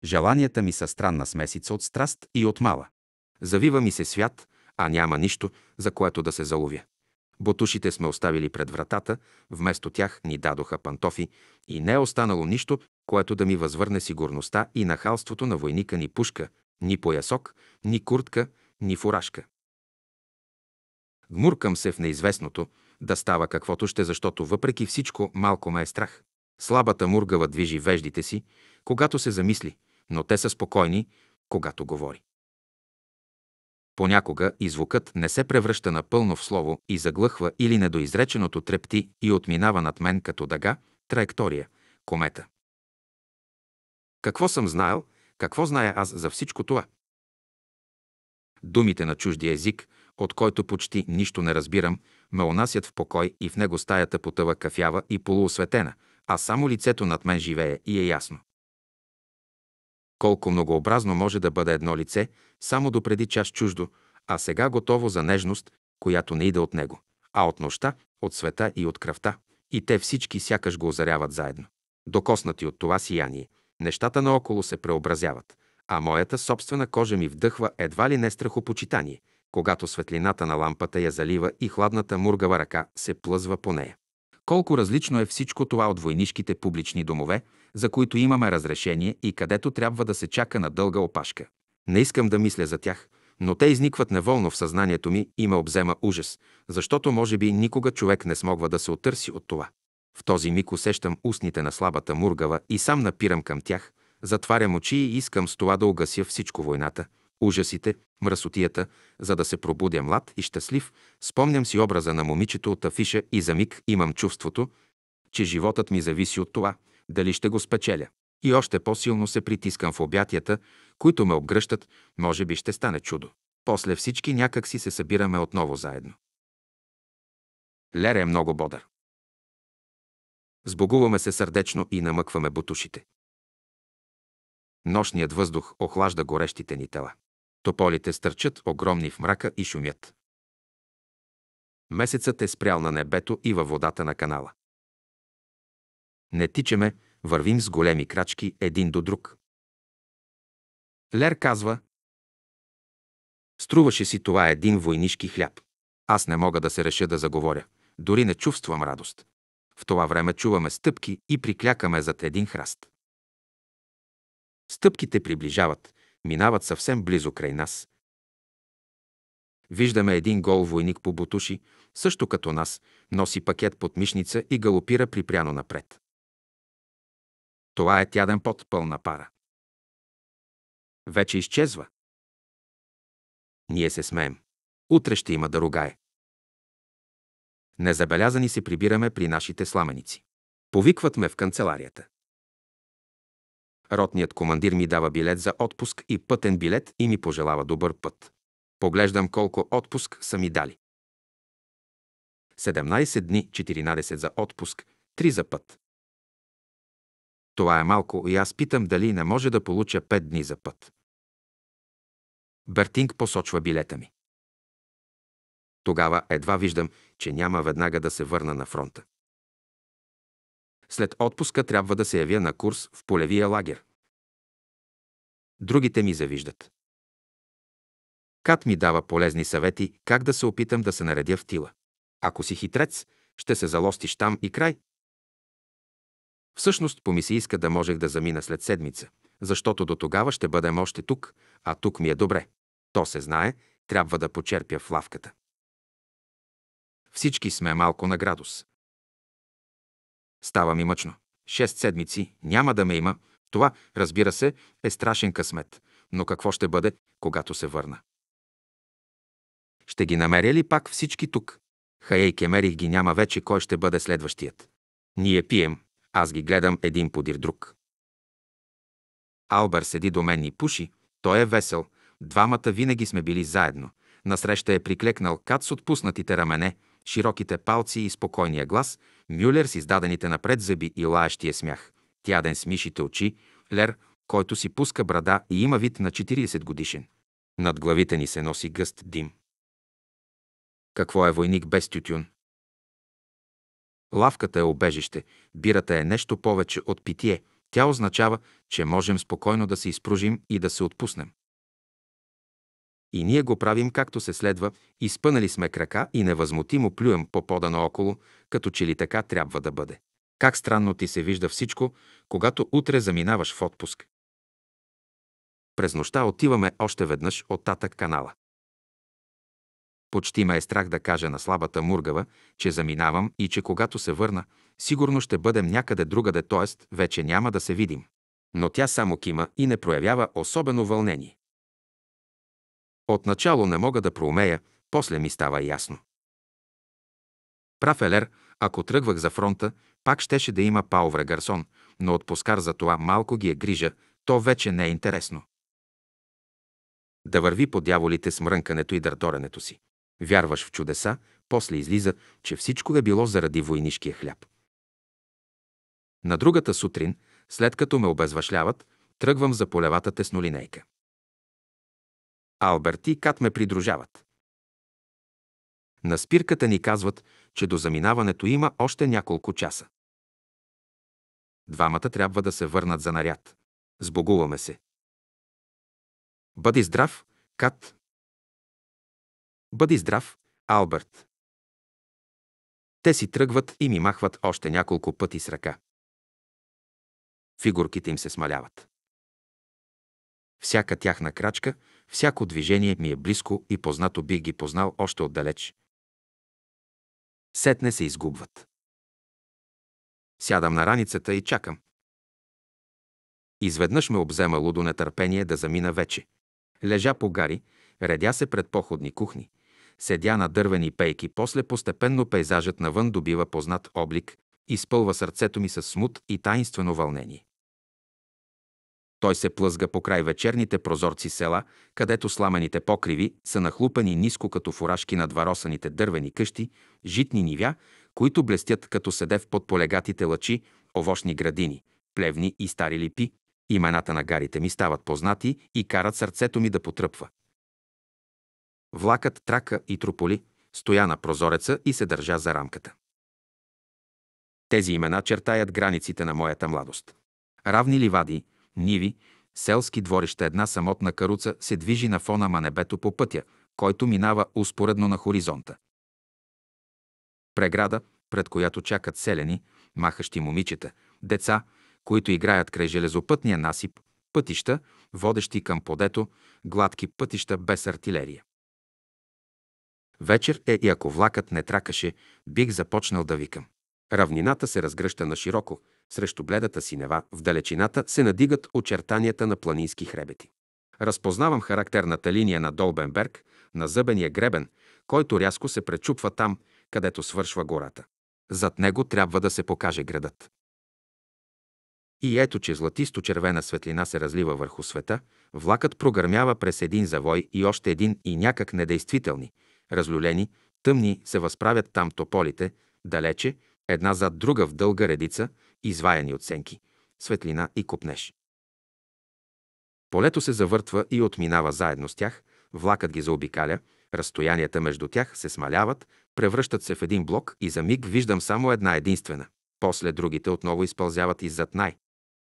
Желанията ми са странна смесица от страст и от мала. Завива ми се свят, а няма нищо, за което да се заловя. Ботушите сме оставили пред вратата, вместо тях ни дадоха пантофи и не е останало нищо, което да ми възвърне сигурността и нахалството на войника ни пушка, ни поясок, ни куртка, ни фуражка. Гмуркам се в неизвестното, да става каквото ще, защото въпреки всичко малко ме е страх. Слабата мургава движи веждите си, когато се замисли, но те са спокойни, когато говори. Понякога и звукът не се превръща напълно в слово и заглъхва или недоизреченото трепти и отминава над мен като дъга, траектория, комета. Какво съм знаел, какво зная аз за всичко това? Думите на чуждия език, от който почти нищо не разбирам, ме унасят в покой и в него стаята потъва кафява и полуосветена, а само лицето над мен живее и е ясно. Колко многообразно може да бъде едно лице, само допреди час чуждо, а сега готово за нежност, която не иде от него, а от нощта, от света и от кръвта. И те всички сякаш го озаряват заедно. Докоснати от това сияние, нещата наоколо се преобразяват, а моята собствена кожа ми вдъхва едва ли не страхопочитание, когато светлината на лампата я залива и хладната мургава ръка се плъзва по нея. Колко различно е всичко това от войнишките публични домове, за които имаме разрешение и където трябва да се чака на дълга опашка. Не искам да мисля за тях, но те изникват неволно в съзнанието ми и ме обзема ужас, защото може би никога човек не смогва да се отърси от това. В този миг усещам устните на слабата мургава и сам напирам към тях, затварям очи и искам с това да угася всичко войната, ужасите, мръсотията, за да се пробудя млад и щастлив, спомням си образа на момичето от афиша и за миг имам чувството, че животът ми зависи от това – дали ще го спечеля. И още по-силно се притискам в обятията, които ме обгръщат, може би ще стане чудо. После всички някак си се събираме отново заедно. Лере е много бодър. Сбогуваме се сърдечно и намъкваме бутушите. Нощният въздух охлажда горещите ни тела. Тополите стърчат огромни в мрака и шумят. Месецът е спрял на небето и във водата на канала. Не тичаме, вървим с големи крачки един до друг. Лер казва, Струваше си това един войнишки хляб. Аз не мога да се реша да заговоря. Дори не чувствам радост. В това време чуваме стъпки и приклякаме зад един храст. Стъпките приближават, минават съвсем близо край нас. Виждаме един гол войник по бутуши, също като нас, носи пакет под мишница и галопира припряно напред. Това е тяден пот, пълна пара. Вече изчезва. Ние се смеем. Утре ще има да ругае. Незабелязани се прибираме при нашите сламеници. Повикват ме в канцеларията. Ротният командир ми дава билет за отпуск и пътен билет и ми пожелава добър път. Поглеждам колко отпуск са ми дали. 17 дни, 14 за отпуск, 3 за път. Това е малко и аз питам дали не може да получа пет дни за път. Бертинг посочва билета ми. Тогава едва виждам, че няма веднага да се върна на фронта. След отпуска трябва да се явя на курс в полевия лагер. Другите ми завиждат. Кат ми дава полезни съвети как да се опитам да се наредя в тила. Ако си хитрец, ще се залостиш там и край, Всъщност по иска да можех да замина след седмица, защото до тогава ще бъдем още тук, а тук ми е добре. То се знае, трябва да почерпя в лавката. Всички сме малко на градус. Става ми мъчно. Шест седмици, няма да ме има. Това, разбира се, е страшен късмет. Но какво ще бъде, когато се върна? Ще ги намеря ли пак всички тук? Хаей Кемерих ги няма вече, кой ще бъде следващият. Ние пием, аз ги гледам един подир друг. Албер седи до мен и пуши. Той е весел. Двамата винаги сме били заедно. Насреща е приклекнал кат с отпуснатите рамене, широките палци и спокойния глас, Мюлер с издадените напред зъби и лаещия смях. Тяден с мишите очи, Лер, който си пуска брада и има вид на 40 годишен. Над главите ни се носи гъст дим. Какво е войник без тютюн? Лавката е обежище, бирата е нещо повече от питие. Тя означава, че можем спокойно да се изпружим и да се отпуснем. И ние го правим както се следва, изпънали сме крака и невъзмутимо плюем по пода наоколо, като че ли така трябва да бъде. Как странно ти се вижда всичко, когато утре заминаваш в отпуск. През нощта отиваме още веднъж от татък канала. Почти ме е страх да кажа на слабата Мургава, че заминавам и че когато се върна, сигурно ще бъдем някъде другаде, т.е. вече няма да се видим. Но тя само кима и не проявява особено вълнение. Отначало не мога да проумея, после ми става ясно. Прав Елер, ако тръгвах за фронта, пак щеше да има Паувре Гарсон, но от поскар за това малко ги е грижа, то вече не е интересно. Да върви по дяволите с мрънкането и дърдоренето си. Вярваш в чудеса, после излиза, че всичко е било заради войнишкия хляб. На другата сутрин, след като ме обезвашляват, тръгвам за полевата теснолинейка. Алберт и Кат ме придружават. На спирката ни казват, че до заминаването има още няколко часа. Двамата трябва да се върнат за наряд. Сбогуваме се. Бъди здрав, Кат, Бъди здрав, Алберт. Те си тръгват и ми махват още няколко пъти с ръка. Фигурките им се смаляват. Всяка тяхна крачка, всяко движение ми е близко и познато бих ги познал още отдалеч. Сетне се изгубват. Сядам на раницата и чакам. Изведнъж ме обзема лудо нетърпение да замина вече. Лежа по гари, редя се пред походни кухни – седя на дървени пейки, после постепенно пейзажът навън добива познат облик, изпълва сърцето ми с смут и таинствено вълнение. Той се плъзга по край вечерните прозорци села, където сламените покриви са нахлупани ниско като фуражки над варосаните дървени къщи, житни нивя, които блестят като седев под полегатите лъчи, овощни градини, плевни и стари липи. Имената на гарите ми стават познати и карат сърцето ми да потръпва. Влакът трака и трополи стоя на прозореца и се държа за рамката. Тези имена чертаят границите на моята младост. Равни ливади, ниви, селски дворища, една самотна каруца се движи на фона на небето по пътя, който минава успоредно на хоризонта. Преграда, пред която чакат селени, махащи момичета, деца, които играят край железопътния насип, пътища, водещи към подето, гладки пътища без артилерия. Вечер е и ако влакът не тракаше, бих започнал да викам. Равнината се разгръща на широко, срещу бледата синева, в далечината се надигат очертанията на планински хребети. Разпознавам характерната линия на Долбенберг, на зъбения гребен, който рязко се пречупва там, където свършва гората. Зад него трябва да се покаже градът. И ето, че златисто-червена светлина се разлива върху света, влакът прогърмява през един завой и още един и някак недействителни, Разлюлени, тъмни се възправят там тополите, далече, една зад друга в дълга редица, изваяни от сенки, светлина и копнеж. Полето се завъртва и отминава заедно с тях, влакът ги заобикаля, разстоянията между тях се смаляват, превръщат се в един блок и за миг виждам само една единствена. После другите отново изпълзяват иззад най.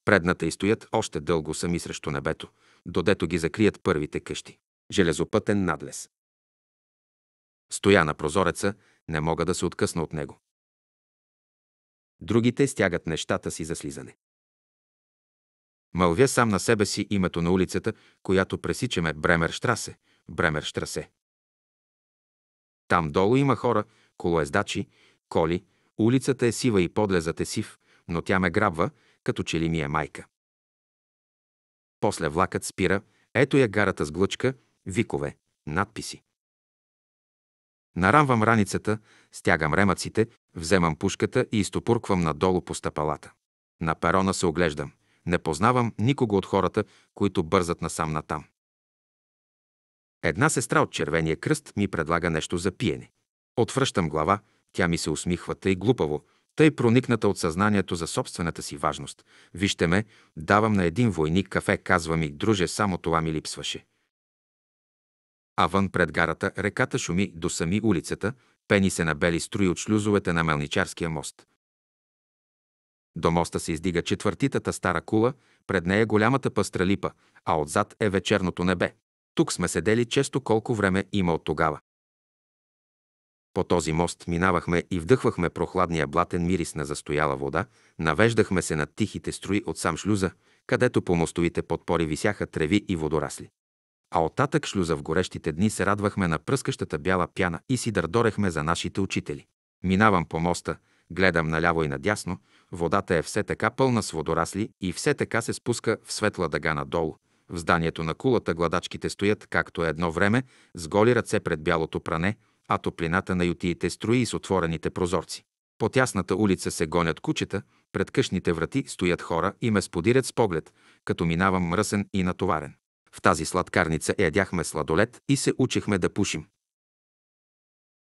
Предната и стоят още дълго сами срещу небето, додето ги закрият първите къщи. Железопътен надлез. Стоя на прозореца, не мога да се откъсна от него. Другите стягат нещата си за слизане. Мълвя сам на себе си името на улицата, която пресичаме Бремер Штрасе. Там долу има хора, колоездачи, коли, улицата е сива и подлезът е сив, но тя ме грабва, като че ли ми е майка. После влакът спира, ето я гарата с глъчка, викове, надписи. Нарамвам раницата, стягам ремъците, вземам пушката и изтопурквам надолу по стъпалата. На перона се оглеждам. Не познавам никого от хората, които бързат насам натам. Една сестра от Червения кръст ми предлага нещо за пиене. Отвръщам глава, тя ми се усмихва тъй глупаво, тъй проникната от съзнанието за собствената си важност. Вижте ме, давам на един войник кафе, казва ми, друже, само това ми липсваше а вън пред гарата реката шуми до сами улицата, пени се на бели струи от шлюзовете на Мелничарския мост. До моста се издига четвъртитата стара кула, пред нея голямата пъстра липа, а отзад е вечерното небе. Тук сме седели често колко време има от тогава. По този мост минавахме и вдъхвахме прохладния блатен мирис на застояла вода, навеждахме се над тихите струи от сам шлюза, където по мостовите подпори висяха треви и водорасли. А оттатък шлюза в горещите дни се радвахме на пръскащата бяла пяна и си дърдорехме за нашите учители. Минавам по моста, гледам наляво и надясно, водата е все така пълна с водорасли и все така се спуска в светла дъга надолу. В зданието на кулата гладачките стоят, както едно време, с голи ръце пред бялото пране, а топлината на ютиите строи с отворените прозорци. По тясната улица се гонят кучета, пред къщните врати стоят хора и ме сподирят с поглед, като минавам мръсен и натоварен. В тази сладкарница ядяхме сладолет и се учихме да пушим.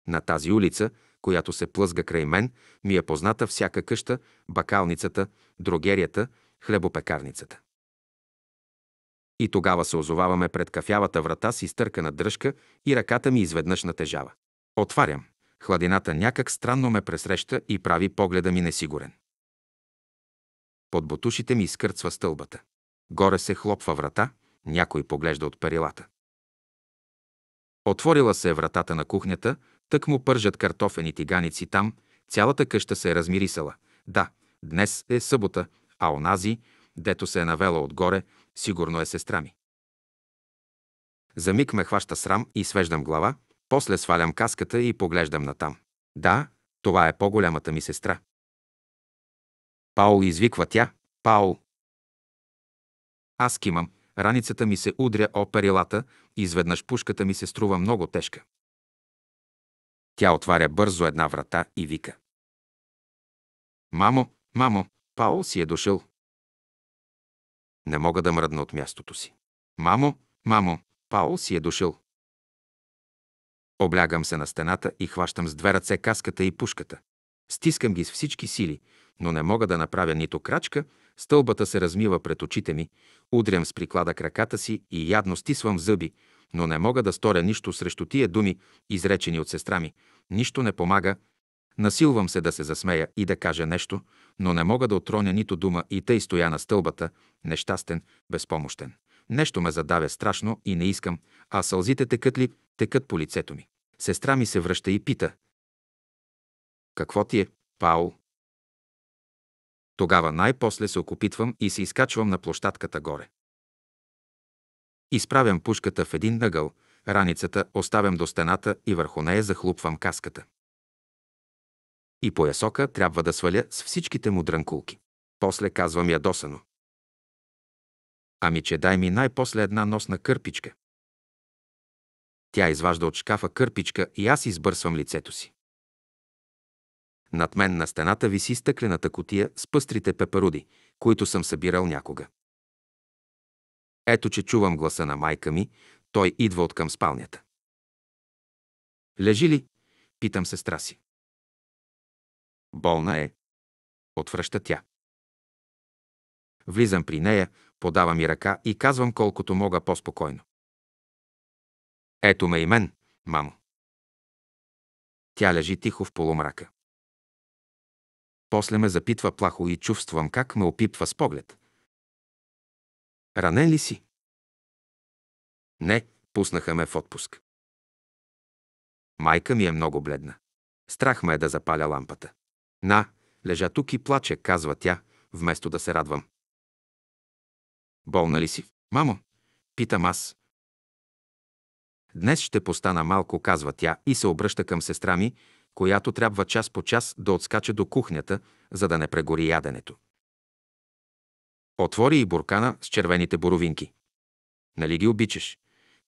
На тази улица, която се плъзга край мен, ми е позната всяка къща, бакалницата, дрогерията, хлебопекарницата. И тогава се озоваваме пред кафявата врата с изтъркана дръжка и ръката ми изведнъж натежава. Отварям. Хладината някак странно ме пресреща и прави погледа ми несигурен. Под бутушите ми изкърцва стълбата. Горе се хлопва врата, някой поглежда от перилата. Отворила се е вратата на кухнята, тък му пържат картофени тиганици там, цялата къща се е размирисала. Да, днес е събота, а онази, дето се е навела отгоре, сигурно е сестра ми. За миг ме хваща срам и свеждам глава, после свалям каската и поглеждам натам. Да, това е по-голямата ми сестра. Паул извиква тя. Паул. Аз кимам, раницата ми се удря о перилата и изведнъж пушката ми се струва много тежка. Тя отваря бързо една врата и вика. Мамо, мамо, Пао си е дошъл. Не мога да мръдна от мястото си. Мамо, мамо, Пао си е дошъл. Облягам се на стената и хващам с две ръце каската и пушката. Стискам ги с всички сили, но не мога да направя нито крачка, Стълбата се размива пред очите ми, удрям с приклада краката си и ядно стисвам зъби, но не мога да сторя нищо срещу тия думи, изречени от сестра ми. Нищо не помага. Насилвам се да се засмея и да кажа нещо, но не мога да отроня нито дума и тъй стоя на стълбата, нещастен, безпомощен. Нещо ме задавя страшно и не искам, а сълзите текат ли, текат по лицето ми. Сестра ми се връща и пита. Какво ти е, Паул? Тогава най-после се окопитвам и се изкачвам на площадката горе. Изправям пушката в един нъгъл, раницата оставям до стената и върху нея захлупвам каската. И по ясока трябва да сваля с всичките му дрънкулки. После казвам ядосано. Ами че дай ми най-после една носна кърпичка. Тя изважда от шкафа кърпичка и аз избърсвам лицето си. Над мен на стената виси стъклената котия с пъстрите пеперуди, които съм събирал някога. Ето, че чувам гласа на майка ми, той идва от към спалнята. Лежи ли? Питам сестра си. Болна е. Отвръща тя. Влизам при нея, подавам и ръка и казвам колкото мога по-спокойно. Ето ме и мен, мамо. Тя лежи тихо в полумрака. После ме запитва плахо и чувствам как ме опипва с поглед. Ранен ли си? Не, пуснаха ме в отпуск. Майка ми е много бледна. Страх ме е да запаля лампата. На, лежа тук и плаче, казва тя, вместо да се радвам. Болна ли си? Мамо, питам аз. Днес ще постана малко, казва тя и се обръща към сестра ми, която трябва час по час да отскача до кухнята, за да не прегори яденето. Отвори и буркана с червените боровинки. Нали ги обичаш?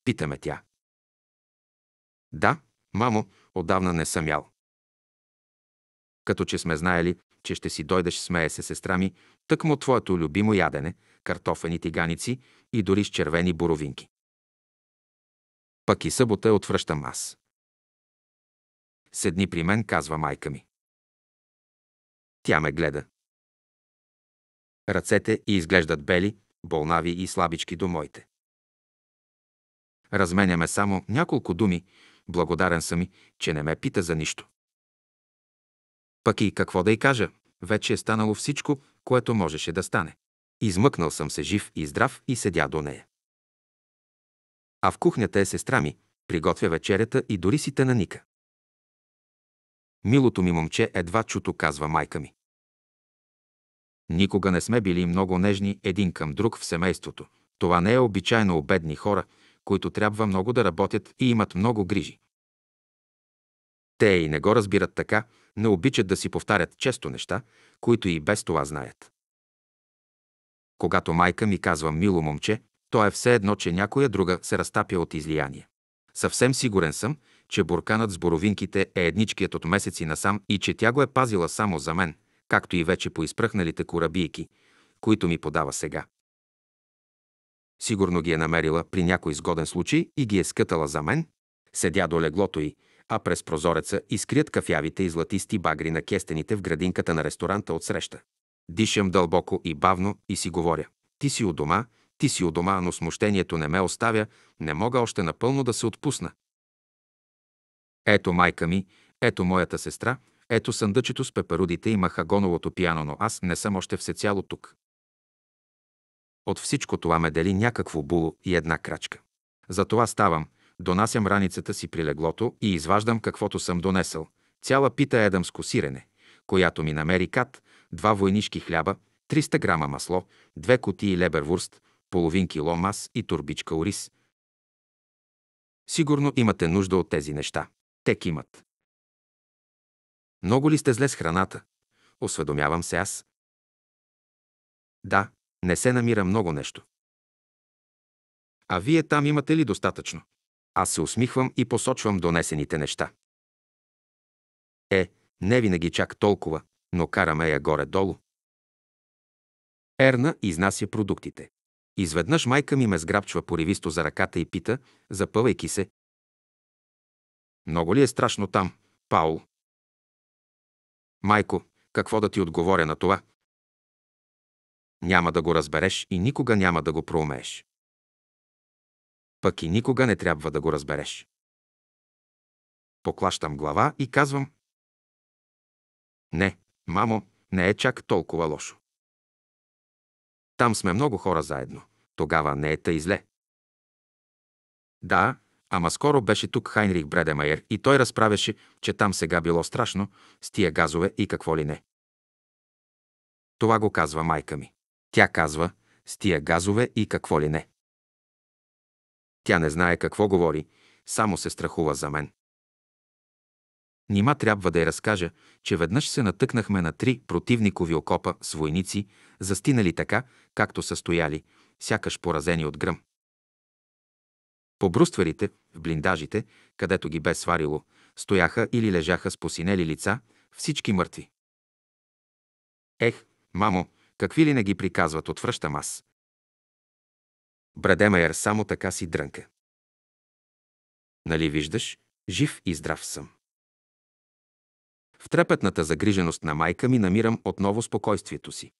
Питаме тя. Да, мамо, отдавна не съм ял. Като че сме знаели, че ще си дойдеш, смее се сестра ми, тъкмо твоето любимо ядене, картофени тиганици и дори с червени боровинки. Пък и събота отвръщам аз. Седни при мен, казва майка ми. Тя ме гледа. Ръцете и изглеждат бели, болнави и слабички до моите. Разменяме само няколко думи, благодарен съм и, че не ме пита за нищо. Пък и какво да й кажа, вече е станало всичко, което можеше да стане. Измъкнал съм се жив и здрав и седя до нея. А в кухнята е сестра ми, приготвя вечерята и дори сите на Ника. Милото ми момче едва чуто, казва майка ми. Никога не сме били много нежни един към друг в семейството. Това не е обичайно у бедни хора, които трябва много да работят и имат много грижи. Те и не го разбират така, не обичат да си повтарят често неща, които и без това знаят. Когато майка ми казва мило момче, то е все едно, че някоя друга се разтапя от излияние. Съвсем сигурен съм, че бурканът с боровинките е едничкият от месеци насам и че тя го е пазила само за мен, както и вече по изпръхналите корабийки, които ми подава сега. Сигурно ги е намерила при някой изгоден случай и ги е скътала за мен. Седя до леглото й, а през прозореца изкрият кафявите и златисти багри на кестените в градинката на ресторанта от среща. Дишам дълбоко и бавно и си говоря. Ти си у дома, ти си у дома, но смущението не ме оставя, не мога още напълно да се отпусна. Ето майка ми, ето моята сестра, ето съндъчето с пеперудите и махагоновото пияно, но аз не съм още всецяло тук. От всичко това ме дели някакво було и една крачка. Затова ставам, донасям раницата си при леглото и изваждам каквото съм донесъл. Цяла пита едам с косирене, която ми намери кат, два войнишки хляба, 300 грама масло, две кутии лебервурст, половин кило мас и турбичка ориз. Сигурно имате нужда от тези неща. Те кимат. Много ли сте зле с храната? Осведомявам се аз. Да, не се намира много нещо. А вие там имате ли достатъчно? Аз се усмихвам и посочвам донесените неща. Е, не винаги чак толкова, но караме я горе-долу. Ерна изнася продуктите. Изведнъж майка ми ме сграбчва поривисто за ръката и пита, запъвайки се, много ли е страшно там, Паул? Майко, какво да ти отговоря на това? Няма да го разбереш и никога няма да го проумееш. Пък и никога не трябва да го разбереш. Поклащам глава и казвам Не, мамо, не е чак толкова лошо. Там сме много хора заедно. Тогава не е тъй зле. Да, Ама скоро беше тук Хайнрих Бредемайер и той разправяше, че там сега било страшно, с тия газове и какво ли не. Това го казва майка ми. Тя казва, с тия газове и какво ли не. Тя не знае какво говори, само се страхува за мен. Нима трябва да й разкажа, че веднъж се натъкнахме на три противникови окопа с войници, застинали така, както са стояли, сякаш поразени от гръм. По брустверите, в блиндажите, където ги бе сварило, стояха или лежаха с посинели лица, всички мъртви. Ех, мамо, какви ли не ги приказват, отвръщам аз. Бредемайер само така си дрънка. Нали виждаш, жив и здрав съм. В трепетната загриженост на майка ми намирам отново спокойствието си.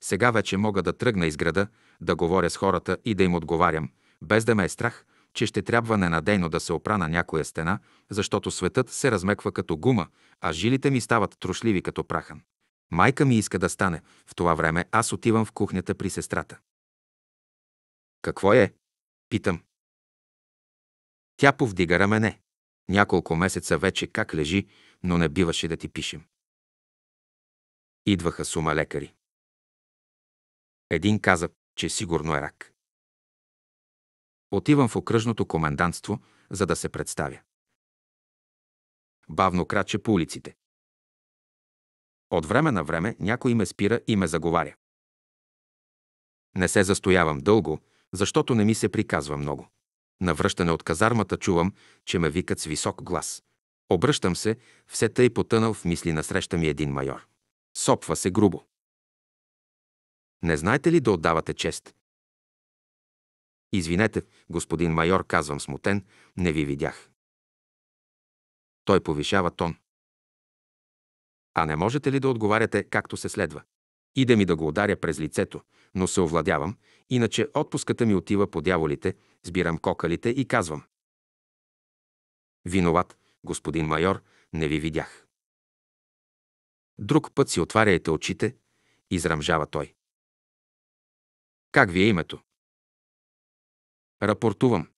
Сега вече мога да тръгна из града, да говоря с хората и да им отговарям, без да ме е страх, че ще трябва ненадейно да се опра на някоя стена, защото светът се размеква като гума, а жилите ми стават трошливи като прахан. Майка ми иска да стане. В това време аз отивам в кухнята при сестрата. Какво е? Питам. Тя повдига рамене. Няколко месеца вече как лежи, но не биваше да ти пишем. Идваха сума лекари. Един каза, че сигурно е рак. Отивам в окръжното комендантство, за да се представя. Бавно краче по улиците. От време на време някой ме спира и ме заговаря. Не се застоявам дълго, защото не ми се приказва много. На връщане от казармата чувам, че ме викат с висок глас. Обръщам се, все тъй потънал в мисли насреща ми един майор. Сопва се грубо. Не знаете ли да отдавате чест? Извинете, господин майор, казвам смутен, не ви видях. Той повишава тон. А не можете ли да отговаряте както се следва? Иде ми да го ударя през лицето, но се овладявам, иначе отпуската ми отива по дяволите, сбирам кокалите и казвам. Виноват, господин майор, не ви видях. Друг път си отваряйте очите, израмжава той. Как ви е името? Рапортувам.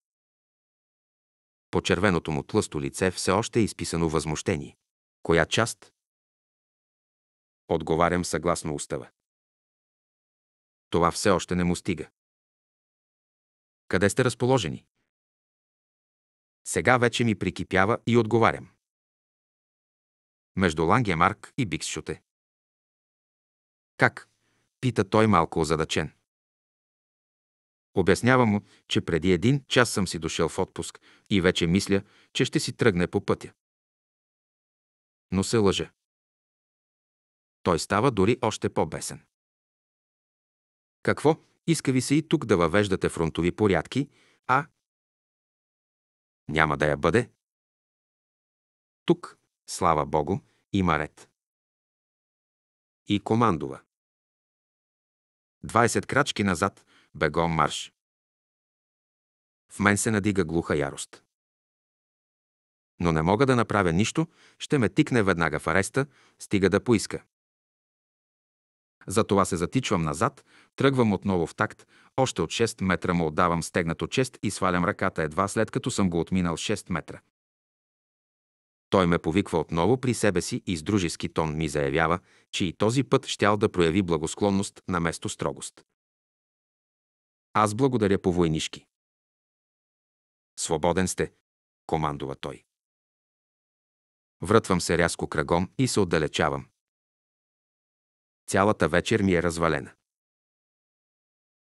По червеното му тлъсто лице все още е изписано възмущение. Коя част? Отговарям съгласно устава. Това все още не му стига. Къде сте разположени? Сега вече ми прикипява и отговарям. Между Лангемарк и Биксшуте. Как? Пита той малко озадачен. Обяснявам му, че преди един час съм си дошъл в отпуск и вече мисля, че ще си тръгне по пътя. Но се лъже. Той става дори още по-бесен. Какво? Иска ви се и тук да въвеждате фронтови порядки, а... Няма да я бъде. Тук, слава Богу, има ред. И командова. 20 крачки назад – бегом марш! В мен се надига глуха ярост. Но не мога да направя нищо, ще ме тикне веднага в ареста, стига да поиска. Затова се затичвам назад, тръгвам отново в такт, още от 6 метра му отдавам стегнато чест и свалям ръката едва след като съм го отминал 6 метра. Той ме повиква отново при себе си и с дружески тон ми заявява, че и този път щял да прояви благосклонност на место строгост. Аз благодаря по-войнишки. Свободен сте, командува той. Врътвам се рязко кръгом и се отдалечавам. Цялата вечер ми е развалена.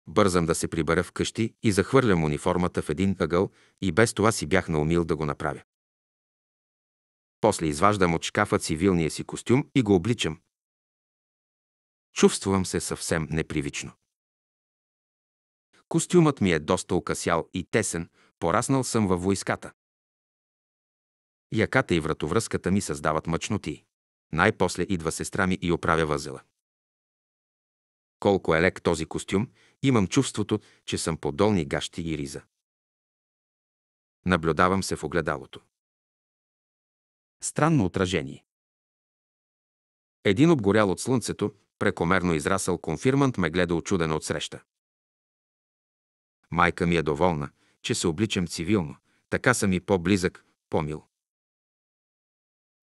Бързам да се прибера вкъщи и захвърлям униформата в един ъгъл и без това си бях наумил да го направя. После изваждам от шкафа цивилния си костюм и го обличам. Чувствам се съвсем непривично. Костюмът ми е доста окасял и тесен, пораснал съм във войската. Яката и вратовръзката ми създават мъчноти. Най-после идва сестра ми и оправя възела. Колко е лек този костюм, имам чувството, че съм по долни гащи и риза. Наблюдавам се в огледалото. Странно отражение. Един обгорял от слънцето, прекомерно израсъл конфирмант ме гледа очуден от среща. Майка ми е доволна, че се обличам цивилно. Така съм и по-близък, по-мил.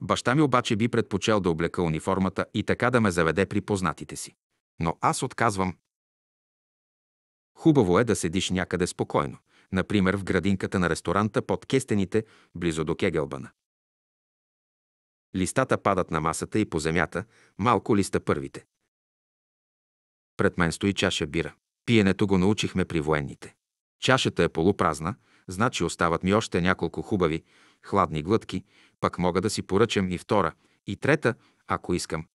Баща ми обаче би предпочел да облека униформата и така да ме заведе при познатите си. Но аз отказвам. Хубаво е да седиш някъде спокойно, например в градинката на ресторанта под кестените, близо до Кегелбана. Листата падат на масата и по земята, малко листа първите. Пред мен стои чаша бира. Пиенето го научихме при военните. Чашата е полупразна, значи остават ми още няколко хубави, хладни глътки, пък мога да си поръчам и втора, и трета, ако искам.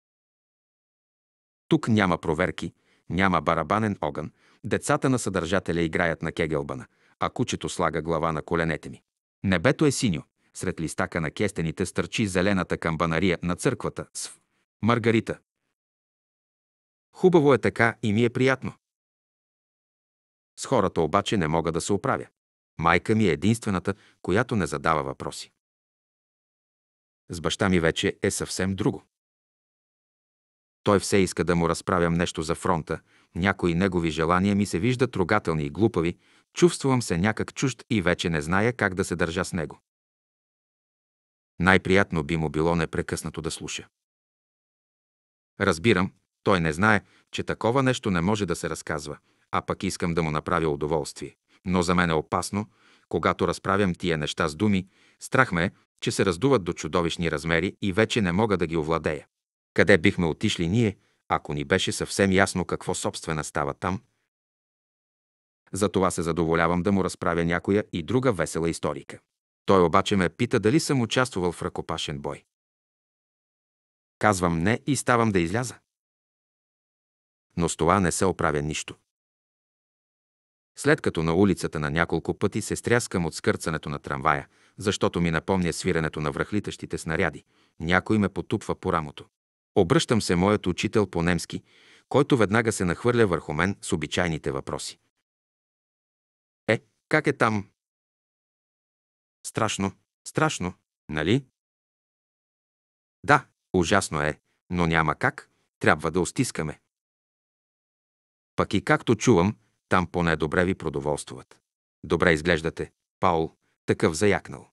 Тук няма проверки, няма барабанен огън, децата на съдържателя играят на кегелбана, а кучето слага глава на коленете ми. Небето е синьо, сред листака на кестените стърчи зелената камбанария на църквата с Маргарита. Хубаво е така и ми е приятно. С хората обаче не мога да се оправя. Майка ми е единствената, която не задава въпроси. С баща ми вече е съвсем друго. Той все иска да му разправям нещо за фронта, някои негови желания ми се виждат трогателни и глупави, чувствам се някак чужд и вече не зная как да се държа с него. Най-приятно би му било непрекъснато да слуша. Разбирам, той не знае, че такова нещо не може да се разказва, а пък искам да му направя удоволствие. Но за мен е опасно, когато разправям тия неща с думи, страх ме е, че се раздуват до чудовищни размери и вече не мога да ги овладея. Къде бихме отишли ние, ако ни беше съвсем ясно какво собствена става там? Затова се задоволявам да му разправя някоя и друга весела историка. Той обаче ме пита дали съм участвал в ръкопашен бой. Казвам не и ставам да изляза. Но с това не се оправя нищо след като на улицата на няколко пъти се стряскам от скърцането на трамвая, защото ми напомня свирането на връхлитащите снаряди. Някой ме потупва по рамото. Обръщам се моят учител по немски, който веднага се нахвърля върху мен с обичайните въпроси. Е, как е там? Страшно, страшно, нали? Да, ужасно е, но няма как, трябва да остискаме. Пък и както чувам, там поне добре ви продоволствуват. Добре изглеждате, Паул, такъв заякнал.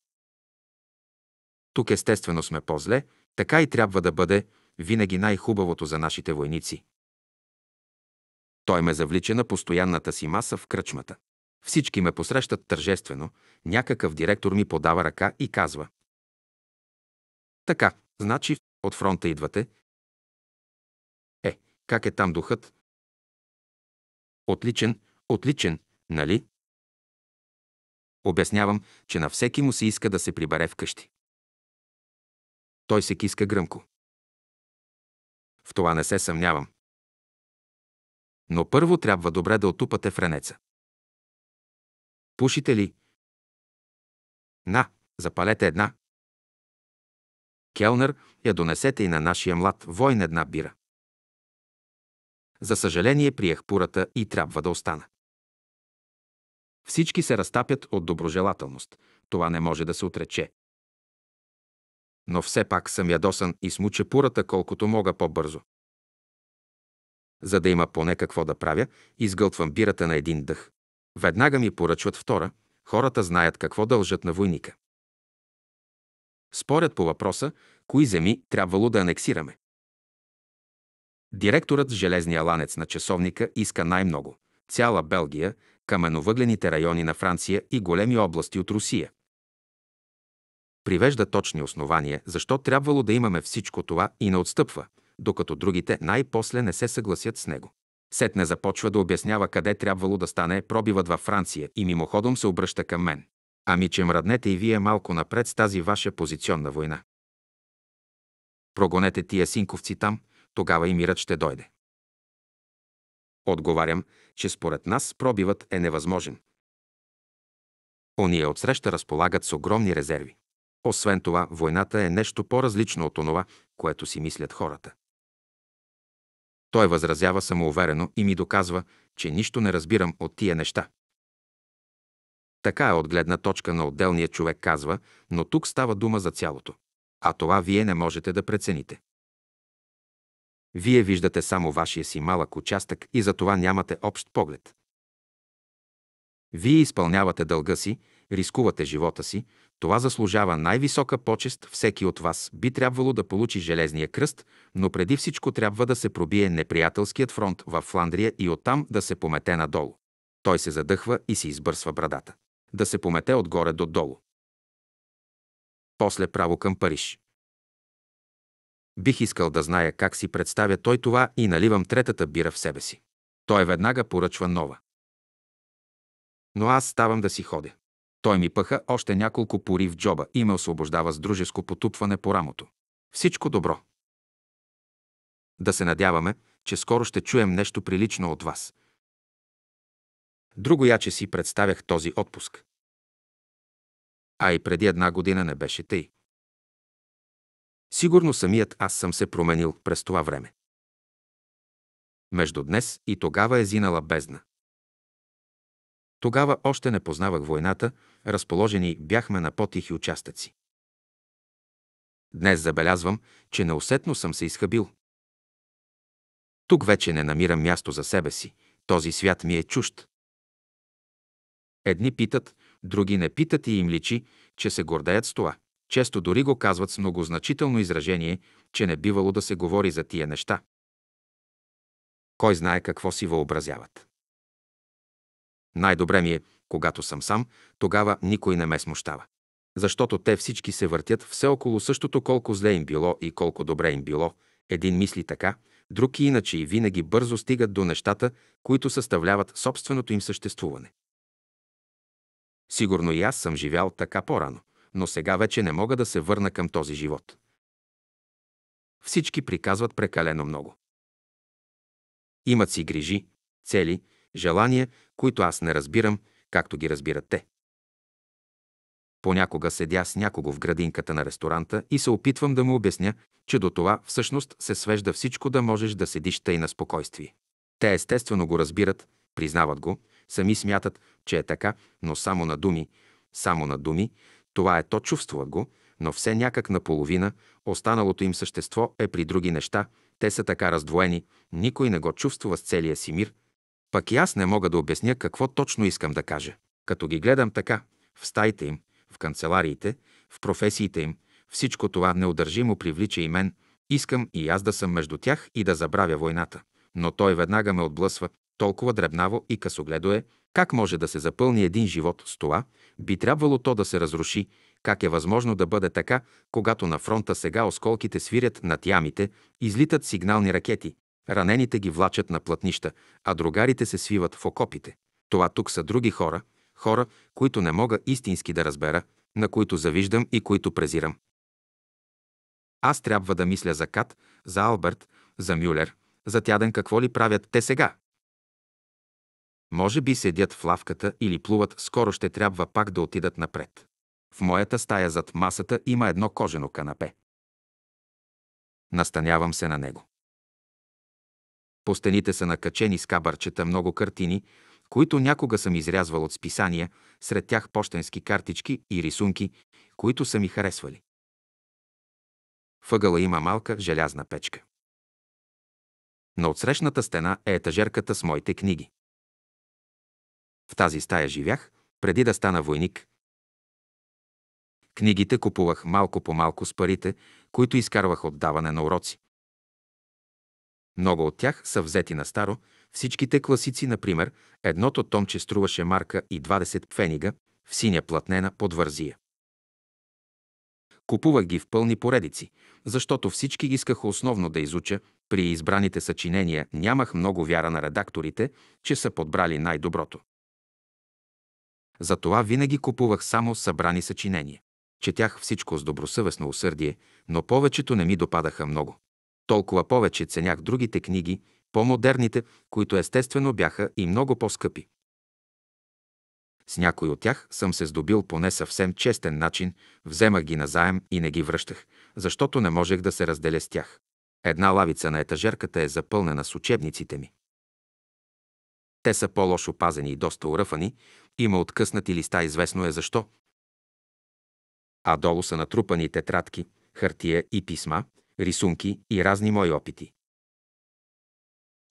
Тук естествено сме по-зле, така и трябва да бъде винаги най-хубавото за нашите войници. Той ме завлича на постоянната си маса в кръчмата. Всички ме посрещат тържествено, някакъв директор ми подава ръка и казва. Така, значи от фронта идвате. Е, как е там духът, Отличен, отличен, нали? Обяснявам, че на всеки му се иска да се прибере вкъщи. Той се киска гръмко. В това не се съмнявам. Но първо трябва добре да отупате френеца. Пушите ли? На, запалете една. Келнер, я донесете и на нашия млад войн една бира. За съжаление, приех пурата и трябва да остана. Всички се разтапят от доброжелателност. Това не може да се отрече. Но все пак съм ядосан и смуча пурата колкото мога по-бързо. За да има поне какво да правя, изгълтвам бирата на един дъх. Веднага ми поръчват втора, хората знаят какво дължат на войника. Спорят по въпроса, кои земи трябвало да анексираме. Директорът с железния ланец на часовника иска най-много. Цяла Белгия, каменовъглените райони на Франция и големи области от Русия. Привежда точни основания, защо трябвало да имаме всичко това и не отстъпва, докато другите най-после не се съгласят с него. Сетне започва да обяснява къде трябвало да стане пробивът във Франция и мимоходом се обръща към мен. Ами че мръднете и вие малко напред с тази ваша позиционна война. Прогонете тия синковци там – тогава и мирът ще дойде. Отговарям, че според нас пробивът е невъзможен. Оние отсреща разполагат с огромни резерви. Освен това, войната е нещо по-различно от онова, което си мислят хората. Той възразява самоуверено и ми доказва, че нищо не разбирам от тия неща. Така е от гледна точка на отделния човек казва, но тук става дума за цялото. А това вие не можете да прецените. Вие виждате само вашия си малък участък и за това нямате общ поглед. Вие изпълнявате дълга си, рискувате живота си, това заслужава най-висока почест, всеки от вас би трябвало да получи железния кръст, но преди всичко трябва да се пробие неприятелският фронт в Фландрия и оттам да се помете надолу. Той се задъхва и си избърсва брадата. Да се помете отгоре до долу. После право към Париж. Бих искал да зная как си представя той това и наливам третата бира в себе си. Той веднага поръчва нова. Но аз ставам да си ходя. Той ми пъха още няколко пори в джоба и ме освобождава с дружеско потупване по рамото. Всичко добро. Да се надяваме, че скоро ще чуем нещо прилично от вас. Друго яче си представях този отпуск. А и преди една година не беше тъй. Сигурно самият аз съм се променил през това време. Между днес и тогава е зинала бездна. Тогава още не познавах войната, разположени бяхме на по-тихи участъци. Днес забелязвам, че неусетно съм се изхъбил. Тук вече не намирам място за себе си. Този свят ми е чужд. Едни питат, други не питат и им личи, че се гордеят с това. Често дори го казват с многозначително изражение, че не бивало да се говори за тия неща. Кой знае какво си въобразяват. Най-добре ми е, когато съм сам, тогава никой не ме смущава. Защото те всички се въртят все около същото колко зле им било и колко добре им било. Един мисли така, друг и иначе и винаги бързо стигат до нещата, които съставляват собственото им съществуване. Сигурно и аз съм живял така по-рано – но сега вече не мога да се върна към този живот. Всички приказват прекалено много. Имат си грижи, цели, желания, които аз не разбирам, както ги разбират те. Понякога седя с някого в градинката на ресторанта и се опитвам да му обясня, че до това всъщност се свежда всичко да можеш да седиш тъй на спокойствие. Те естествено го разбират, признават го, сами смятат, че е така, но само на думи, само на думи, това е то, чувствуват го, но все някак наполовина, останалото им същество е при други неща, те са така раздвоени, никой не го чувства с целия си мир. Пък и аз не мога да обясня какво точно искам да кажа. Като ги гледам така, в стаите им, в канцелариите, в професиите им, всичко това неудържимо привлича и мен, искам и аз да съм между тях и да забравя войната. Но той веднага ме отблъсва толкова дребнаво и късогледо е, как може да се запълни един живот с това, би трябвало то да се разруши, как е възможно да бъде така, когато на фронта сега осколките свирят над ямите, излитат сигнални ракети, ранените ги влачат на платнища, а другарите се свиват в окопите. Това тук са други хора, хора, които не мога истински да разбера, на които завиждам и които презирам. Аз трябва да мисля за Кат, за Алберт, за Мюлер, за Тяден какво ли правят те сега. Може би седят в лавката или плуват, скоро ще трябва пак да отидат напред. В моята стая зад масата има едно кожено канапе. Настанявам се на него. По стените са накачени с кабарчета много картини, които някога съм изрязвал от списания, сред тях почтенски картички и рисунки, които са ми харесвали. Въгъла има малка желязна печка. На отсрещната стена е етажерката с моите книги. В тази стая живях, преди да стана войник. Книгите купувах малко по малко с парите, които изкарвах от даване на уроци. Много от тях са взети на старо, всичките класици, например, едното томче струваше марка и 20 пфенига в синя платнена подвързия. Купувах ги в пълни поредици, защото всички исках основно да изуча. При избраните съчинения нямах много вяра на редакторите, че са подбрали най-доброто. Затова винаги купувах само събрани съчинения. Четях всичко с добросъвестно усърдие, но повечето не ми допадаха много. Толкова повече ценях другите книги, по-модерните, които естествено бяха и много по-скъпи. С някой от тях съм се здобил по не съвсем честен начин, вземах ги назаем и не ги връщах, защото не можех да се разделя с тях. Една лавица на етажерката е запълнена с учебниците ми. Те са по-лошо пазени и доста уръфани, има откъснати листа, известно е защо. А долу са натрупани тетрадки, хартия и писма, рисунки и разни мои опити.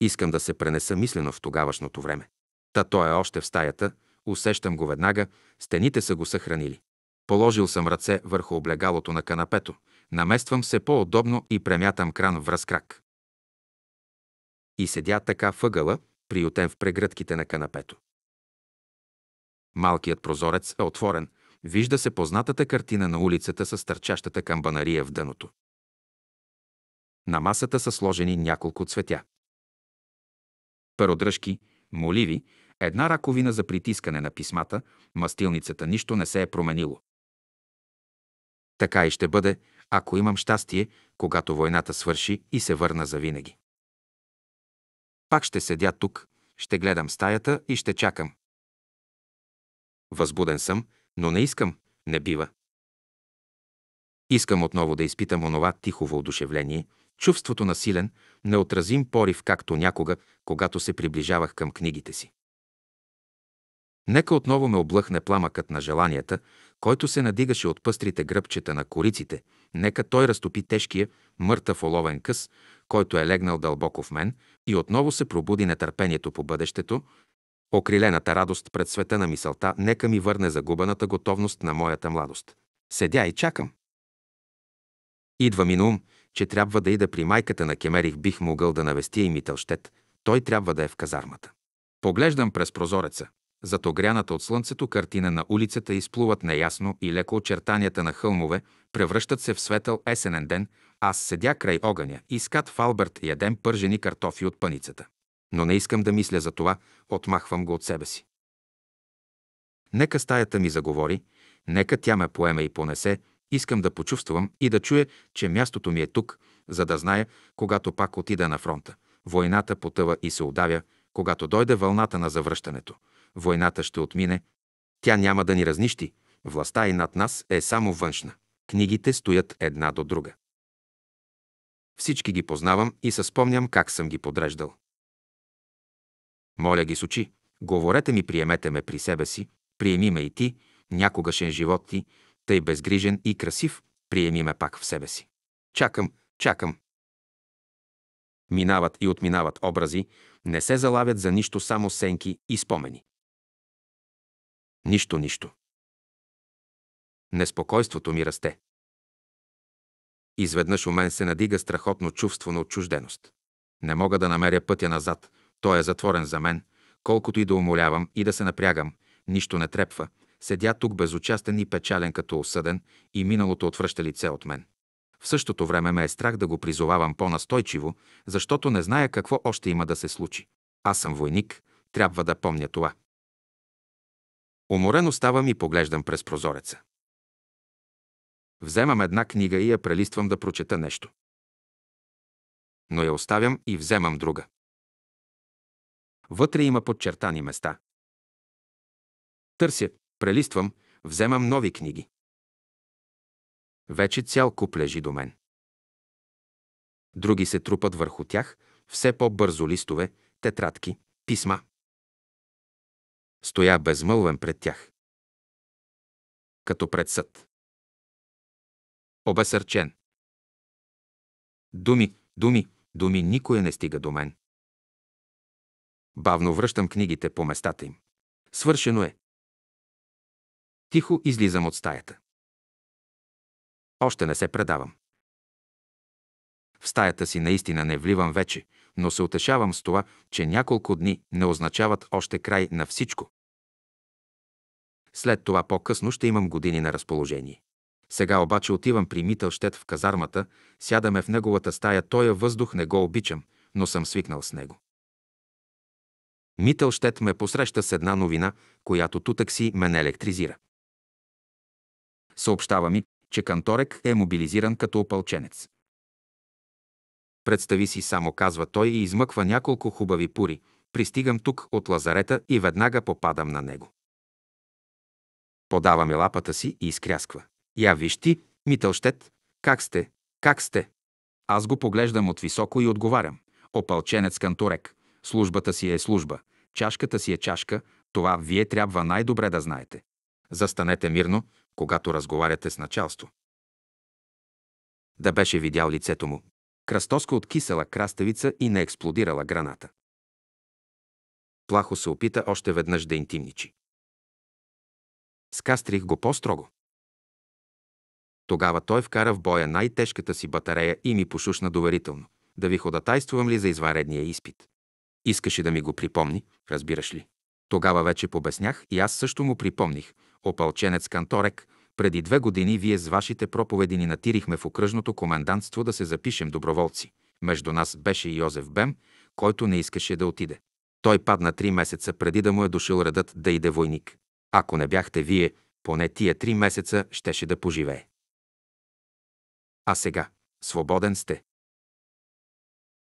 Искам да се пренеса мислено в тогавашното време. Та той е още в стаята, усещам го веднага, стените са го съхранили. Положил съм ръце върху облегалото на канапето, намествам се по-удобно и премятам кран в разкрак. И седя така въгъла, приютен в прегръдките на канапето. Малкият прозорец е отворен. Вижда се познатата картина на улицата с търчащата камбанария в дъното. На масата са сложени няколко цветя. Пародръжки, моливи, една раковина за притискане на писмата, мастилницата нищо не се е променило. Така и ще бъде, ако имам щастие, когато войната свърши и се върна завинаги. Пак ще седя тук, ще гледам стаята и ще чакам. Възбуден съм, но не искам, не бива. Искам отново да изпитам онова тихо въодушевление, чувството на силен, неотразим порив, както някога, когато се приближавах към книгите си. Нека отново ме облъхне пламъкът на желанията, който се надигаше от пъстрите гръбчета на кориците, нека той разтопи тежкия, мъртъв оловен къс, който е легнал дълбоко в мен и отново се пробуди нетърпението по бъдещето, окрилената радост пред света на мисълта нека ми върне загубената готовност на моята младост. Седя и чакам. Идва ми на ум, че трябва да ида при майката на Кемерих, бих могъл да навести и Мителщет. Той трябва да е в казармата. Поглеждам през прозореца. Зато гряната от слънцето картина на улицата изплуват неясно и леко очертанията на хълмове, превръщат се в светъл есенен ден, аз седя край огъня и скат в Алберт ядем пържени картофи от паницата. Но не искам да мисля за това, отмахвам го от себе си. Нека стаята ми заговори, нека тя ме поеме и понесе, искам да почувствам и да чуя, че мястото ми е тук, за да зная, когато пак отида на фронта. Войната потъва и се удавя, когато дойде вълната на завръщането. Войната ще отмине, тя няма да ни разнищи, властта и над нас е само външна. Книгите стоят една до друга. Всички ги познавам и се спомням как съм ги подреждал. Моля ги с очи, говорете ми, приемете ме при себе си, приеми ме и ти, някогашен живот ти, тъй безгрижен и красив, приеми ме пак в себе си. Чакам, чакам. Минават и отминават образи, не се залавят за нищо само сенки и спомени. Нищо, нищо. Неспокойството ми расте. Изведнъж у мен се надига страхотно чувство на отчужденост. Не мога да намеря пътя назад, той е затворен за мен, колкото и да умолявам и да се напрягам, нищо не трепва, седя тук безучастен и печален като осъден и миналото отвръща лице от мен. В същото време ме е страх да го призовавам по-настойчиво, защото не зная какво още има да се случи. Аз съм войник, трябва да помня това. Уморено ставам и поглеждам през прозореца. Вземам една книга и я прелиствам да прочета нещо. Но я оставям и вземам друга. Вътре има подчертани места. Търся, прелиствам, вземам нови книги. Вече цял куп лежи до мен. Други се трупат върху тях, все по-бързо листове, тетрадки, писма. Стоя безмълвен пред тях. Като пред съд обесърчен. Думи, думи, думи никой не стига до мен. Бавно връщам книгите по местата им. Свършено е. Тихо излизам от стаята. Още не се предавам. В стаята си наистина не вливам вече, но се утешавам с това, че няколко дни не означават още край на всичко. След това по-късно ще имам години на разположение. Сега обаче отивам при Мителщет в казармата, сядаме в неговата стая, тоя е въздух не го обичам, но съм свикнал с него. Мителщет ме посреща с една новина, която тутък си ме не електризира. Съобщава ми, че Канторек е мобилизиран като опълченец. Представи си само, казва той и измъква няколко хубави пури. Пристигам тук от лазарета и веднага попадам на него. Подава ми лапата си и изкрясква. Я виж ти, Мителщет, как сте, как сте? Аз го поглеждам от високо и отговарям. Опълченец Канторек, службата си е служба, чашката си е чашка, това вие трябва най-добре да знаете. Застанете мирно, когато разговаряте с началство. Да беше видял лицето му. Кръстоска откисала краставица и не експлодирала граната. Плахо се опита още веднъж да интимничи. Скастрих го по-строго. Тогава той вкара в боя най-тежката си батарея и ми пошушна доверително. Да ви ходатайствувам ли за изваредния изпит? Искаше да ми го припомни, разбираш ли. Тогава вече побеснях и аз също му припомних. Опълченец Канторек, преди две години вие с вашите проповеди ни натирихме в окръжното комендантство да се запишем доброволци. Между нас беше Йозеф Бем, който не искаше да отиде. Той падна три месеца преди да му е дошъл редът да иде войник. Ако не бяхте вие, поне тия три месеца щеше да поживее. А сега, свободен сте.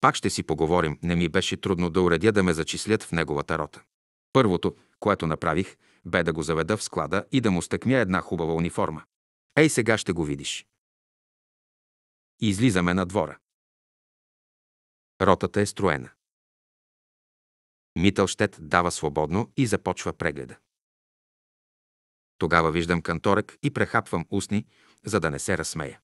Пак ще си поговорим, не ми беше трудно да уредя да ме зачислят в неговата рота. Първото, което направих, бе да го заведа в склада и да му стъкмя една хубава униформа. Ей, сега ще го видиш. Излизаме на двора. Ротата е строена. Мителщет дава свободно и започва прегледа. Тогава виждам канторък и прехапвам устни, за да не се разсмея.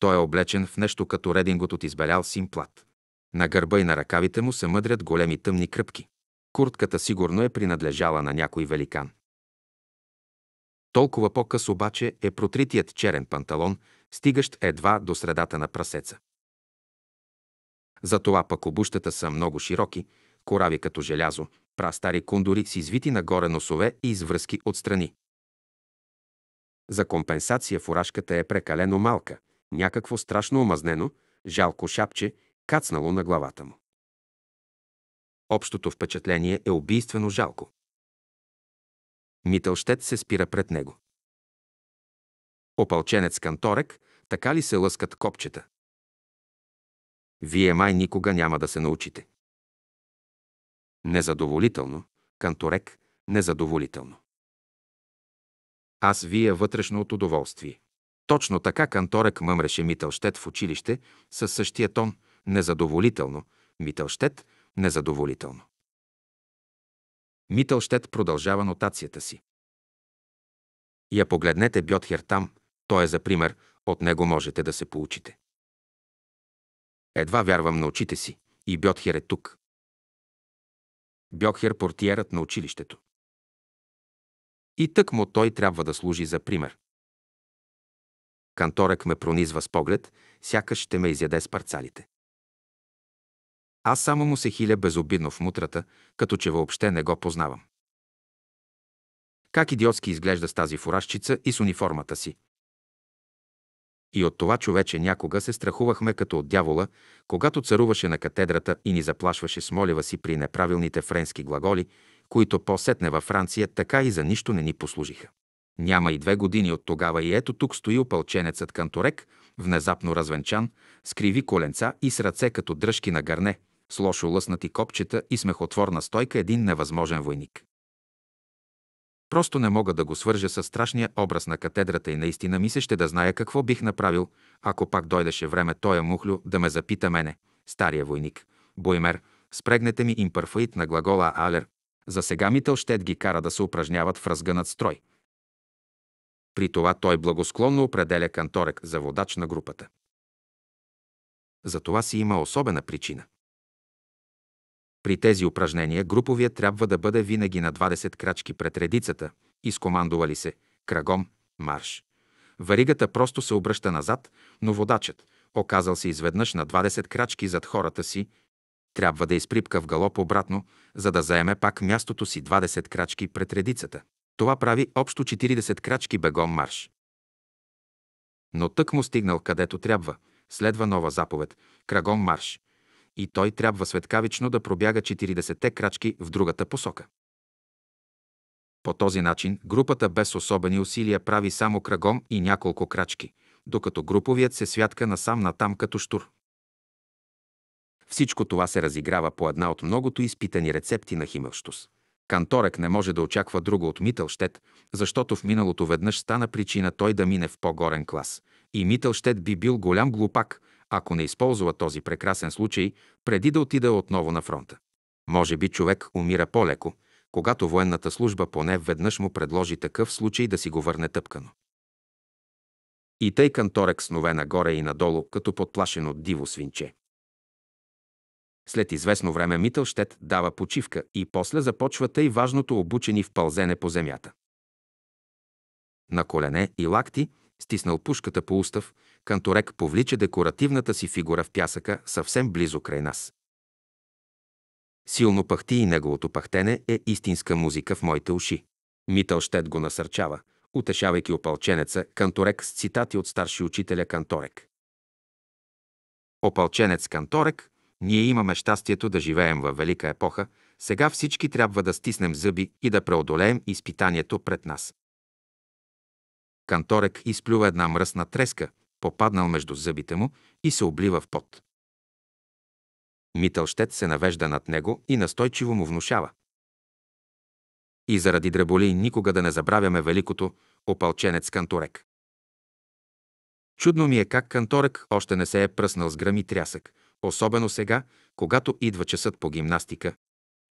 Той е облечен в нещо като редингот от избелял син плат. На гърба и на ръкавите му се мъдрят големи тъмни кръпки. Куртката сигурно е принадлежала на някой великан. Толкова по-къс обаче е протритият черен панталон, стигащ едва до средата на прасеца. Затова пък обущата са много широки, корави като желязо, прастари кундури с извити нагоре носове и извръзки от страни. За компенсация фуражката е прекалено малка, някакво страшно омазнено, жалко шапче, кацнало на главата му. Общото впечатление е убийствено жалко. Мителщет се спира пред него. Опълченец Канторек, така ли се лъскат копчета? Вие май никога няма да се научите. Незадоволително, Канторек, незадоволително. Аз вия вътрешно от удоволствие. Точно така канторък мъмреше Мителщет в училище със същия тон – незадоволително, Мителщет – незадоволително. Мителщет продължава нотацията си. Я погледнете Бьотхер там, той е за пример, от него можете да се получите. Едва вярвам на очите си и Бьотхер е тук. Бьотхер портиерът на училището. И тък му той трябва да служи за пример. Канторек ме пронизва с поглед, сякаш ще ме изяде с парцалите. Аз само му се хиля безобидно в мутрата, като че въобще не го познавам. Как идиотски изглежда с тази фуражчица и с униформата си. И от това човече някога се страхувахме като от дявола, когато царуваше на катедрата и ни заплашваше с молева си при неправилните френски глаголи, които по-сетне във Франция така и за нищо не ни послужиха. Няма и две години от тогава и ето тук стои опълченецът Канторек, внезапно развенчан, с криви коленца и с ръце като дръжки на гарне, с лошо лъснати копчета и смехотворна стойка един невъзможен войник. Просто не мога да го свържа с страшния образ на катедрата и наистина ми се ще да зная какво бих направил, ако пак дойдеше време тоя мухлю да ме запита мене, стария войник. Боймер, спрегнете ми имперфаит на глагола Алер. За сега ще ги кара да се упражняват в разгънат строй – при това той благосклонно определя Канторек за водач на групата. За това си има особена причина. При тези упражнения груповия трябва да бъде винаги на 20 крачки пред редицата, изкомандували се крагом марш. Варигата просто се обръща назад, но водачът, оказал се изведнъж на 20 крачки зад хората си, трябва да изприпка в галоп обратно, за да заеме пак мястото си 20 крачки пред редицата. Това прави общо 40 крачки бегом марш. Но тък му стигнал където трябва, следва нова заповед – крагом марш. И той трябва светкавично да пробяга 40-те крачки в другата посока. По този начин групата без особени усилия прави само крагом и няколко крачки, докато груповият се святка насам натам като штур. Всичко това се разиграва по една от многото изпитани рецепти на Химелштус. Канторек не може да очаква друго от Мителщет, защото в миналото веднъж стана причина той да мине в по-горен клас. И Мителщет би бил голям глупак, ако не използва този прекрасен случай, преди да отида отново на фронта. Може би човек умира по-леко, когато военната служба поне веднъж му предложи такъв случай да си го върне тъпкано. И тъй Канторек снове нагоре и надолу, като подплашен от диво свинче. След известно време Мителщет дава почивка и после започва тъй важното обучени в пълзене по земята. На колене и лакти, стиснал пушката по устав, Канторек повлича декоративната си фигура в пясъка съвсем близо край нас. Силно пахти и неговото пахтене е истинска музика в моите уши. Мителщет го насърчава, утешавайки опълченеца Канторек с цитати от старши учителя Канторек. Опълченец Канторек – ние имаме щастието да живеем във велика епоха, сега всички трябва да стиснем зъби и да преодолеем изпитанието пред нас. Канторек изплюва една мръсна треска, попаднал между зъбите му и се облива в пот. Мителщет се навежда над него и настойчиво му внушава. И заради дреболи никога да не забравяме великото опалченец Канторек. Чудно ми е как Канторек още не се е пръснал с грами трясък, особено сега, когато идва часът по гимнастика.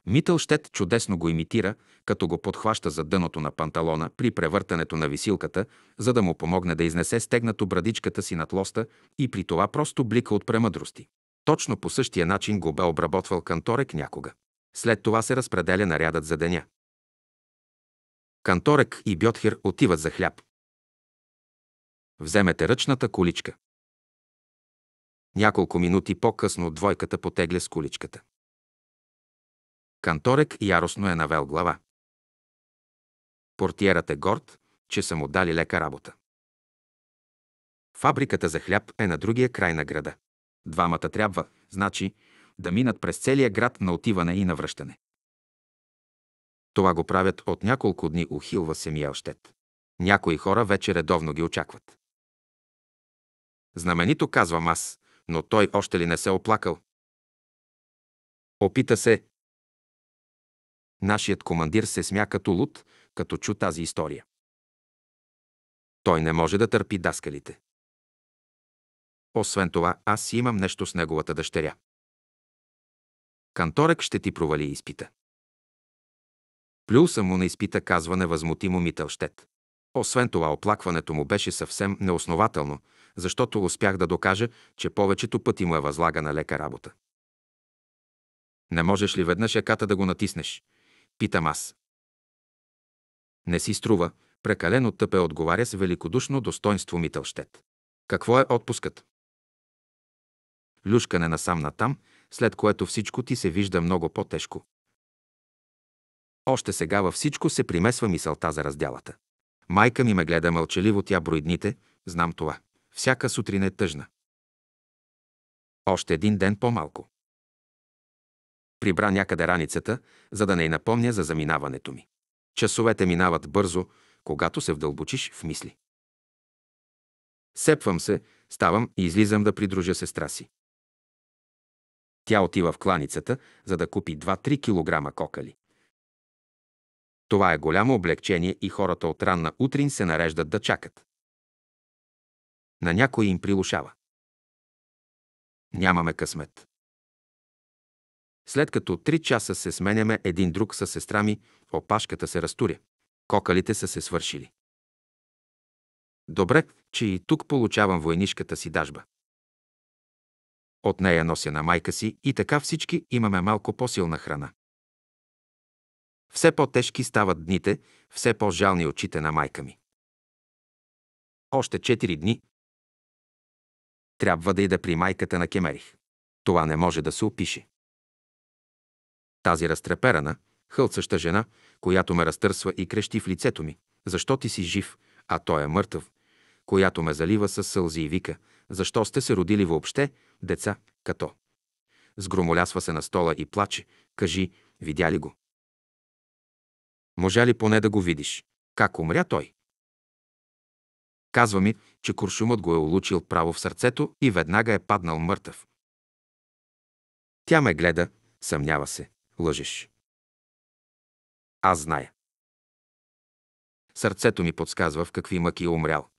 Мителщет чудесно го имитира, като го подхваща за дъното на панталона при превъртането на висилката, за да му помогне да изнесе стегнато брадичката си над лоста и при това просто блика от премъдрости. Точно по същия начин го бе обработвал канторек някога. След това се разпределя нарядът за деня. Канторек и Бьотхир отиват за хляб. Вземете ръчната количка. Няколко минути по-късно двойката потегля с количката. Канторек яростно е навел глава. Портиерът е горд, че са му дали лека работа. Фабриката за хляб е на другия край на града. Двамата трябва, значи, да минат през целия град на отиване и навръщане. Това го правят от няколко дни, ухилва Семиел Щет. Някои хора вече редовно ги очакват. Знаменито казвам аз, но той още ли не се оплакал? Опита се. Нашият командир се смя като луд, като чу тази история. Той не може да търпи даскалите. Освен това, аз имам нещо с неговата дъщеря. Канторек ще ти провали изпита. Плюсъм му на изпита, казва невъзмутимо Мителщет. Освен това, оплакването му беше съвсем неоснователно – защото успях да докажа, че повечето пъти му е възлагана лека работа. Не можеш ли веднъж яката да го натиснеш? Питам аз. Не си струва, прекалено тъпе отговаря с великодушно достоинство Мителщет. Какво е отпускът? Люшкане насам натам, след което всичко ти се вижда много по-тежко. Още сега във всичко се примесва мисълта за разделата. Майка ми ме гледа мълчаливо, тя брои дните, знам това. Всяка сутрин е тъжна. Още един ден по-малко. Прибра някъде раницата, за да не й напомня за заминаването ми. Часовете минават бързо, когато се вдълбочиш в мисли. Сепвам се, ставам и излизам да придружа сестра си. Тя отива в кланицата, за да купи 2-3 кг кокали. Това е голямо облегчение и хората от ранна утрин се нареждат да чакат. На някой им прилушава. Нямаме късмет. След като три часа се сменяме един друг с сестра ми, опашката се разтуря. Кокалите са се свършили. Добре, че и тук получавам войнишката си дажба. От нея нося на майка си и така всички имаме малко по-силна храна. Все по-тежки стават дните, все по-жални очите на майка ми. Още четири дни трябва да ида при майката на Кемерих. Това не може да се опише. Тази разтреперана, хълцаща жена, която ме разтърсва и крещи в лицето ми. Защо ти си жив, а той е мъртъв? Която ме залива със сълзи и вика. Защо сте се родили въобще, деца, като? Сгромолясва се на стола и плаче. Кажи, видя ли го? Можа ли поне да го видиш? Как умря той? Казва ми, че куршумът го е улучил право в сърцето и веднага е паднал мъртъв. Тя ме гледа, съмнява се, лъжеш. Аз зная. Сърцето ми подсказва в какви мъки е умрял.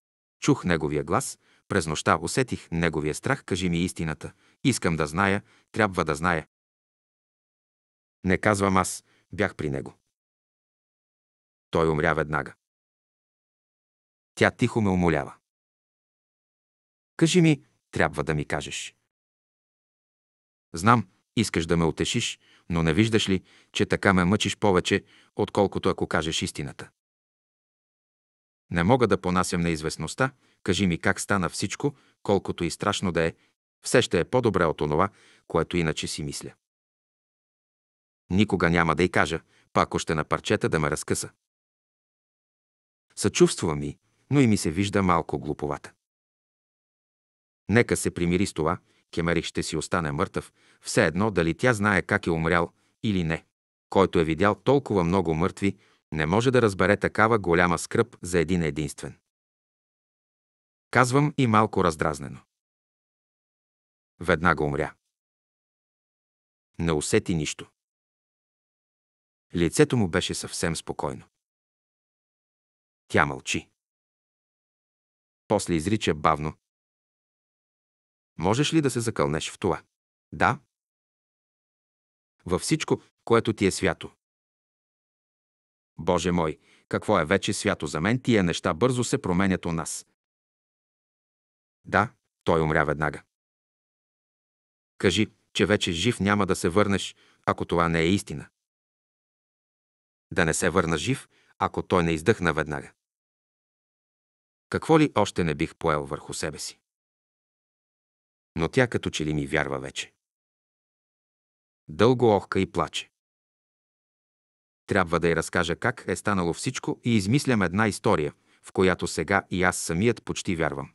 Чух неговия глас, през нощта усетих неговия страх, кажи ми истината. Искам да зная, трябва да зная. Не казвам аз, бях при него. Той умря веднага. Тя тихо ме умолява. Кажи ми, трябва да ми кажеш. Знам, искаш да ме утешиш, но не виждаш ли, че така ме мъчиш повече, отколкото ако кажеш истината? Не мога да понасям неизвестността, кажи ми как стана всичко, колкото и страшно да е, все ще е по-добре от онова, което иначе си мисля. Никога няма да й кажа, пак още на парчета да ме разкъса. Съчувства ми, но и ми се вижда малко глуповата. Нека се примири с това, Кемерих ще си остане мъртъв, все едно дали тя знае как е умрял или не. Който е видял толкова много мъртви, не може да разбере такава голяма скръп за един единствен. Казвам и малко раздразнено. Веднага умря. Не усети нищо. Лицето му беше съвсем спокойно. Тя мълчи. После изрича бавно. Можеш ли да се закълнеш в това? Да. Във всичко, което ти е свято. Боже мой, какво е вече свято за мен, тия неща бързо се променят у нас. Да, той умря веднага. Кажи, че вече жив няма да се върнеш, ако това не е истина. Да не се върна жив, ако той не издъхна веднага. Какво ли още не бих поел върху себе си? Но тя като че ли ми вярва вече. Дълго охка и плаче. Трябва да й разкажа как е станало всичко и измислям една история, в която сега и аз самият почти вярвам.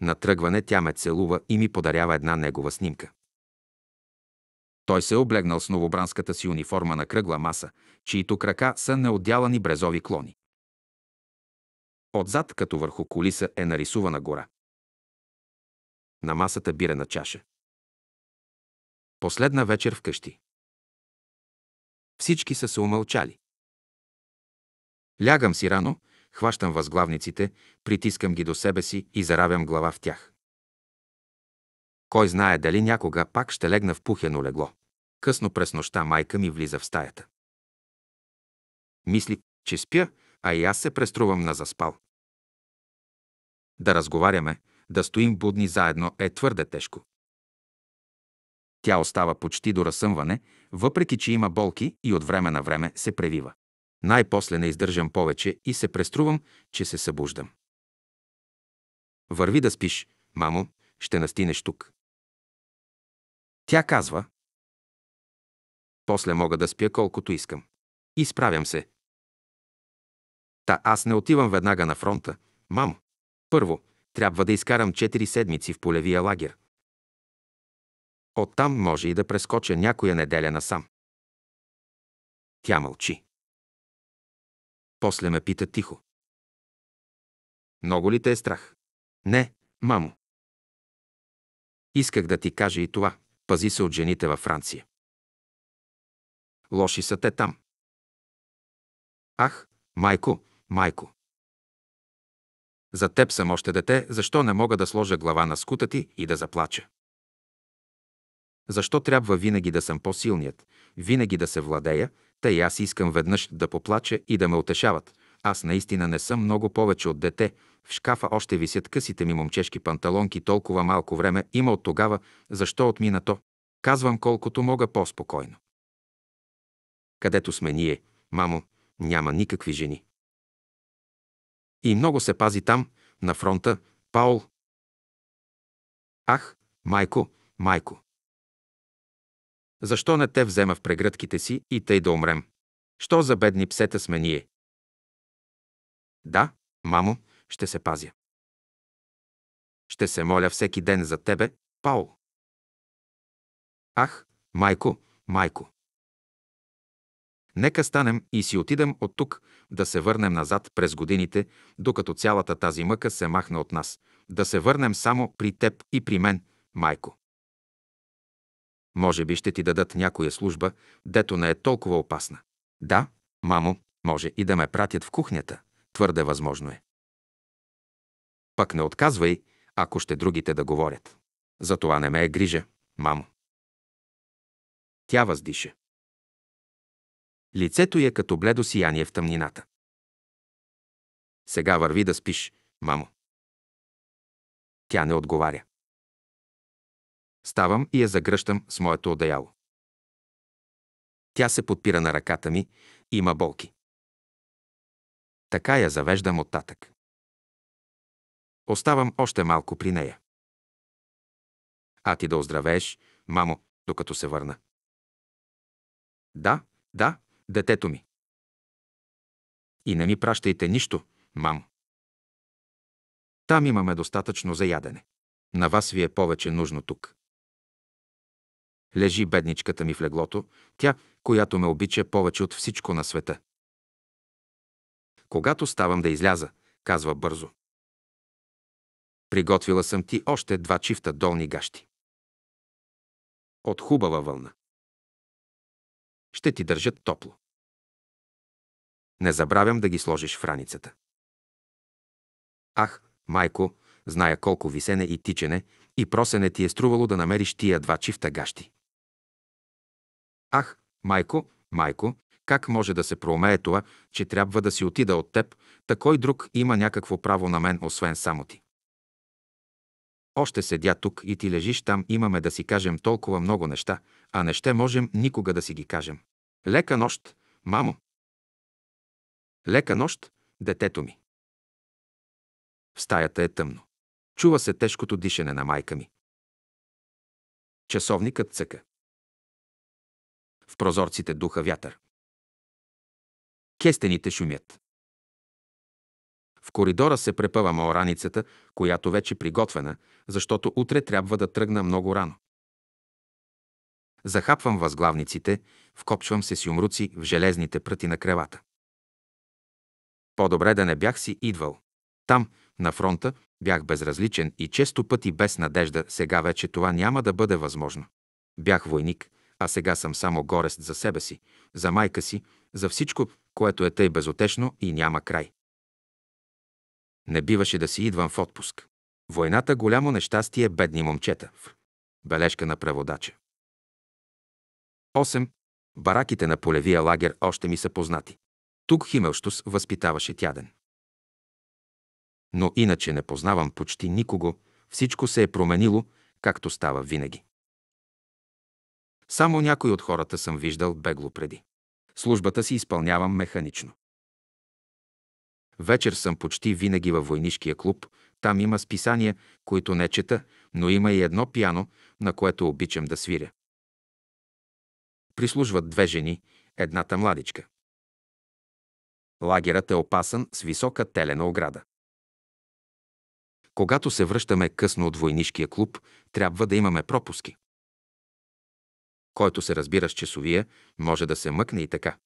На тръгване тя ме целува и ми подарява една негова снимка. Той се е облегнал с новобранската си униформа на кръгла маса, чието крака са неотдялани брезови клони. Отзад, като върху колиса, е нарисувана гора. На масата на чаша. Последна вечер вкъщи. Всички са се умълчали. Лягам си рано, хващам възглавниците, притискам ги до себе си и заравям глава в тях. Кой знае дали някога пак ще легна в пухено легло. Късно през нощта майка ми влиза в стаята. Мисли, че спя, а и аз се преструвам на заспал. Да разговаряме, да стоим будни заедно е твърде тежко. Тя остава почти до разсъмване, въпреки че има болки и от време на време се превива. Най-после не издържам повече и се преструвам, че се събуждам. Върви да спиш, мамо, ще настинеш тук. Тя казва. После мога да спя колкото искам. Изправям се. Та аз не отивам веднага на фронта, мамо. Първо, трябва да изкарам 4 седмици в полевия лагер. Оттам може и да прескоча някоя неделя насам. Тя мълчи. После ме пита тихо. Много ли те е страх? Не, мамо. Исках да ти кажа и това. Пази се от жените във Франция. Лоши са те там. Ах, майко, майко, за теб съм още дете, защо не мога да сложа глава на скута ти и да заплача? Защо трябва винаги да съм по-силният, винаги да се владея, тъй аз искам веднъж да поплача и да ме утешават. Аз наистина не съм много повече от дете. В шкафа още висят късите ми момчешки панталонки, толкова малко време има от тогава, защо отмина то? Казвам колкото мога по-спокойно. Където сме ние, мамо, няма никакви жени. И много се пази там, на фронта, Паул. Ах, майко, майко! Защо не те взема в прегръдките си и тъй да умрем? Що за бедни псета сме ние? Да, мамо, ще се пазя. Ще се моля всеки ден за тебе, Паул. Ах, майко, майко! Нека станем и си отидем от тук, да се върнем назад през годините, докато цялата тази мъка се махне от нас, да се върнем само при теб и при мен, майко. Може би ще ти дадат някоя служба, дето не е толкова опасна. Да, мамо, може и да ме пратят в кухнята. Твърде възможно е. Пък не отказвай, ако ще другите да говорят. За това не ме е грижа, мамо. Тя въздиша. Лицето й е като бледо сияние в тъмнината. Сега върви да спиш, мамо. Тя не отговаря. Ставам и я загръщам с моето одеяло. Тя се подпира на ръката ми, има болки. Така я завеждам оттатък. Оставам още малко при нея. А ти да оздравееш, мамо, докато се върна. Да, да, детето ми. И не ми пращайте нищо, мам. Там имаме достатъчно за ядене. На вас ви е повече нужно тук. Лежи бедничката ми в леглото, тя, която ме обича повече от всичко на света. Когато ставам да изляза, казва бързо. Приготвила съм ти още два чифта долни гащи. От хубава вълна ще ти държат топло. Не забравям да ги сложиш в раницата. Ах, майко, зная колко висене и тичене и просене ти е струвало да намериш тия два чифта гащи. Ах, майко, майко, как може да се проумее това, че трябва да си отида от теб, такой друг има някакво право на мен, освен само ти. Още седя тук и ти лежиш там, имаме да си кажем толкова много неща, а не ще можем никога да си ги кажем. Лека нощ, мамо! Лека нощ, детето ми! В стаята е тъмно. Чува се тежкото дишане на майка ми. Часовникът цъка. В прозорците духа вятър. Кестените шумят. В коридора се препъва маораницата, която вече е приготвена, защото утре трябва да тръгна много рано. Захапвам възглавниците, вкопчвам се с юмруци в железните пръти на кревата. По-добре да не бях си идвал. Там, на фронта, бях безразличен и често пъти без надежда, сега вече това няма да бъде възможно. Бях войник, а сега съм само горест за себе си, за майка си, за всичко, което е тъй безотечно и няма край. Не биваше да си идвам в отпуск. Войната голямо нещастие, бедни момчета. Бележка на преводача. 8. Бараките на полевия лагер още ми са познати. Тук Химелштус възпитаваше тяден. Но иначе не познавам почти никого, всичко се е променило, както става винаги. Само някой от хората съм виждал бегло преди. Службата си изпълнявам механично. Вечер съм почти винаги във войнишкия клуб. Там има списания, които не чета, но има и едно пиано, на което обичам да свиря. Прислужват две жени, едната младичка. Лагерът е опасен с висока телена ограда. Когато се връщаме късно от войнишкия клуб, трябва да имаме пропуски. Който се разбира с часовия, може да се мъкне и така.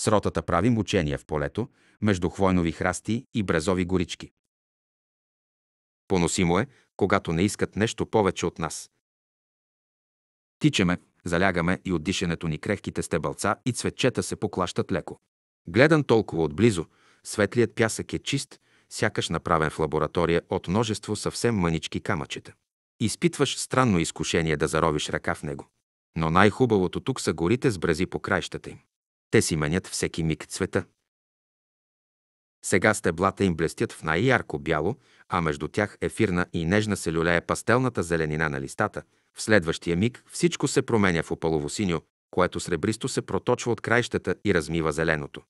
С ротата правим учения в полето, между хвойнови храсти и брезови горички. Поносимо е, когато не искат нещо повече от нас. Тичаме, залягаме и от дишането ни крехките стебълца и цветчета се поклащат леко. Гледан толкова отблизо, светлият пясък е чист, сякаш направен в лаборатория от множество съвсем мънички камъчета. Изпитваш странно изкушение да заровиш ръка в него. Но най-хубавото тук са горите с брези по краищата им. Те си менят всеки миг цвета. Сега стеблата им блестят в най-ярко бяло, а между тях ефирна и нежна се люлее пастелната зеленина на листата. В следващия миг всичко се променя в опалово синьо, което сребристо се проточва от краищата и размива зеленото.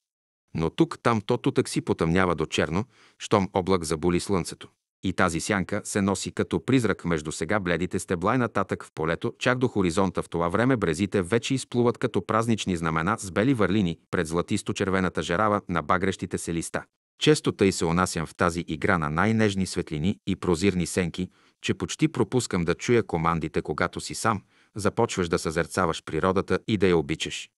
Но тук, там, то тутък си потъмнява до черно, щом облак забули слънцето. И тази сянка се носи като призрак между сега бледите стебла и нататък в полето, чак до хоризонта в това време брезите вече изплуват като празнични знамена с бели върлини пред златисто-червената жерава на багрещите се листа. Често тъй се унасям в тази игра на най-нежни светлини и прозирни сенки, че почти пропускам да чуя командите, когато си сам, започваш да съзерцаваш природата и да я обичаш.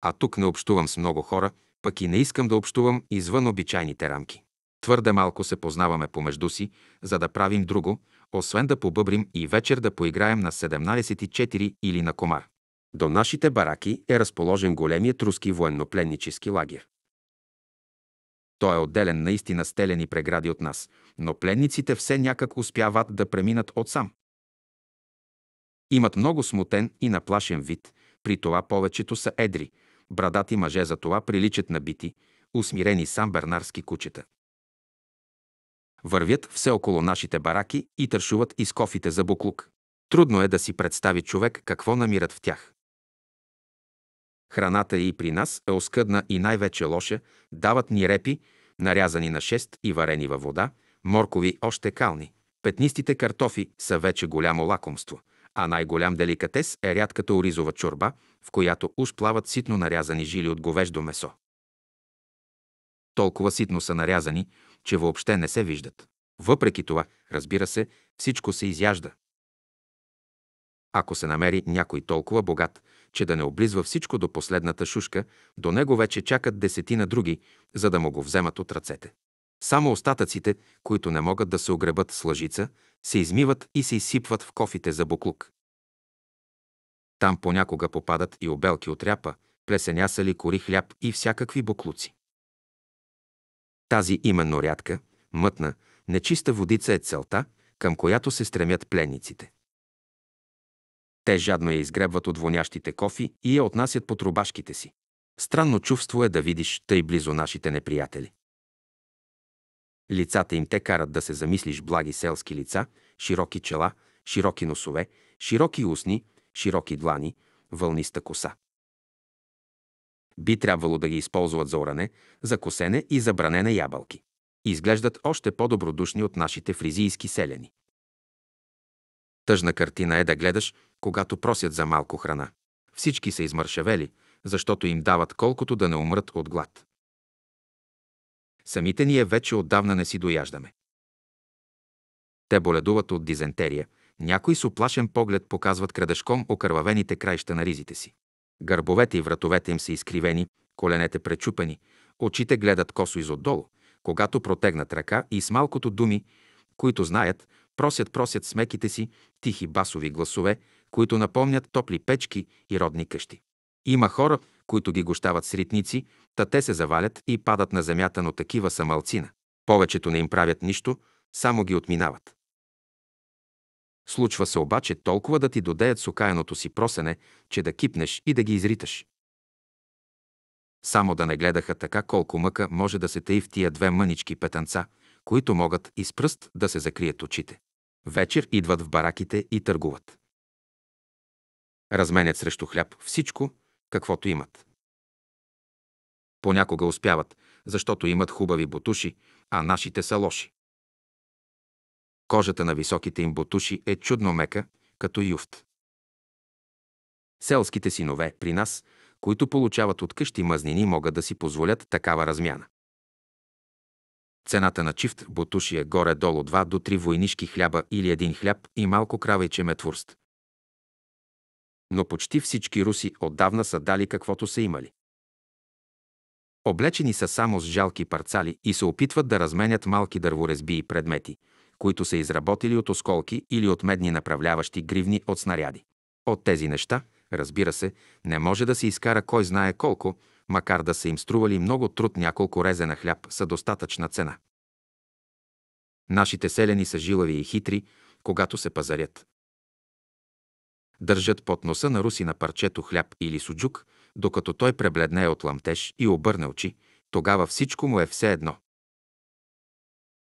А тук не общувам с много хора, пък и не искам да общувам извън обичайните рамки. Твърде малко се познаваме помежду си, за да правим друго, освен да побъбрим и вечер да поиграем на 17.4 или на комар. До нашите бараки е разположен големият руски военнопленнически лагер. Той е отделен наистина стелени прегради от нас, но пленниците все някак успяват да преминат от сам. Имат много смутен и наплашен вид, при това повечето са едри, брадати мъже за това приличат на бити, усмирени сам бернарски кучета вървят все около нашите бараки и тършуват кофите за буклук. Трудно е да си представи човек какво намират в тях. Храната и при нас е оскъдна и най-вече лоша, дават ни репи, нарязани на шест и варени във вода, моркови още кални. Петнистите картофи са вече голямо лакомство, а най-голям деликатес е рядката оризова чорба, в която уж плават ситно нарязани жили от говеждо месо. Толкова ситно са нарязани, че въобще не се виждат. Въпреки това, разбира се, всичко се изяжда. Ако се намери някой толкова богат, че да не облизва всичко до последната шушка, до него вече чакат десетина други, за да му го вземат от ръцете. Само остатъците, които не могат да се огребат с лъжица, се измиват и се изсипват в кофите за буклук. Там понякога попадат и обелки от ряпа, ли кори хляб и всякакви буклуци. Тази именно рядка, мътна, нечиста водица е целта, към която се стремят пленниците. Те жадно я изгребват от вонящите кофи и я отнасят по трубашките си. Странно чувство е да видиш тъй близо нашите неприятели. Лицата им те карат да се замислиш благи селски лица, широки чела, широки носове, широки устни, широки длани, вълниста коса би трябвало да ги използват за оране, за косене и за бране на ябълки. Изглеждат още по-добродушни от нашите фризийски селяни. Тъжна картина е да гледаш, когато просят за малко храна. Всички са измършавели, защото им дават колкото да не умрат от глад. Самите ние вече отдавна не си дояждаме. Те боледуват от дизентерия, някой с оплашен поглед показват крадешком окървавените краища на ризите си. Гърбовете и вратовете им са изкривени, коленете пречупени, очите гледат косо изотдолу, когато протегнат ръка и с малкото думи, които знаят, просят, просят смеките си тихи басови гласове, които напомнят топли печки и родни къщи. Има хора, които ги гощават с ритници, та те се завалят и падат на земята, но такива са малцина. Повечето не им правят нищо, само ги отминават. Случва се обаче толкова да ти додеят с окаяното си просене, че да кипнеш и да ги изриташ. Само да не гледаха така колко мъка може да се таи в тия две мънички петънца, които могат и с пръст да се закрият очите. Вечер идват в бараките и търгуват. Разменят срещу хляб всичко, каквото имат. Понякога успяват, защото имат хубави бутуши, а нашите са лоши. Кожата на високите им ботуши е чудно мека, като юфт. Селските синове при нас, които получават от къщи мъзнини, могат да си позволят такава размяна. Цената на чифт Ботуши е горе-долу 2 до 3 войнишки хляба или един хляб и малко кравейче метвурст. Но почти всички руси отдавна са дали каквото са имали. Облечени са само с жалки парцали и се опитват да разменят малки дърворезби и предмети – които са изработили от осколки или от медни направляващи гривни от снаряди. От тези неща, разбира се, не може да се изкара кой знае колко, макар да са им стрували много труд няколко резена хляб са достатъчна цена. Нашите селени са жилави и хитри, когато се пазарят. Държат под носа на руси на парчето хляб или суджук, докато той пребледне от ламтеж и обърне очи, тогава всичко му е все едно.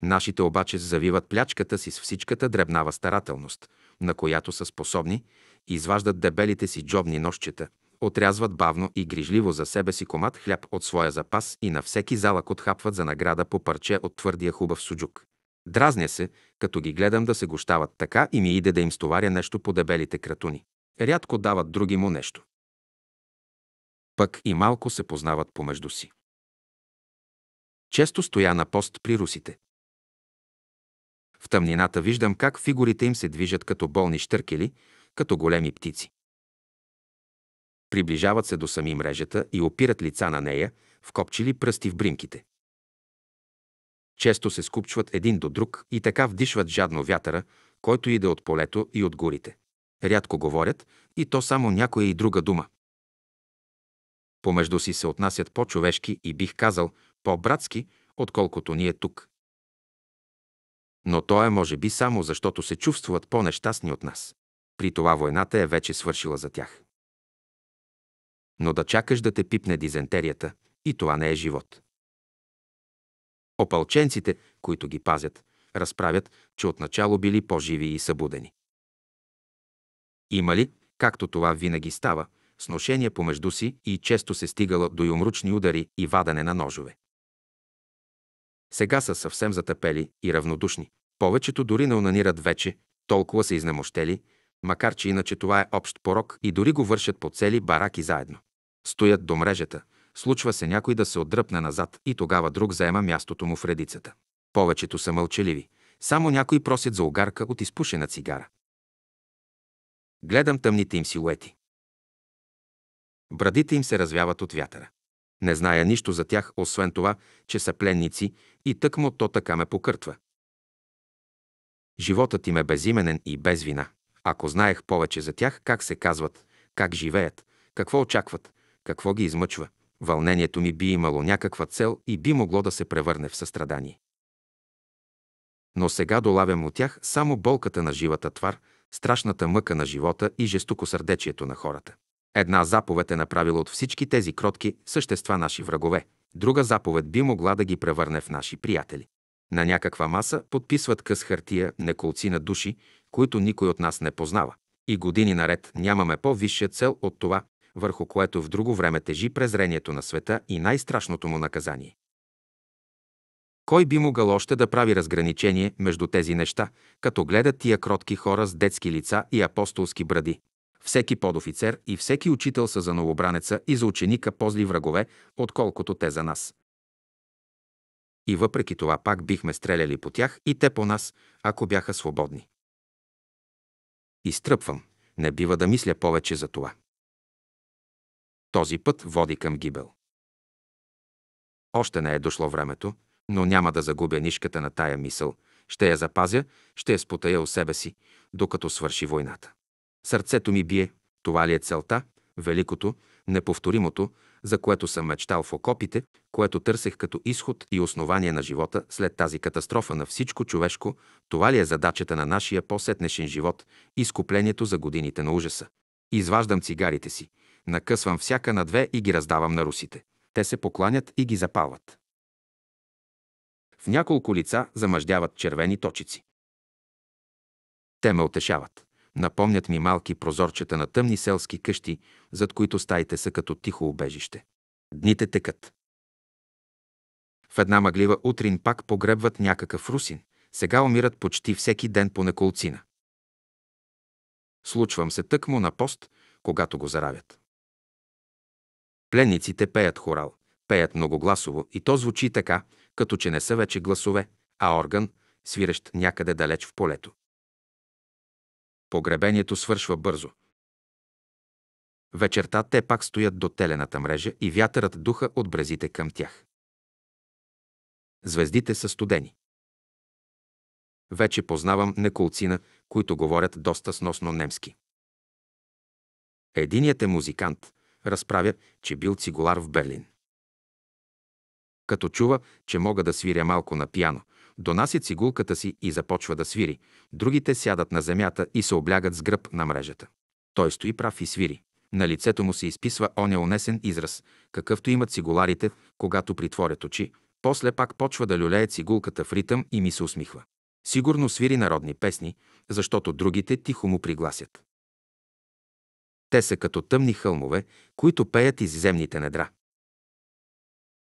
Нашите обаче завиват плячката си с всичката дребнава старателност, на която са способни, изваждат дебелите си джобни нощчета, отрязват бавно и грижливо за себе си комат хляб от своя запас и на всеки залък отхапват за награда по парче от твърдия хубав суджук. Дразня се, като ги гледам да се гощават така и ми иде да им стоваря нещо по дебелите кратуни. Рядко дават други му нещо. Пък и малко се познават помежду си. Често стоя на пост при русите. В тъмнината виждам как фигурите им се движат като болни штъркели, като големи птици. Приближават се до сами мрежата и опират лица на нея, вкопчили пръсти в бримките. Често се скупчват един до друг и така вдишват жадно вятъра, който иде от полето и от горите. Рядко говорят, и то само някоя и друга дума. Помежду си се отнасят по-човешки и бих казал по-братски, отколкото ние тук но то е може би само защото се чувстват по-нещастни от нас. При това войната е вече свършила за тях. Но да чакаш да те пипне дизентерията, и това не е живот. Опълченците, които ги пазят, разправят, че отначало били по-живи и събудени. Има ли, както това винаги става, сношения помежду си и често се стигала до юмручни удари и вадане на ножове. Сега са съвсем затъпели и равнодушни. Повечето дори не унанират вече, толкова са изнемощели, макар че иначе това е общ порок и дори го вършат по цели бараки заедно. Стоят до мрежата, случва се някой да се отдръпне назад и тогава друг заема мястото му в редицата. Повечето са мълчаливи, само някой просят за огарка от изпушена цигара. Гледам тъмните им силуети. Брадите им се развяват от вятъра. Не зная нищо за тях, освен това, че са пленници и тъкмо то така ме покъртва. Животът им е безименен и без вина. Ако знаех повече за тях, как се казват, как живеят, какво очакват, какво ги измъчва, вълнението ми би имало някаква цел и би могло да се превърне в състрадание. Но сега долавям от тях само болката на живата твар, страшната мъка на живота и жестокосърдечието на хората. Една заповед е направила от всички тези кротки същества наши врагове – Друга заповед би могла да ги превърне в наши приятели. На някаква маса подписват къс хартия неколци на души, които никой от нас не познава. И години наред нямаме по-висша цел от това, върху което в друго време тежи презрението на света и най-страшното му наказание. Кой би могъл още да прави разграничение между тези неща, като гледат тия кротки хора с детски лица и апостолски бради? Всеки подофицер и всеки учител са за новобранеца и за ученика позли врагове, отколкото те за нас. И въпреки това пак бихме стреляли по тях и те по нас, ако бяха свободни. Изтръпвам. Не бива да мисля повече за това. Този път води към гибел. Още не е дошло времето, но няма да загубя нишката на тая мисъл. Ще я запазя, ще я спотая у себе си, докато свърши войната. Сърцето ми бие. Това ли е целта? Великото, неповторимото, за което съм мечтал в окопите, което търсех като изход и основание на живота след тази катастрофа на всичко човешко, това ли е задачата на нашия по-сетнешен живот, изкуплението за годините на ужаса? Изваждам цигарите си, накъсвам всяка на две и ги раздавам на русите. Те се покланят и ги запалват. В няколко лица замъждяват червени точици. Те ме отешават. Напомнят ми малки прозорчета на тъмни селски къщи, зад които стаите са като тихо убежище. Дните текат. В една мъглива утрин пак погребват някакъв русин. Сега умират почти всеки ден по неколцина. Случвам се тъкмо на пост, когато го заравят. Пленниците пеят хорал, пеят многогласово и то звучи така, като че не са вече гласове, а орган, свирещ някъде далеч в полето. Погребението свършва бързо. Вечерта те пак стоят до телената мрежа и вятърът духа от брезите към тях. Звездите са студени. Вече познавам неколцина, които говорят доста сносно немски. Единият е музикант, разправя, че бил цигулар в Берлин. Като чува, че мога да свиря малко на пиано, донася цигулката си и започва да свири. Другите сядат на земята и се облягат с гръб на мрежата. Той стои прав и свири. На лицето му се изписва оня унесен израз, какъвто имат цигуларите, когато притворят очи. После пак почва да люлее цигулката в ритъм и ми се усмихва. Сигурно свири народни песни, защото другите тихо му пригласят. Те са като тъмни хълмове, които пеят из земните недра.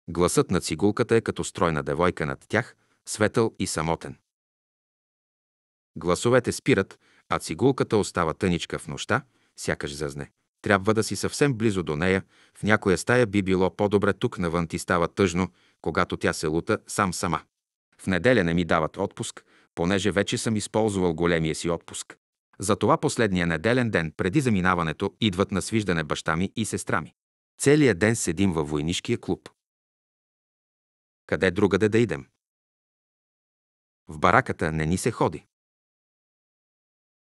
Гласът на цигулката е като стройна девойка над тях, светъл и самотен. Гласовете спират, а цигулката остава тъничка в нощта, сякаш зъзне. Трябва да си съвсем близо до нея, в някоя стая би било по-добре тук навън ти става тъжно, когато тя се лута сам сама. В неделя не ми дават отпуск, понеже вече съм използвал големия си отпуск. Затова последния неделен ден преди заминаването идват на свиждане баща ми и сестра ми. Целият ден седим във войнишкия клуб. Къде другаде да идем? В бараката не ни се ходи.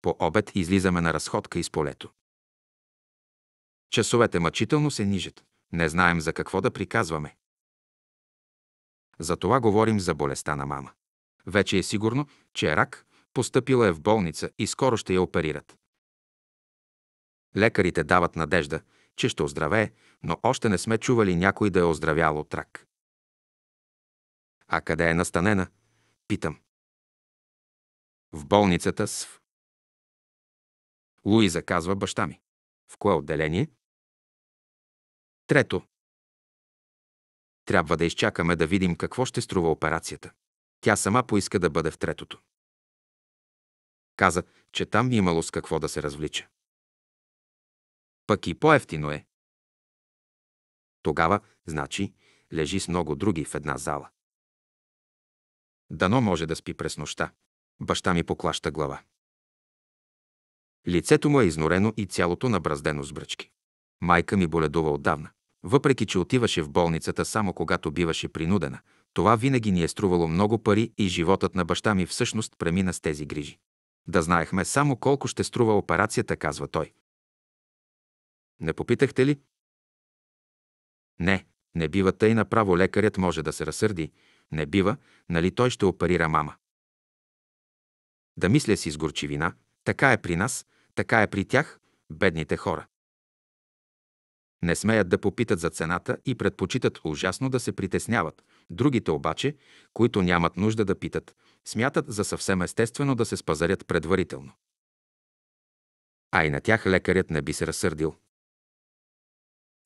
По обед излизаме на разходка из полето. Часовете мъчително се нижат. Не знаем за какво да приказваме. За това говорим за болестта на мама. Вече е сигурно, че е рак, постъпила е в болница и скоро ще я оперират. Лекарите дават надежда, че ще оздравее, но още не сме чували някой да е оздравял от рак. А къде е настанена? Питам. В болницата с... Луиза казва баща ми. В кое отделение? Трето. Трябва да изчакаме да видим какво ще струва операцията. Тя сама поиска да бъде в третото. Каза, че там е имало с какво да се развлича. Пък и по-ефтино е. Тогава, значи, лежи с много други в една зала. Дано може да спи през нощта. Баща ми поклаща глава. Лицето му е изнорено и цялото набраздено с бръчки. Майка ми боледува отдавна. Въпреки, че отиваше в болницата само когато биваше принудена, това винаги ни е струвало много пари и животът на баща ми всъщност премина с тези грижи. Да знаехме само колко ще струва операцията, казва той. Не попитахте ли? Не, не бива тъй направо лекарят може да се разсърди. Не бива, нали той ще оперира мама да мисля си с горчивина, така е при нас, така е при тях, бедните хора. Не смеят да попитат за цената и предпочитат ужасно да се притесняват. Другите обаче, които нямат нужда да питат, смятат за съвсем естествено да се спазарят предварително. А и на тях лекарят не би се разсърдил.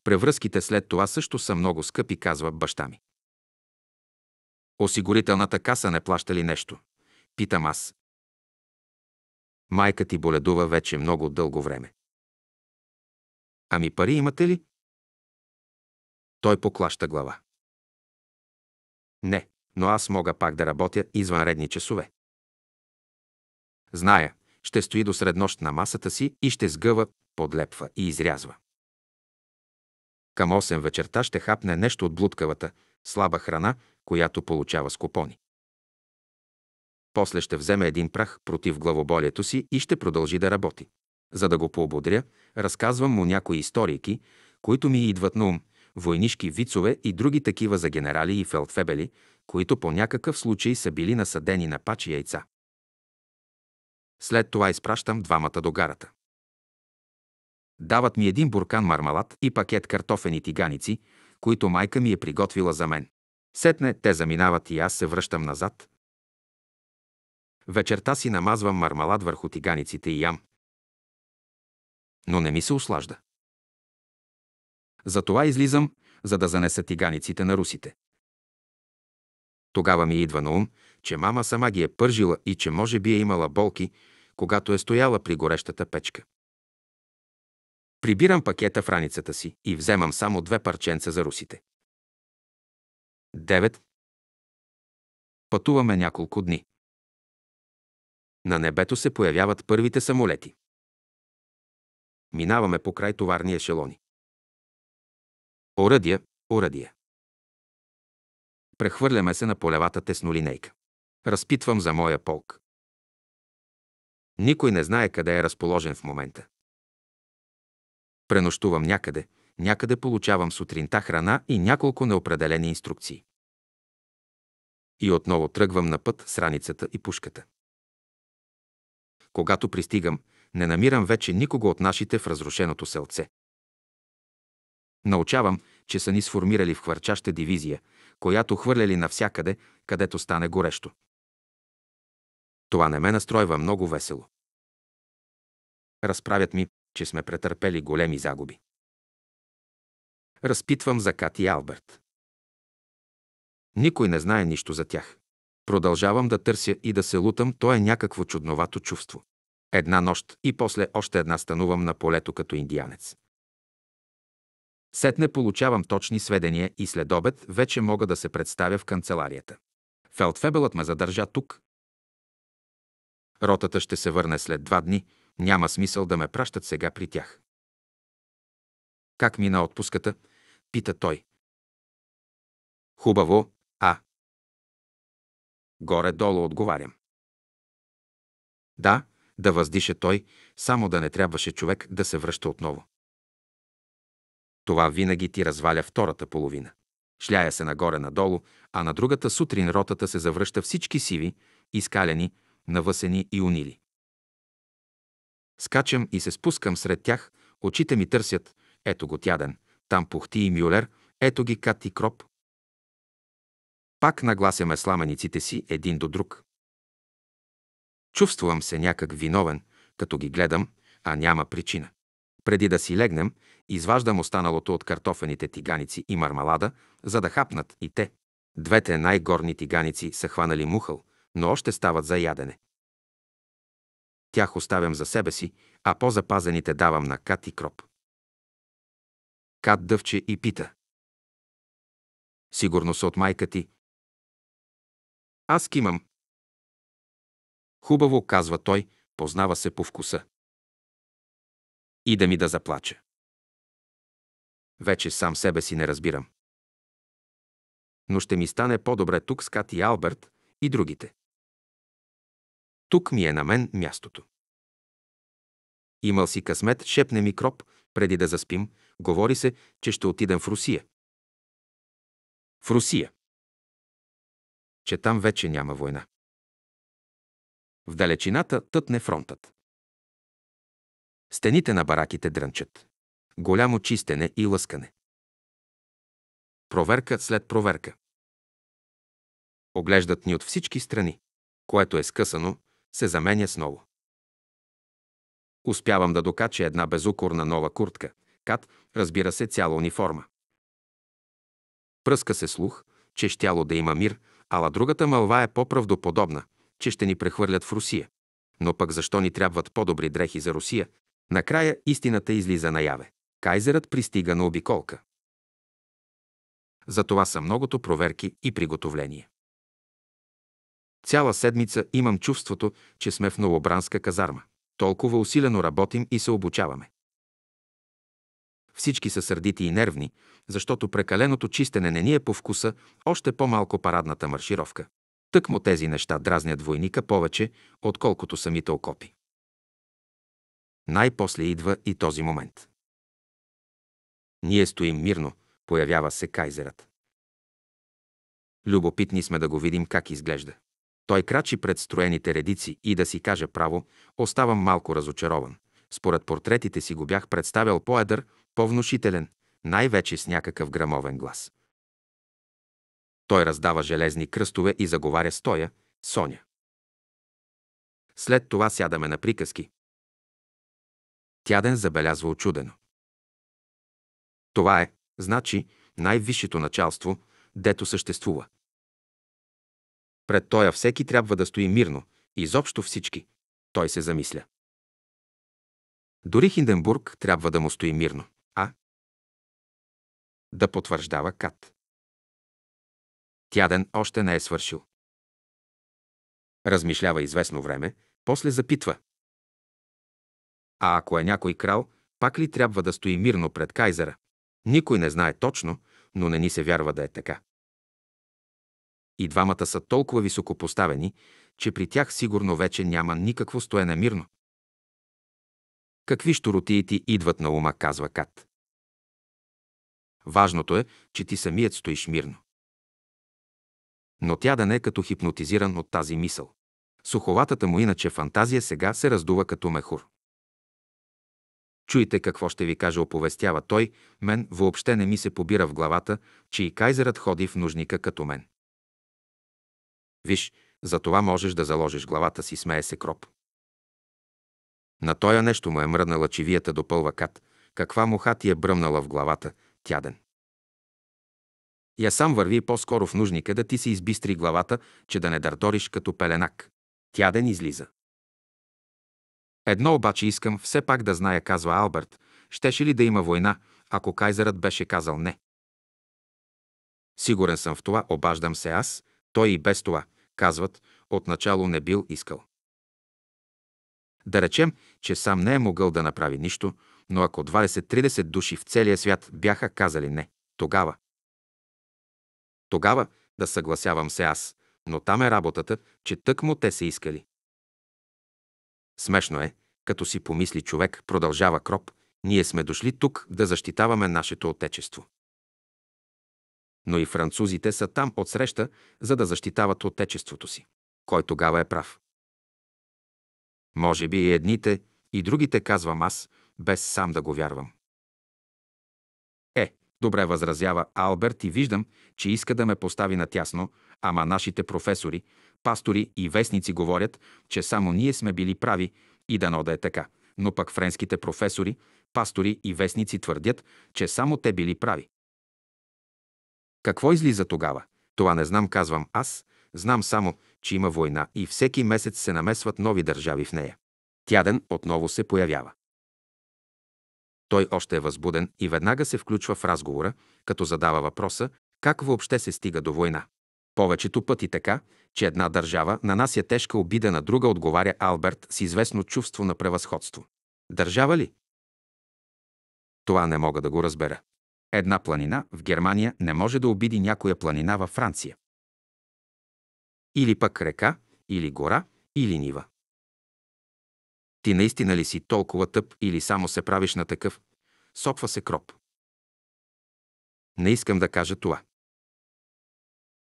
Превръзките след това също са много скъпи, казва баща ми. Осигурителната каса не плаща ли нещо? Питам аз. Майка ти боледува вече много дълго време. Ами пари имате ли? Той поклаща глава. Не, но аз мога пак да работя извънредни часове. Зная, ще стои до среднощ на масата си и ще сгъва, подлепва и изрязва. Към 8 вечерта ще хапне нещо от блудкавата, слаба храна, която получава с купони. После ще вземе един прах против главоболието си и ще продължи да работи. За да го поободря, разказвам му някои историйки, които ми идват на ум, войнишки вицове и други такива за генерали и фелдфебели, които по някакъв случай са били насадени на пачи яйца. След това изпращам двамата до гарата. Дават ми един буркан мармалат и пакет картофени тиганици, които майка ми е приготвила за мен. Сетне те заминават и аз се връщам назад, Вечерта си намазвам мармалад върху тиганиците и ям. Но не ми се ослажда. Затова излизам, за да занеса тиганиците на русите. Тогава ми идва на ум, че мама сама ги е пържила и че може би е имала болки, когато е стояла при горещата печка. Прибирам пакета в раницата си и вземам само две парченца за русите. 9. Пътуваме няколко дни. На небето се появяват първите самолети. Минаваме по край товарни ешелони. Оръдия, оръдия. Прехвърляме се на полевата теснолинейка. Разпитвам за моя полк. Никой не знае къде е разположен в момента. Пренощувам някъде, някъде получавам сутринта храна и няколко неопределени инструкции. И отново тръгвам на път с раницата и пушката. Когато пристигам, не намирам вече никого от нашите в разрушеното селце. Научавам, че са ни сформирали в хвърчаща дивизия, която хвърляли навсякъде, където стане горещо. Това не ме настройва много весело. Разправят ми, че сме претърпели големи загуби. Разпитвам за Кати и Алберт. Никой не знае нищо за тях. Продължавам да търся и да се лутам, то е някакво чудновато чувство. Една нощ и после още една станувам на полето като индианец. Сетне получавам точни сведения и след обед вече мога да се представя в канцеларията. Фелтфебелът ме задържа тук. Ротата ще се върне след два дни, няма смисъл да ме пращат сега при тях. Как мина отпуската? Пита той. Хубаво, а Горе-долу отговарям. Да, да въздише той, само да не трябваше човек да се връща отново. Това винаги ти разваля втората половина. Шляя се нагоре-надолу, а на другата сутрин ротата се завръща всички сиви, изкалени, навъсени и унили. Скачам и се спускам сред тях, очите ми търсят, ето го тяден, там пухти и мюлер, ето ги кат и кроп, пак нагласяме сламениците си един до друг. Чувствам се някак виновен, като ги гледам, а няма причина. Преди да си легнем, изваждам останалото от картофените тиганици и мармалада, за да хапнат и те. Двете най-горни тиганици са хванали мухъл, но още стават за ядене. Тях оставям за себе си, а по-запазените давам на Кат и Кроп. Кат дъвче и пита. Сигурно са от майка ти, аз кимам. Хубаво, казва той, познава се по вкуса. И да ми да заплача. Вече сам себе си не разбирам. Но ще ми стане по-добре тук с Кати Алберт и другите. Тук ми е на мен мястото. Имал си късмет, шепне кроп, преди да заспим, говори се, че ще отидем в Русия. В Русия че там вече няма война. В далечината тътне фронтът. Стените на бараките дрънчат. Голямо чистене и лъскане. Проверка след проверка. Оглеждат ни от всички страни. Което е скъсано, се заменя с ново. Успявам да докача една безукорна нова куртка, кат, разбира се, цяла униформа. Пръска се слух, че щяло да има мир – ала другата мълва е по-правдоподобна, че ще ни прехвърлят в Русия. Но пък защо ни трябват по-добри дрехи за Русия? Накрая истината излиза наяве. Кайзерът пристига на обиколка. За това са многото проверки и приготовления. Цяла седмица имам чувството, че сме в новобранска казарма. Толкова усилено работим и се обучаваме. Всички са сърдити и нервни, защото прекаленото чистене не ни е по вкуса, още по-малко парадната маршировка. Тъкмо тези неща дразнят войника повече, отколкото самите окопи. Най-после идва и този момент. Ние стоим мирно, появява се кайзерът. Любопитни сме да го видим как изглежда. Той крачи пред строените редици и да си кажа право, оставам малко разочарован. Според портретите си го бях представял по-едър, по-внушителен, най-вече с някакъв грамовен глас. Той раздава железни кръстове и заговаря стоя, Соня. След това сядаме на приказки. Тяден забелязва очудено. Това е, значи, най-висшето началство, дето съществува. Пред тоя всеки трябва да стои мирно, изобщо всички. Той се замисля. Дори Хинденбург трябва да му стои мирно да потвърждава Кат. Тяден още не е свършил. Размишлява известно време, после запитва. А ако е някой крал, пак ли трябва да стои мирно пред кайзера? Никой не знае точно, но не ни се вярва да е така. И двамата са толкова високо поставени, че при тях сигурно вече няма никакво стоене мирно. Какви щуротии идват на ума, казва Кат. Важното е, че ти самият стоиш мирно. Но тя да не е като хипнотизиран от тази мисъл. Суховатата му иначе фантазия сега се раздува като мехур. Чуйте какво ще ви каже, оповестява той, мен въобще не ми се побира в главата, че и кайзерът ходи в нужника като мен. Виж, за това можеш да заложиш главата си, смее се кроп. На тоя нещо му е мръднала чивията, допълва кат. Каква муха ти е бръмнала в главата, тяден. Я сам върви по-скоро в нужника да ти се избистри главата, че да не дърдориш като пеленак. Тяден излиза. Едно обаче искам все пак да зная, казва Алберт, щеше ли да има война, ако кайзерът беше казал не. Сигурен съм в това, обаждам се аз, той и без това, казват, отначало не бил искал. Да речем, че сам не е могъл да направи нищо, но ако 20-30 души в целия свят бяха казали не, тогава. Тогава да съгласявам се аз, но там е работата, че тъкмо те се искали. Смешно е, като си помисли човек, продължава Кроп, ние сме дошли тук да защитаваме нашето отечество. Но и французите са там отсреща, за да защитават отечеството си. Кой тогава е прав? Може би и едните, и другите, казвам аз, без сам да го вярвам. Е, добре възразява Алберт и виждам, че иска да ме постави натясно, ама нашите професори, пастори и вестници говорят, че само ние сме били прави и дано да е така. Но пък френските професори, пастори и вестници твърдят, че само те били прави. Какво излиза тогава? Това не знам, казвам аз. Знам само, че има война и всеки месец се намесват нови държави в нея. Тя ден отново се появява. Той още е възбуден и веднага се включва в разговора, като задава въпроса как въобще се стига до война. Повечето пъти така, че една държава нанася тежка обида на друга, отговаря Алберт с известно чувство на превъзходство. Държава ли? Това не мога да го разбера. Една планина в Германия не може да обиди някоя планина във Франция. Или пък река, или гора, или нива. Ти наистина ли си толкова тъп или само се правиш на такъв? Сопва се кроп. Не искам да кажа това.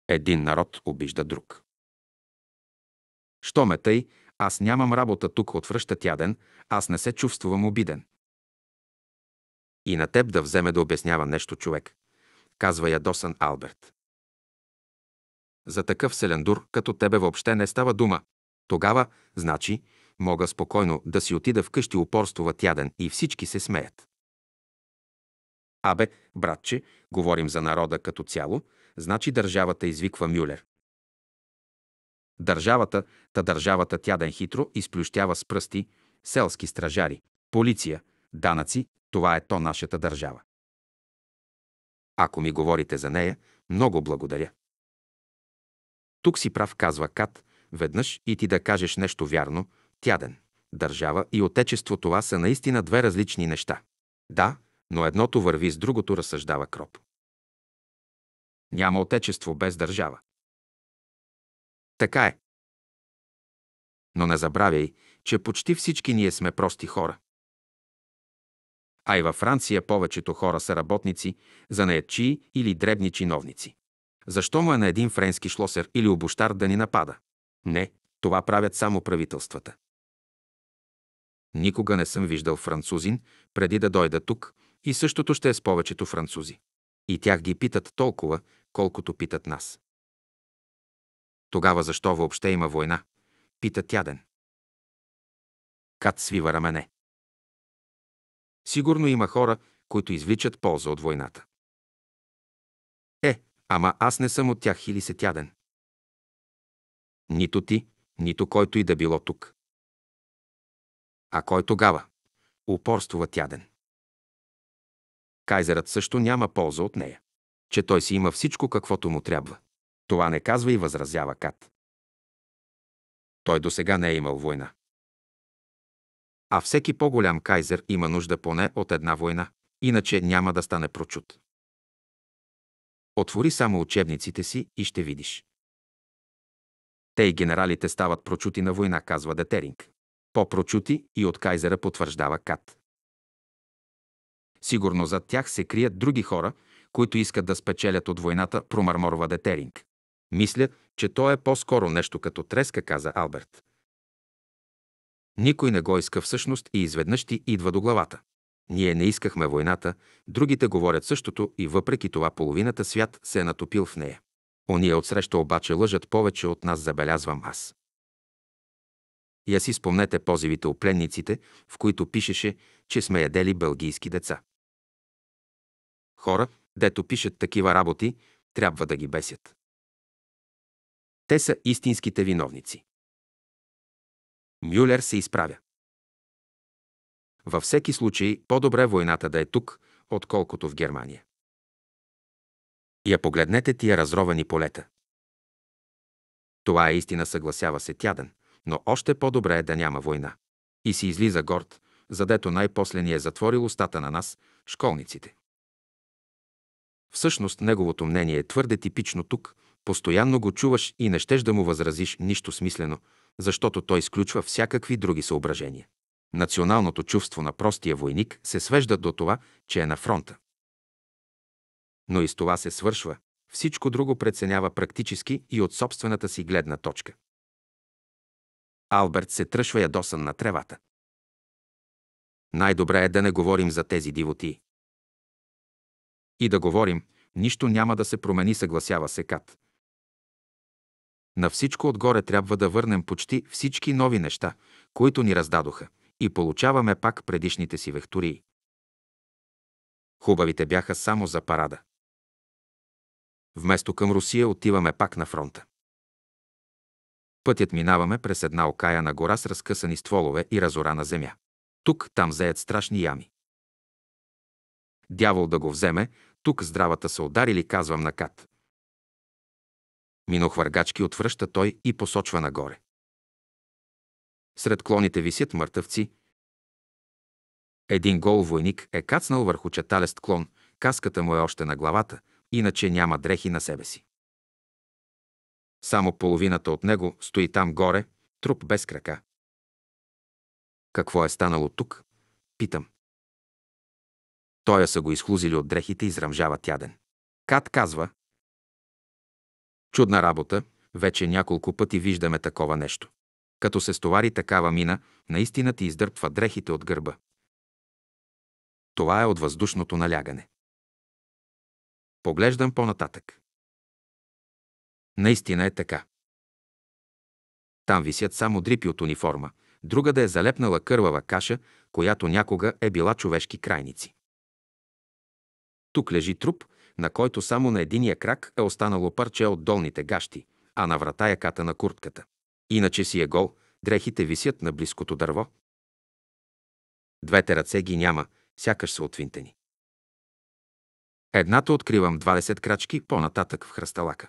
Един народ обижда друг. Що ме тъй, аз нямам работа тук отвръща тяден, аз не се чувствам обиден. И на теб да вземе да обяснява нещо човек, казва ядосан Алберт. За такъв селендур като тебе въобще не става дума. Тогава, значи, Мога спокойно да си отида вкъщи упорствува тяден и всички се смеят. Абе, братче, говорим за народа като цяло, значи държавата извиква Мюлер. Държавата, та държавата тяден хитро изплющява с пръсти, селски стражари, полиция, данъци, това е то нашата държава. Ако ми говорите за нея, много благодаря. Тук си прав, казва Кат, веднъж и ти да кажеш нещо вярно, тяден. Държава и отечество това са наистина две различни неща. Да, но едното върви с другото, разсъждава Кроп. Няма отечество без държава. Така е. Но не забравяй, че почти всички ние сме прости хора. А и във Франция повечето хора са работници, занаятчии или дребни чиновници. Защо му е на един френски шлосер или обощар да ни напада? Не, това правят само правителствата. Никога не съм виждал французин преди да дойда тук и същото ще е с повечето французи. И тях ги питат толкова, колкото питат нас. Тогава защо въобще има война? Пита тяден. Кат свива рамене. Сигурно има хора, които извличат полза от войната. Е, ама аз не съм от тях или се тяден. Нито ти, нито който и да било тук. А кой тогава? Упорствува тяден. Кайзерът също няма полза от нея, че той си има всичко каквото му трябва. Това не казва и възразява Кат. Той до сега не е имал война. А всеки по-голям кайзер има нужда поне от една война, иначе няма да стане прочут. Отвори само учебниците си и ще видиш. Те и генералите стават прочути на война, казва Детеринг по-прочути и от кайзера потвърждава Кат. Сигурно зад тях се крият други хора, които искат да спечелят от войната, промърморва Детеринг. Мисля, че то е по-скоро нещо като треска, каза Алберт. Никой не го иска всъщност и изведнъж ти идва до главата. Ние не искахме войната, другите говорят същото и въпреки това половината свят се е натопил в нея. Ония отсреща обаче лъжат повече от нас, забелязвам аз. Я си спомнете позивите у пленниците, в които пишеше, че сме ядели бългийски деца. Хора, дето пишат такива работи, трябва да ги бесят. Те са истинските виновници. Мюлер се изправя. Във всеки случай, по-добре войната да е тук, отколкото в Германия. Я погледнете тия разровани полета. Това е истина, съгласява се Тяден – но още по-добре е да няма война. И си излиза горд, задето най-после ни е затворил устата на нас, школниците. Всъщност неговото мнение е твърде типично тук, постоянно го чуваш и не щеш да му възразиш нищо смислено, защото той изключва всякакви други съображения. Националното чувство на простия войник се свежда до това, че е на фронта. Но и с това се свършва. Всичко друго преценява практически и от собствената си гледна точка. Алберт се тръшва ядосан на тревата. Най-добре е да не говорим за тези дивоти. И да говорим, нищо няма да се промени, съгласява се Кат. На всичко отгоре трябва да върнем почти всички нови неща, които ни раздадоха, и получаваме пак предишните си вектории. Хубавите бяха само за парада. Вместо към Русия отиваме пак на фронта. Пътят минаваме през една окаяна гора с разкъсани стволове и разорана земя. Тук, там зеят страшни ями. Дявол да го вземе, тук здравата са ударили, казвам на кат. Минохвъргачки отвръща той и посочва нагоре. Сред клоните висят мъртъвци. Един гол войник е кацнал върху четалест клон, каската му е още на главата, иначе няма дрехи на себе си. Само половината от него стои там горе, труп без крака. Какво е станало тук? Питам. Тоя са го изхлузили от дрехите и израмжава тяден. Кат казва. Чудна работа, вече няколко пъти виждаме такова нещо. Като се стовари такава мина, наистина ти издърпва дрехите от гърба. Това е от въздушното налягане. Поглеждам по-нататък. Наистина е така. Там висят само дрипи от униформа, друга да е залепнала кървава каша, която някога е била човешки крайници. Тук лежи труп, на който само на единия крак е останало парче от долните гащи, а на врата яката е на куртката. Иначе си е гол, дрехите висят на близкото дърво. Двете ръце ги няма, сякаш са отвинтени. Едната откривам 20 крачки по-нататък в хръсталака.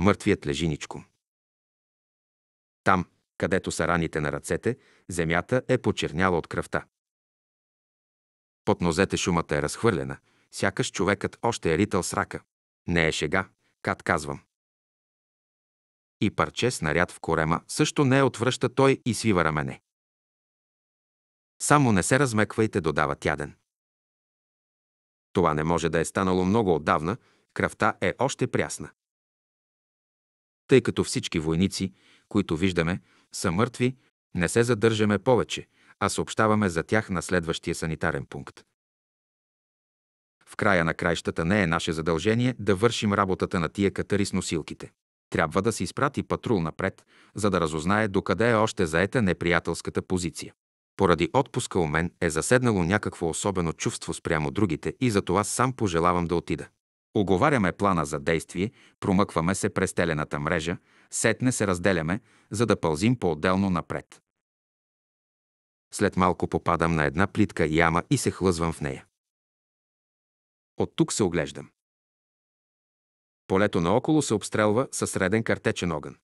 Мъртвият лежи ничком. Там, където са раните на ръцете, земята е почерняла от кръвта. Под нозете шумата е разхвърлена, сякаш човекът още е ритъл с рака. Не е шега, кат казвам. И парче с наряд в корема също не е отвръща той и свива рамене. Само не се размеквайте, додава тяден. Това не може да е станало много отдавна, кръвта е още прясна тъй като всички войници, които виждаме, са мъртви, не се задържаме повече, а съобщаваме за тях на следващия санитарен пункт. В края на краищата не е наше задължение да вършим работата на тия катари с носилките. Трябва да се изпрати патрул напред, за да разузнае докъде е още заета неприятелската позиция. Поради отпуска у мен е заседнало някакво особено чувство спрямо другите и за това сам пожелавам да отида. Оговаряме плана за действие, промъкваме се през телената мрежа, сетне се разделяме, за да пълзим по-отделно напред. След малко попадам на една плитка яма и се хлъзвам в нея. От тук се оглеждам. Полето наоколо се обстрелва със среден картечен огън.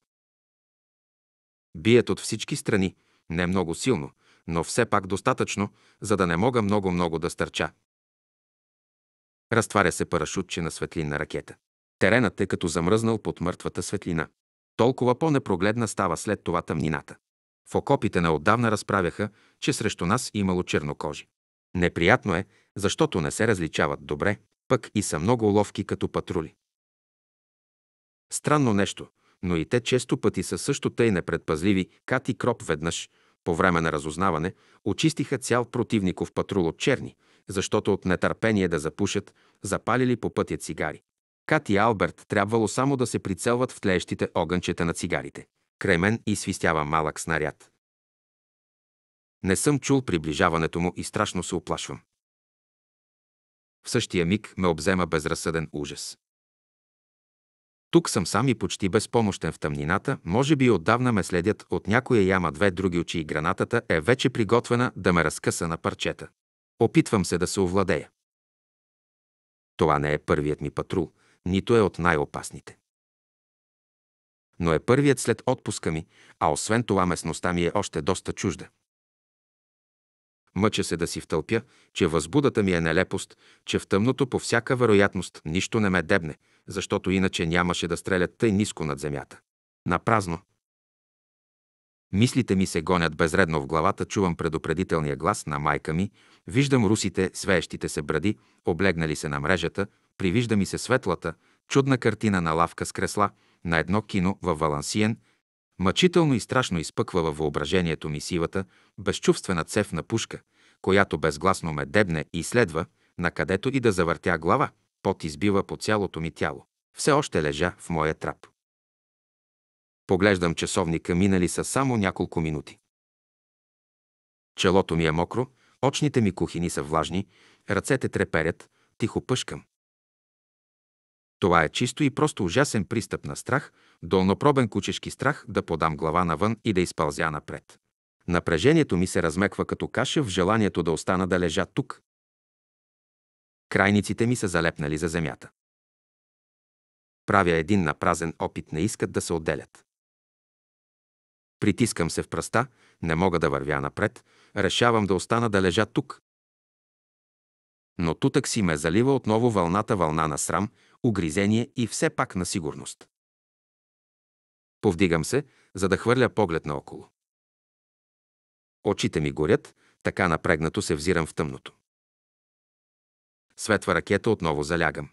Бият от всички страни, не много силно, но все пак достатъчно, за да не мога много-много да стърча. Разтваря се парашутче на светлинна ракета. Теренът е като замръзнал под мъртвата светлина. Толкова по-непрогледна става след това тъмнината. В окопите на отдавна разправяха, че срещу нас имало чернокожи. Неприятно е, защото не се различават добре, пък и са много ловки като патрули. Странно нещо, но и те често пъти са също тъй непредпазливи, кат и кроп веднъж, по време на разузнаване, очистиха цял противников патрул от черни, защото от нетърпение да запушат, запалили по пътя цигари. Кат и Алберт трябвало само да се прицелват в тлеещите огънчета на цигарите. Край мен и свистява малък снаряд. Не съм чул приближаването му и страшно се оплашвам. В същия миг ме обзема безразсъден ужас. Тук съм сам и почти безпомощен в тъмнината, може би отдавна ме следят от някоя яма две други очи и гранатата е вече приготвена да ме разкъса на парчета. Опитвам се да се овладея. Това не е първият ми патрул, нито е от най-опасните. Но е първият след отпуска ми, а освен това местността ми е още доста чужда. Мъча се да си втълпя, че възбудата ми е нелепост, че в тъмното по всяка вероятност нищо не ме дебне, защото иначе нямаше да стрелят тъй ниско над земята. Напразно, Мислите ми се гонят безредно в главата, чувам предупредителния глас на майка ми, виждам русите, свеещите се бради, облегнали се на мрежата, привижда ми се светлата, чудна картина на лавка с кресла, на едно кино във Валансиен, мъчително и страшно изпъква във въображението ми сивата, безчувствена цевна пушка, която безгласно ме дебне и следва, на където и да завъртя глава, пот избива по цялото ми тяло. Все още лежа в моя трап. Поглеждам часовника, минали са само няколко минути. Челото ми е мокро, очните ми кухини са влажни, ръцете треперят, тихо пъшкам. Това е чисто и просто ужасен пристъп на страх, долнопробен кучешки страх да подам глава навън и да изпълзя напред. Напрежението ми се размеква като каша в желанието да остана да лежа тук. Крайниците ми са залепнали за земята. Правя един напразен опит, не искат да се отделят. Притискам се в пръста, не мога да вървя напред, решавам да остана да лежа тук. Но тутък си ме залива отново вълната вълна на срам, угризение и все пак на сигурност. Повдигам се, за да хвърля поглед наоколо. Очите ми горят, така напрегнато се взирам в тъмното. Светва ракета, отново залягам.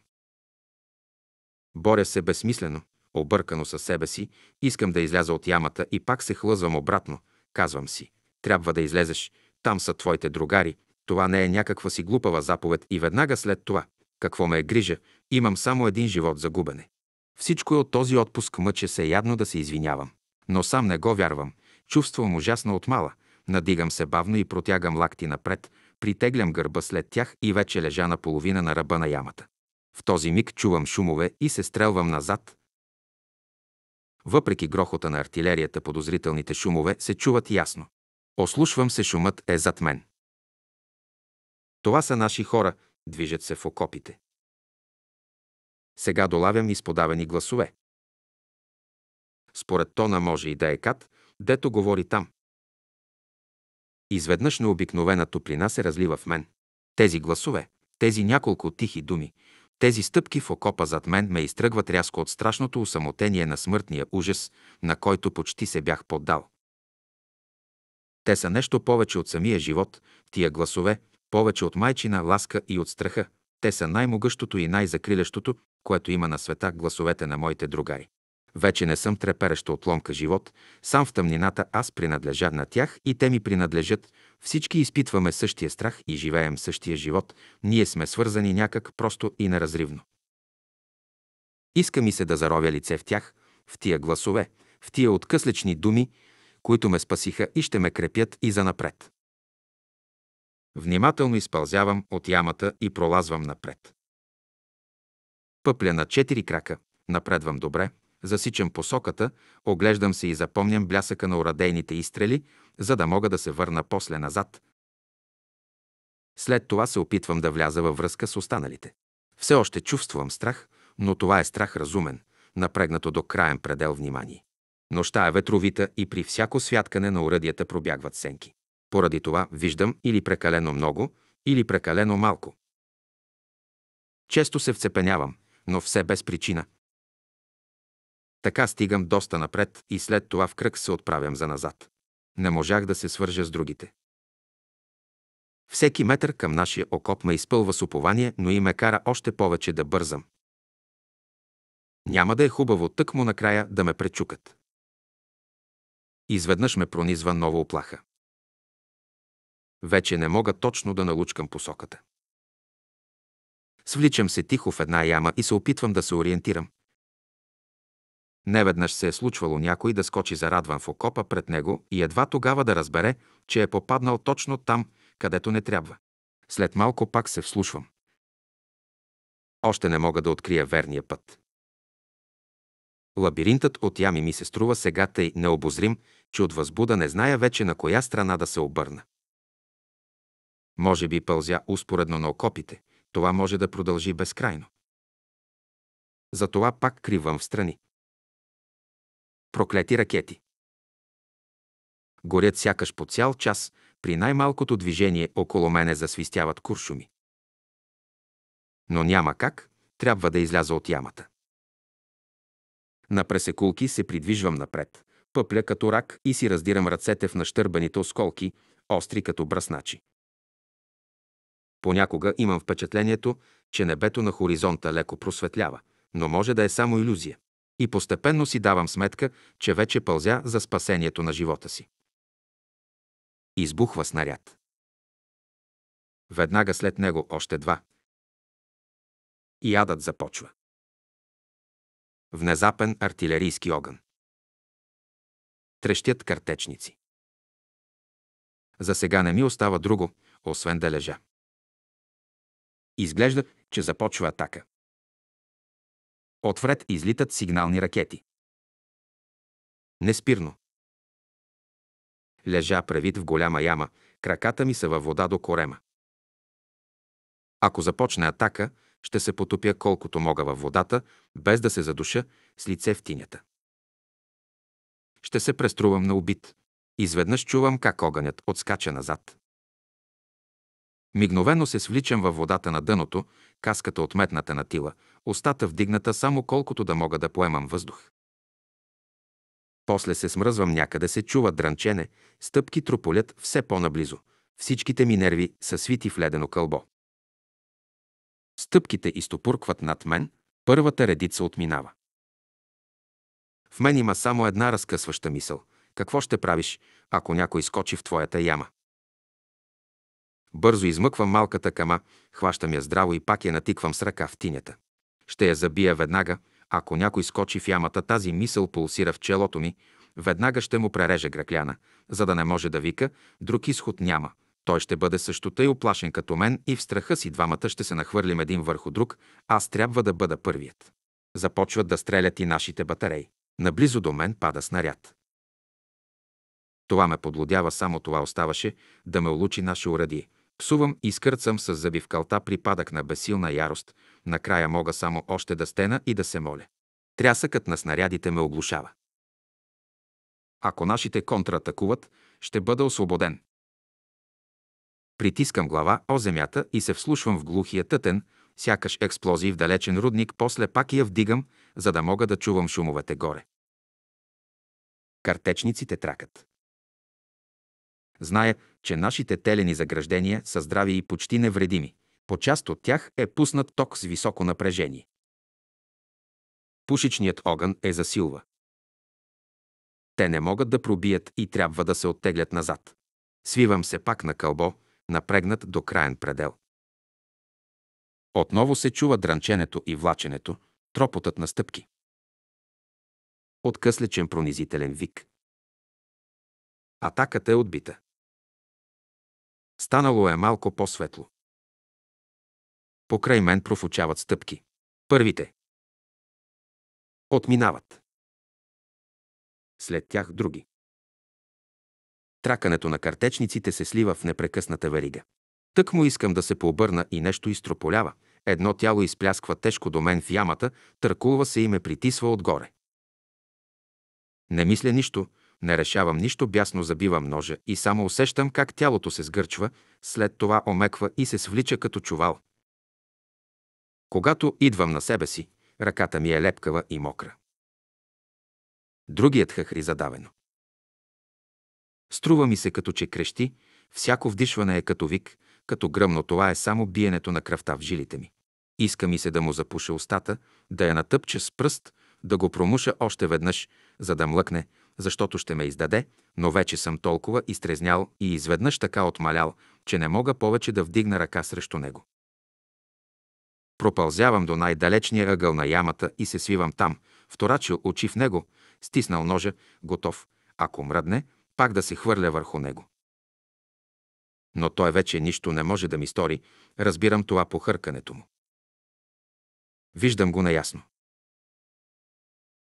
Боря се безсмислено объркано със себе си, искам да изляза от ямата и пак се хлъзвам обратно. Казвам си, трябва да излезеш, там са твоите другари, това не е някаква си глупава заповед и веднага след това, какво ме е грижа, имам само един живот за губене. Всичко е от този отпуск мъче се ядно да се извинявам. Но сам не го вярвам. Чувствам ужасно от мала. Надигам се бавно и протягам лакти напред, притеглям гърба след тях и вече лежа наполовина на ръба на ямата. В този миг чувам шумове и се стрелвам назад, въпреки грохота на артилерията, подозрителните шумове се чуват ясно. Ослушвам се, шумът е зад мен. Това са наши хора, движат се в окопите. Сега долавям изподавени гласове. Според тона може и да е кат, дето говори там. Изведнъж необикновена топлина се разлива в мен. Тези гласове, тези няколко тихи думи, тези стъпки в окопа зад мен ме изтръгват рязко от страшното усамотение на смъртния ужас, на който почти се бях поддал. Те са нещо повече от самия живот, тия гласове, повече от майчина ласка и от страха. Те са най-могъщото и най-закрилящото, което има на света гласовете на моите другари. Вече не съм трепереща от ломка живот, сам в тъмнината аз принадлежа на тях и те ми принадлежат, всички изпитваме същия страх и живеем същия живот. Ние сме свързани някак просто и неразривно. Иска ми се да заровя лице в тях, в тия гласове, в тия откъслечни думи, които ме спасиха и ще ме крепят и занапред. Внимателно изпълзявам от ямата и пролазвам напред. Пъпля на четири крака, напредвам добре, засичам посоката, оглеждам се и запомням блясъка на орадейните изстрели, за да мога да се върна после назад. След това се опитвам да вляза във връзка с останалите. Все още чувствам страх, но това е страх разумен, напрегнато до краен предел внимание. Нощта е ветровита и при всяко святкане на уръдията пробягват сенки. Поради това виждам или прекалено много, или прекалено малко. Често се вцепенявам, но все без причина, така стигам доста напред и след това в кръг се отправям за назад. Не можах да се свържа с другите. Всеки метър към нашия окоп ме изпълва с упование, но и ме кара още повече да бързам. Няма да е хубаво тъкмо накрая да ме пречукат. Изведнъж ме пронизва нова оплаха. Вече не мога точно да налучкам посоката. Свличам се тихо в една яма и се опитвам да се ориентирам. Неведнъж се е случвало някой да скочи зарадван в окопа пред него и едва тогава да разбере, че е попаднал точно там, където не трябва. След малко пак се вслушвам. Още не мога да открия верния път. Лабиринтът от ями ми се струва сега тъй необозрим, че от възбуда не зная вече на коя страна да се обърна. Може би пълзя успоредно на окопите. Това може да продължи безкрайно. Затова пак кривам в страни проклети ракети. Горят сякаш по цял час, при най-малкото движение около мене засвистяват куршуми. Но няма как, трябва да изляза от ямата. На пресекулки се придвижвам напред, пъпля като рак и си раздирам ръцете в нащърбаните осколки, остри като бръсначи. Понякога имам впечатлението, че небето на хоризонта леко просветлява, но може да е само иллюзия и постепенно си давам сметка, че вече пълзя за спасението на живота си. Избухва снаряд. Веднага след него още два. И адът започва. Внезапен артилерийски огън. Трещят картечници. За сега не ми остава друго, освен да лежа. Изглежда, че започва атака. Отвред излитат сигнални ракети. Неспирно. Лежа превит в голяма яма, краката ми са във вода до корема. Ако започне атака, ще се потопя колкото мога във водата, без да се задуша с лице в тинята. Ще се преструвам на убит. Изведнъж чувам как огънят отскача назад. Мигновено се свличам във водата на дъното каската отметната на тила, устата вдигната само колкото да мога да поемам въздух. После се смръзвам някъде, се чува дранчене, стъпки трополят все по-наблизо. Всичките ми нерви са свити в ледено кълбо. Стъпките изтопуркват над мен, първата редица отминава. В мен има само една разкъсваща мисъл. Какво ще правиш, ако някой скочи в твоята яма? Бързо измъквам малката кама, хващам я здраво и пак я натиквам с ръка в тинята. Ще я забия веднага, ако някой скочи в ямата, тази мисъл пулсира в челото ми, веднага ще му пререже гракляна, за да не може да вика, друг изход няма. Той ще бъде също тъй оплашен като мен и в страха си двамата ще се нахвърлим един върху друг, аз трябва да бъда първият. Започват да стрелят и нашите батареи. Наблизо до мен пада снаряд. Това ме подлодява, само това оставаше да ме улучи наше урадие. Псувам и скърцам с зъби в калта при падък на бесилна ярост. Накрая мога само още да стена и да се моля. Трясъкът на снарядите ме оглушава. Ако нашите контратакуват, ще бъда освободен. Притискам глава о земята и се вслушвам в глухия тътен, сякаш експлозии в далечен рудник, после пак я вдигам, за да мога да чувам шумовете горе. Картечниците тракат. Зная, че нашите телени заграждения са здрави и почти невредими. По част от тях е пуснат ток с високо напрежение. Пушечният огън е засилва. Те не могат да пробият и трябва да се оттеглят назад. Свивам се пак на кълбо, напрегнат до краен предел. Отново се чува дранченето и влаченето, тропотът на стъпки. Откъслечен пронизителен вик. Атаката е отбита. Станало е малко по-светло. Покрай мен профучават стъпки. Първите. Отминават. След тях други. Тракането на картечниците се слива в непрекъсната верига. Тък му искам да се пообърна и нещо изтрополява. Едно тяло изплясква тежко до мен в ямата, търкулва се и ме притисва отгоре. Не мисля нищо, не решавам нищо, бясно забивам ножа и само усещам как тялото се сгърчва, след това омеква и се свлича като чувал. Когато идвам на себе си, ръката ми е лепкава и мокра. Другият хахри задавено. Струва ми се като че крещи, всяко вдишване е като вик, като гръмно това е само биенето на кръвта в жилите ми. Иска ми се да му запуша устата, да я натъпча с пръст, да го промуша още веднъж, за да млъкне, защото ще ме издаде, но вече съм толкова изтрезнял и изведнъж така отмалял, че не мога повече да вдигна ръка срещу него. Пропълзявам до най-далечния ъгъл на ямата и се свивам там, вторачил очи в него, стиснал ножа, готов, ако мръдне, пак да се хвърля върху него. Но той вече нищо не може да ми стори, разбирам това по хъркането му. Виждам го наясно.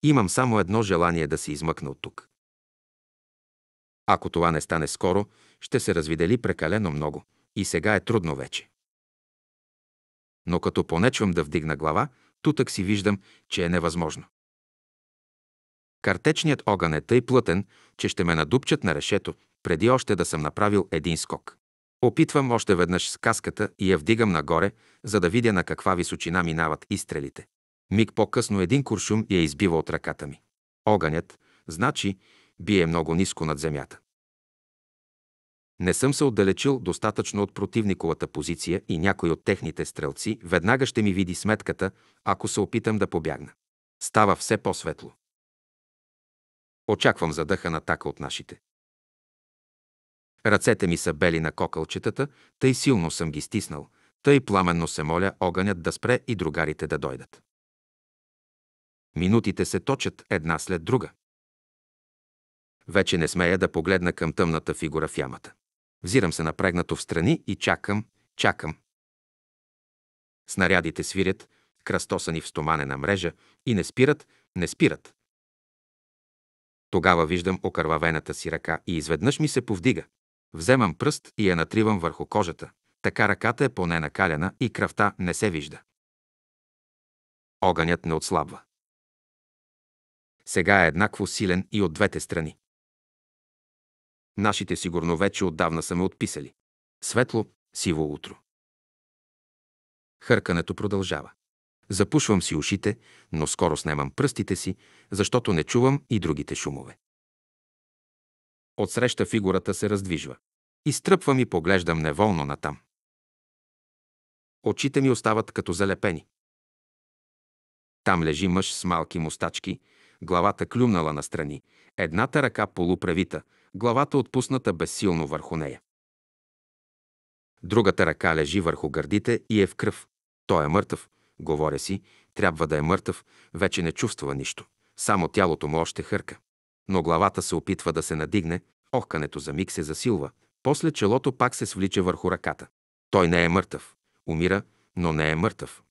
Имам само едно желание да се измъкна от тук. Ако това не стане скоро, ще се развидели прекалено много. И сега е трудно вече. Но като понечвам да вдигна глава, тутък си виждам, че е невъзможно. Картечният огън е тъй плътен, че ще ме надупчат на решето, преди още да съм направил един скок. Опитвам още веднъж с каската и я вдигам нагоре, за да видя на каква височина минават изстрелите. Миг по-късно един куршум я избива от ръката ми. Огънят, значи, бие много ниско над земята. Не съм се отдалечил достатъчно от противниковата позиция и някой от техните стрелци веднага ще ми види сметката, ако се опитам да побягна. Става все по-светло. Очаквам задъха на атака от нашите. Ръцете ми са бели на кокълчетата, тъй силно съм ги стиснал, тъй пламенно се моля огънят да спре и другарите да дойдат. Минутите се точат една след друга. Вече не смея да погледна към тъмната фигура в ямата. Взирам се напрегнато в страни и чакам, чакам. Снарядите свирят, кръстосани в стоманена мрежа и не спират, не спират. Тогава виждам окървавената си ръка и изведнъж ми се повдига. Вземам пръст и я натривам върху кожата. Така ръката е поне накалена и кръвта не се вижда. Огънят не отслабва. Сега е еднакво силен и от двете страни. Нашите сигурно вече отдавна са ме отписали. Светло, сиво утро. Хъркането продължава. Запушвам си ушите, но скоро снемам пръстите си, защото не чувам и другите шумове. Отсреща фигурата се раздвижва. Изтръпвам и поглеждам неволно натам. Очите ми остават като залепени. Там лежи мъж с малки мустачки, главата клюмнала настрани, едната ръка полуправита, главата отпусната безсилно върху нея. Другата ръка лежи върху гърдите и е в кръв. Той е мъртъв, говоря си, трябва да е мъртъв, вече не чувства нищо. Само тялото му още хърка. Но главата се опитва да се надигне, охкането за миг се засилва, после челото пак се свлича върху ръката. Той не е мъртъв. Умира, но не е мъртъв.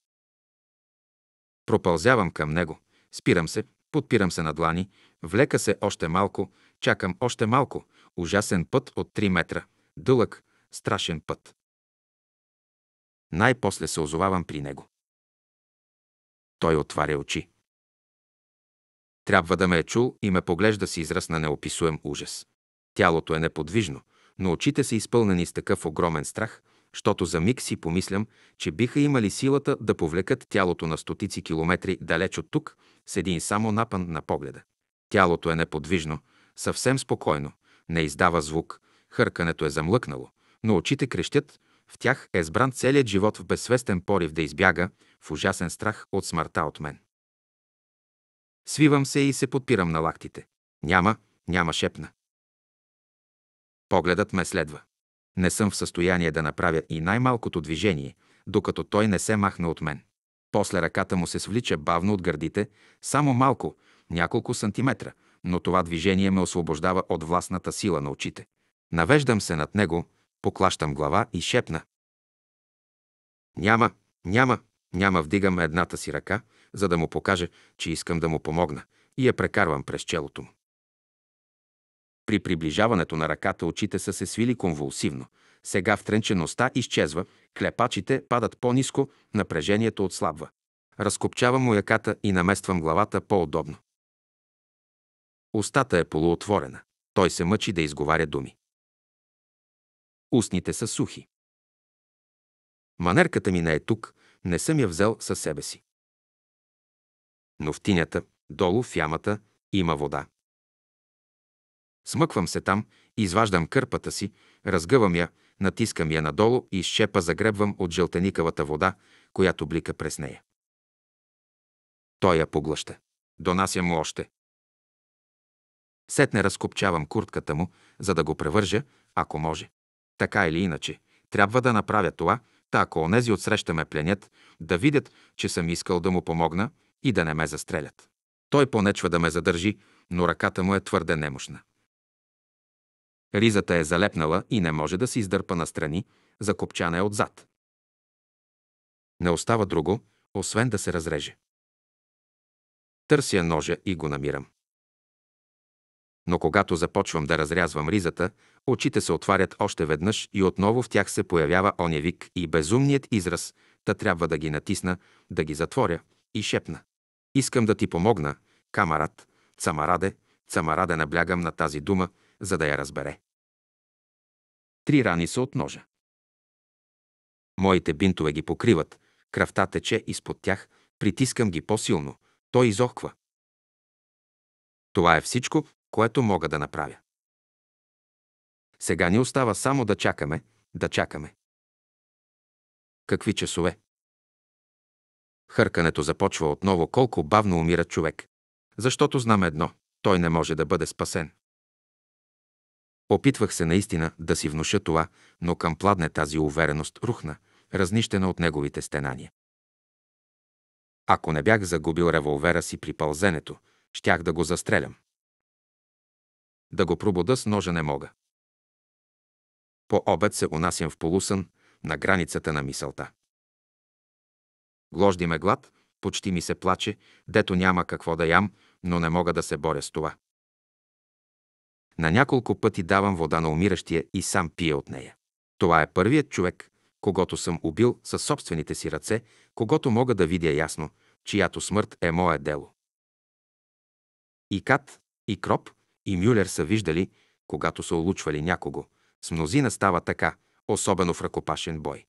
Пропълзявам към него, спирам се, Подпирам се на длани, влека се още малко, чакам още малко. Ужасен път от 3 метра. Дълъг, страшен път. Най-после се озовавам при него. Той отваря очи. Трябва да ме е чул и ме поглежда с израз на неописуем ужас. Тялото е неподвижно, но очите са изпълнени с такъв огромен страх, щото за миг си помислям, че биха имали силата да повлекат тялото на стотици километри далеч от тук с един само напън на погледа. Тялото е неподвижно, съвсем спокойно, не издава звук, хъркането е замлъкнало, но очите крещят, в тях е сбран целият живот в безсвестен порив да избяга, в ужасен страх от смъртта от мен. Свивам се и се подпирам на лактите. Няма, няма шепна. Погледът ме следва. Не съм в състояние да направя и най-малкото движение, докато той не се махне от мен. После ръката му се свлича бавно от гърдите, само малко, няколко сантиметра, но това движение ме освобождава от властната сила на очите. Навеждам се над него, поклащам глава и шепна. Няма, няма, няма, вдигам едната си ръка, за да му покажа, че искам да му помогна и я прекарвам през челото му. При приближаването на ръката очите са се свили конвулсивно, сега втренчеността изчезва, клепачите падат по-низко, напрежението отслабва. Разкопчавам мояката и намествам главата по-удобно. Устата е полуотворена. Той се мъчи да изговаря думи. Устните са сухи. Манерката ми не е тук, не съм я взел със себе си. Но в тинята, долу в ямата, има вода. Смъквам се там, изваждам кърпата си, разгъвам я, натискам я надолу и с загребвам от жълтеникавата вода, която блика през нея. Той я поглъща. Донася му още. Сетне разкопчавам куртката му, за да го превържа, ако може. Така или иначе, трябва да направя това, та ако онези отсреща ме пленят, да видят, че съм искал да му помогна и да не ме застрелят. Той понечва да ме задържи, но ръката му е твърде немощна. Ризата е залепнала и не може да се издърпа настрани, закопчана е отзад. Не остава друго, освен да се разреже. Търся ножа и го намирам. Но когато започвам да разрязвам ризата, очите се отварят още веднъж и отново в тях се появява оня вик и безумният израз, та трябва да ги натисна, да ги затворя и шепна. Искам да ти помогна, камарат, цамараде, цамараде наблягам на тази дума – за да я разбере. Три рани са от ножа. Моите бинтове ги покриват, кръвта тече изпод тях, притискам ги по-силно, той изохва. Това е всичко, което мога да направя. Сега ни остава само да чакаме, да чакаме. Какви часове? Хъркането започва отново колко бавно умира човек. Защото знам едно – той не може да бъде спасен. Опитвах се наистина да си внуша това, но към пладне тази увереност рухна, разнищена от неговите стенания. Ако не бях загубил револвера си при пълзенето, щях да го застрелям. Да го пробуда с ножа не мога. По обед се унасям в полусън, на границата на мисълта. Гложди ме глад, почти ми се плаче, дето няма какво да ям, но не мога да се боря с това. На няколко пъти давам вода на умиращия и сам пия от нея. Това е първият човек, когато съм убил със собствените си ръце, когато мога да видя ясно, чиято смърт е мое дело. И Кат, и Кроп, и Мюлер са виждали, когато са улучвали някого. С мнозина става така, особено в ръкопашен бой.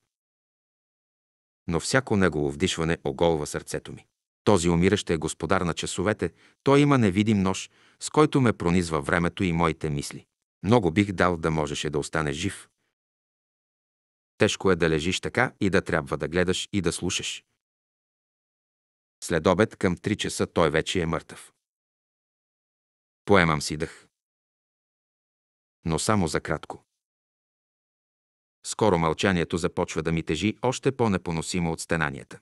Но всяко негово вдишване оголва сърцето ми. Този умиращ е господар на часовете, той има невидим нож, с който ме пронизва времето и моите мисли. Много бих дал да можеше да остане жив. Тежко е да лежиш така и да трябва да гледаш и да слушаш. След обед към 3 часа той вече е мъртъв. Поемам си дъх. Но само за кратко. Скоро мълчанието започва да ми тежи още по-непоносимо от стенанията.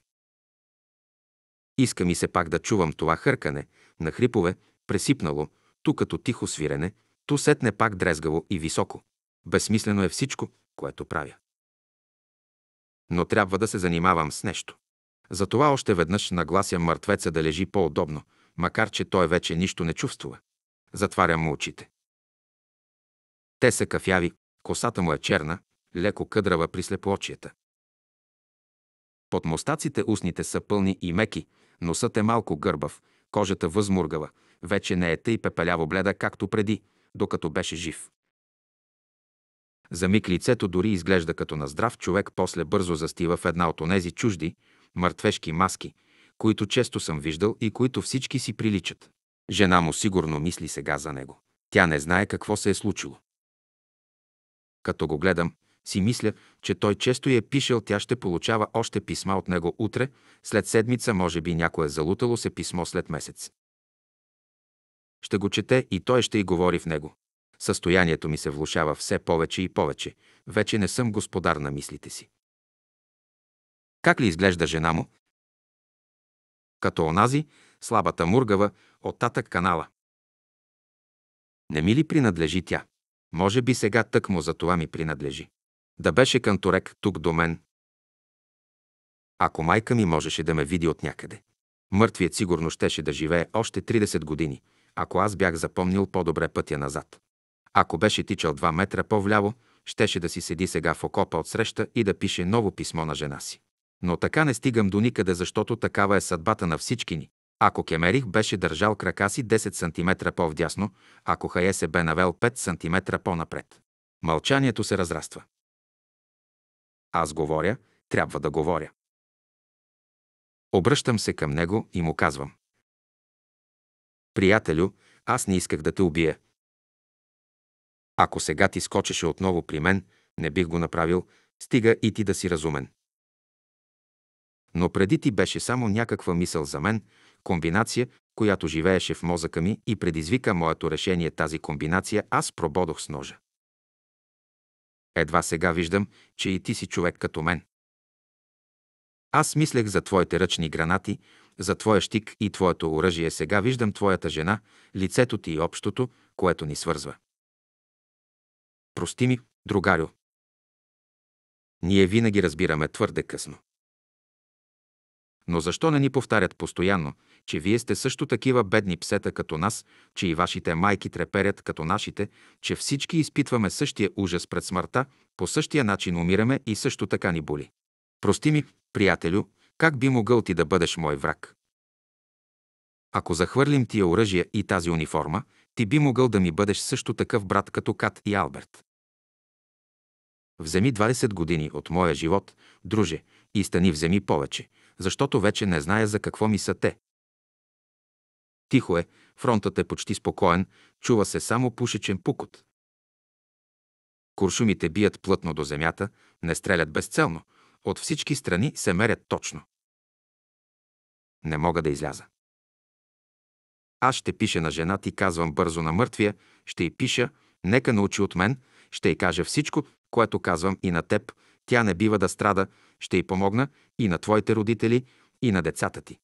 Иска ми се пак да чувам това хъркане на хрипове, пресипнало, ту като тихо свирене, ту сетне пак дрезгаво и високо. Безсмислено е всичко, което правя. Но трябва да се занимавам с нещо. Затова още веднъж наглася мъртвеца да лежи по-удобно, макар че той вече нищо не чувствува. Затварям му очите. Те са кафяви, косата му е черна, леко къдрава при слепоочията. Под мостаците устните са пълни и меки, носът е малко гърбав, кожата възмургава, вече не е тъй пепеляво бледа, както преди, докато беше жив. За миг лицето дори изглежда като на здрав човек, после бързо застива в една от онези чужди, мъртвешки маски, които често съм виждал и които всички си приличат. Жена му сигурно мисли сега за него. Тя не знае какво се е случило. Като го гледам, си мисля, че той често я е пишел, тя ще получава още писма от него утре, след седмица, може би някое е залутало се писмо след месец. Ще го чете и той ще и говори в него. Състоянието ми се влушава все повече и повече. Вече не съм господар на мислите си. Как ли изглежда жена му? Като онази, слабата мургава, оттатък канала. Не ми ли принадлежи тя? Може би сега тъкмо за това ми принадлежи. Да беше канторек тук до мен. Ако майка ми можеше да ме види от някъде. Мъртвият сигурно щеше да живее още 30 години, ако аз бях запомнил по-добре пътя назад. Ако беше тичал два метра по-вляво, щеше да си седи сега в окопа от среща и да пише ново писмо на жена си. Но така не стигам до никъде, защото такава е съдбата на всички ни. Ако Кемерих беше държал крака си 10 см по-вдясно, ако Хае се бе навел 5 см по-напред. Мълчанието се разраства. Аз говоря, трябва да говоря. Обръщам се към него и му казвам. Приятелю, аз не исках да те убия. Ако сега ти скочеше отново при мен, не бих го направил, стига и ти да си разумен. Но преди ти беше само някаква мисъл за мен, комбинация, която живееше в мозъка ми и предизвика моето решение тази комбинация, аз прободох с ножа. Едва сега виждам, че и ти си човек като мен. Аз мислех за твоите ръчни гранати, за твоя щик и твоето оръжие сега виждам твоята жена, лицето ти и общото, което ни свързва. Прости ми, другарю. Ние винаги разбираме твърде късно. Но защо не ни повтарят постоянно, че вие сте също такива бедни псета като нас, че и вашите майки треперят като нашите, че всички изпитваме същия ужас пред смъртта, по същия начин умираме и също така ни боли. Прости ми, приятелю, как би могъл ти да бъдеш мой враг? Ако захвърлим тия оръжия и тази униформа, ти би могъл да ми бъдеш също такъв брат като Кат и Алберт. Вземи 20 години от моя живот, друже, и стани вземи повече, защото вече не зная за какво ми са те. Тихо е, фронтът е почти спокоен, чува се само пушечен пукот. Куршумите бият плътно до земята, не стрелят безцелно, от всички страни се мерят точно. Не мога да изляза. Аз ще пиша на жена ти, казвам бързо на мъртвия, ще й пиша, нека научи от мен, ще й кажа всичко, което казвам и на теб, тя не бива да страда, ще й помогна и на твоите родители, и на децата ти.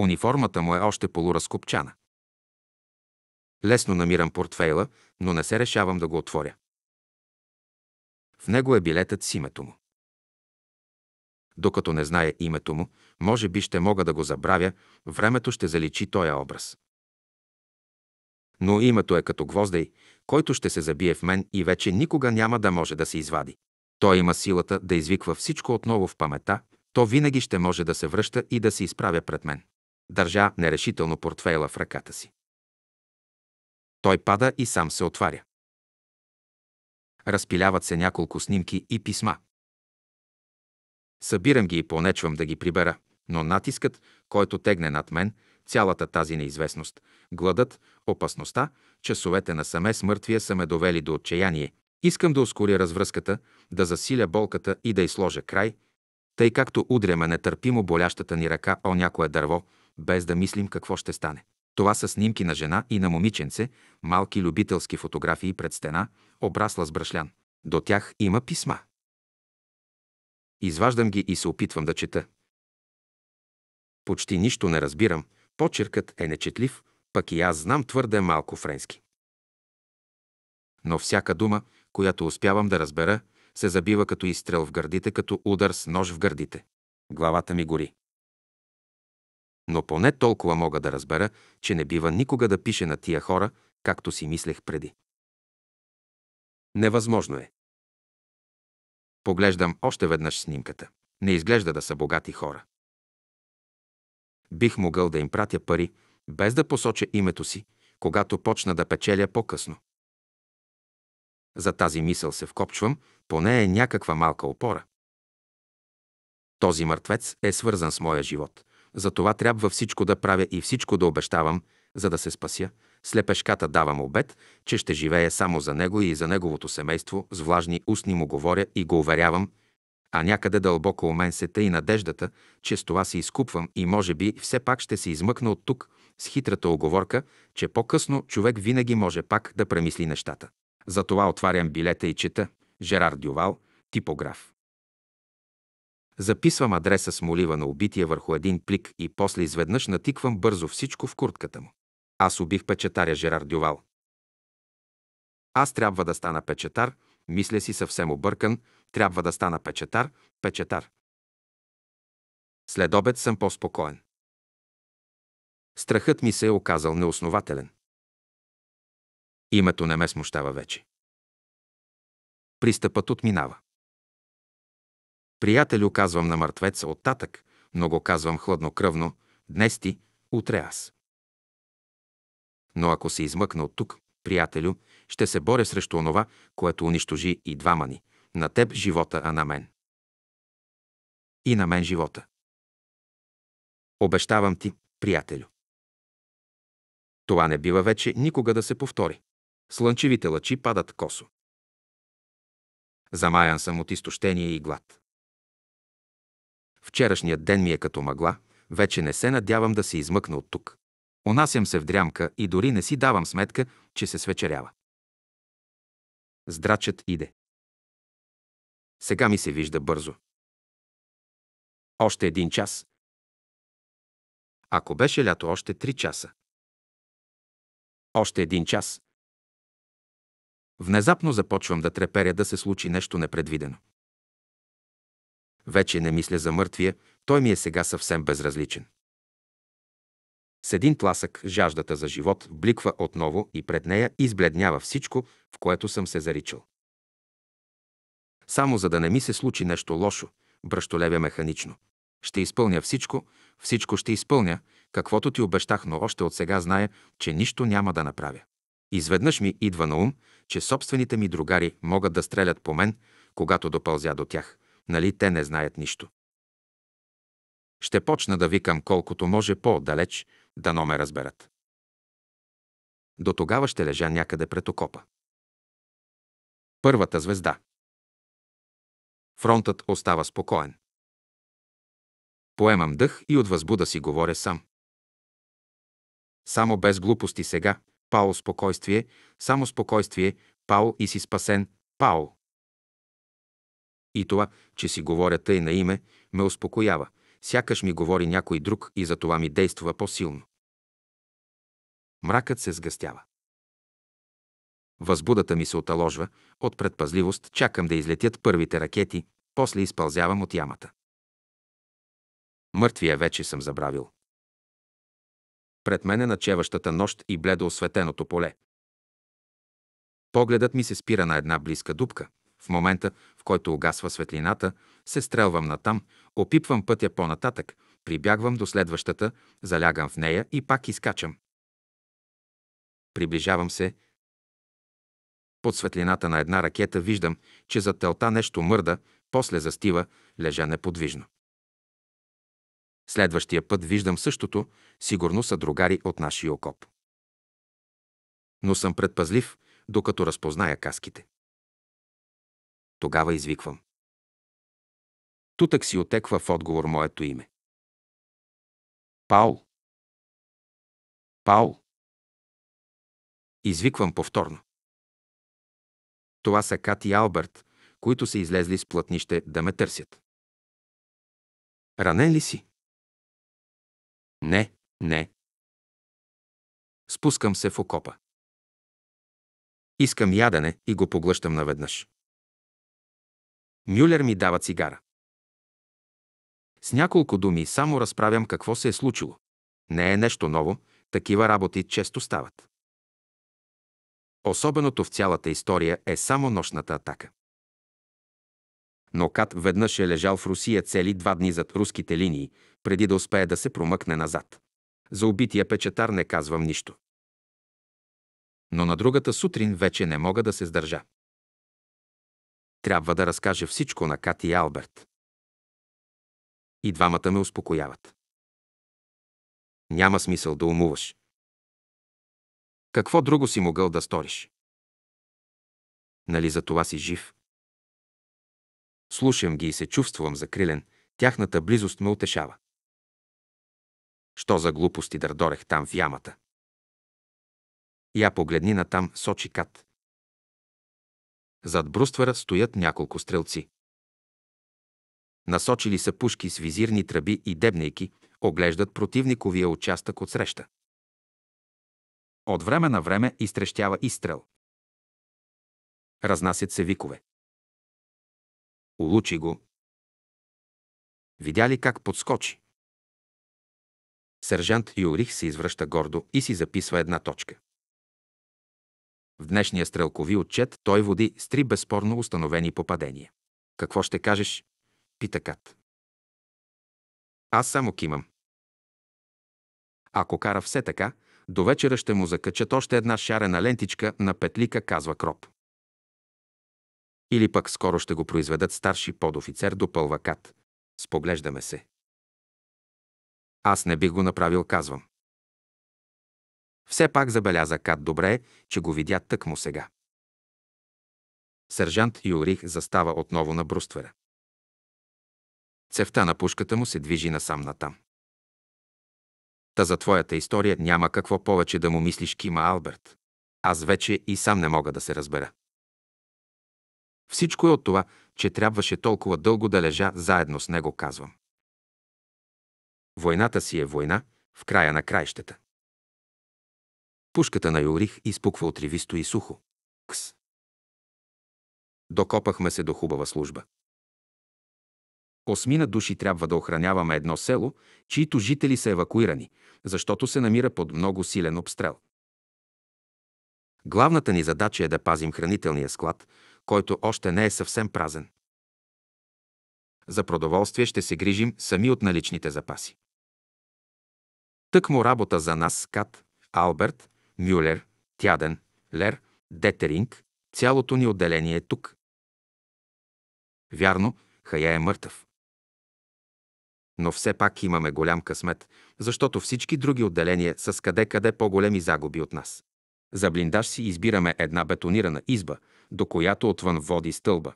Униформата му е още полуразкопчана. Лесно намирам портфейла, но не се решавам да го отворя. В него е билетът с името му. Докато не знае името му, може би ще мога да го забравя, времето ще заличи този образ. Но името е като гвоздей, който ще се забие в мен и вече никога няма да може да се извади. Той има силата да извиква всичко отново в памета, то винаги ще може да се връща и да се изправя пред мен. Държа нерешително портфейла в ръката си. Той пада и сам се отваря. Разпиляват се няколко снимки и писма. Събирам ги и понечвам да ги прибера, но натискът, който тегне над мен, цялата тази неизвестност, гладът, опасността, часовете насаме с мъртвия са ме довели до отчаяние. Искам да ускоря развръзката, да засиля болката и да изложа край, тъй както удряме нетърпимо болящата ни ръка о някое дърво, без да мислим какво ще стане. Това са снимки на жена и на момиченце, малки любителски фотографии пред стена, обрасла с брашлян. До тях има писма. Изваждам ги и се опитвам да чета. Почти нищо не разбирам, почеркът е нечетлив, пък и аз знам твърде малко френски. Но всяка дума, която успявам да разбера, се забива като изстрел в гърдите, като удар с нож в гърдите. Главата ми гори но поне толкова мога да разбера, че не бива никога да пише на тия хора, както си мислех преди. Невъзможно е. Поглеждам още веднъж снимката. Не изглежда да са богати хора. Бих могъл да им пратя пари, без да посоча името си, когато почна да печеля по-късно. За тази мисъл се вкопчвам, поне е някаква малка опора. Този мъртвец е свързан с моя живот, затова трябва всичко да правя и всичко да обещавам, за да се спася. Слепешката давам обед, че ще живее само за него и за неговото семейство, с влажни устни му говоря и го уверявам, а някъде дълбоко у мен се и надеждата, че с това се изкупвам и може би все пак ще се измъкна от тук с хитрата оговорка, че по-късно човек винаги може пак да премисли нещата. Затова отварям билета и чета Жерар Дювал, типограф. Записвам адреса с молива на убития върху един плик и после изведнъж натиквам бързо всичко в куртката му. Аз убих печетаря Жерар Дювал. Аз трябва да стана печетар, мисля си съвсем объркан, трябва да стана печетар, печетар. След обед съм по-спокоен. Страхът ми се е оказал неоснователен. Името не ме смущава вече. Пристъпът отминава. Приятелю казвам на мъртвеца оттатък, но го казвам хладнокръвно, днес ти, утре аз. Но ако се измъкна от тук, приятелю, ще се боря срещу онова, което унищожи и двама ни, на теб живота, а на мен. И на мен живота. Обещавам ти, приятелю. Това не бива вече никога да се повтори. Слънчевите лъчи падат косо. Замаян съм от изтощение и глад. Вчерашният ден ми е като мъгла, вече не се надявам да се измъкна от тук. Унасям се в дрямка и дори не си давам сметка, че се свечерява. Здрачът иде. Сега ми се вижда бързо. Още един час. Ако беше лято, още три часа. Още един час. Внезапно започвам да треперя да се случи нещо непредвидено. Вече не мисля за мъртвия, той ми е сега съвсем безразличен. С един тласък жаждата за живот бликва отново и пред нея избледнява всичко, в което съм се заричал. Само за да не ми се случи нещо лошо, бръщолевя механично. Ще изпълня всичко, всичко ще изпълня, каквото ти обещах, но още от сега зная, че нищо няма да направя. Изведнъж ми идва на ум, че собствените ми другари могат да стрелят по мен, когато допълзя до тях. Нали те не знаят нищо? Ще почна да викам колкото може по-далеч, но ме разберат. До тогава ще лежа някъде пред окопа. Първата звезда. Фронтът остава спокоен. Поемам дъх и от възбуда си говоря сам. Само без глупости сега, Пао спокойствие, само спокойствие, Пао и си спасен, Пао. И това, че си говоря тъй на име, ме успокоява. Сякаш ми говори някой друг и за това ми действа по-силно. Мракът се сгъстява. Възбудата ми се оталожва, от предпазливост чакам да излетят първите ракети, после изпълзявам от ямата. Мъртвия вече съм забравил. Пред мен е начеващата нощ и бледо осветеното поле. Погледът ми се спира на една близка дупка – в момента, в който огасва светлината, се стрелвам натам, опипвам пътя по-нататък, прибягвам до следващата, залягам в нея и пак изкачам. Приближавам се. Под светлината на една ракета виждам, че за телта нещо мърда, после застива, лежа неподвижно. Следващия път виждам същото, сигурно са другари от нашия окоп. Но съм предпазлив, докато разпозная каските. Тогава извиквам. Тутък си отеква в отговор моето име. Паул. Паул. Извиквам повторно. Това са Кат и Алберт, които са излезли с плътнище да ме търсят. Ранен ли си? Не, не. Спускам се в окопа. Искам ядене и го поглъщам наведнъж. Мюлер ми дава цигара. С няколко думи само разправям какво се е случило. Не е нещо ново, такива работи често стават. Особеното в цялата история е само нощната атака. Но Кат веднъж е лежал в Русия цели два дни зад руските линии, преди да успее да се промъкне назад. За убития печатар не казвам нищо. Но на другата сутрин вече не мога да се сдържа. Трябва да разкажа всичко на Кати и Алберт. И двамата ме успокояват. Няма смисъл да умуваш. Какво друго си могъл да сториш? Нали за това си жив? Слушам ги и се чувствам закрилен. Тяхната близост ме утешава. Що за глупости дърдорех там в ямата? Я погледни на там сочи кат. Зад бруствера стоят няколко стрелци. Насочили са пушки с визирни тръби и дебнейки, оглеждат противниковия участък от среща. От време на време изтрещява изстрел. Разнасят се викове. Улучи го. Видя ли как подскочи? Сержант Юрих се извръща гордо и си записва една точка. В днешния стрелкови отчет той води с три безспорно установени попадения. Какво ще кажеш? Пита Кат. Аз само кимам. Ако кара все така, до вечера ще му закачат още една шарена лентичка на петлика, казва Кроп. Или пък скоро ще го произведат старши подофицер до пълвакат. Споглеждаме се. Аз не бих го направил, казвам. Все пак забеляза Кат добре, че го видя тък му сега. Сержант Юрих застава отново на бруствера. Цевта на пушката му се движи насам натам. Та за твоята история няма какво повече да му мислиш, Кима Алберт. Аз вече и сам не мога да се разбера. Всичко е от това, че трябваше толкова дълго да лежа заедно с него, казвам. Войната си е война в края на краищата. Пушката на Юрих изпуква отривисто и сухо. Кс. Докопахме се до хубава служба. Осмина души трябва да охраняваме едно село, чието жители са евакуирани, защото се намира под много силен обстрел. Главната ни задача е да пазим хранителния склад, който още не е съвсем празен. За продоволствие ще се грижим сами от наличните запаси. Тъкмо работа за нас Кат, Алберт, Мюлер, Тяден, Лер, Детеринг, цялото ни отделение е тук. Вярно, Хая е мъртъв. Но все пак имаме голям късмет, защото всички други отделения са с къде-къде по-големи загуби от нас. За блиндаж си избираме една бетонирана изба, до която отвън води стълба.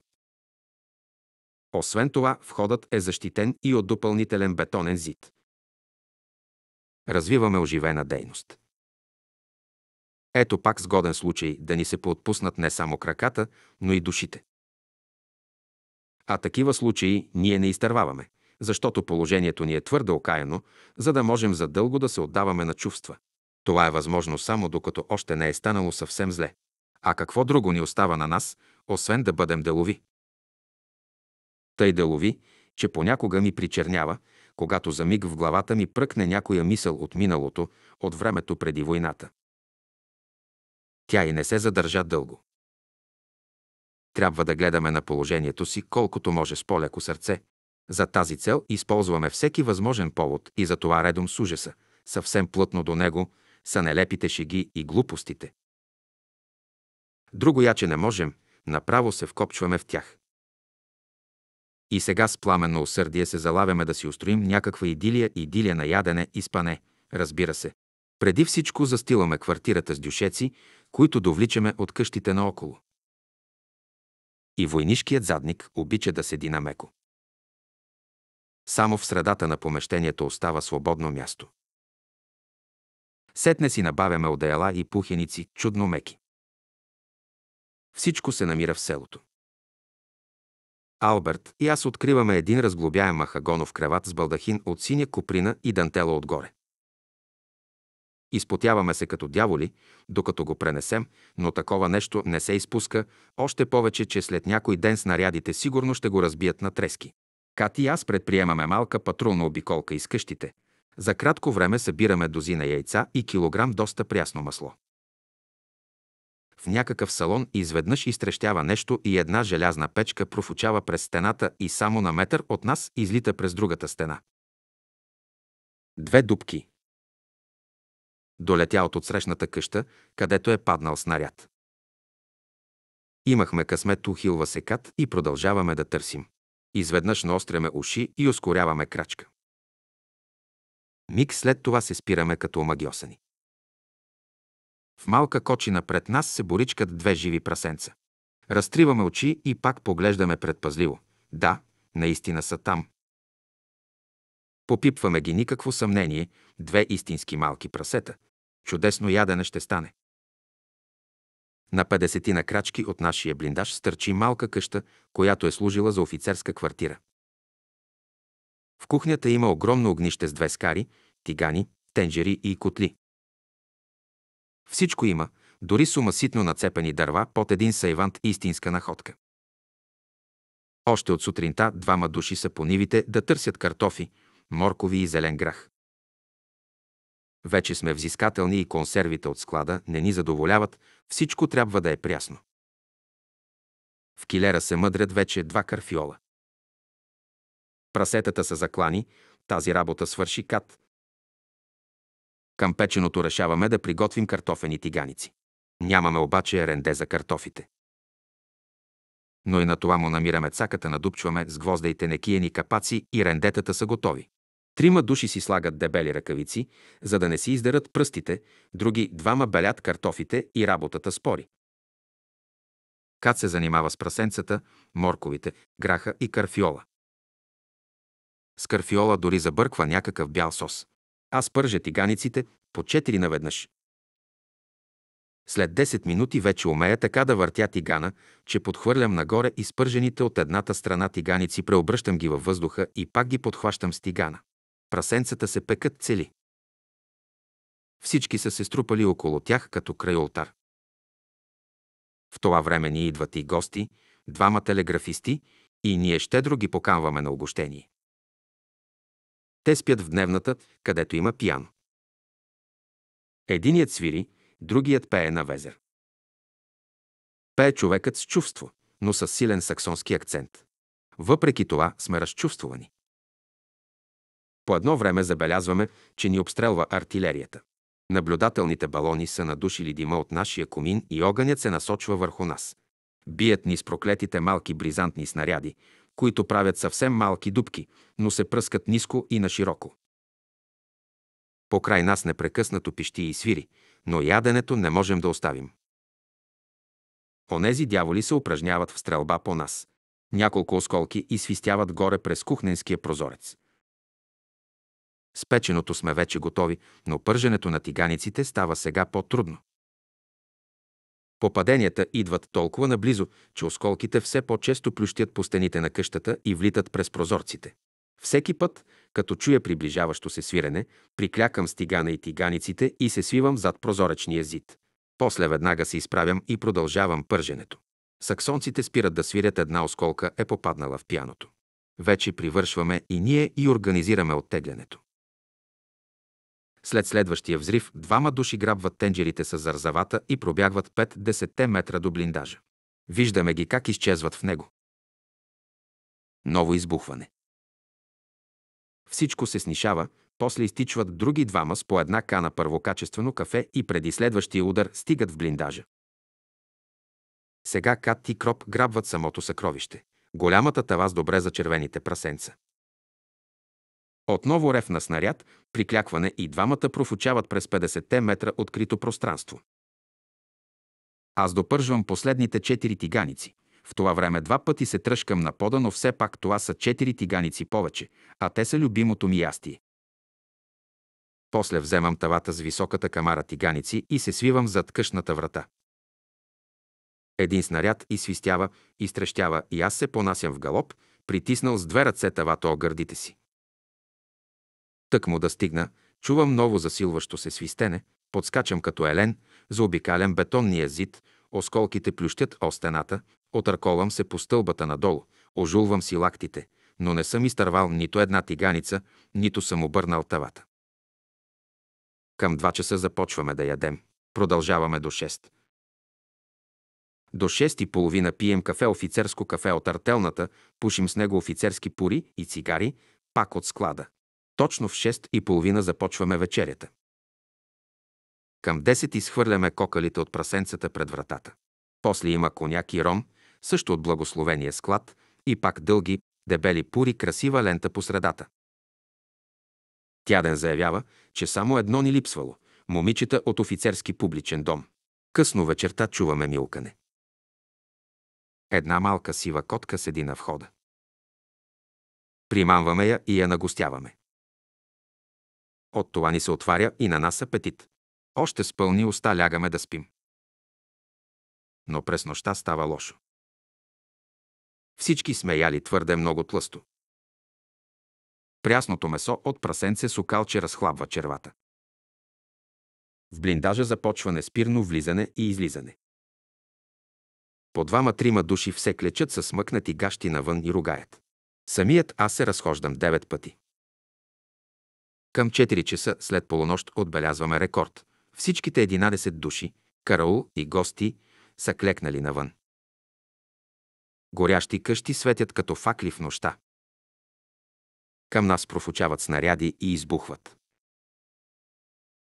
Освен това, входът е защитен и от допълнителен бетонен зид. Развиваме оживена дейност. Ето пак сгоден случай да ни се поотпуснат не само краката, но и душите. А такива случаи ние не изтърваваме, защото положението ни е твърде окаяно, за да можем задълго да се отдаваме на чувства. Това е възможно само докато още не е станало съвсем зле. А какво друго ни остава на нас, освен да бъдем делови? Тъй делови, че понякога ми причернява, когато за миг в главата ми пръкне някоя мисъл от миналото, от времето преди войната. Тя и не се задържа дълго. Трябва да гледаме на положението си колкото може с по-леко сърце. За тази цел използваме всеки възможен повод и за това редом с ужаса, съвсем плътно до него, са нелепите шеги и глупостите. Друго яче не можем, направо се вкопчваме в тях. И сега с пламенно усърдие се залавяме да си устроим някаква идилия, идилия на ядене и спане, разбира се. Преди всичко застиламе квартирата с дюшеци, които довличаме от къщите наоколо. И войнишкият задник обича да седи намеко. Само в средата на помещението остава свободно място. Сетне си набавяме одеяла и пухеници, чудно меки. Всичко се намира в селото. Алберт и аз откриваме един разглобяем махагонов креват с балдахин от синя куприна и дантела отгоре. Изпотяваме се като дяволи, докато го пренесем, но такова нещо не се изпуска, още повече, че след някой ден снарядите сигурно ще го разбият на трески. Кати и аз предприемаме малка патрулна обиколка из къщите. За кратко време събираме дозина яйца и килограм доста прясно масло. В някакъв салон изведнъж изтрещява нещо и една желязна печка профучава през стената и само на метър от нас излита през другата стена. Две дубки, долетя от отсрещната къща, където е паднал снаряд. Имахме късмет, ухилва секат и продължаваме да търсим. Изведнъж наостряме уши и ускоряваме крачка. Миг след това се спираме като омагиосани. В малка кочина пред нас се боричкат две живи прасенца. Разтриваме очи и пак поглеждаме предпазливо. Да, наистина са там. Попипваме ги никакво съмнение, две истински малки прасета, Чудесно ядене ще стане. На 50 на крачки от нашия блиндаж стърчи малка къща, която е служила за офицерска квартира. В кухнята има огромно огнище с две скари, тигани, тенджери и котли. Всичко има, дори сумаситно нацепени дърва под един сайвант истинска находка. Още от сутринта двама души са по нивите да търсят картофи, моркови и зелен грах. Вече сме взискателни и консервите от склада не ни задоволяват, всичко трябва да е прясно. В килера се мъдрят вече два карфиола. Прасетата са заклани, тази работа свърши кат. Към печеното решаваме да приготвим картофени тиганици. Нямаме обаче ренде за картофите. Но и на това му намираме цаката, надупчваме с гвозда и тенекиени капаци и рендетата са готови. Трима души си слагат дебели ръкавици, за да не си издърят пръстите, други двама белят картофите и работата спори. Кат се занимава с прасенцата, морковите, граха и карфиола. С карфиола дори забърква някакъв бял сос. Аз пържа тиганиците по четири наведнъж. След 10 минути вече умея така да въртя тигана, че подхвърлям нагоре изпържените от едната страна тиганици, преобръщам ги във въздуха и пак ги подхващам с тигана. Прасенцата се пекат цели. Всички са се струпали около тях като край ултар. В това време ни идват и гости, двама телеграфисти, и ние щедро ги поканваме на огощение. Те спят в дневната, където има пиян. Единият свири, другият пее на везер. Пее човекът с чувство, но с силен саксонски акцент. Въпреки това сме разчувствовани. По едно време забелязваме, че ни обстрелва артилерията. Наблюдателните балони са надушили дима от нашия комин и огънят се насочва върху нас. Бият ни с проклетите малки бризантни снаряди, които правят съвсем малки дубки, но се пръскат ниско и нашироко. Покрай нас непрекъснато пищи и свири, но яденето не можем да оставим. Онези дяволи се упражняват в стрелба по нас. Няколко осколки свистяват горе през кухненския прозорец – с печеното сме вече готови, но пърженето на тиганиците става сега по-трудно. Попаденията идват толкова наблизо, че осколките все по-често плющят по стените на къщата и влитат през прозорците. Всеки път, като чуя приближаващо се свирене, приклякам с тигана и тиганиците и се свивам зад прозоречния зид. После веднага се изправям и продължавам пърженето. Саксонците спират да свирят една осколка е попаднала в пяното. Вече привършваме и ние и организираме оттеглянето. След следващия взрив, двама души грабват тенджерите с зарзавата и пробягват 5-10 метра до блиндажа. Виждаме ги как изчезват в него. Ново избухване. Всичко се снишава, после изтичват други двама с по една кана първокачествено кафе и преди следващия удар стигат в блиндажа. Сега Кат и Кроп грабват самото съкровище. Голямата тава с добре за червените прасенца. Отново рев на снаряд, приклякване и двамата профучават през 50-те метра открито пространство. Аз допържвам последните четири тиганици. В това време два пъти се тръжкам на пода, но все пак това са четири тиганици повече, а те са любимото ми ястие. После вземам тавата с високата камара тиганици и се свивам зад къщната врата. Един снаряд изсвистява, изтрещява и аз се понасям в галоп, притиснал с две ръце тавата о гърдите си. Тък му да стигна, чувам ново засилващо се свистене, подскачам като елен, заобикалям бетонния зид, осколките плющят о стената, отърковам се по стълбата надолу, ожулвам си лактите, но не съм изтървал нито една тиганица, нито съм обърнал тавата. Към 2 часа започваме да ядем. Продължаваме до 6. До 6 и половина пием кафе, офицерско кафе от артелната, пушим с него офицерски пури и цигари, пак от склада. Точно в 6 и половина започваме вечерята. Към 10 изхвърляме кокалите от прасенцата пред вратата. После има коняк и ром, също от благословения склад, и пак дълги, дебели пури, красива лента по средата. Тяден заявява, че само едно ни липсвало – момичета от офицерски публичен дом. Късно вечерта чуваме милкане. Една малка сива котка седи на входа. Примамваме я и я нагостяваме. От това ни се отваря и на нас апетит. Още с пълни уста лягаме да спим. Но през нощта става лошо. Всички сме яли твърде много тлъсто. Прясното месо от прасенце окалче разхлабва червата. В блиндажа започва неспирно влизане и излизане. По двама-трима души все клечат с мъкнати гащи навън и ругаят. Самият аз се разхождам девет пъти. Към 4 часа след полунощ отбелязваме рекорд. Всичките 11 души, караул и гости, са клекнали навън. Горящи къщи светят като факли в нощта. Към нас профучават снаряди и избухват.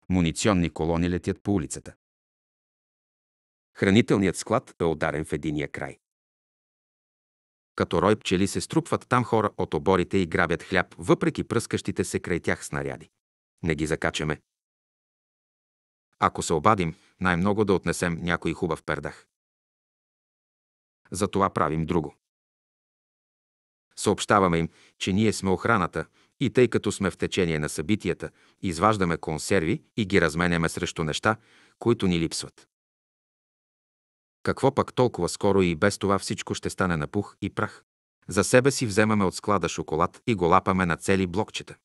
Муниционни колони летят по улицата. Хранителният склад е ударен в единия край. Като рой пчели се струпват там хора от оборите и грабят хляб, въпреки пръскащите се край тях снаряди. Не ги закачаме. Ако се обадим, най-много да отнесем някой хубав пердах. Затова правим друго. Съобщаваме им, че ние сме охраната и тъй като сме в течение на събитията, изваждаме консерви и ги разменяме срещу неща, които ни липсват. Какво пък толкова скоро и без това всичко ще стане на пух и прах. За себе си вземаме от склада шоколад и го лапаме на цели блокчета.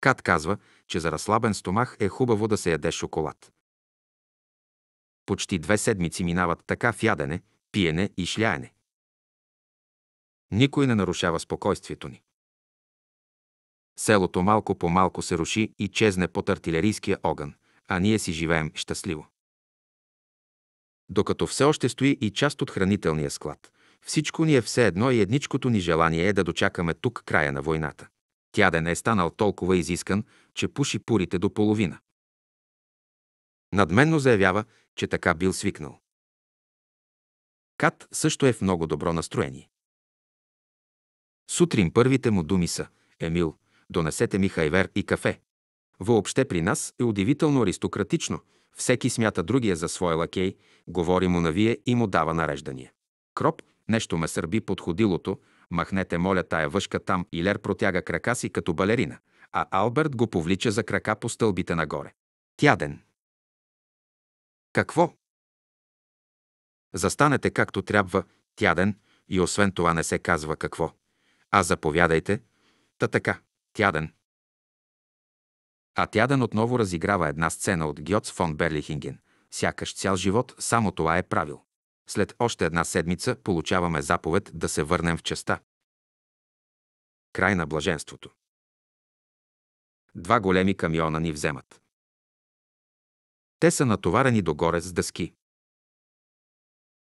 Кат казва, че за разслабен стомах е хубаво да се яде шоколад. Почти две седмици минават така в ядене, пиене и шляене. Никой не нарушава спокойствието ни. Селото малко по малко се руши и чезне под артилерийския огън, а ние си живеем щастливо докато все още стои и част от хранителния склад. Всичко ни е все едно и едничкото ни желание е да дочакаме тук края на войната. Тя да не е станал толкова изискан, че пуши пурите до половина. Надменно заявява, че така бил свикнал. Кат също е в много добро настроение. Сутрин първите му думи са «Емил, донесете ми хайвер и кафе». Въобще при нас е удивително аристократично. Всеки смята другия за своя лакей, говори му на вие и му дава нареждания. Кроп, нещо ме сърби под ходилото, махнете моля тая въшка там и Лер протяга крака си като балерина, а Алберт го повлича за крака по стълбите нагоре. Тяден. Какво? Застанете както трябва, тяден, и освен това не се казва какво. А заповядайте. Та така, тяден, а Тяден отново разиграва една сцена от Гьоц фон Берлихинген. Сякаш цял живот само това е правил. След още една седмица получаваме заповед да се върнем в частта. Край на блаженството. Два големи камиона ни вземат. Те са натоварени догоре с дъски.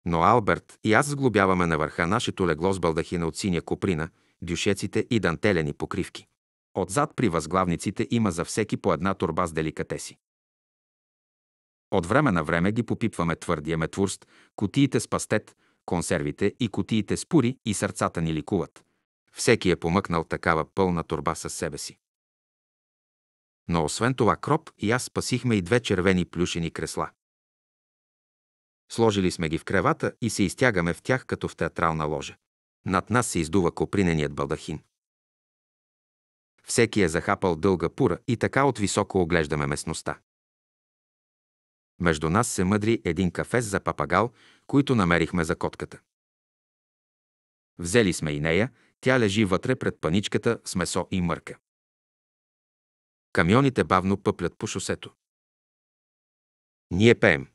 Но Алберт и аз сглобяваме на върха нашето легло с балдахина от синя куприна, дюшеците и дантелени покривки. Отзад при възглавниците има за всеки по една турба с деликатеси. От време на време ги попипваме твърдия метвурст, котиите с пастет, консервите и котиите с пури и сърцата ни ликуват. Всеки е помъкнал такава пълна турба със себе си. Но освен това Кроп и аз спасихме и две червени плюшени кресла. Сложили сме ги в кревата и се изтягаме в тях като в театрална ложа. Над нас се издува коприненият балдахин. Всеки е захапал дълга пура и така от високо оглеждаме местността. Между нас се мъдри един кафес за папагал, които намерихме за котката. Взели сме и нея, тя лежи вътре пред паничката с месо и мърка. Камионите бавно пъплят по шосето. Ние пеем.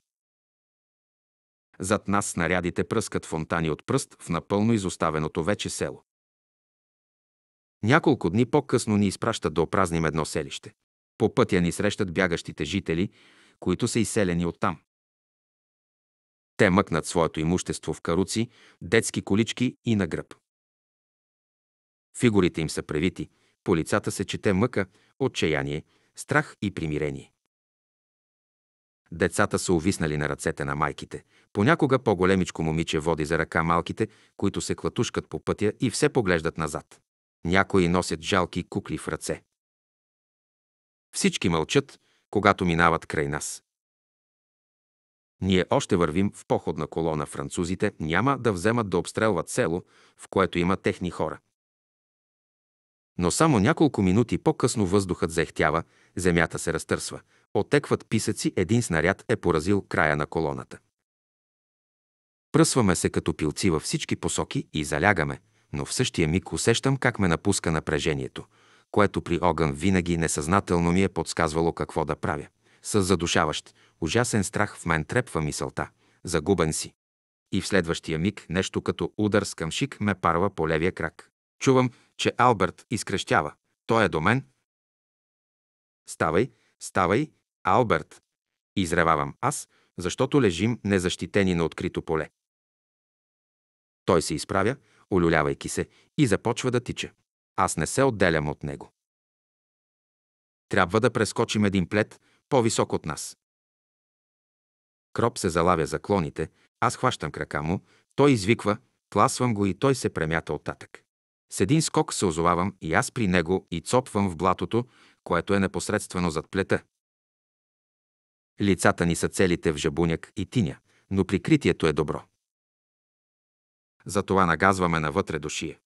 Зад нас снарядите пръскат фонтани от пръст в напълно изоставеното вече село. Няколко дни по-късно ни изпращат да опразним едно селище. По пътя ни срещат бягащите жители, които са изселени оттам. Те мъкнат своето имущество в каруци, детски колички и на гръб. Фигурите им са превити, по лицата се чете мъка, отчаяние, страх и примирение. Децата са увиснали на ръцете на майките. Понякога по-големичко момиче води за ръка малките, които се клатушкат по пътя и все поглеждат назад. Някои носят жалки кукли в ръце. Всички мълчат, когато минават край нас. Ние още вървим в походна колона. Французите няма да вземат да обстрелват село, в което има техни хора. Но само няколко минути по-късно въздухът зехтява, земята се разтърсва. Отекват писъци, един снаряд е поразил края на колоната. Пръсваме се като пилци във всички посоки и залягаме, но в същия миг усещам как ме напуска напрежението, което при огън винаги несъзнателно ми е подсказвало какво да правя. С задушаващ, ужасен страх в мен трепва мисълта. Загубен си. И в следващия миг нещо като удар с къмшик ме парва по левия крак. Чувам, че Алберт изкрещява. Той е до мен. Ставай, ставай, Алберт! Изревавам аз, защото лежим незащитени на открито поле. Той се изправя, олюлявайки се, и започва да тича. Аз не се отделям от него. Трябва да прескочим един плет по-висок от нас. Кроп се залавя за клоните, аз хващам крака му, той извиква, тласвам го и той се премята оттатък. С един скок се озовавам и аз при него и цопвам в блатото, което е непосредствено зад плета. Лицата ни са целите в жабуняк и тиня, но прикритието е добро затова нагазваме навътре душие.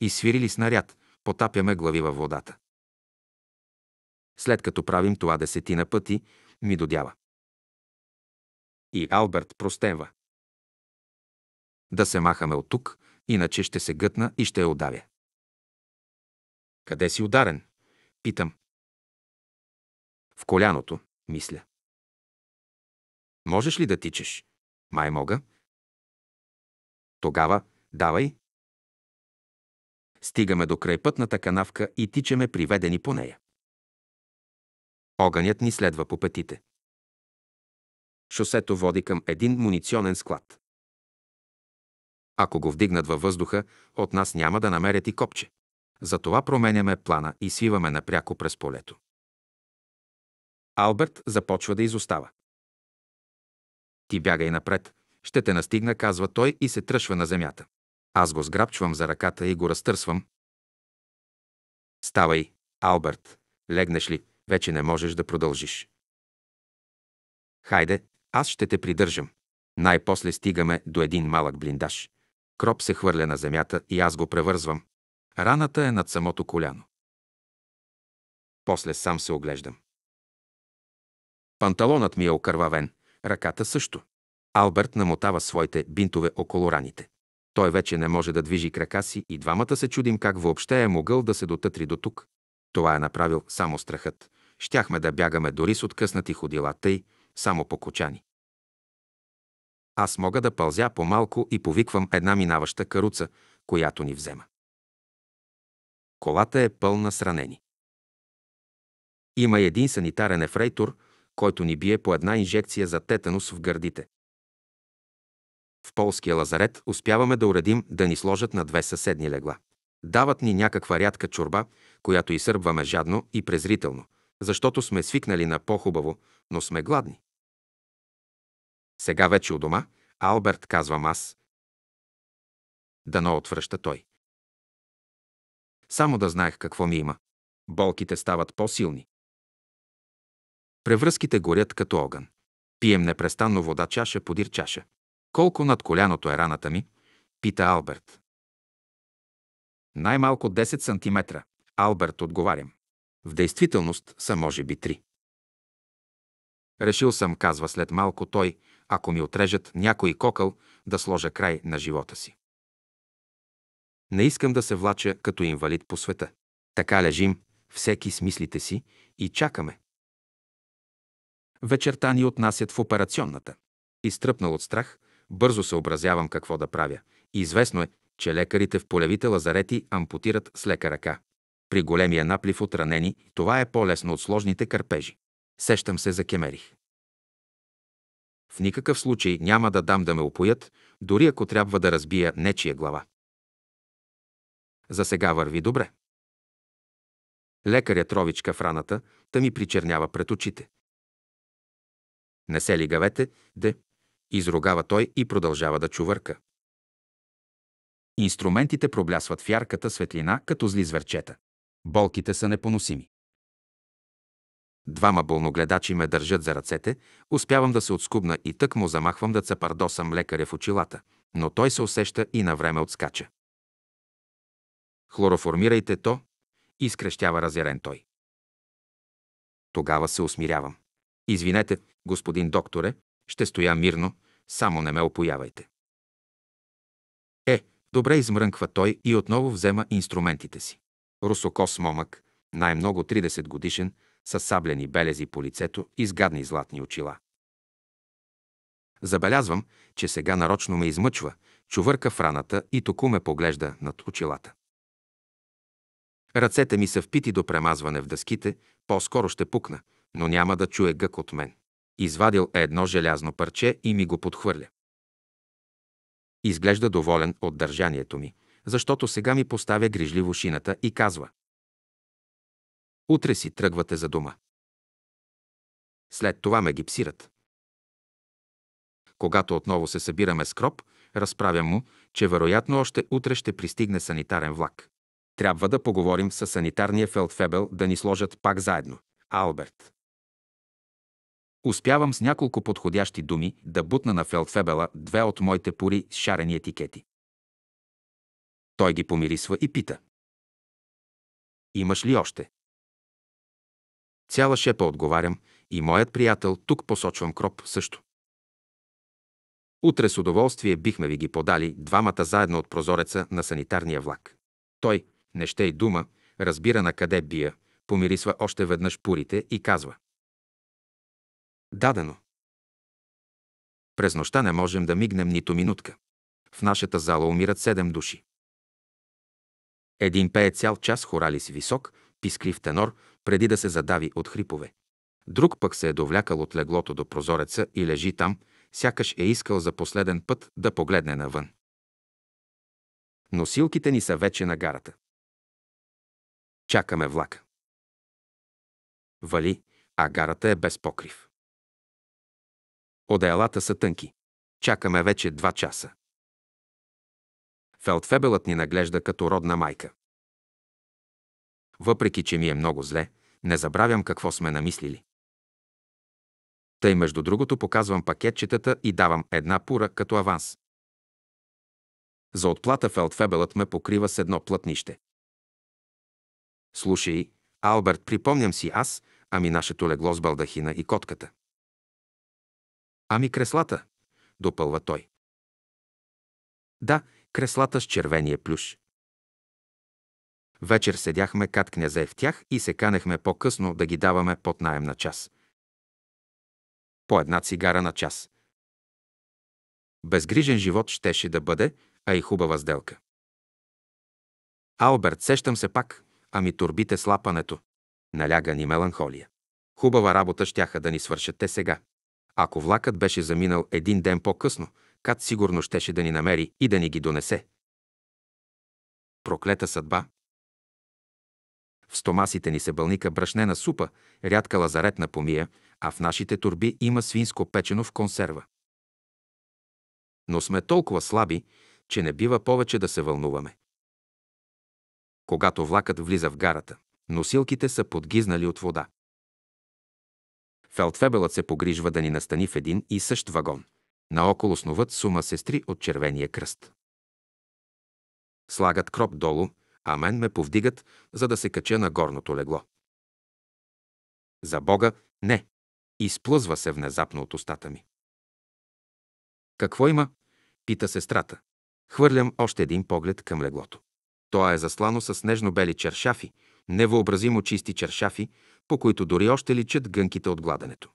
И свирили снаряд, потапяме глави във водата. След като правим това десетина пъти, ми додява. И Алберт простенва. Да се махаме от тук, иначе ще се гътна и ще я удавя. Къде си ударен? Питам. В коляното, мисля. Можеш ли да тичеш? Май мога, тогава давай. Стигаме до крайпътната канавка и тичаме приведени по нея. Огънят ни следва по петите. Шосето води към един муниционен склад. Ако го вдигнат във въздуха, от нас няма да намерят и копче. Затова променяме плана и свиваме напряко през полето. Алберт започва да изостава. Ти бягай напред, ще те настигна, казва той и се тръшва на земята. Аз го сграбчвам за ръката и го разтърсвам. Ставай, Алберт, легнеш ли, вече не можеш да продължиш. Хайде, аз ще те придържам. Най-после стигаме до един малък блиндаж. Кроп се хвърля на земята и аз го превързвам. Раната е над самото коляно. После сам се оглеждам. Панталонът ми е окървавен, ръката също. Алберт намотава своите бинтове около раните. Той вече не може да движи крака си и двамата се чудим как въобще е могъл да се дотътри до тук. Това е направил само страхът. Щяхме да бягаме дори с откъснати ходила, тъй, само по Аз мога да пълзя по-малко и повиквам една минаваща каруца, която ни взема. Колата е пълна с ранени. Има един санитарен ефрейтор, който ни бие по една инжекция за тетанус в гърдите. В полския лазарет успяваме да уредим да ни сложат на две съседни легла. Дават ни някаква рядка чорба, която изсърбваме жадно и презрително, защото сме свикнали на по-хубаво, но сме гладни. Сега вече у дома, Алберт казвам аз. Дано отвръща той. Само да знаех какво ми има. Болките стават по-силни. Превръзките горят като огън. Пием непрестанно вода чаша подир чаша. Колко над коляното е раната ми? Пита Алберт. Най-малко 10 см. Алберт отговарям. В действителност са може би 3. Решил съм, казва след малко той, ако ми отрежат някой кокъл, да сложа край на живота си. Не искам да се влача като инвалид по света. Така лежим, всеки с мислите си и чакаме. Вечерта ни отнасят в операционната. Изтръпнал от страх, Бързо съобразявам какво да правя. И известно е, че лекарите в полевите лазарети ампутират с лека ръка. При големия наплив от ранени това е по-лесно от сложните кърпежи. Сещам се за Кемерих. В никакъв случай няма да дам да ме опоят, дори ако трябва да разбия нечия глава. За сега върви добре. Лекарят ровичка в раната, та ми причернява пред очите. Не се ли гавете, де, изругава той и продължава да чувърка. Инструментите проблясват в ярката светлина, като зли зверчета. Болките са непоносими. Двама болногледачи ме държат за ръцете, успявам да се отскубна и тък му замахвам да цапардосам лекаря в очилата, но той се усеща и на време отскача. Хлороформирайте то, изкрещява разярен той. Тогава се усмирявам. Извинете, господин докторе, ще стоя мирно, само не ме опоявайте. Е, добре измрънква той и отново взема инструментите си. Русокос момък, най-много 30 годишен, с саблени белези по лицето и с гадни златни очила. Забелязвам, че сега нарочно ме измъчва, чувърка в раната и току ме поглежда над очилата. Ръцете ми са впити до премазване в дъските, по-скоро ще пукна, но няма да чуе гък от мен. Извадил едно желязно парче и ми го подхвърля. Изглежда доволен от държанието ми, защото сега ми поставя грижливо шината и казва «Утре си тръгвате за дома». След това ме гипсират. Когато отново се събираме с кроп, разправям му, че вероятно още утре ще пристигне санитарен влак. Трябва да поговорим с санитарния фелдфебел да ни сложат пак заедно. Алберт. Успявам с няколко подходящи думи да бутна на Фелдфебела две от моите пори с шарени етикети. Той ги помирисва и пита. Имаш ли още? Цяла шепа отговарям и моят приятел, тук посочвам Кроп, също. Утре с удоволствие бихме ви ги подали двамата заедно от прозореца на санитарния влак. Той, не ще и дума, разбира на къде бия, помирисва още веднъж пурите и казва. Дадено. През нощта не можем да мигнем нито минутка. В нашата зала умират седем души. Един пее цял час хорали с висок, пискрив тенор, преди да се задави от хрипове. Друг пък се е довлякал от леглото до прозореца и лежи там, сякаш е искал за последен път да погледне навън. Носилките ни са вече на гарата. Чакаме влака. Вали, а гарата е без покрив. Одеялата са тънки. Чакаме вече два часа. Фелтфебелът ни наглежда като родна майка. Въпреки, че ми е много зле, не забравям какво сме намислили. Тъй, между другото, показвам пакетчетата и давам една пура като аванс. За отплата фелтфебелът ме покрива с едно плътнище. Слушай, Алберт, припомням си аз, ами нашето легло с балдахина и котката. Ами креслата, допълва той. Да, креслата с червения плюш. Вечер седяхме кат князе в тях и се канехме по-късно да ги даваме под найем на час. По една цигара на час. Безгрижен живот щеше да бъде, а и хубава сделка. Алберт, сещам се пак, ами турбите с лапането. Наляга ни меланхолия. Хубава работа щяха да ни свършат те сега. Ако влакът беше заминал един ден по-късно, Кат сигурно щеше да ни намери и да ни ги донесе. Проклета съдба! В стомасите ни се бълника брашнена супа, рядка лазаретна помия, а в нашите турби има свинско печено в консерва. Но сме толкова слаби, че не бива повече да се вълнуваме. Когато влакът влиза в гарата, носилките са подгизнали от вода. Фелтфебелът се погрижва да ни настани в един и същ вагон. Наоколо сноват сума сестри от червения кръст. Слагат кроп долу, а мен ме повдигат, за да се кача на горното легло. За Бога не. Изплъзва се внезапно от устата ми. Какво има? Пита сестрата. Хвърлям още един поглед към леглото. То е заслано с нежно-бели чершафи, невъобразимо чисти чершафи, по които дори още личат гънките от гладенето.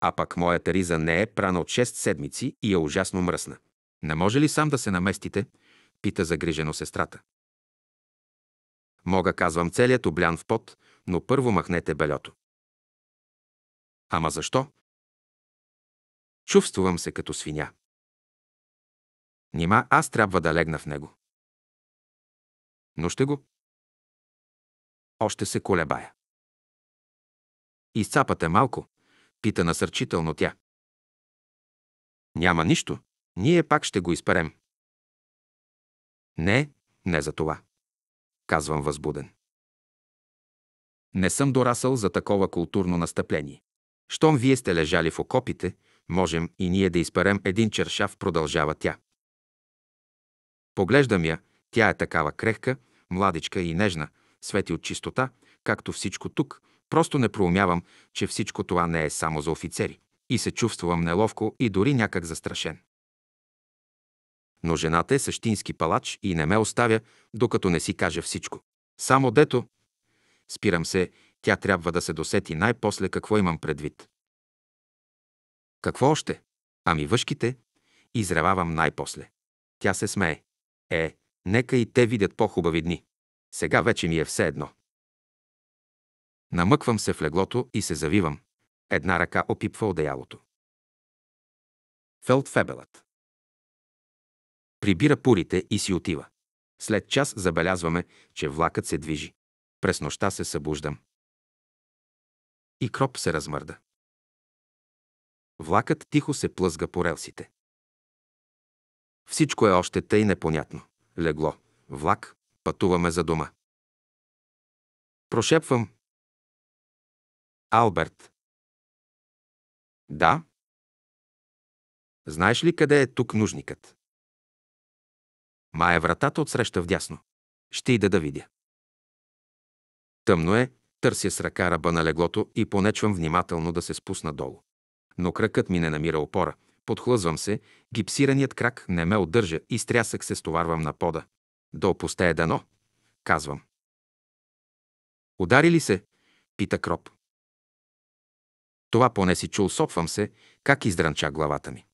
А пак моята риза не е прана от 6 седмици и е ужасно мръсна. Не може ли сам да се наместите? Пита загрижено сестрата. Мога, казвам, целият облян в пот, но първо махнете белето. Ама защо? Чувствувам се като свиня. Нима аз трябва да легна в него. Но ще го. Още се колебая. Изцапате малко, пита насърчително тя. Няма нищо. Ние пак ще го изперем. Не, не за това. Казвам възбуден. Не съм дорасъл за такова културно настъпление. Щом вие сте лежали в окопите, можем и ние да изперем един чершав, продължава тя. Поглеждам я, тя е такава крехка, младичка и нежна, свети от чистота, както всичко тук. Просто не проумявам, че всичко това не е само за офицери. И се чувствам неловко и дори някак застрашен. Но жената е същински палач и не ме оставя, докато не си каже всичко. Само дето, спирам се, тя трябва да се досети най-после какво имам предвид. Какво още? Ами въшките, изревавам най-после. Тя се смее. Е, нека и те видят по-хубави дни. Сега вече ми е все едно. Намъквам се в леглото и се завивам. Една ръка опипва одеялото. Фелдфебелът. Прибира пурите и си отива. След час забелязваме, че влакът се движи. През нощта се събуждам. И кроп се размърда. Влакът тихо се плъзга по релсите. Всичко е още тъй непонятно. Легло, влак, Пътуваме за дома. Прошепвам. Алберт. Да. Знаеш ли къде е тук нужникът? Ма е вратата отсреща вдясно. Ще ида да видя. Тъмно е, търся с ръка ръба на леглото и понечвам внимателно да се спусна долу. Но кракът ми не намира опора. Подхлъзвам се, гипсираният крак не ме отдържа и стрясък се стоварвам на пода. Да опустее дано, казвам. Удари ли се? пита Кроп. Това поне си чул, сопвам се, как издранча главата ми.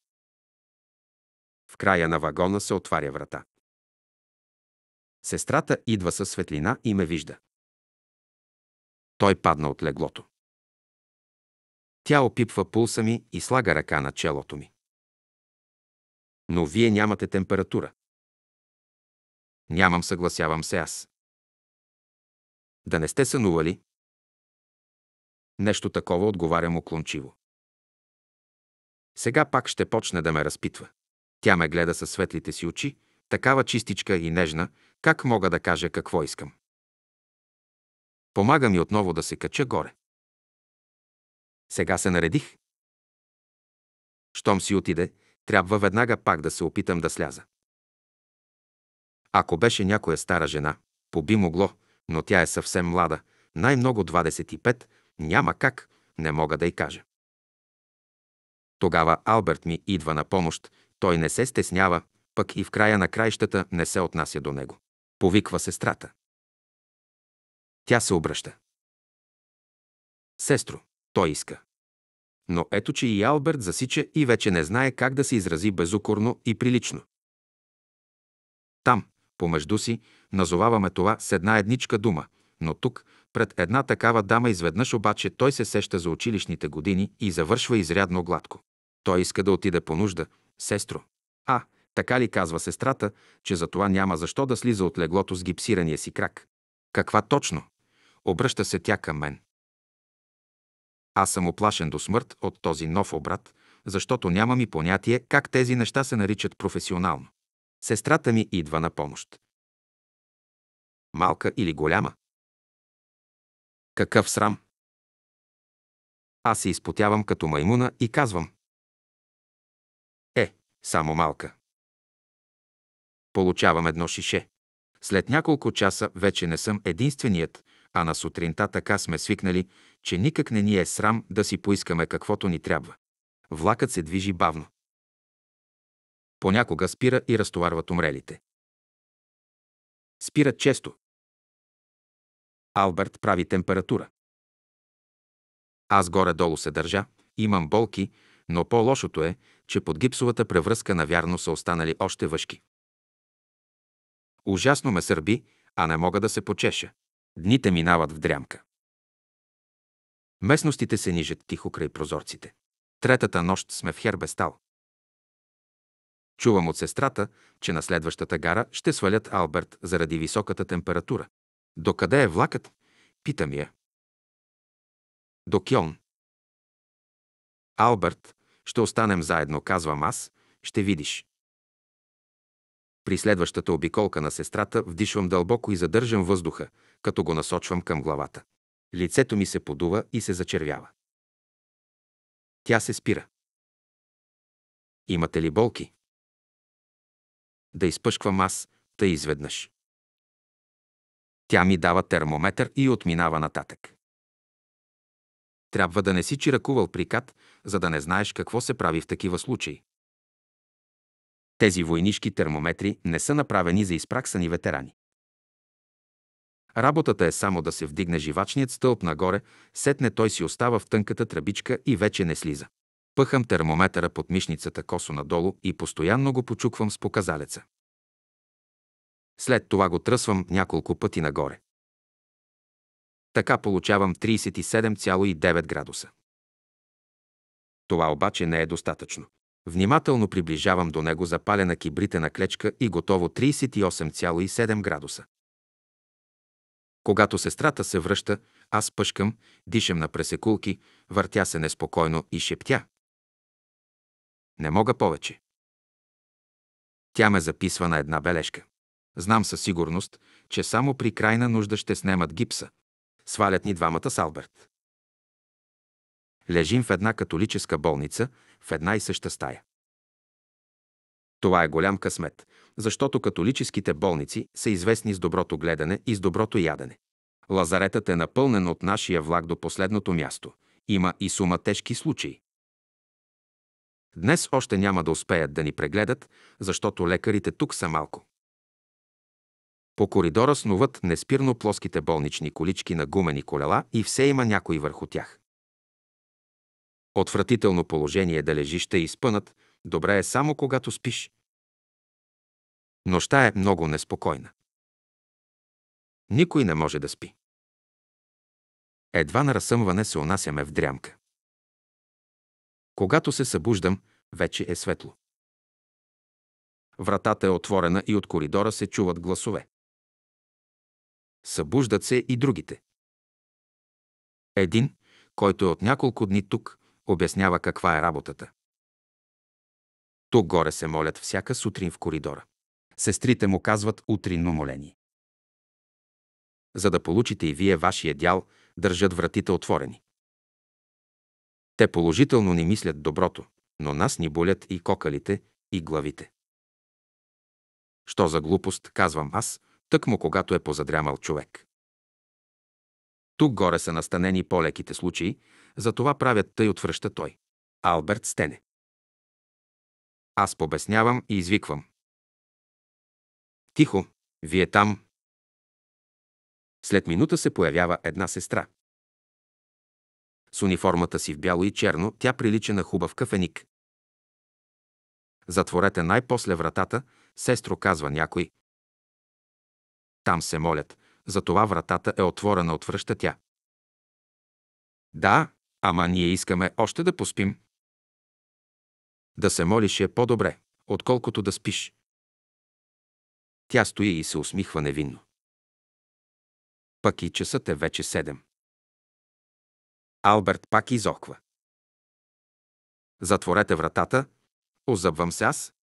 В края на вагона се отваря врата. Сестрата идва със светлина и ме вижда. Той падна от леглото. Тя опипва пулса ми и слага ръка на челото ми. Но вие нямате температура. Нямам, съгласявам се аз. Да не сте сънували? Нещо такова отговаря му клончиво. Сега пак ще почне да ме разпитва. Тя ме гледа със светлите си очи, такава чистичка и нежна, как мога да кажа какво искам. Помага ми отново да се кача горе. Сега се наредих. Щом си отиде, трябва веднага пак да се опитам да сляза. Ако беше някоя стара жена, поби могло, но тя е съвсем млада, най-много 25, няма как, не мога да й кажа. Тогава Алберт ми идва на помощ, той не се стеснява, пък и в края на краищата не се отнася до него. Повиква сестрата. Тя се обръща. Сестро, той иска. Но ето, че и Алберт засича и вече не знае как да се изрази безукорно и прилично. Там, Помежду си назоваваме това с една едничка дума, но тук, пред една такава дама, изведнъж обаче той се сеща за училищните години и завършва изрядно гладко. Той иска да отиде по нужда. Сестро. А, така ли казва сестрата, че за това няма защо да слиза от леглото с гипсирания си крак? Каква точно? Обръща се тя към мен. Аз съм оплашен до смърт от този нов обрат, защото нямам и понятие как тези неща се наричат професионално. Сестрата ми идва на помощ. Малка или голяма? Какъв срам! Аз се изпотявам като маймуна и казвам. Е, само малка. Получавам едно шише. След няколко часа вече не съм единственият, а на сутринта така сме свикнали, че никак не ни е срам да си поискаме каквото ни трябва. Влакът се движи бавно. Понякога спира и разтоварват умрелите. Спират често. Алберт прави температура. Аз горе-долу се държа, имам болки, но по-лошото е, че под гипсовата превръзка навярно са останали още въшки. Ужасно ме сърби, а не мога да се почеша. Дните минават в дрямка. Местностите се нижат тихо край прозорците. Третата нощ сме в Хербестал. Чувам от сестрата, че на следващата гара ще свалят Алберт заради високата температура. Докъде е влакът? Питам я. До Кьон. Алберт, ще останем заедно, казвам аз, ще видиш. При следващата обиколка на сестрата вдишвам дълбоко и задържам въздуха, като го насочвам към главата. Лицето ми се подува и се зачервява. Тя се спира. Имате ли болки? да изпъшквам аз, тъй изведнъж. Тя ми дава термометър и отминава нататък. Трябва да не си чиракувал прикат, за да не знаеш какво се прави в такива случаи. Тези войнишки термометри не са направени за изпраксани ветерани. Работата е само да се вдигне живачният стълб нагоре, сетне той си остава в тънката тръбичка и вече не слиза. Пъхам термометъра под мишницата косо надолу и постоянно го почуквам с показалеца. След това го тръсвам няколко пъти нагоре. Така получавам 37,9 градуса. Това обаче не е достатъчно. Внимателно приближавам до него запалена кибритена клечка и готово 38,7 градуса. Когато сестрата се връща, аз пъшкам, дишам на пресекулки, въртя се неспокойно и шептя. Не мога повече. Тя ме записва на една бележка. Знам със сигурност, че само при крайна нужда ще снемат гипса. Свалят ни двамата с Алберт. Лежим в една католическа болница, в една и съща стая. Това е голям късмет, защото католическите болници са известни с доброто гледане и с доброто ядене. Лазаретът е напълнен от нашия влак до последното място. Има и сума тежки случаи. Днес още няма да успеят да ни прегледат, защото лекарите тук са малко. По коридора снуват неспирно плоските болнични колички на гумени колела и все има някой върху тях. Отвратително положение е да лежиш ще изпънат, добре е само когато спиш. Нощта е много неспокойна. Никой не може да спи. Едва на разсъмване се унасяме в дрямка. Когато се събуждам, вече е светло. Вратата е отворена и от коридора се чуват гласове. Събуждат се и другите. Един, който е от няколко дни тук, обяснява каква е работата. Тук горе се молят всяка сутрин в коридора. Сестрите му казват утринно моление. За да получите и вие вашия дял, държат вратите отворени. Те положително ни мислят доброто, но нас ни болят и кокалите, и главите. Що за глупост, казвам аз, тъкмо когато е позадрямал човек. Тук горе са настанени по-леките случаи, за това правят тъй отвръща той. Алберт Стене. Аз побеснявам и извиквам. Тихо, вие там. След минута се появява една сестра. С униформата си в бяло и черно тя прилича на хубав кафеник. Затворете най-после вратата, сестро казва някой. Там се молят, затова вратата е отворена, отвръща тя. Да, ама ние искаме още да поспим. Да се молиш е по-добре, отколкото да спиш. Тя стои и се усмихва невинно. Пък и часът е вече седем. Алберт пак изоква: Затворете вратата, озъбвам се аз.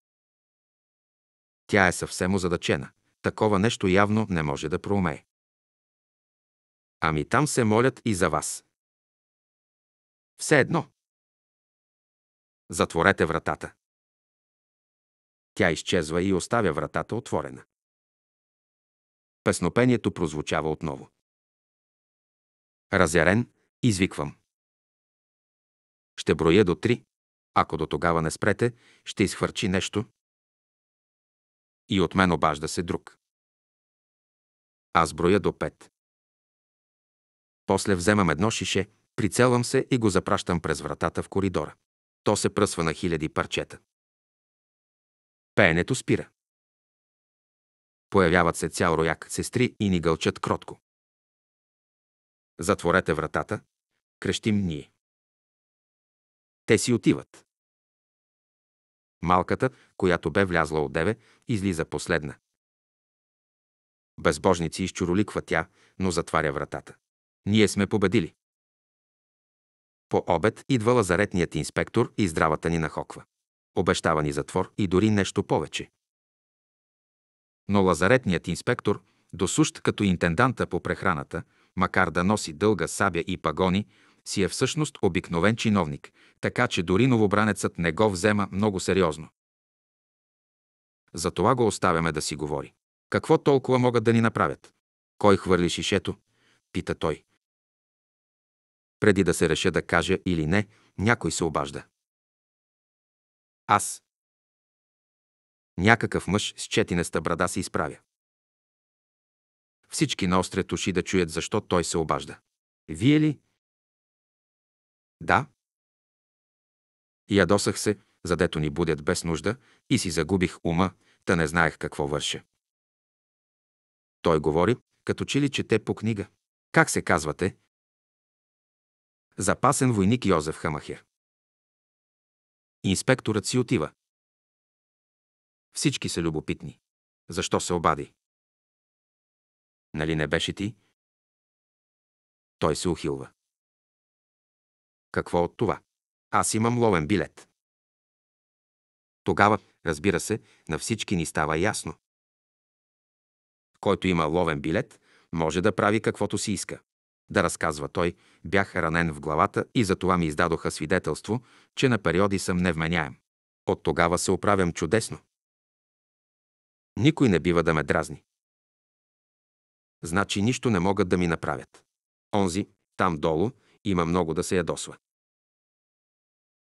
Тя е съвсем озадачена. Такова нещо явно не може да проумее. Ами там се молят и за вас. Все едно. Затворете вратата. Тя изчезва и оставя вратата отворена. Песнопението прозвучава отново. Разярен, Извиквам. Ще броя до три. Ако до тогава не спрете, ще изхвърчи нещо. И от мен обажда се друг. Аз броя до пет. После вземам едно шише, прицелвам се и го запращам през вратата в коридора. То се пръсва на хиляди парчета. Пеенето спира. Появяват се цял рояк сестри и ни гълчат кротко. Затворете вратата, крещим ние. Те си отиват. Малката, която бе влязла от деве, излиза последна. Безбожници изчуроликва тя, но затваря вратата. Ние сме победили. По обед идва лазаретният инспектор и здравата ни нахоква. Обещава ни затвор и дори нещо повече. Но лазаретният инспектор, досущ като интенданта по прехраната, макар да носи дълга сабя и пагони, си е всъщност обикновен чиновник, така че дори новобранецът не го взема много сериозно. За това го оставяме да си говори. Какво толкова могат да ни направят? Кой хвърли шишето? Пита той. Преди да се реша да кажа или не, някой се обажда. Аз. Някакъв мъж с четинеста брада се изправя. Всички наострят уши да чуят защо той се обажда. Вие ли? Да. Ядосах се, задето ни будят без нужда и си загубих ума, та не знаех какво върша. Той говори, като че ли чете по книга. Как се казвате? Запасен войник Йозеф Хамахер. Инспекторът си отива. Всички са любопитни. Защо се обади? Нали не беше ти? Той се ухилва. Какво от това? Аз имам ловен билет. Тогава, разбира се, на всички ни става ясно. Който има ловен билет, може да прави каквото си иска. Да разказва той, бях ранен в главата и за това ми издадоха свидетелство, че на периоди съм невменяем. От тогава се оправям чудесно. Никой не бива да ме дразни. Значи нищо не могат да ми направят. Онзи, там долу, има много да се ядосва.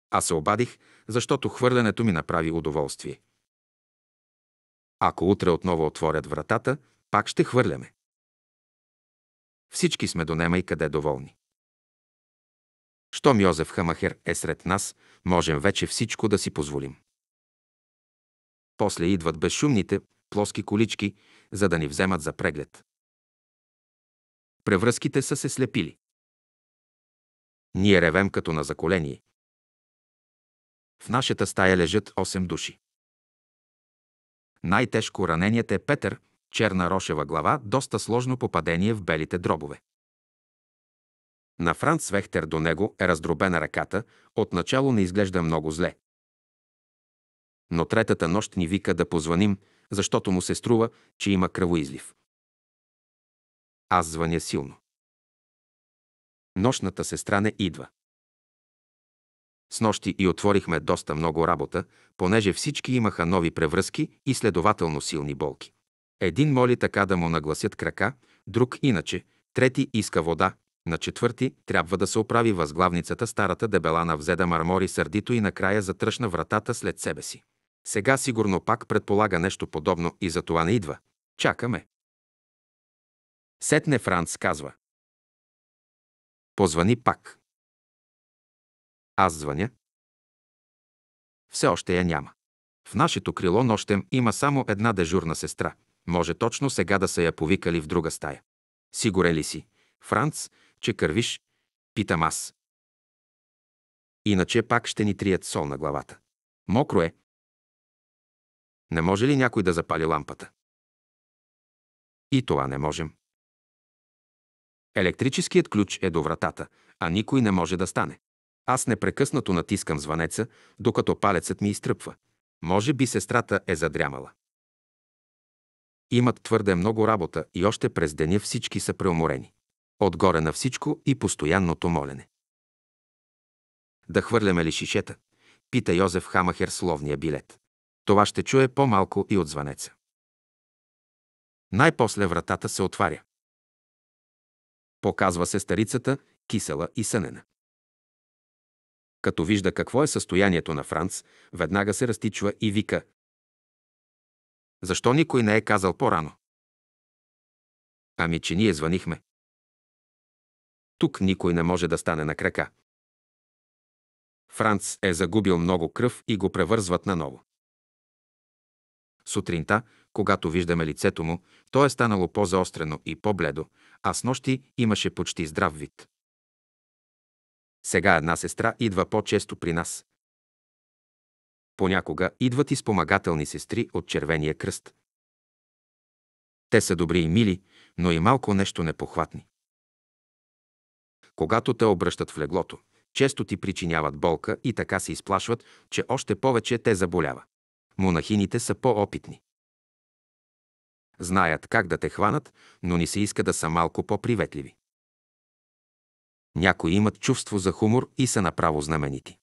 Аз се обадих, защото хвърлянето ми направи удоволствие. Ако утре отново отворят вратата, пак ще хвърляме. Всички сме до нема и къде доволни. Щом Йозеф Хамахер е сред нас, можем вече всичко да си позволим. После идват безшумните, плоски колички, за да ни вземат за преглед. Превръзките са се слепили. Ние ревем като на заколение. В нашата стая лежат 8 души. Най-тежко раненият е Петър, черна рошева глава, доста сложно попадение в белите дробове. На Франц Вехтер до него е раздробена ръката, отначало не изглежда много зле. Но третата нощ ни вика да позваним, защото му се струва, че има кръвоизлив. Аз звъня силно нощната сестра не идва. С нощи и отворихме доста много работа, понеже всички имаха нови превръзки и следователно силни болки. Един моли така да му нагласят крака, друг иначе, трети иска вода, на четвърти трябва да се оправи възглавницата старата дебелана взеда мармори сърдито и накрая затръшна вратата след себе си. Сега сигурно пак предполага нещо подобно и за това не идва. Чакаме. Сетне Франц казва. Позвани пак. Аз звъня. Все още я няма. В нашето крило нощем има само една дежурна сестра. Може точно сега да са я повикали в друга стая. Сигурен ли си, Франц, че кървиш? Питам аз. Иначе пак ще ни трият сол на главата. Мокро е. Не може ли някой да запали лампата? И това не можем. Електрическият ключ е до вратата, а никой не може да стане. Аз непрекъснато натискам звънеца, докато палецът ми изтръпва. Може би сестрата е задрямала. Имат твърде много работа и още през деня всички са преуморени. Отгоре на всичко и постоянното молене. Да хвърляме ли шишета? Пита Йозеф Хамахер словния билет. Това ще чуе по-малко и от звънеца. Най-после вратата се отваря. Показва се старицата, кисела и сънена. Като вижда какво е състоянието на Франц, веднага се разтичва и вика. Защо никой не е казал по-рано? Ами, че ние звънихме. Тук никой не може да стане на крака. Франц е загубил много кръв и го превързват наново. Сутринта, когато виждаме лицето му, то е станало по-заострено и по-бледо, а с нощи имаше почти здрав вид. Сега една сестра идва по-често при нас. Понякога идват и спомагателни сестри от Червения кръст. Те са добри и мили, но и малко нещо непохватни. Когато те обръщат в леглото, често ти причиняват болка и така се изплашват, че още повече те заболява. Монахините са по-опитни. Знаят как да те хванат, но ни се иска да са малко по-приветливи. Някои имат чувство за хумор и са направо знаменити.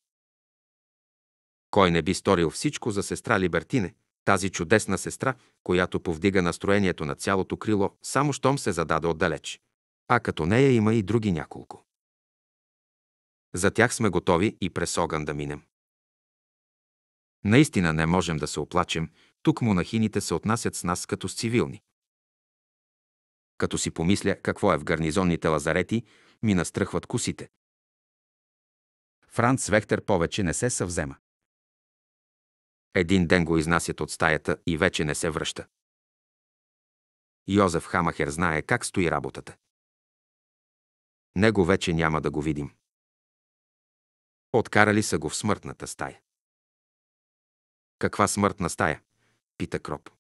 Кой не би сторил всичко за сестра Либертине, тази чудесна сестра, която повдига настроението на цялото крило, само щом се зададе отдалеч. А като нея има и други няколко. За тях сме готови и през огън да минем. Наистина не можем да се оплачем, тук монахините се отнасят с нас като с цивилни. Като си помисля какво е в гарнизонните лазарети, ми настръхват косите. Франц Вехтер повече не се съвзема. Един ден го изнасят от стаята и вече не се връща. Йозеф Хамахер знае как стои работата. Него вече няма да го видим. Откарали са го в смъртната стая. Каква смъртна стая? пита Кроп.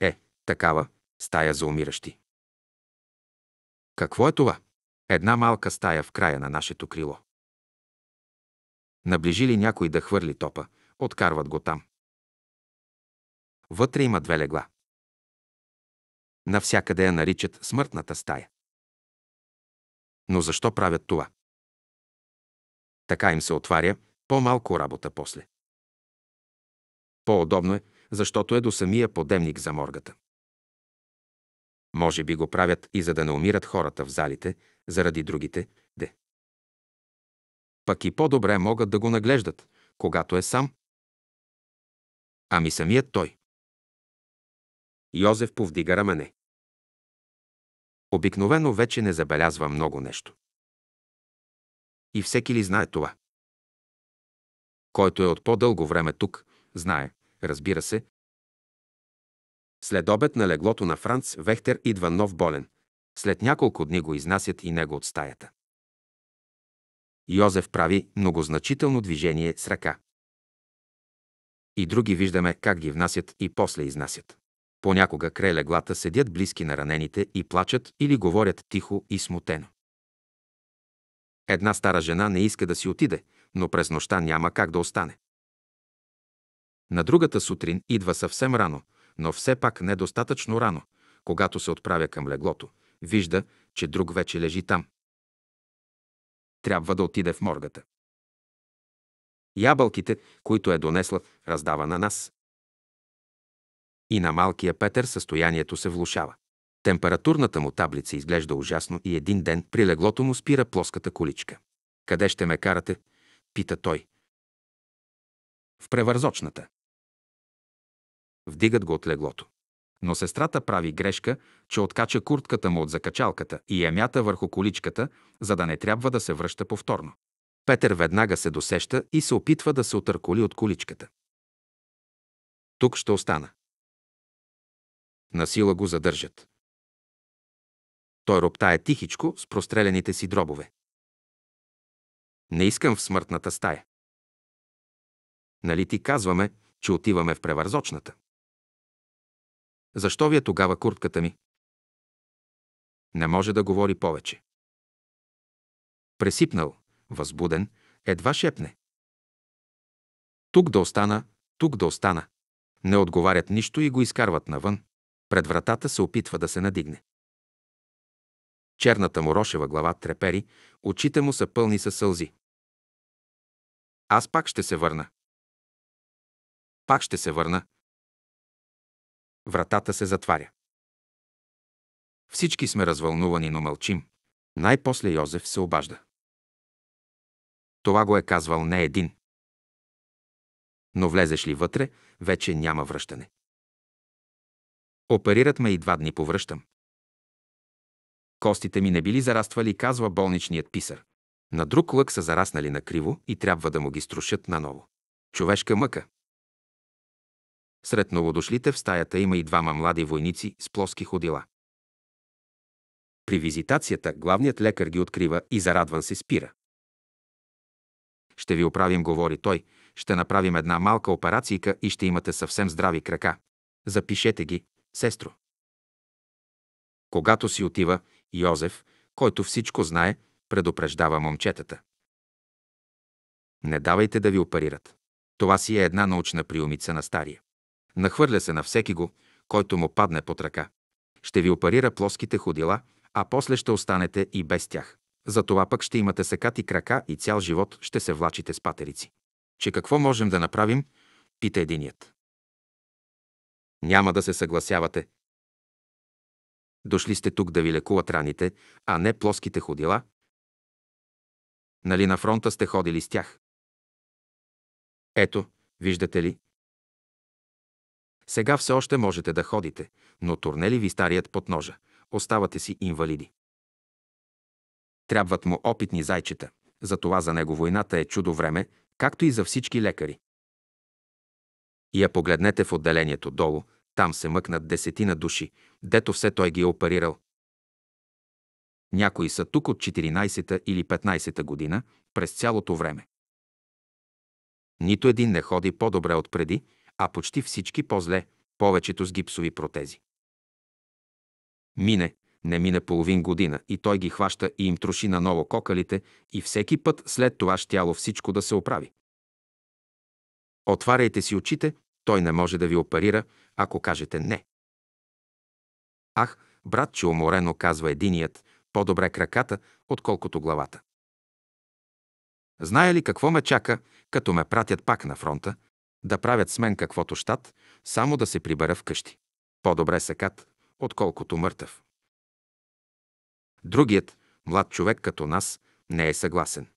Е, такава стая за умиращи. Какво е това? Една малка стая в края на нашето крило. Наближи ли някой да хвърли топа, откарват го там. Вътре има две легла. Навсякъде я наричат смъртната стая. Но защо правят това? Така им се отваря по-малко работа после. По-удобно е, защото е до самия подемник за моргата. Може би го правят и за да не умират хората в залите, заради другите, де. Пък и по-добре могат да го наглеждат, когато е сам. Ами самият той. Йозеф повдига рамене. Обикновено вече не забелязва много нещо. И всеки ли знае това? Който е от по-дълго време тук, Знае, разбира се. След обед на леглото на Франц Вехтер идва нов болен. След няколко дни го изнасят и него от стаята. Йозеф прави многозначително движение с ръка. И други виждаме как ги внасят и после изнасят. Понякога край леглата седят близки на ранените и плачат или говорят тихо и смутено. Една стара жена не иска да си отиде, но през нощта няма как да остане. На другата сутрин идва съвсем рано, но все пак недостатъчно рано. Когато се отправя към леглото, вижда, че друг вече лежи там. Трябва да отиде в моргата. Ябълките, които е донесла, раздава на нас. И на малкия Петър състоянието се влушава. Температурната му таблица изглежда ужасно и един ден при леглото му спира плоската количка. Къде ще ме карате? пита той. В превързочната. Вдигат го от леглото. Но сестрата прави грешка, че откача куртката му от закачалката и я мята върху количката, за да не трябва да се връща повторно. Петър веднага се досеща и се опитва да се отърколи от количката. Тук ще остана. Насила го задържат. Той роптае тихичко с прострелените си дробове. Не искам в смъртната стая. Нали ти казваме, че отиваме в превързочната? Защо ви е тогава куртката ми? Не може да говори повече. Пресипнал, възбуден, едва шепне. Тук да остана, тук да остана. Не отговарят нищо и го изкарват навън. Пред вратата се опитва да се надигне. Черната му рошева глава трепери, очите му са пълни със сълзи. Аз пак ще се върна. Пак ще се върна, Вратата се затваря. Всички сме развълнувани, но мълчим. Най-после Йозеф се обажда. Това го е казвал не един. Но влезеш ли вътре, вече няма връщане. Оперират ме и два дни повръщам. Костите ми не били зараствали, казва болничният писар. На друг лък са зараснали на криво и трябва да му ги струшат наново. Човешка мъка. Сред новодошлите в стаята има и двама млади войници с плоски ходила. При визитацията главният лекар ги открива и зарадван се спира. Ще ви оправим, говори той, ще направим една малка операцийка и ще имате съвсем здрави крака. Запишете ги, сестро. Когато си отива, Йозеф, който всичко знае, предупреждава момчетата. Не давайте да ви оперират. Това си е една научна приумица на стария. Нахвърля се на всеки го, който му падне под ръка. Ще ви опарира плоските ходила, а после ще останете и без тях. За това пък ще имате секати крака и цял живот ще се влачите с патерици. Че какво можем да направим, пита единият. Няма да се съгласявате. Дошли сте тук да ви лекуват раните, а не плоските ходила. Нали на фронта сте ходили с тях? Ето, виждате ли, сега все още можете да ходите, но турнели ви старият под ножа. Оставате си инвалиди. Трябват му опитни зайчета. Затова за него войната е чудо време, както и за всички лекари. И я погледнете в отделението долу, там се мъкнат десетина души, дето все той ги е оперирал. Някои са тук от 14-та или 15-та година през цялото време. Нито един не ходи по-добре от преди, а почти всички по-зле, повечето с гипсови протези. Мине, не мине половин година и той ги хваща и им троши на ново кокалите и всеки път след това щяло всичко да се оправи. Отваряйте си очите, той не може да ви оперира, ако кажете не. Ах, братче, уморено казва единият, по-добре краката, отколкото главата. Зная ли какво ме чака, като ме пратят пак на фронта, да правят с мен каквото щат, само да се прибера вкъщи. По-добре сакат, отколкото мъртъв. Другият, млад човек като нас, не е съгласен.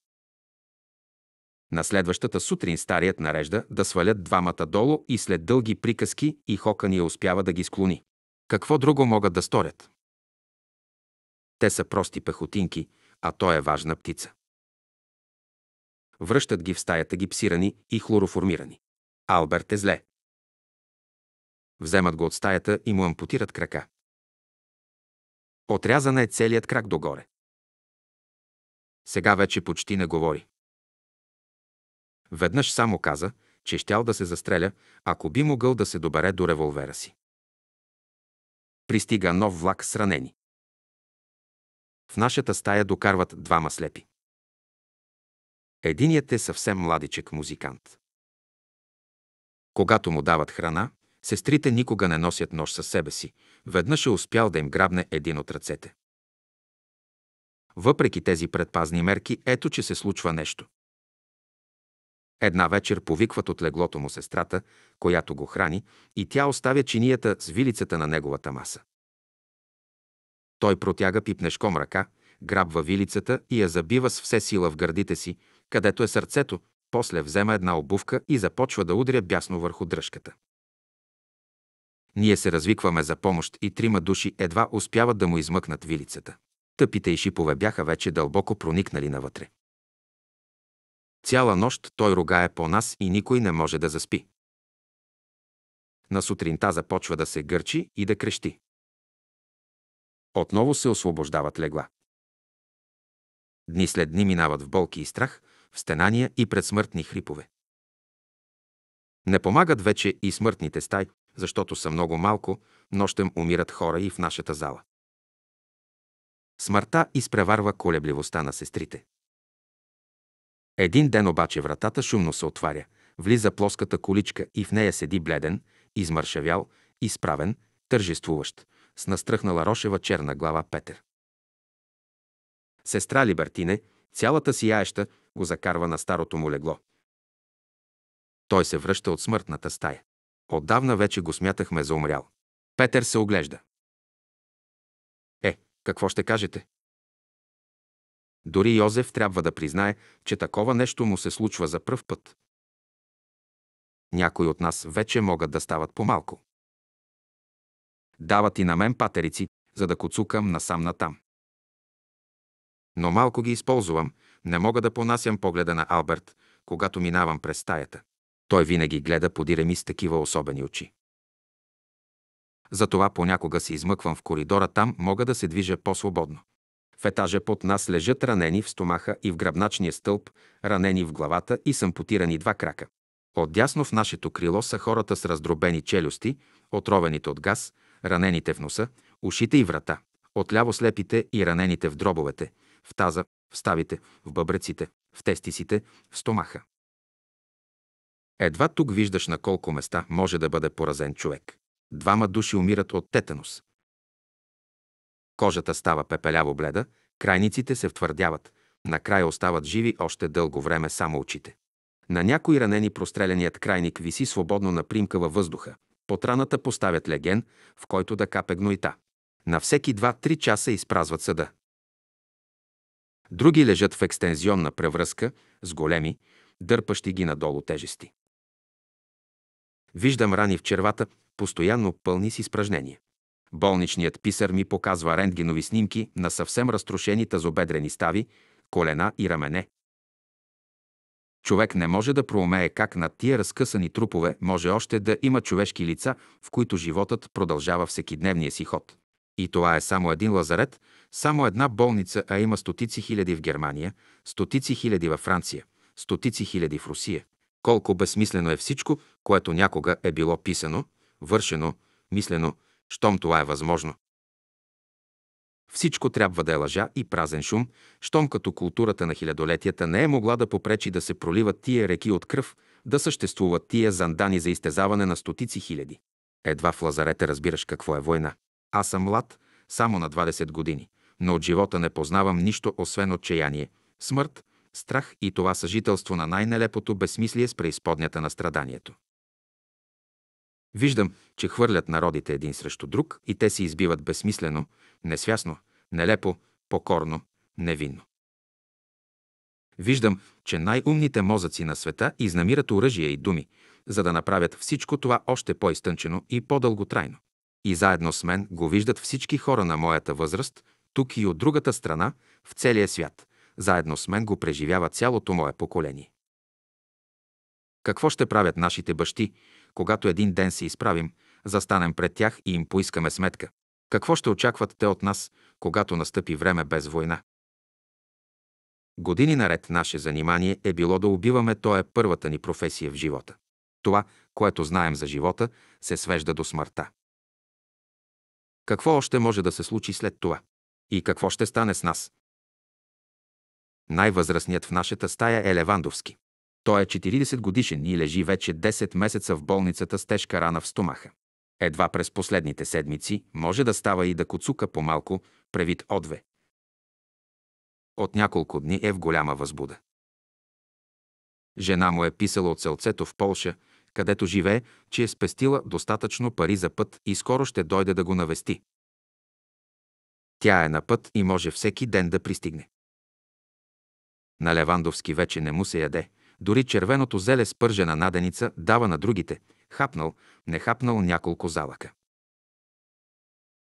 На следващата сутрин старият нарежда да свалят двамата долу и след дълги приказки и хокания успява да ги склони. Какво друго могат да сторят? Те са прости пехотинки, а той е важна птица. Връщат ги в стаята гипсирани и хлороформирани. Алберт е зле. Вземат го от стаята и му ампутират крака. Отрязана е целият крак догоре. Сега вече почти не говори. Веднъж само каза, че щял да се застреля, ако би могъл да се добере до револвера си. Пристига нов влак с ранени. В нашата стая докарват двама слепи. Единият е съвсем младичек музикант. Когато му дават храна, сестрите никога не носят нож със себе си. Веднъж е успял да им грабне един от ръцете. Въпреки тези предпазни мерки, ето че се случва нещо. Една вечер повикват от леглото му сестрата, която го храни, и тя оставя чинията с вилицата на неговата маса. Той протяга пипнешком ръка, грабва вилицата и я забива с все сила в гърдите си, където е сърцето, после взема една обувка и започва да удря бясно върху дръжката. Ние се развикваме за помощ и трима души едва успяват да му измъкнат вилицата. Тъпите и шипове бяха вече дълбоко проникнали навътре. Цяла нощ той рогае по нас и никой не може да заспи. На сутринта започва да се гърчи и да крещи. Отново се освобождават легла. Дни след дни минават в болки и страх, в стенания и предсмъртни хрипове. Не помагат вече и смъртните стаи, защото са много малко, нощем умират хора и в нашата зала. Смъртта изпреварва колебливостта на сестрите. Един ден обаче вратата шумно се отваря, влиза плоската количка и в нея седи бледен, измършавял, изправен, тържествуващ, с настръхнала рошева черна глава Петър. Сестра Либертине, цялата сияеща, го закарва на старото му легло. Той се връща от смъртната стая. Отдавна вече го смятахме за умрял. Петър се оглежда. Е, какво ще кажете? Дори Йозеф трябва да признае, че такова нещо му се случва за пръв път. Някои от нас вече могат да стават по-малко. Дават и на мен патерици, за да коцукам насам натам. Но малко ги използвам, не мога да понасям погледа на Алберт, когато минавам през стаята. Той винаги гледа подире ми с такива особени очи. Затова понякога се измъквам в коридора, там мога да се движа по-свободно. В етажа под нас лежат ранени в стомаха и в гръбначния стълб, ранени в главата и сампутирани потирани два крака. Отдясно в нашето крило са хората с раздробени челюсти, отровените от газ, ранените в носа, ушите и врата. Отляво слепите и ранените в дробовете, в таза, в ставите, в бъбреците, в тестисите, в стомаха. Едва тук виждаш на колко места може да бъде поразен човек. Двама души умират от тетанус. Кожата става пепеляво бледа, крайниците се втвърдяват, накрая остават живи още дълго време само очите. На някои ранени простреленият крайник виси свободно на примка във въздуха. Под раната поставят леген, в който да капе гнойта. На всеки 2-3 часа изпразват съда. Други лежат в екстензионна превръзка с големи, дърпащи ги надолу тежести. Виждам рани в червата, постоянно пълни с изпражнения. Болничният писар ми показва рентгенови снимки на съвсем разрушени тазобедрени стави, колена и рамене. Човек не може да проумее как над тия разкъсани трупове може още да има човешки лица, в които животът продължава всекидневния си ход. И това е само един лазарет, само една болница, а има стотици хиляди в Германия, стотици хиляди във Франция, стотици хиляди в Русия. Колко безсмислено е всичко, което някога е било писано, вършено, мислено, щом това е възможно. Всичко трябва да е лъжа и празен шум, щом като културата на хилядолетията не е могла да попречи да се проливат тия реки от кръв, да съществуват тия зандани за изтезаване на стотици хиляди. Едва в лазарета разбираш какво е война. Аз съм млад, само на 20 години, но от живота не познавам нищо, освен отчаяние, смърт, страх и това съжителство на най-нелепото безсмислие с преизподнята на страданието. Виждам, че хвърлят народите един срещу друг и те се избиват безсмислено, несвясно, нелепо, покорно, невинно. Виждам, че най-умните мозъци на света изнамират оръжия и думи, за да направят всичко това още по-изтънчено и по-дълготрайно. И заедно с мен го виждат всички хора на моята възраст, тук и от другата страна, в целия свят. Заедно с мен го преживява цялото мое поколение. Какво ще правят нашите бащи, когато един ден се изправим, застанем пред тях и им поискаме сметка? Какво ще очакват те от нас, когато настъпи време без война? Години наред наше занимание е било да убиваме, то е първата ни професия в живота. Това, което знаем за живота, се свежда до смъртта. Какво още може да се случи след това? И какво ще стане с нас? Най-възрастният в нашата стая е Левандовски. Той е 40 годишен и лежи вече 10 месеца в болницата с тежка рана в стомаха. Едва през последните седмици може да става и да коцука по-малко, превид отве. От няколко дни е в голяма възбуда. Жена му е писала от селцето в Полша, където живее, че е спестила достатъчно пари за път и скоро ще дойде да го навести. Тя е на път и може всеки ден да пристигне. На Левандовски вече не му се яде. Дори червеното зеле с пържена наденица дава на другите. Хапнал, не хапнал няколко залъка.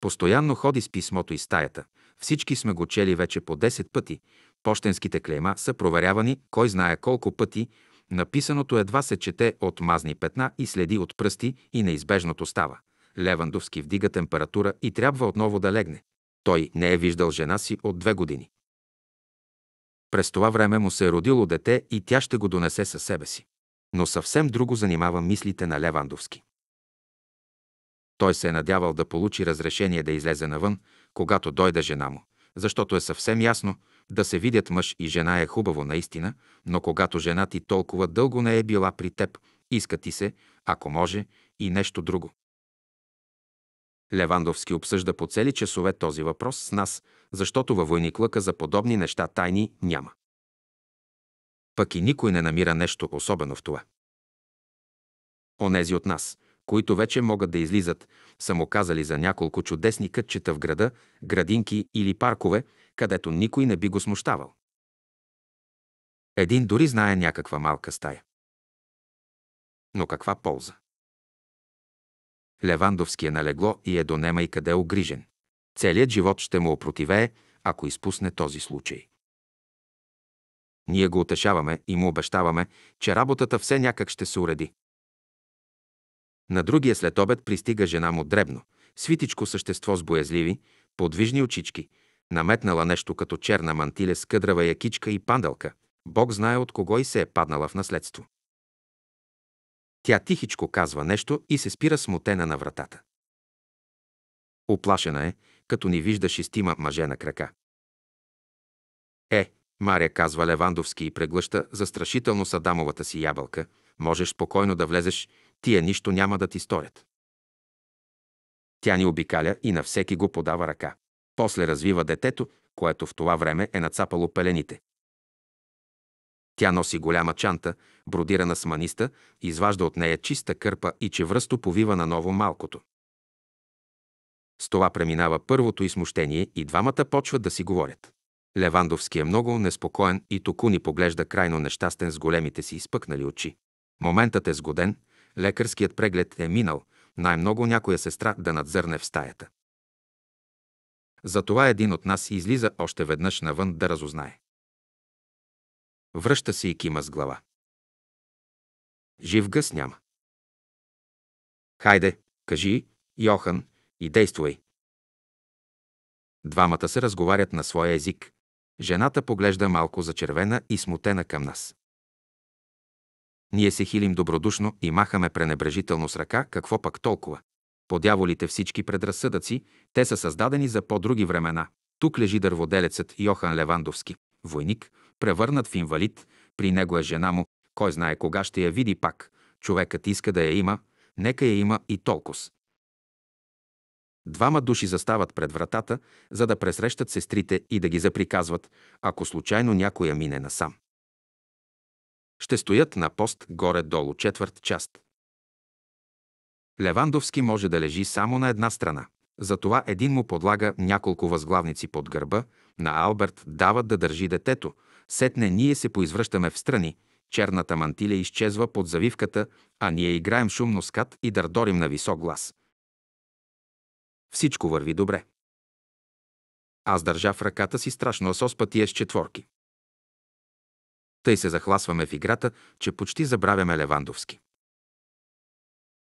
Постоянно ходи с писмото и стаята. Всички сме го чели вече по 10 пъти. Пощенските клейма са проверявани, кой знае колко пъти, Написаното едва се чете от мазни петна и следи от пръсти и неизбежното става. Левандовски вдига температура и трябва отново да легне. Той не е виждал жена си от две години. През това време му се е родило дете и тя ще го донесе със себе си. Но съвсем друго занимава мислите на Левандовски. Той се е надявал да получи разрешение да излезе навън, когато дойде жена му, защото е съвсем ясно, да се видят мъж и жена е хубаво наистина, но когато жена ти толкова дълго не е била при теб, иска ти се, ако може, и нещо друго. Левандовски обсъжда по цели часове този въпрос с нас, защото във войник лъка за подобни неща тайни няма. Пък и никой не намира нещо особено в това. Онези от нас, които вече могат да излизат, са му казали за няколко чудесни кътчета в града, градинки или паркове, където никой не би го смущавал. Един дори знае някаква малка стая. Но каква полза? Левандовски е налегло и е до нема и къде е огрижен. Целият живот ще му опротивее, ако изпусне този случай. Ние го утешаваме и му обещаваме, че работата все някак ще се уреди. На другия след обед пристига жена му дребно, свитичко същество с боязливи, подвижни очички – Наметнала нещо като черна мантиля с къдрава якичка и пандалка. Бог знае от кого и се е паднала в наследство. Тя тихичко казва нещо и се спира смутена на вратата. Оплашена е, като ни вижда шестима мъже на крака. Е, Мария казва Левандовски и преглъща застрашително садамовата си ябълка. Можеш спокойно да влезеш, тия нищо няма да ти сторят. Тя ни обикаля и на всеки го подава ръка. После развива детето, което в това време е нацапало пелените. Тя носи голяма чанта, бродирана с маниста, изважда от нея чиста кърпа и чевръсто повива на ново малкото. С това преминава първото измущение и двамата почват да си говорят. Левандовски е много неспокоен и току ни поглежда крайно нещастен с големите си изпъкнали очи. Моментът е сгоден, лекарският преглед е минал, най-много някоя сестра да надзърне в стаята. Затова един от нас излиза още веднъж навън да разузнае. Връща се и кима с глава. Жив гъс няма. Хайде, кажи, Йохан, и действай. Двамата се разговарят на своя език. Жената поглежда малко зачервена и смутена към нас. Ние се хилим добродушно и махаме пренебрежително с ръка, какво пък толкова. По дяволите всички предразсъдъци, те са създадени за по-други времена. Тук лежи дърводелецът Йохан Левандовски, войник, превърнат в инвалид, при него е жена му, кой знае кога ще я види пак. Човекът иска да я има, нека я има и толкова. Двама души застават пред вратата, за да пресрещат сестрите и да ги заприказват, ако случайно някоя мине насам. Ще стоят на пост горе-долу четвърт част. Левандовски може да лежи само на една страна. Затова един му подлага няколко възглавници под гърба, на Алберт дават да държи детето. Сетне ние се поизвръщаме в страни, черната мантиля изчезва под завивката, а ние играем шумно скат и дърдорим на висок глас. Всичко върви добре. Аз държа в ръката си страшно асос пътия с четворки. Тъй се захласваме в играта, че почти забравяме Левандовски.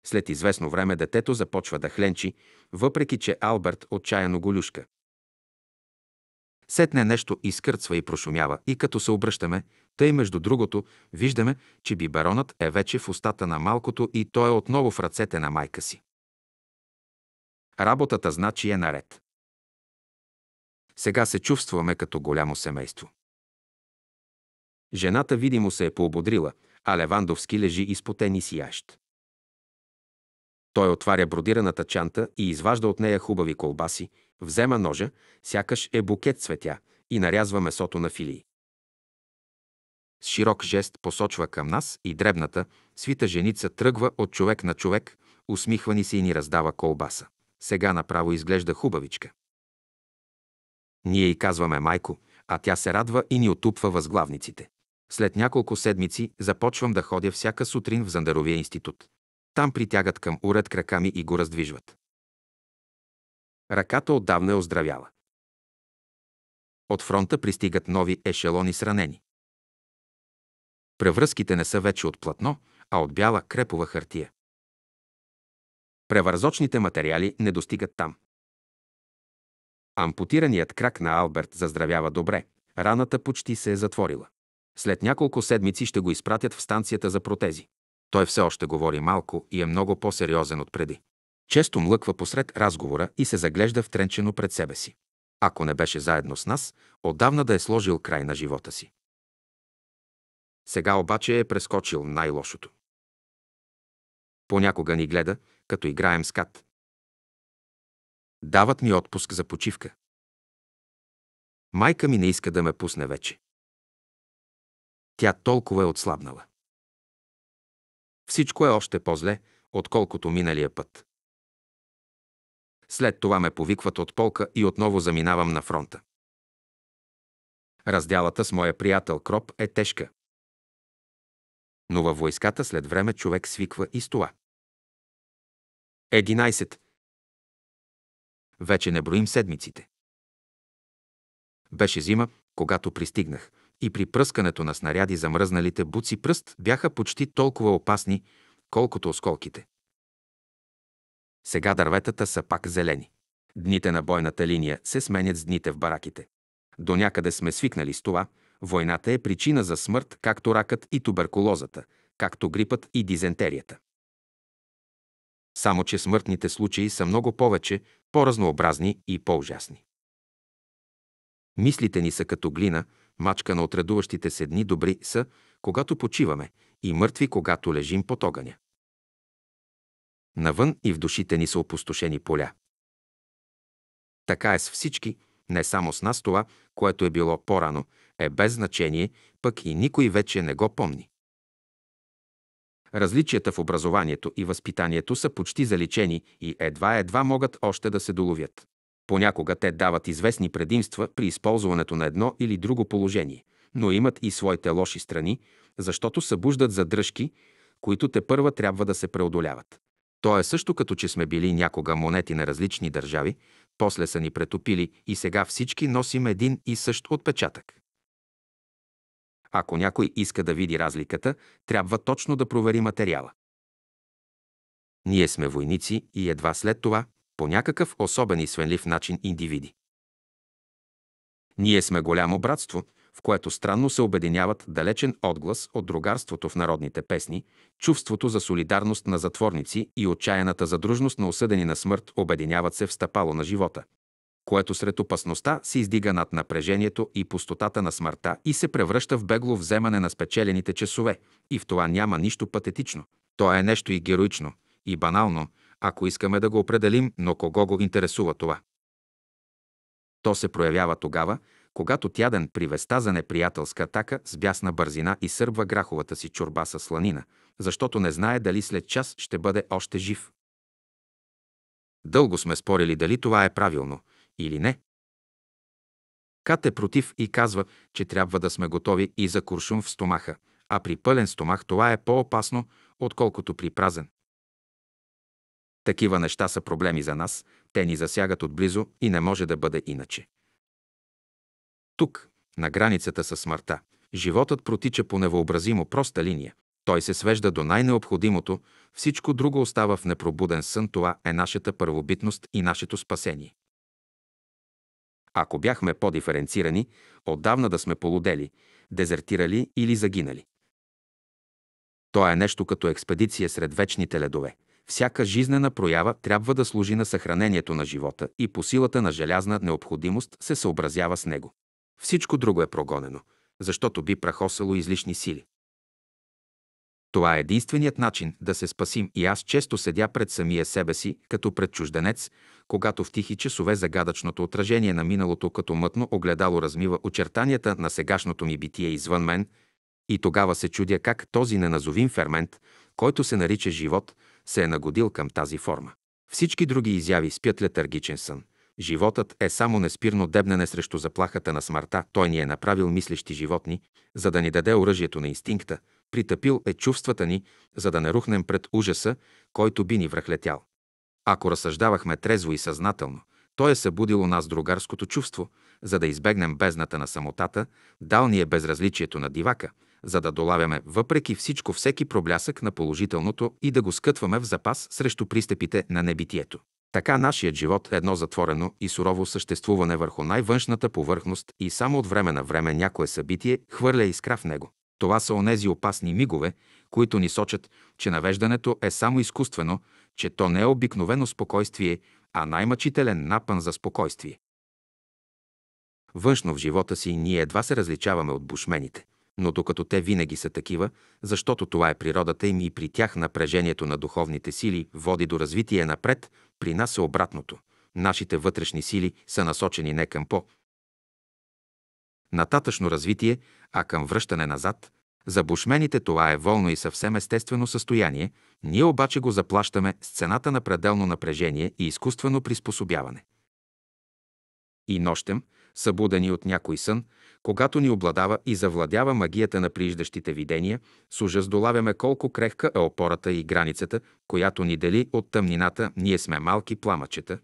След известно време детето започва да хленчи, въпреки че Алберт отчаяно го люшка. Сетне нещо изкърцва и прошумява, и като се обръщаме, тъй между другото, виждаме, че биберонът е вече в устата на малкото и той е отново в ръцете на майка си. Работата значи е наред. Сега се чувстваме като голямо семейство. Жената видимо се е поободрила, а Левандовски лежи изпотен и сиящ. Той отваря бродираната чанта и изважда от нея хубави колбаси, взема ножа, сякаш е букет цветя и нарязва месото на филии. С широк жест посочва към нас и дребната, свита женица тръгва от човек на човек, усмихва ни се и ни раздава колбаса. Сега направо изглежда хубавичка. Ние й казваме майко, а тя се радва и ни отупва възглавниците. След няколко седмици започвам да ходя всяка сутрин в Зандаровия институт. Там притягат към уред крака ми и го раздвижват. Ръката отдавна е оздравяла. От фронта пристигат нови ешелони с ранени. Превръзките не са вече от платно, а от бяла крепова хартия. Превързочните материали не достигат там. Ампутираният крак на Алберт заздравява добре. Раната почти се е затворила. След няколко седмици ще го изпратят в станцията за протези. Той все още говори малко и е много по-сериозен от преди. Често млъква посред разговора и се заглежда втренчено пред себе си. Ако не беше заедно с нас, отдавна да е сложил край на живота си. Сега обаче е прескочил най-лошото. Понякога ни гледа, като играем с кат. Дават ми отпуск за почивка. Майка ми не иска да ме пусне вече. Тя толкова е отслабнала. Всичко е още по-зле, отколкото миналия път. След това ме повикват от полка и отново заминавам на фронта. Раздялата с моя приятел Кроп е тежка. Но във войската след време човек свиква и с това. 11. Вече не броим седмиците. Беше зима, когато пристигнах – и при пръскането на снаряди замръзналите буци пръст бяха почти толкова опасни, колкото осколките. Сега дърветата са пак зелени. Дните на бойната линия се сменят с дните в бараките. До някъде сме свикнали с това, войната е причина за смърт, както ракът и туберкулозата, както грипът и дизентерията. Само, че смъртните случаи са много повече, по-разнообразни и по-ужасни. Мислите ни са като глина, Мачка на отредуващите се дни добри са, когато почиваме, и мъртви, когато лежим под огъня. Навън и в душите ни са опустошени поля. Така е с всички, не само с нас това, което е било по-рано, е без значение, пък и никой вече не го помни. Различията в образованието и възпитанието са почти заличени и едва-едва могат още да се доловят. Понякога те дават известни предимства при използването на едно или друго положение, но имат и своите лоши страни, защото събуждат задръжки, които те първа трябва да се преодоляват. То е също като че сме били някога монети на различни държави, после са ни претопили и сега всички носим един и същ отпечатък. Ако някой иска да види разликата, трябва точно да провери материала. Ние сме войници и едва след това, по някакъв особен и свенлив начин индивиди. Ние сме голямо братство, в което странно се обединяват далечен отглас от другарството в народните песни, чувството за солидарност на затворници и отчаяната задружност на осъдени на смърт обединяват се в стъпало на живота, което сред опасността се издига над напрежението и пустотата на смъртта и се превръща в бегло вземане на спечелените часове, и в това няма нищо патетично. То е нещо и героично, и банално, ако искаме да го определим, но кого го интересува това? То се проявява тогава, когато тяден привеста за неприятелска атака с бясна бързина и сърбва граховата си чорба с сланина, защото не знае дали след час ще бъде още жив. Дълго сме спорили дали това е правилно или не. Кат е против и казва, че трябва да сме готови и за куршум в стомаха, а при пълен стомах това е по-опасно, отколкото при празен. Такива неща са проблеми за нас, те ни засягат отблизо и не може да бъде иначе. Тук, на границата със смъртта, животът протича по невъобразимо проста линия. Той се свежда до най-необходимото, всичко друго остава в непробуден сън, това е нашата първобитност и нашето спасение. Ако бяхме по-диференцирани, отдавна да сме полудели, дезертирали или загинали. То е нещо като експедиция сред вечните ледове – всяка жизнена проява трябва да служи на съхранението на живота и по силата на желязна необходимост се съобразява с него. Всичко друго е прогонено, защото би прахосало излишни сили. Това е единственият начин да се спасим и аз често седя пред самия себе си, като пред чужденец, когато в тихи часове загадъчното отражение на миналото като мътно огледало размива очертанията на сегашното ми битие извън мен, и тогава се чудя как този неназовим фермент, който се нарича живот, се е нагодил към тази форма. Всички други изяви спят летаргичен сън. Животът е само неспирно дебнене срещу заплахата на смъртта. Той ни е направил мислещи животни, за да ни даде оръжието на инстинкта. Притъпил е чувствата ни, за да не рухнем пред ужаса, който би ни връхлетял. Ако разсъждавахме трезво и съзнателно, той е събудил у нас другарското чувство, за да избегнем бездната на самотата, дал ни е безразличието на дивака – за да долавяме въпреки всичко всеки проблясък на положителното и да го скътваме в запас срещу пристъпите на небитието. Така нашият живот е едно затворено и сурово съществуване върху най-външната повърхност и само от време на време някое събитие хвърля искра в него. Това са онези опасни мигове, които ни сочат, че навеждането е само изкуствено, че то не е обикновено спокойствие, а най-мъчителен напън за спокойствие. Външно в живота си ние едва се различаваме от бушмените но докато те винаги са такива, защото това е природата им и при тях напрежението на духовните сили води до развитие напред, при нас е обратното. Нашите вътрешни сили са насочени не към по нататъчно развитие, а към връщане назад. За бушмените това е волно и съвсем естествено състояние, ние обаче го заплащаме с цената на пределно напрежение и изкуствено приспособяване. И нощем, събудени от някой сън, когато ни обладава и завладява магията на прииждащите видения, с ужас долавяме колко крехка е опората и границата, която ни дели от тъмнината, ние сме малки пламъчета,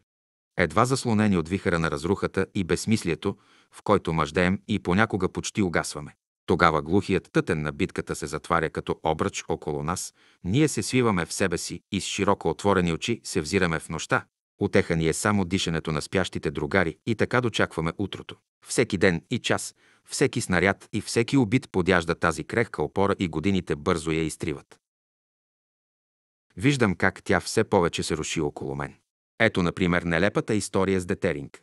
едва заслонени от вихъра на разрухата и безсмислието, в който мъждеем и понякога почти угасваме. Тогава глухият тътен на битката се затваря като обръч около нас, ние се свиваме в себе си и с широко отворени очи се взираме в нощта, Отеха ни е само дишането на спящите другари и така дочакваме утрото. Всеки ден и час, всеки снаряд и всеки убит подяжда тази крехка опора и годините бързо я изтриват. Виждам как тя все повече се руши около мен. Ето, например, нелепата история с Детеринг.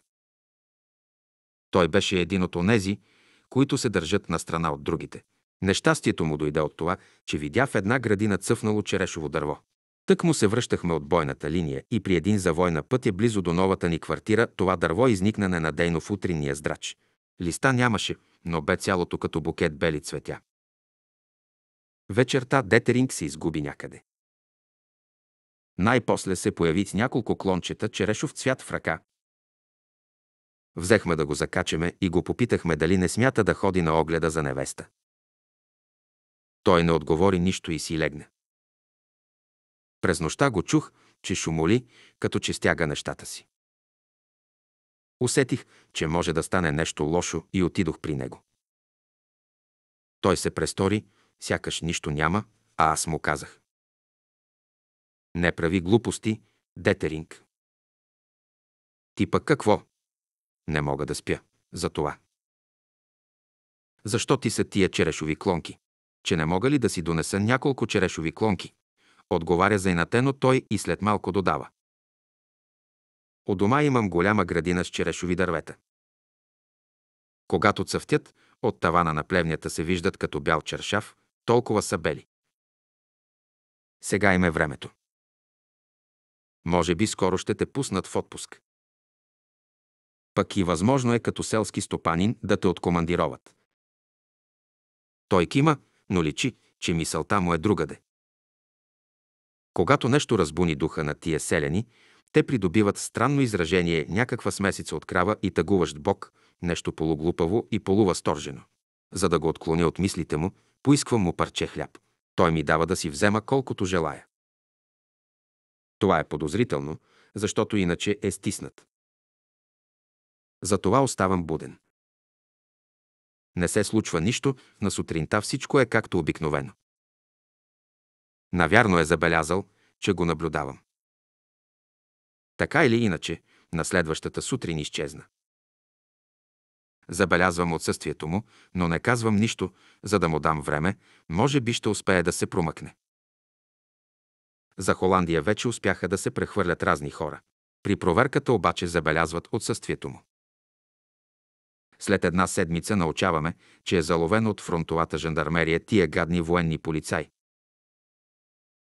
Той беше един от онези, които се държат на страна от другите. Нещастието му дойде от това, че видя в една градина цъфнало черешово дърво. Тък му се връщахме от бойната линия и при един завой на пътя близо до новата ни квартира това дърво изникна ненадейно в утринния здрач. Листа нямаше, но бе цялото като букет бели цветя. Вечерта Детеринг се изгуби някъде. Най-после се появи с няколко клончета черешов цвят в ръка. Взехме да го закачеме и го попитахме дали не смята да ходи на огледа за невеста. Той не отговори нищо и си легна. През нощта го чух, че шумоли, като че стяга нещата си. Усетих, че може да стане нещо лошо и отидох при него. Той се престори, сякаш нищо няма, а аз му казах. Не прави глупости, Детеринг. Ти пък какво? Не мога да спя. За това. Защо ти са тия черешови клонки? Че не мога ли да си донеса няколко черешови клонки? отговаря заинатено той и след малко додава. У дома имам голяма градина с черешови дървета. Когато цъфтят, от тавана на плевнята се виждат като бял чершав, толкова са бели. Сега им е времето. Може би скоро ще те пуснат в отпуск. Пък и възможно е като селски стопанин да те откомандироват. Той кима, но личи, че мисълта му е другаде. Когато нещо разбуни духа на тия селяни, те придобиват странно изражение, някаква смесица от крава и тъгуващ бог, нещо полуглупаво и полувъсторжено. За да го отклоня от мислите му, поисквам му парче хляб. Той ми дава да си взема колкото желая. Това е подозрително, защото иначе е стиснат. Затова оставам буден. Не се случва нищо, на сутринта всичко е както обикновено. Навярно е забелязал, че го наблюдавам. Така или иначе, на следващата сутрин изчезна. Забелязвам отсъствието му, но не казвам нищо, за да му дам време, може би ще успее да се промъкне. За Холандия вече успяха да се прехвърлят разни хора. При проверката обаче забелязват отсъствието му. След една седмица научаваме, че е заловен от фронтовата жандармерия тия гадни военни полицаи.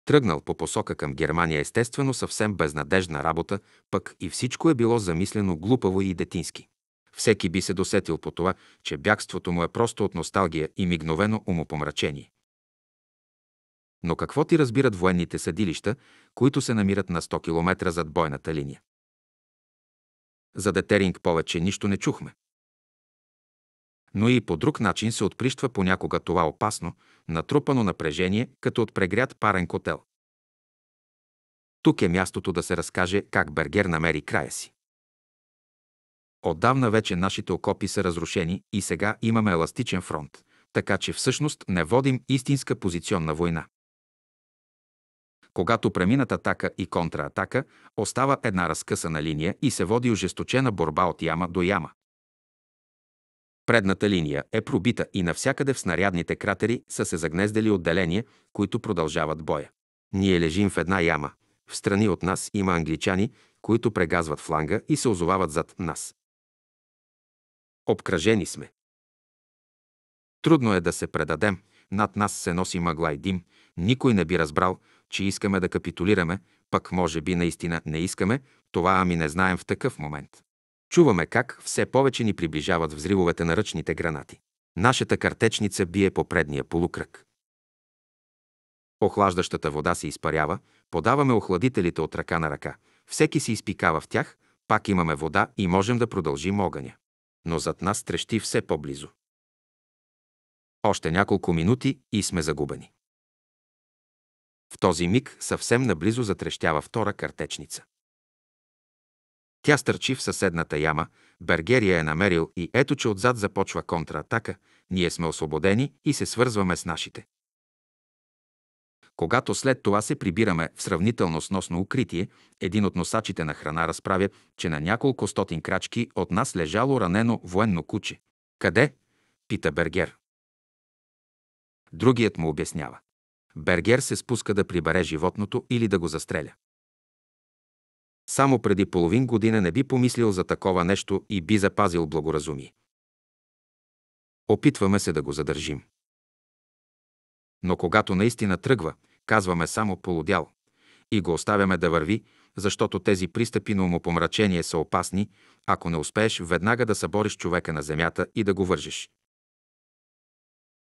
Тръгнал по посока към Германия естествено съвсем безнадежна работа, пък и всичко е било замислено глупаво и детински. Всеки би се досетил по това, че бягството му е просто от носталгия и мигновено умопомрачение. Но какво ти разбират военните съдилища, които се намират на 100 км зад бойната линия? За Детеринг повече нищо не чухме но и по друг начин се отприщва понякога това опасно, натрупано напрежение, като от прегряд парен котел. Тук е мястото да се разкаже как Бергер намери края си. Отдавна вече нашите окопи са разрушени и сега имаме еластичен фронт, така че всъщност не водим истинска позиционна война. Когато преминат атака и контраатака, остава една разкъсана линия и се води ожесточена борба от яма до яма. Предната линия е пробита и навсякъде в снарядните кратери са се загнездели отделения, които продължават боя. Ние лежим в една яма. В страни от нас има англичани, които прегазват фланга и се озовават зад нас. Обкръжени сме. Трудно е да се предадем, над нас се носи мъгла и дим, никой не би разбрал, че искаме да капитулираме, пък може би наистина не искаме, това ами не знаем в такъв момент. Чуваме как все повече ни приближават взривовете на ръчните гранати. Нашата картечница бие по предния полукръг. Охлаждащата вода се изпарява, подаваме охладителите от ръка на ръка. Всеки се изпикава в тях, пак имаме вода и можем да продължим огъня. Но зад нас трещи все по-близо. Още няколко минути и сме загубени. В този миг съвсем наблизо затрещява втора картечница. Тя стърчи в съседната яма, Бергерия е намерил и ето, че отзад започва контратака, ние сме освободени и се свързваме с нашите. Когато след това се прибираме в сравнително сносно укритие, един от носачите на храна разправя, че на няколко стотин крачки от нас лежало ранено военно куче. Къде? пита Бергер. Другият му обяснява. Бергер се спуска да прибере животното или да го застреля. Само преди половин година не би помислил за такова нещо и би запазил благоразумие. Опитваме се да го задържим. Но когато наистина тръгва, казваме само полудял и го оставяме да върви, защото тези пристъпи на умопомрачение са опасни, ако не успееш веднага да събориш човека на земята и да го вържеш.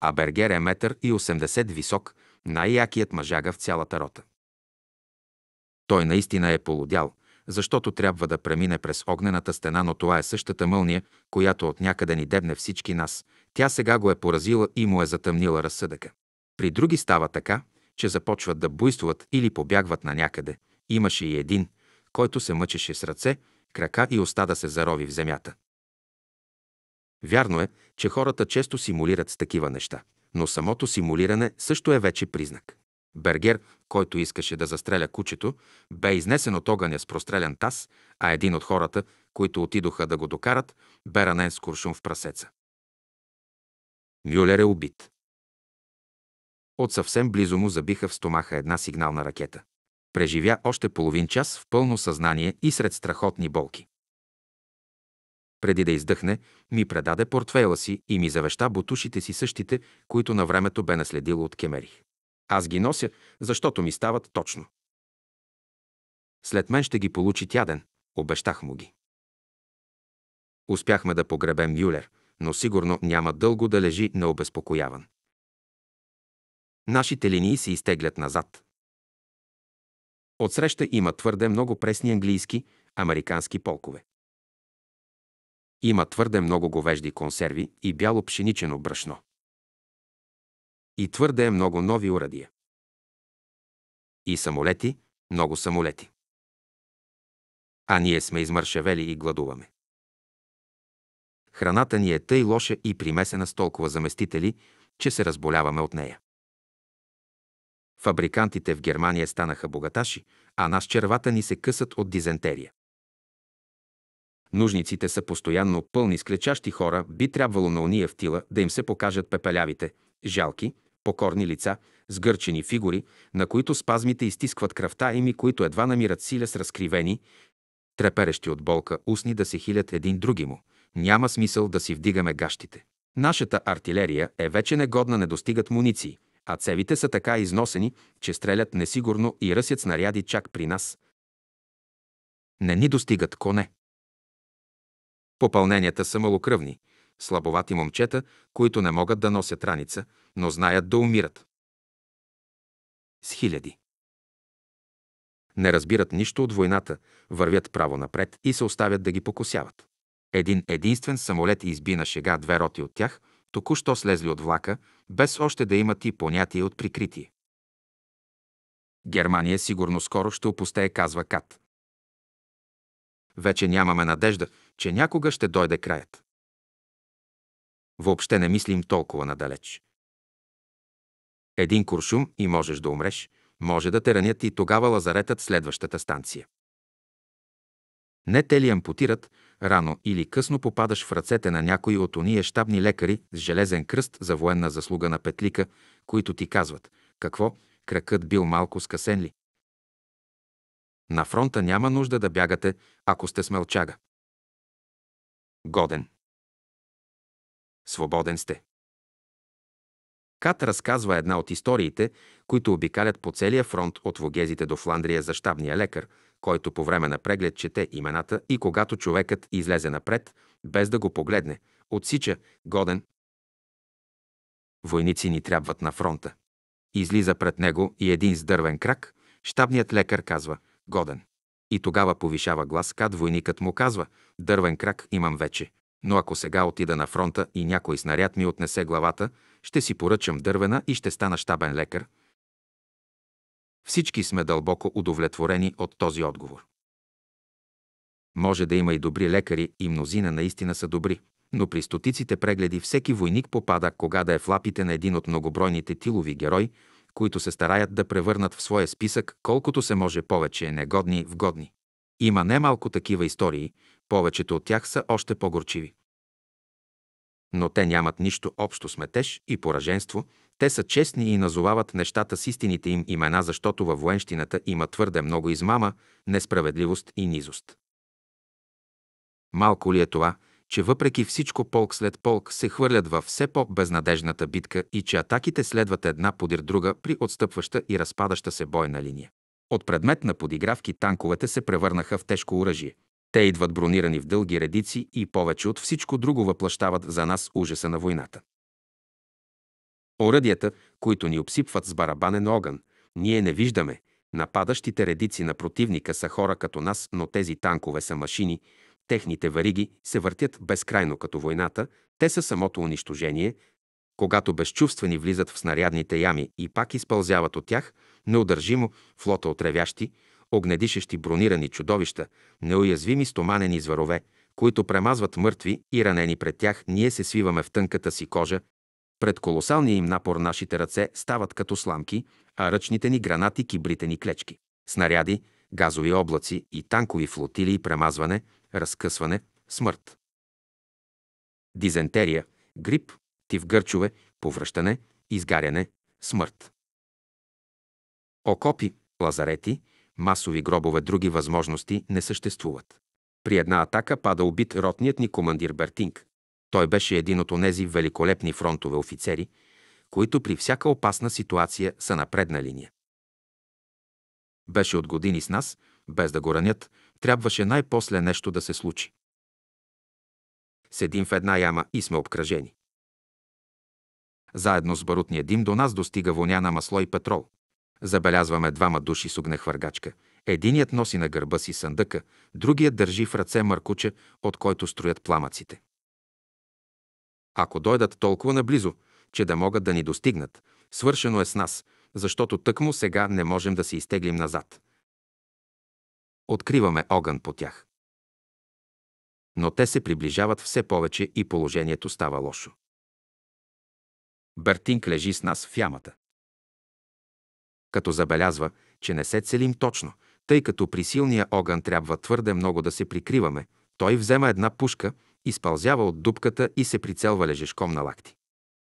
А Бергер е метър и 80 висок, най-якият мъжага в цялата рота. Той наистина е полудял, защото трябва да премине през огнената стена, но това е същата мълния, която от някъде ни дебне всички нас. Тя сега го е поразила и му е затъмнила разсъдъка. При други става така, че започват да буйствуват или побягват на някъде. Имаше и един, който се мъчеше с ръце, крака и уста да се зарови в земята. Вярно е, че хората често симулират с такива неща, но самото симулиране също е вече признак. Бергер, който искаше да застреля кучето, бе изнесен от огъня с прострелян таз, а един от хората, които отидоха да го докарат, бе ранен с куршум в прасеца. Мюлер е убит. От съвсем близо му забиха в стомаха една сигнална ракета. Преживя още половин час в пълно съзнание и сред страхотни болки. Преди да издъхне, ми предаде портфейла си и ми завеща бутушите си същите, които на времето бе наследил от Кемерих. Аз ги нося, защото ми стават точно. След мен ще ги получи тяден, обещах му ги. Успяхме да погребем Мюлер, но сигурно няма дълго да лежи необезпокояван. Нашите линии се изтеглят назад. Отсреща има твърде много пресни английски, американски полкове. Има твърде много говежди консерви и бяло пшеничено брашно и твърде много нови урадия. И самолети, много самолети. А ние сме измършевели и гладуваме. Храната ни е тъй лоша и примесена с толкова заместители, че се разболяваме от нея. Фабрикантите в Германия станаха богаташи, а нас червата ни се късат от дизентерия. Нужниците са постоянно пълни с клечащи хора, би трябвало на уния в тила да им се покажат пепелявите, жалки, покорни лица, сгърчени фигури, на които спазмите изтискват кръвта им и които едва намират силя с разкривени, треперещи от болка устни да се хилят един други му. Няма смисъл да си вдигаме гащите. Нашата артилерия е вече негодна, не достигат муниции, а цевите са така износени, че стрелят несигурно и ръсят снаряди чак при нас. Не ни достигат коне. Попълненията са малокръвни, слабовати момчета, които не могат да носят раница, но знаят да умират. С хиляди. Не разбират нищо от войната, вървят право напред и се оставят да ги покосяват. Един единствен самолет изби на шега две роти от тях, току-що слезли от влака, без още да имат и понятие от прикритие. Германия сигурно скоро ще опустее, казва Кат. Вече нямаме надежда, че някога ще дойде краят. Въобще не мислим толкова надалеч. Един куршум и можеш да умреш, може да те ранят и тогава лазаретът следващата станция. Не те ли ампутират, рано или късно попадаш в ръцете на някои от ония щабни лекари с железен кръст за военна заслуга на петлика, които ти казват «Какво? Кракът бил малко скъсен ли?» На фронта няма нужда да бягате, ако сте смелчага. Годен. Свободен сте. Кат разказва една от историите, които обикалят по целия фронт от Вогезите до Фландрия за щабния лекар, който по време на преглед чете имената и когато човекът излезе напред, без да го погледне, отсича годен. Войници ни трябват на фронта. Излиза пред него и един с дървен крак, щабният лекар казва годен. И тогава повишава глас, кад войникът му казва дървен крак имам вече, но ако сега отида на фронта и някой снаряд ми отнесе главата, ще си поръчам дървена и ще стана щабен лекар. Всички сме дълбоко удовлетворени от този отговор. Може да има и добри лекари, и мнозина наистина са добри, но при стотиците прегледи всеки войник попада, кога да е в лапите на един от многобройните тилови герой, които се стараят да превърнат в своя списък колкото се може повече негодни в годни. Има немалко такива истории, повечето от тях са още по-горчиви. Но те нямат нищо общо с метеж и пораженство, те са честни и назовават нещата с истините им имена, защото във военщината има твърде много измама, несправедливост и низост. Малко ли е това, че въпреки всичко полк след полк се хвърлят във все по-безнадежната битка и че атаките следват една подир друга при отстъпваща и разпадаща се бойна линия. От предмет на подигравки танковете се превърнаха в тежко оръжие – те идват бронирани в дълги редици и повече от всичко друго въплащават за нас ужаса на войната. Оръдията, които ни обсипват с барабанен огън, ние не виждаме. Нападащите редици на противника са хора като нас, но тези танкове са машини, техните вариги се въртят безкрайно като войната, те са самото унищожение, когато безчувствени влизат в снарядните ями и пак изпълзяват от тях, неудържимо флота от ревящи, огнедишещи бронирани чудовища, неуязвими стоманени зверове, които премазват мъртви и ранени пред тях, ние се свиваме в тънката си кожа. Пред колосалния им напор нашите ръце стават като сламки, а ръчните ни гранати кибрите ни клечки. Снаряди, газови облаци и танкови флотилии премазване, разкъсване, смърт. Дизентерия, грип, тивгърчове, повръщане, изгаряне, смърт. Окопи, лазарети, масови гробове, други възможности не съществуват. При една атака пада убит ротният ни командир Бертинг. Той беше един от онези великолепни фронтове офицери, които при всяка опасна ситуация са на предна линия. Беше от години с нас, без да го ранят, трябваше най-после нещо да се случи. Седим в една яма и сме обкръжени. Заедно с барутния дим до нас достига воня на масло и петрол. Забелязваме двама души с огнехвъргачка. Единият носи на гърба си съндъка, другият държи в ръце маркуче, от който строят пламъците. Ако дойдат толкова наблизо, че да могат да ни достигнат, свършено е с нас, защото тъкмо сега не можем да се изтеглим назад. Откриваме огън по тях. Но те се приближават все повече и положението става лошо. Бертинг лежи с нас в ямата като забелязва, че не се целим точно, тъй като при силния огън трябва твърде много да се прикриваме, той взема една пушка, изпълзява от дупката и се прицелва лежешком на лакти.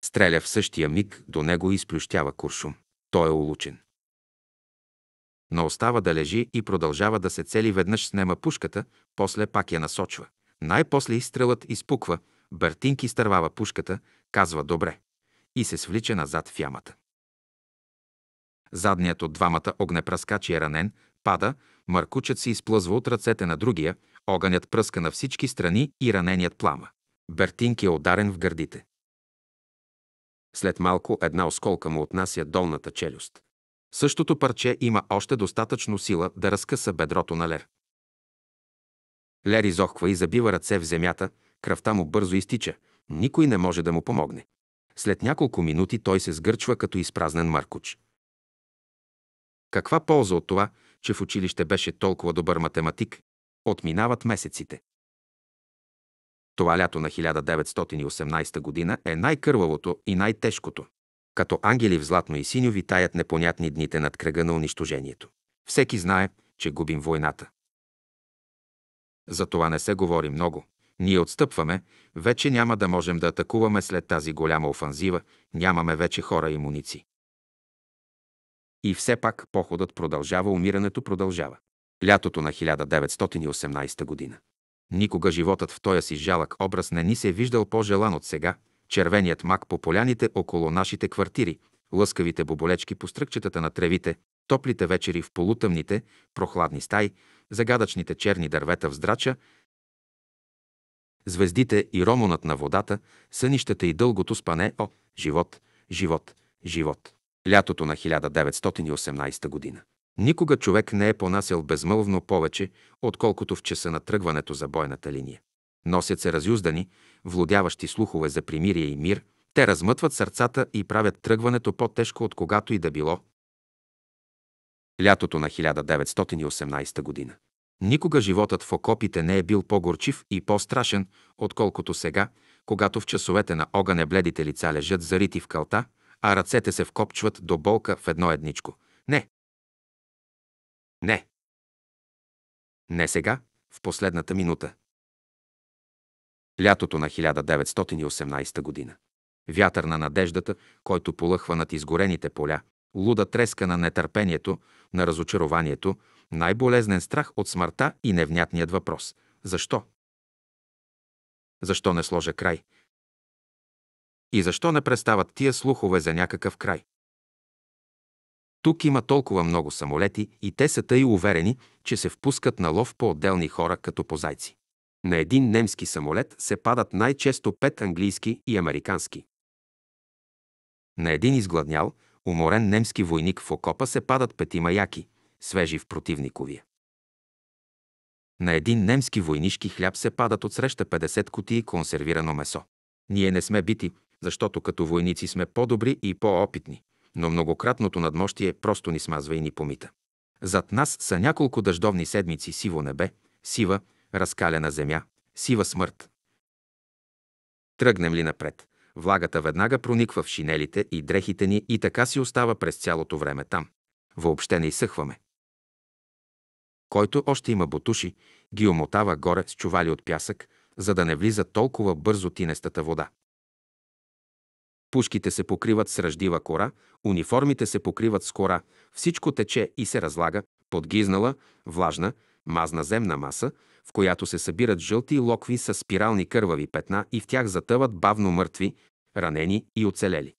Стреля в същия миг, до него изплющява куршум. Той е улучен. Но остава да лежи и продължава да се цели веднъж снема пушката, после пак я насочва. Най-после изстрелът изпуква, Бертинки стървава пушката, казва добре и се свлича назад в ямата. Задният от двамата огнепръскачи е ранен, пада, Маркучът се изплъзва от ръцете на другия, огънят пръска на всички страни и раненият плама. Бертинг е ударен в гърдите. След малко една осколка му отнася долната челюст. Същото парче има още достатъчно сила да разкъса бедрото на Лер. Лер изохва и забива ръце в земята, кръвта му бързо изтича, никой не може да му помогне. След няколко минути той се сгърчва като изпразнен маркуч. Каква полза от това, че в училище беше толкова добър математик? Отминават месеците. Това лято на 1918 година е най-кървавото и най-тежкото. Като ангели в златно и синьо витаят непонятни дните над кръга на унищожението. Всеки знае, че губим войната. За това не се говори много. Ние отстъпваме, вече няма да можем да атакуваме след тази голяма офанзива, нямаме вече хора и муници. И все пак походът продължава, умирането продължава. Лятото на 1918 година. Никога животът в този си жалък образ не ни се е виждал по-желан от сега. Червеният мак по поляните около нашите квартири, лъскавите боболечки по стръкчетата на тревите, топлите вечери в полутъмните, прохладни стаи, загадъчните черни дървета в здрача, звездите и ромонът на водата, сънищата и дългото спане, о, живот, живот, живот лятото на 1918 година. Никога човек не е понасял безмълвно повече, отколкото в часа на тръгването за бойната линия. Носят се разюздани, владяващи слухове за примирие и мир, те размътват сърцата и правят тръгването по-тежко от когато и да било. Лятото на 1918 година. Никога животът в окопите не е бил по-горчив и по-страшен, отколкото сега, когато в часовете на огъня бледите лица лежат зарити в калта – а ръцете се вкопчват до болка в едно едничко. Не. Не. Не сега, в последната минута. Лятото на 1918 година. Вятър на надеждата, който полъхва над изгорените поля, луда треска на нетърпението, на разочарованието, най-болезнен страх от смъртта и невнятният въпрос – защо? Защо не сложа край? И защо не престават тия слухове за някакъв край? Тук има толкова много самолети и те са тъй уверени, че се впускат на лов по отделни хора като по зайци. На един немски самолет се падат най-често пет английски и американски. На един изгладнял, уморен немски войник в окопа се падат пети маяки, свежи в противниковия. На един немски войнишки хляб се падат отсреща 50 кутии консервирано месо. Ние не сме бити, защото като войници сме по-добри и по-опитни, но многократното надмощие просто ни смазва и ни помита. Зад нас са няколко дъждовни седмици сиво небе, сива, разкалена земя, сива смърт. Тръгнем ли напред, влагата веднага прониква в шинелите и дрехите ни и така си остава през цялото време там. Въобще не изсъхваме. Който още има бутуши, ги омотава горе с чували от пясък, за да не влиза толкова бързо тинестата вода. Пушките се покриват с ръждива кора, униформите се покриват с кора, всичко тече и се разлага, подгизнала, влажна, мазна земна маса, в която се събират жълти локви с спирални кървави петна и в тях затъват бавно мъртви, ранени и оцелели.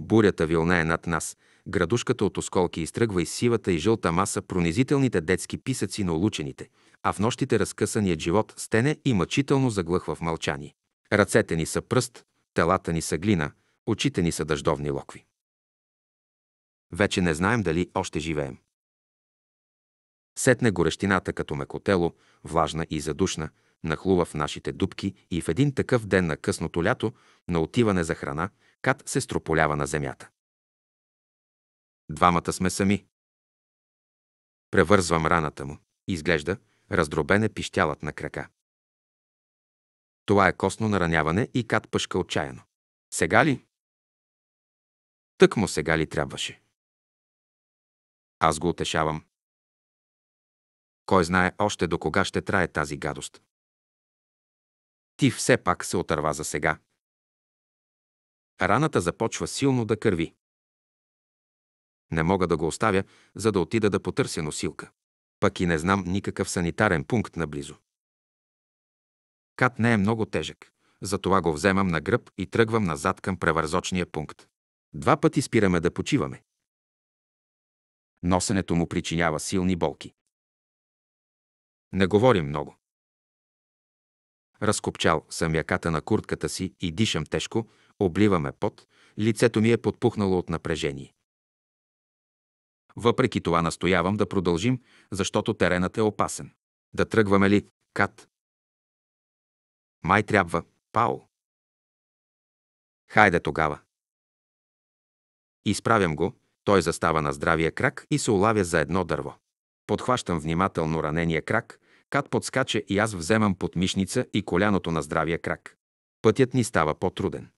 Бурята вилна е над нас, градушката от осколки изтръгва из сивата и жълта маса пронизителните детски писъци на улучените, а в нощите разкъсаният живот стене и мъчително заглъхва в мълчание. Ръцете ни са пръст, Телата ни са глина, очите ни са дъждовни локви. Вече не знаем дали още живеем. Сетне горещината като мекотело, влажна и задушна, нахлува в нашите дубки и в един такъв ден на късното лято, на отиване за храна, кат се строполява на земята. Двамата сме сами. Превързвам раната му. Изглежда, раздробен е пищялът на крака. Това е косно нараняване и кат пъшка отчаяно. Сега ли? Тък му сега ли трябваше? Аз го отешавам. Кой знае още до кога ще трае тази гадост. Ти все пак се отърва за сега. Раната започва силно да кърви. Не мога да го оставя, за да отида да потърся носилка. Пък и не знам никакъв санитарен пункт наблизо. Кат не е много тежък. Затова го вземам на гръб и тръгвам назад към превързочния пункт. Два пъти спираме да почиваме. Носенето му причинява силни болки. Не говорим много. Разкопчал съм яката на куртката си и дишам тежко, обливаме пот, лицето ми е подпухнало от напрежение. Въпреки това настоявам да продължим, защото теренът е опасен. Да тръгваме ли? Кат, май трябва, Пао. Хайде тогава. Изправям го, той застава на здравия крак и се улавя за едно дърво. Подхващам внимателно ранения крак, кат подскача и аз вземам подмишница и коляното на здравия крак. Пътят ни става по-труден.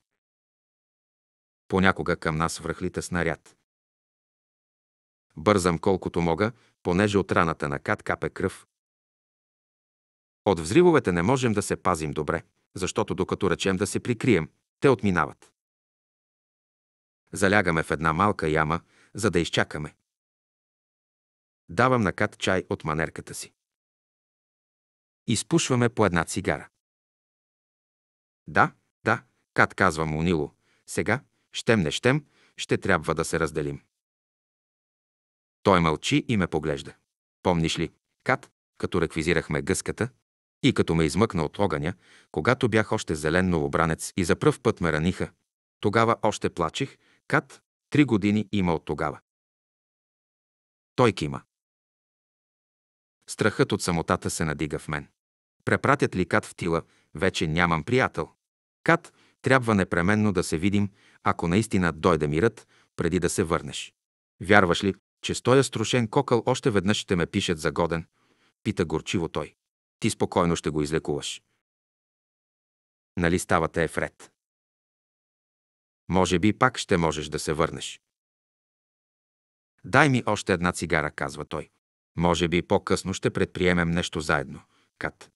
Понякога към нас връхлита снаряд. Бързам колкото мога, понеже от раната на кат капе кръв, от взривовете не можем да се пазим добре, защото докато речем да се прикрием, те отминават. Залягаме в една малка яма, за да изчакаме. Давам на Кат чай от манерката си. Изпушваме по една цигара. Да, да, Кат казва му Нило. Сега, щем не щем, ще трябва да се разделим. Той мълчи и ме поглежда. Помниш ли, Кат, като реквизирахме гъската, и като ме измъкна от огъня, когато бях още зелен новобранец и за пръв път ме раниха, тогава още плачих, кат, три години има от тогава. Той кима. Страхът от самотата се надига в мен. Препратят ли Кат в тила, вече нямам приятел. Кат, трябва непременно да се видим, ако наистина дойде мирът, преди да се върнеш. Вярваш ли, че стоя струшен кокъл още веднъж ще ме пишат за годен? Пита горчиво той. Ти спокойно ще го излекуваш. Нали ставате е вред? Може би пак ще можеш да се върнеш. Дай ми още една цигара, казва той. Може би по-късно ще предприемем нещо заедно, Кат.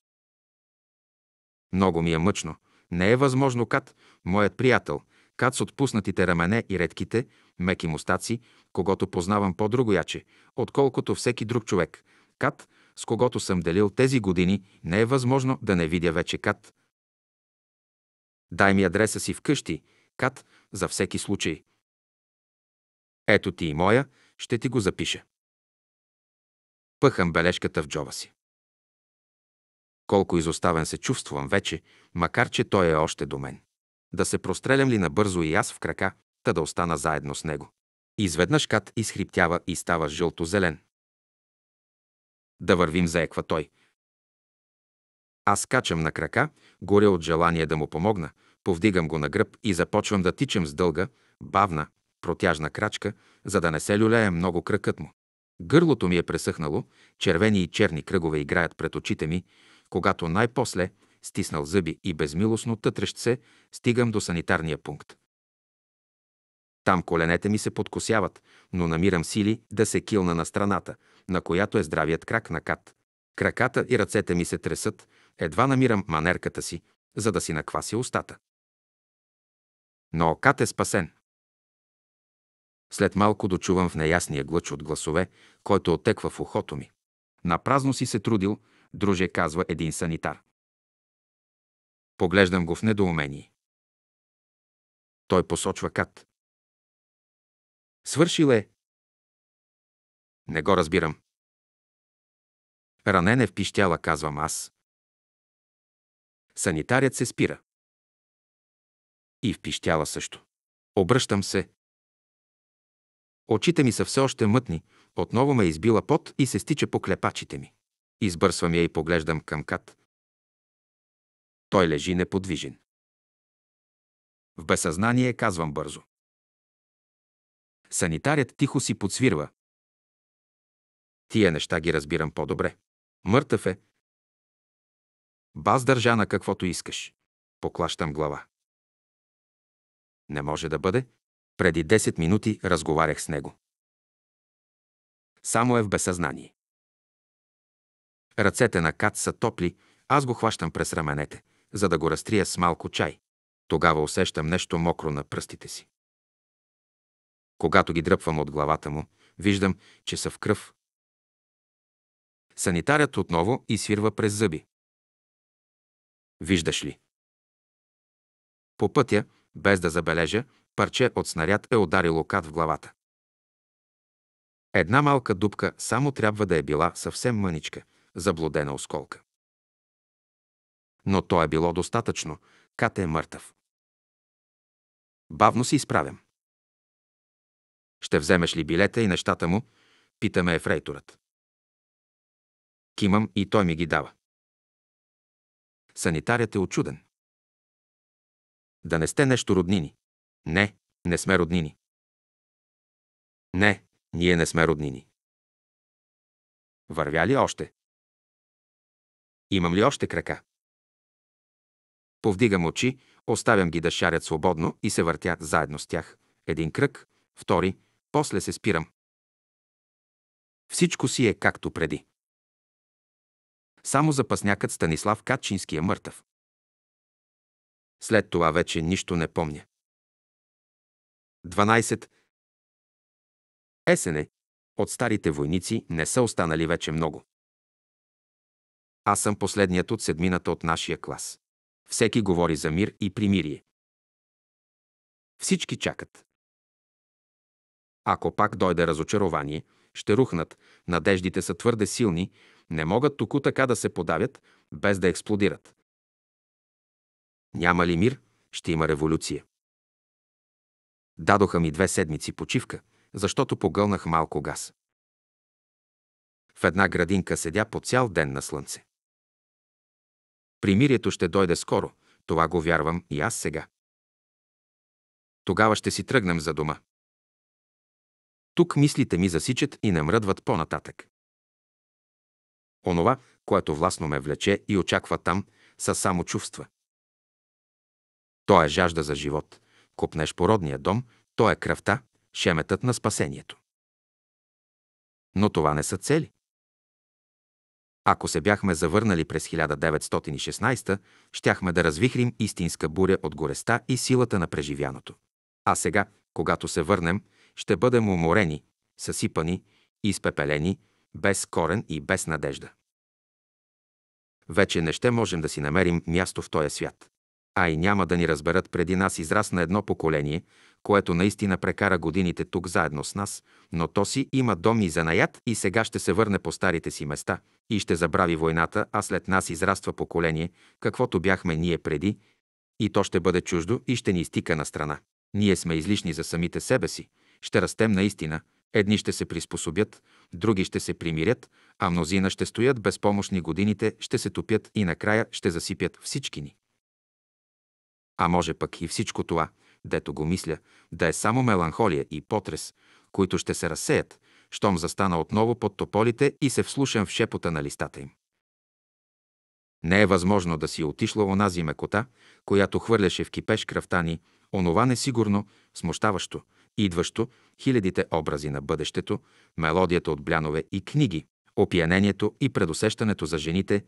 Много ми е мъчно. Не е възможно, Кат, моят приятел, Кат с отпуснатите рамене и редките, меки мустаци, когато познавам по-другояче, отколкото всеки друг човек. Кат, с когото съм делил тези години, не е възможно да не видя вече Кат. Дай ми адреса си вкъщи, Кат, за всеки случай. Ето ти и моя, ще ти го запиша. Пъхам бележката в джоба си. Колко изоставен се чувствам вече, макар че той е още до мен. Да се прострелям ли набързо и аз в крака, та да остана заедно с него. Изведнъж кат изхриптява и става жълто-зелен. Да вървим, еква той. Аз качам на крака, горя от желание да му помогна, повдигам го на гръб и започвам да тичам с дълга, бавна, протяжна крачка, за да не се люлее много кръкът му. Гърлото ми е пресъхнало, червени и черни кръгове играят пред очите ми, когато най-после, стиснал зъби и безмилостно тътрещ се, стигам до санитарния пункт. Там коленете ми се подкосяват, но намирам сили да се килна на страната, на която е здравият крак на кат. Краката и ръцете ми се тресат, едва намирам манерката си, за да си наквася устата. Но кат е спасен. След малко дочувам в неясния глъч от гласове, който отеква в ухото ми. На празно си се трудил, друже казва един санитар. Поглеждам го в недоумение. Той посочва кат. Свършил е. Не го разбирам. Ранен е в пищяла, казвам аз. Санитарят се спира. И в пищяла също. Обръщам се. Очите ми са все още мътни, отново ме е избила пот и се стича по клепачите ми. Избърсвам я и поглеждам към кат. Той лежи неподвижен. В безсъзнание казвам бързо. Санитарят тихо си подсвирва. Тия неща ги разбирам по-добре. Мъртъв е. Баз държа на каквото искаш. Поклащам глава. Не може да бъде. Преди 10 минути разговарях с него. Само е в безсъзнание. Ръцете на Кат са топли, аз го хващам през раменете, за да го разтрия с малко чай. Тогава усещам нещо мокро на пръстите си. Когато ги дръпвам от главата му, виждам, че са в кръв. Санитарят отново изсвирва през зъби. Виждаш ли? По пътя, без да забележа, парче от снаряд е ударило кат в главата. Една малка дупка само трябва да е била съвсем мъничка, заблудена осколка. Но то е било достатъчно, кат е мъртъв. Бавно се изправям. Ще вземеш ли билета и нещата му? Питаме ефрейторът. Кимам и той ми ги дава. Санитарят е очуден. Да не сте нещо роднини. Не, не сме роднини. Не, ние не сме роднини. Вървя ли още? Имам ли още крака? Повдигам очи, оставям ги да шарят свободно и се въртят заедно с тях. Един кръг, втори, после се спирам. Всичко си е както преди. Само запаснякът Станислав Качински е мъртъв. След това вече нищо не помня. 12. Есене. От старите войници не са останали вече много. Аз съм последният от седмината от нашия клас. Всеки говори за мир и примирие. Всички чакат. Ако пак дойде разочарование, ще рухнат, надеждите са твърде силни, не могат току така да се подавят, без да експлодират. Няма ли мир, ще има революция. Дадоха ми две седмици почивка, защото погълнах малко газ. В една градинка седя по цял ден на слънце. Примирието ще дойде скоро, това го вярвам и аз сега. Тогава ще си тръгнем за дома. Тук мислите ми засичат и не мръдват по-нататък. Онова, което властно ме влече и очаква там, са само чувства. То е жажда за живот, копнеш породния дом, то е кръвта, шеметът на спасението. Но това не са цели. Ако се бяхме завърнали през 1916, щяхме да развихрим истинска буря от гореста и силата на преживяното. А сега, когато се върнем, ще бъдем уморени, съсипани, изпепелени, без корен и без надежда. Вече не ще можем да си намерим място в този свят. А и няма да ни разберат преди нас израсна едно поколение, което наистина прекара годините тук заедно с нас, но то си има дом и занаят и сега ще се върне по старите си места и ще забрави войната, а след нас израства поколение, каквото бяхме ние преди, и то ще бъде чуждо и ще ни изтика на страна. Ние сме излишни за самите себе си, ще растем наистина. Едни ще се приспособят, други ще се примирят, а мнозина ще стоят безпомощни годините, ще се топят и накрая ще засипят всички ни. А може пък и всичко това, дето го мисля, да е само меланхолия и потрес, които ще се разсеят, щом застана отново под тополите и се вслушам в шепота на листата им. Не е възможно да си отишла онази мекота, която хвърляше в кипеш кръвта ни, онова несигурно, смущаващо – идващо, хилядите образи на бъдещето, мелодията от блянове и книги, опиянението и предусещането за жените,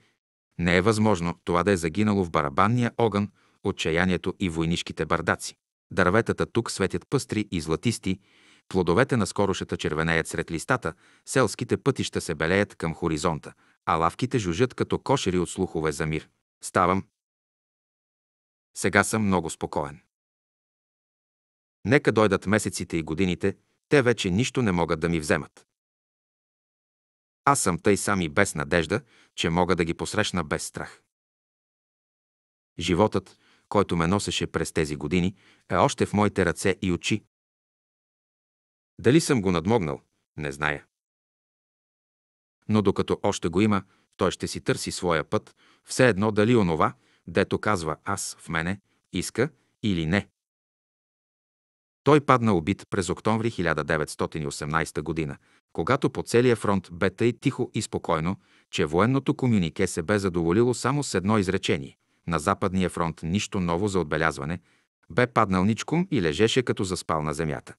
не е възможно това да е загинало в барабанния огън, отчаянието и войнишките бардаци. Дърветата тук светят пъстри и златисти, плодовете на скорошата червенеят сред листата, селските пътища се белеят към хоризонта, а лавките жужат като кошери от слухове за мир. Ставам. Сега съм много спокоен. Нека дойдат месеците и годините, те вече нищо не могат да ми вземат. Аз съм тъй сам и без надежда, че мога да ги посрещна без страх. Животът, който ме носеше през тези години, е още в моите ръце и очи. Дали съм го надмогнал, не зная. Но докато още го има, той ще си търси своя път, все едно дали онова, дето казва аз в мене, иска или не. Той падна убит през октомври 1918 година, когато по целия фронт бе тъй тихо и спокойно, че военното комюнике се бе задоволило само с едно изречение. На Западния фронт нищо ново за отбелязване, бе паднал ничком и лежеше като заспал на земята.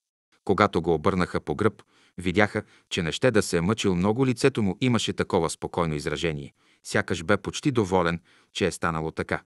Когато го обърнаха по гръб, видяха, че не ще да се е мъчил много, лицето му имаше такова спокойно изражение. Сякаш бе почти доволен, че е станало така.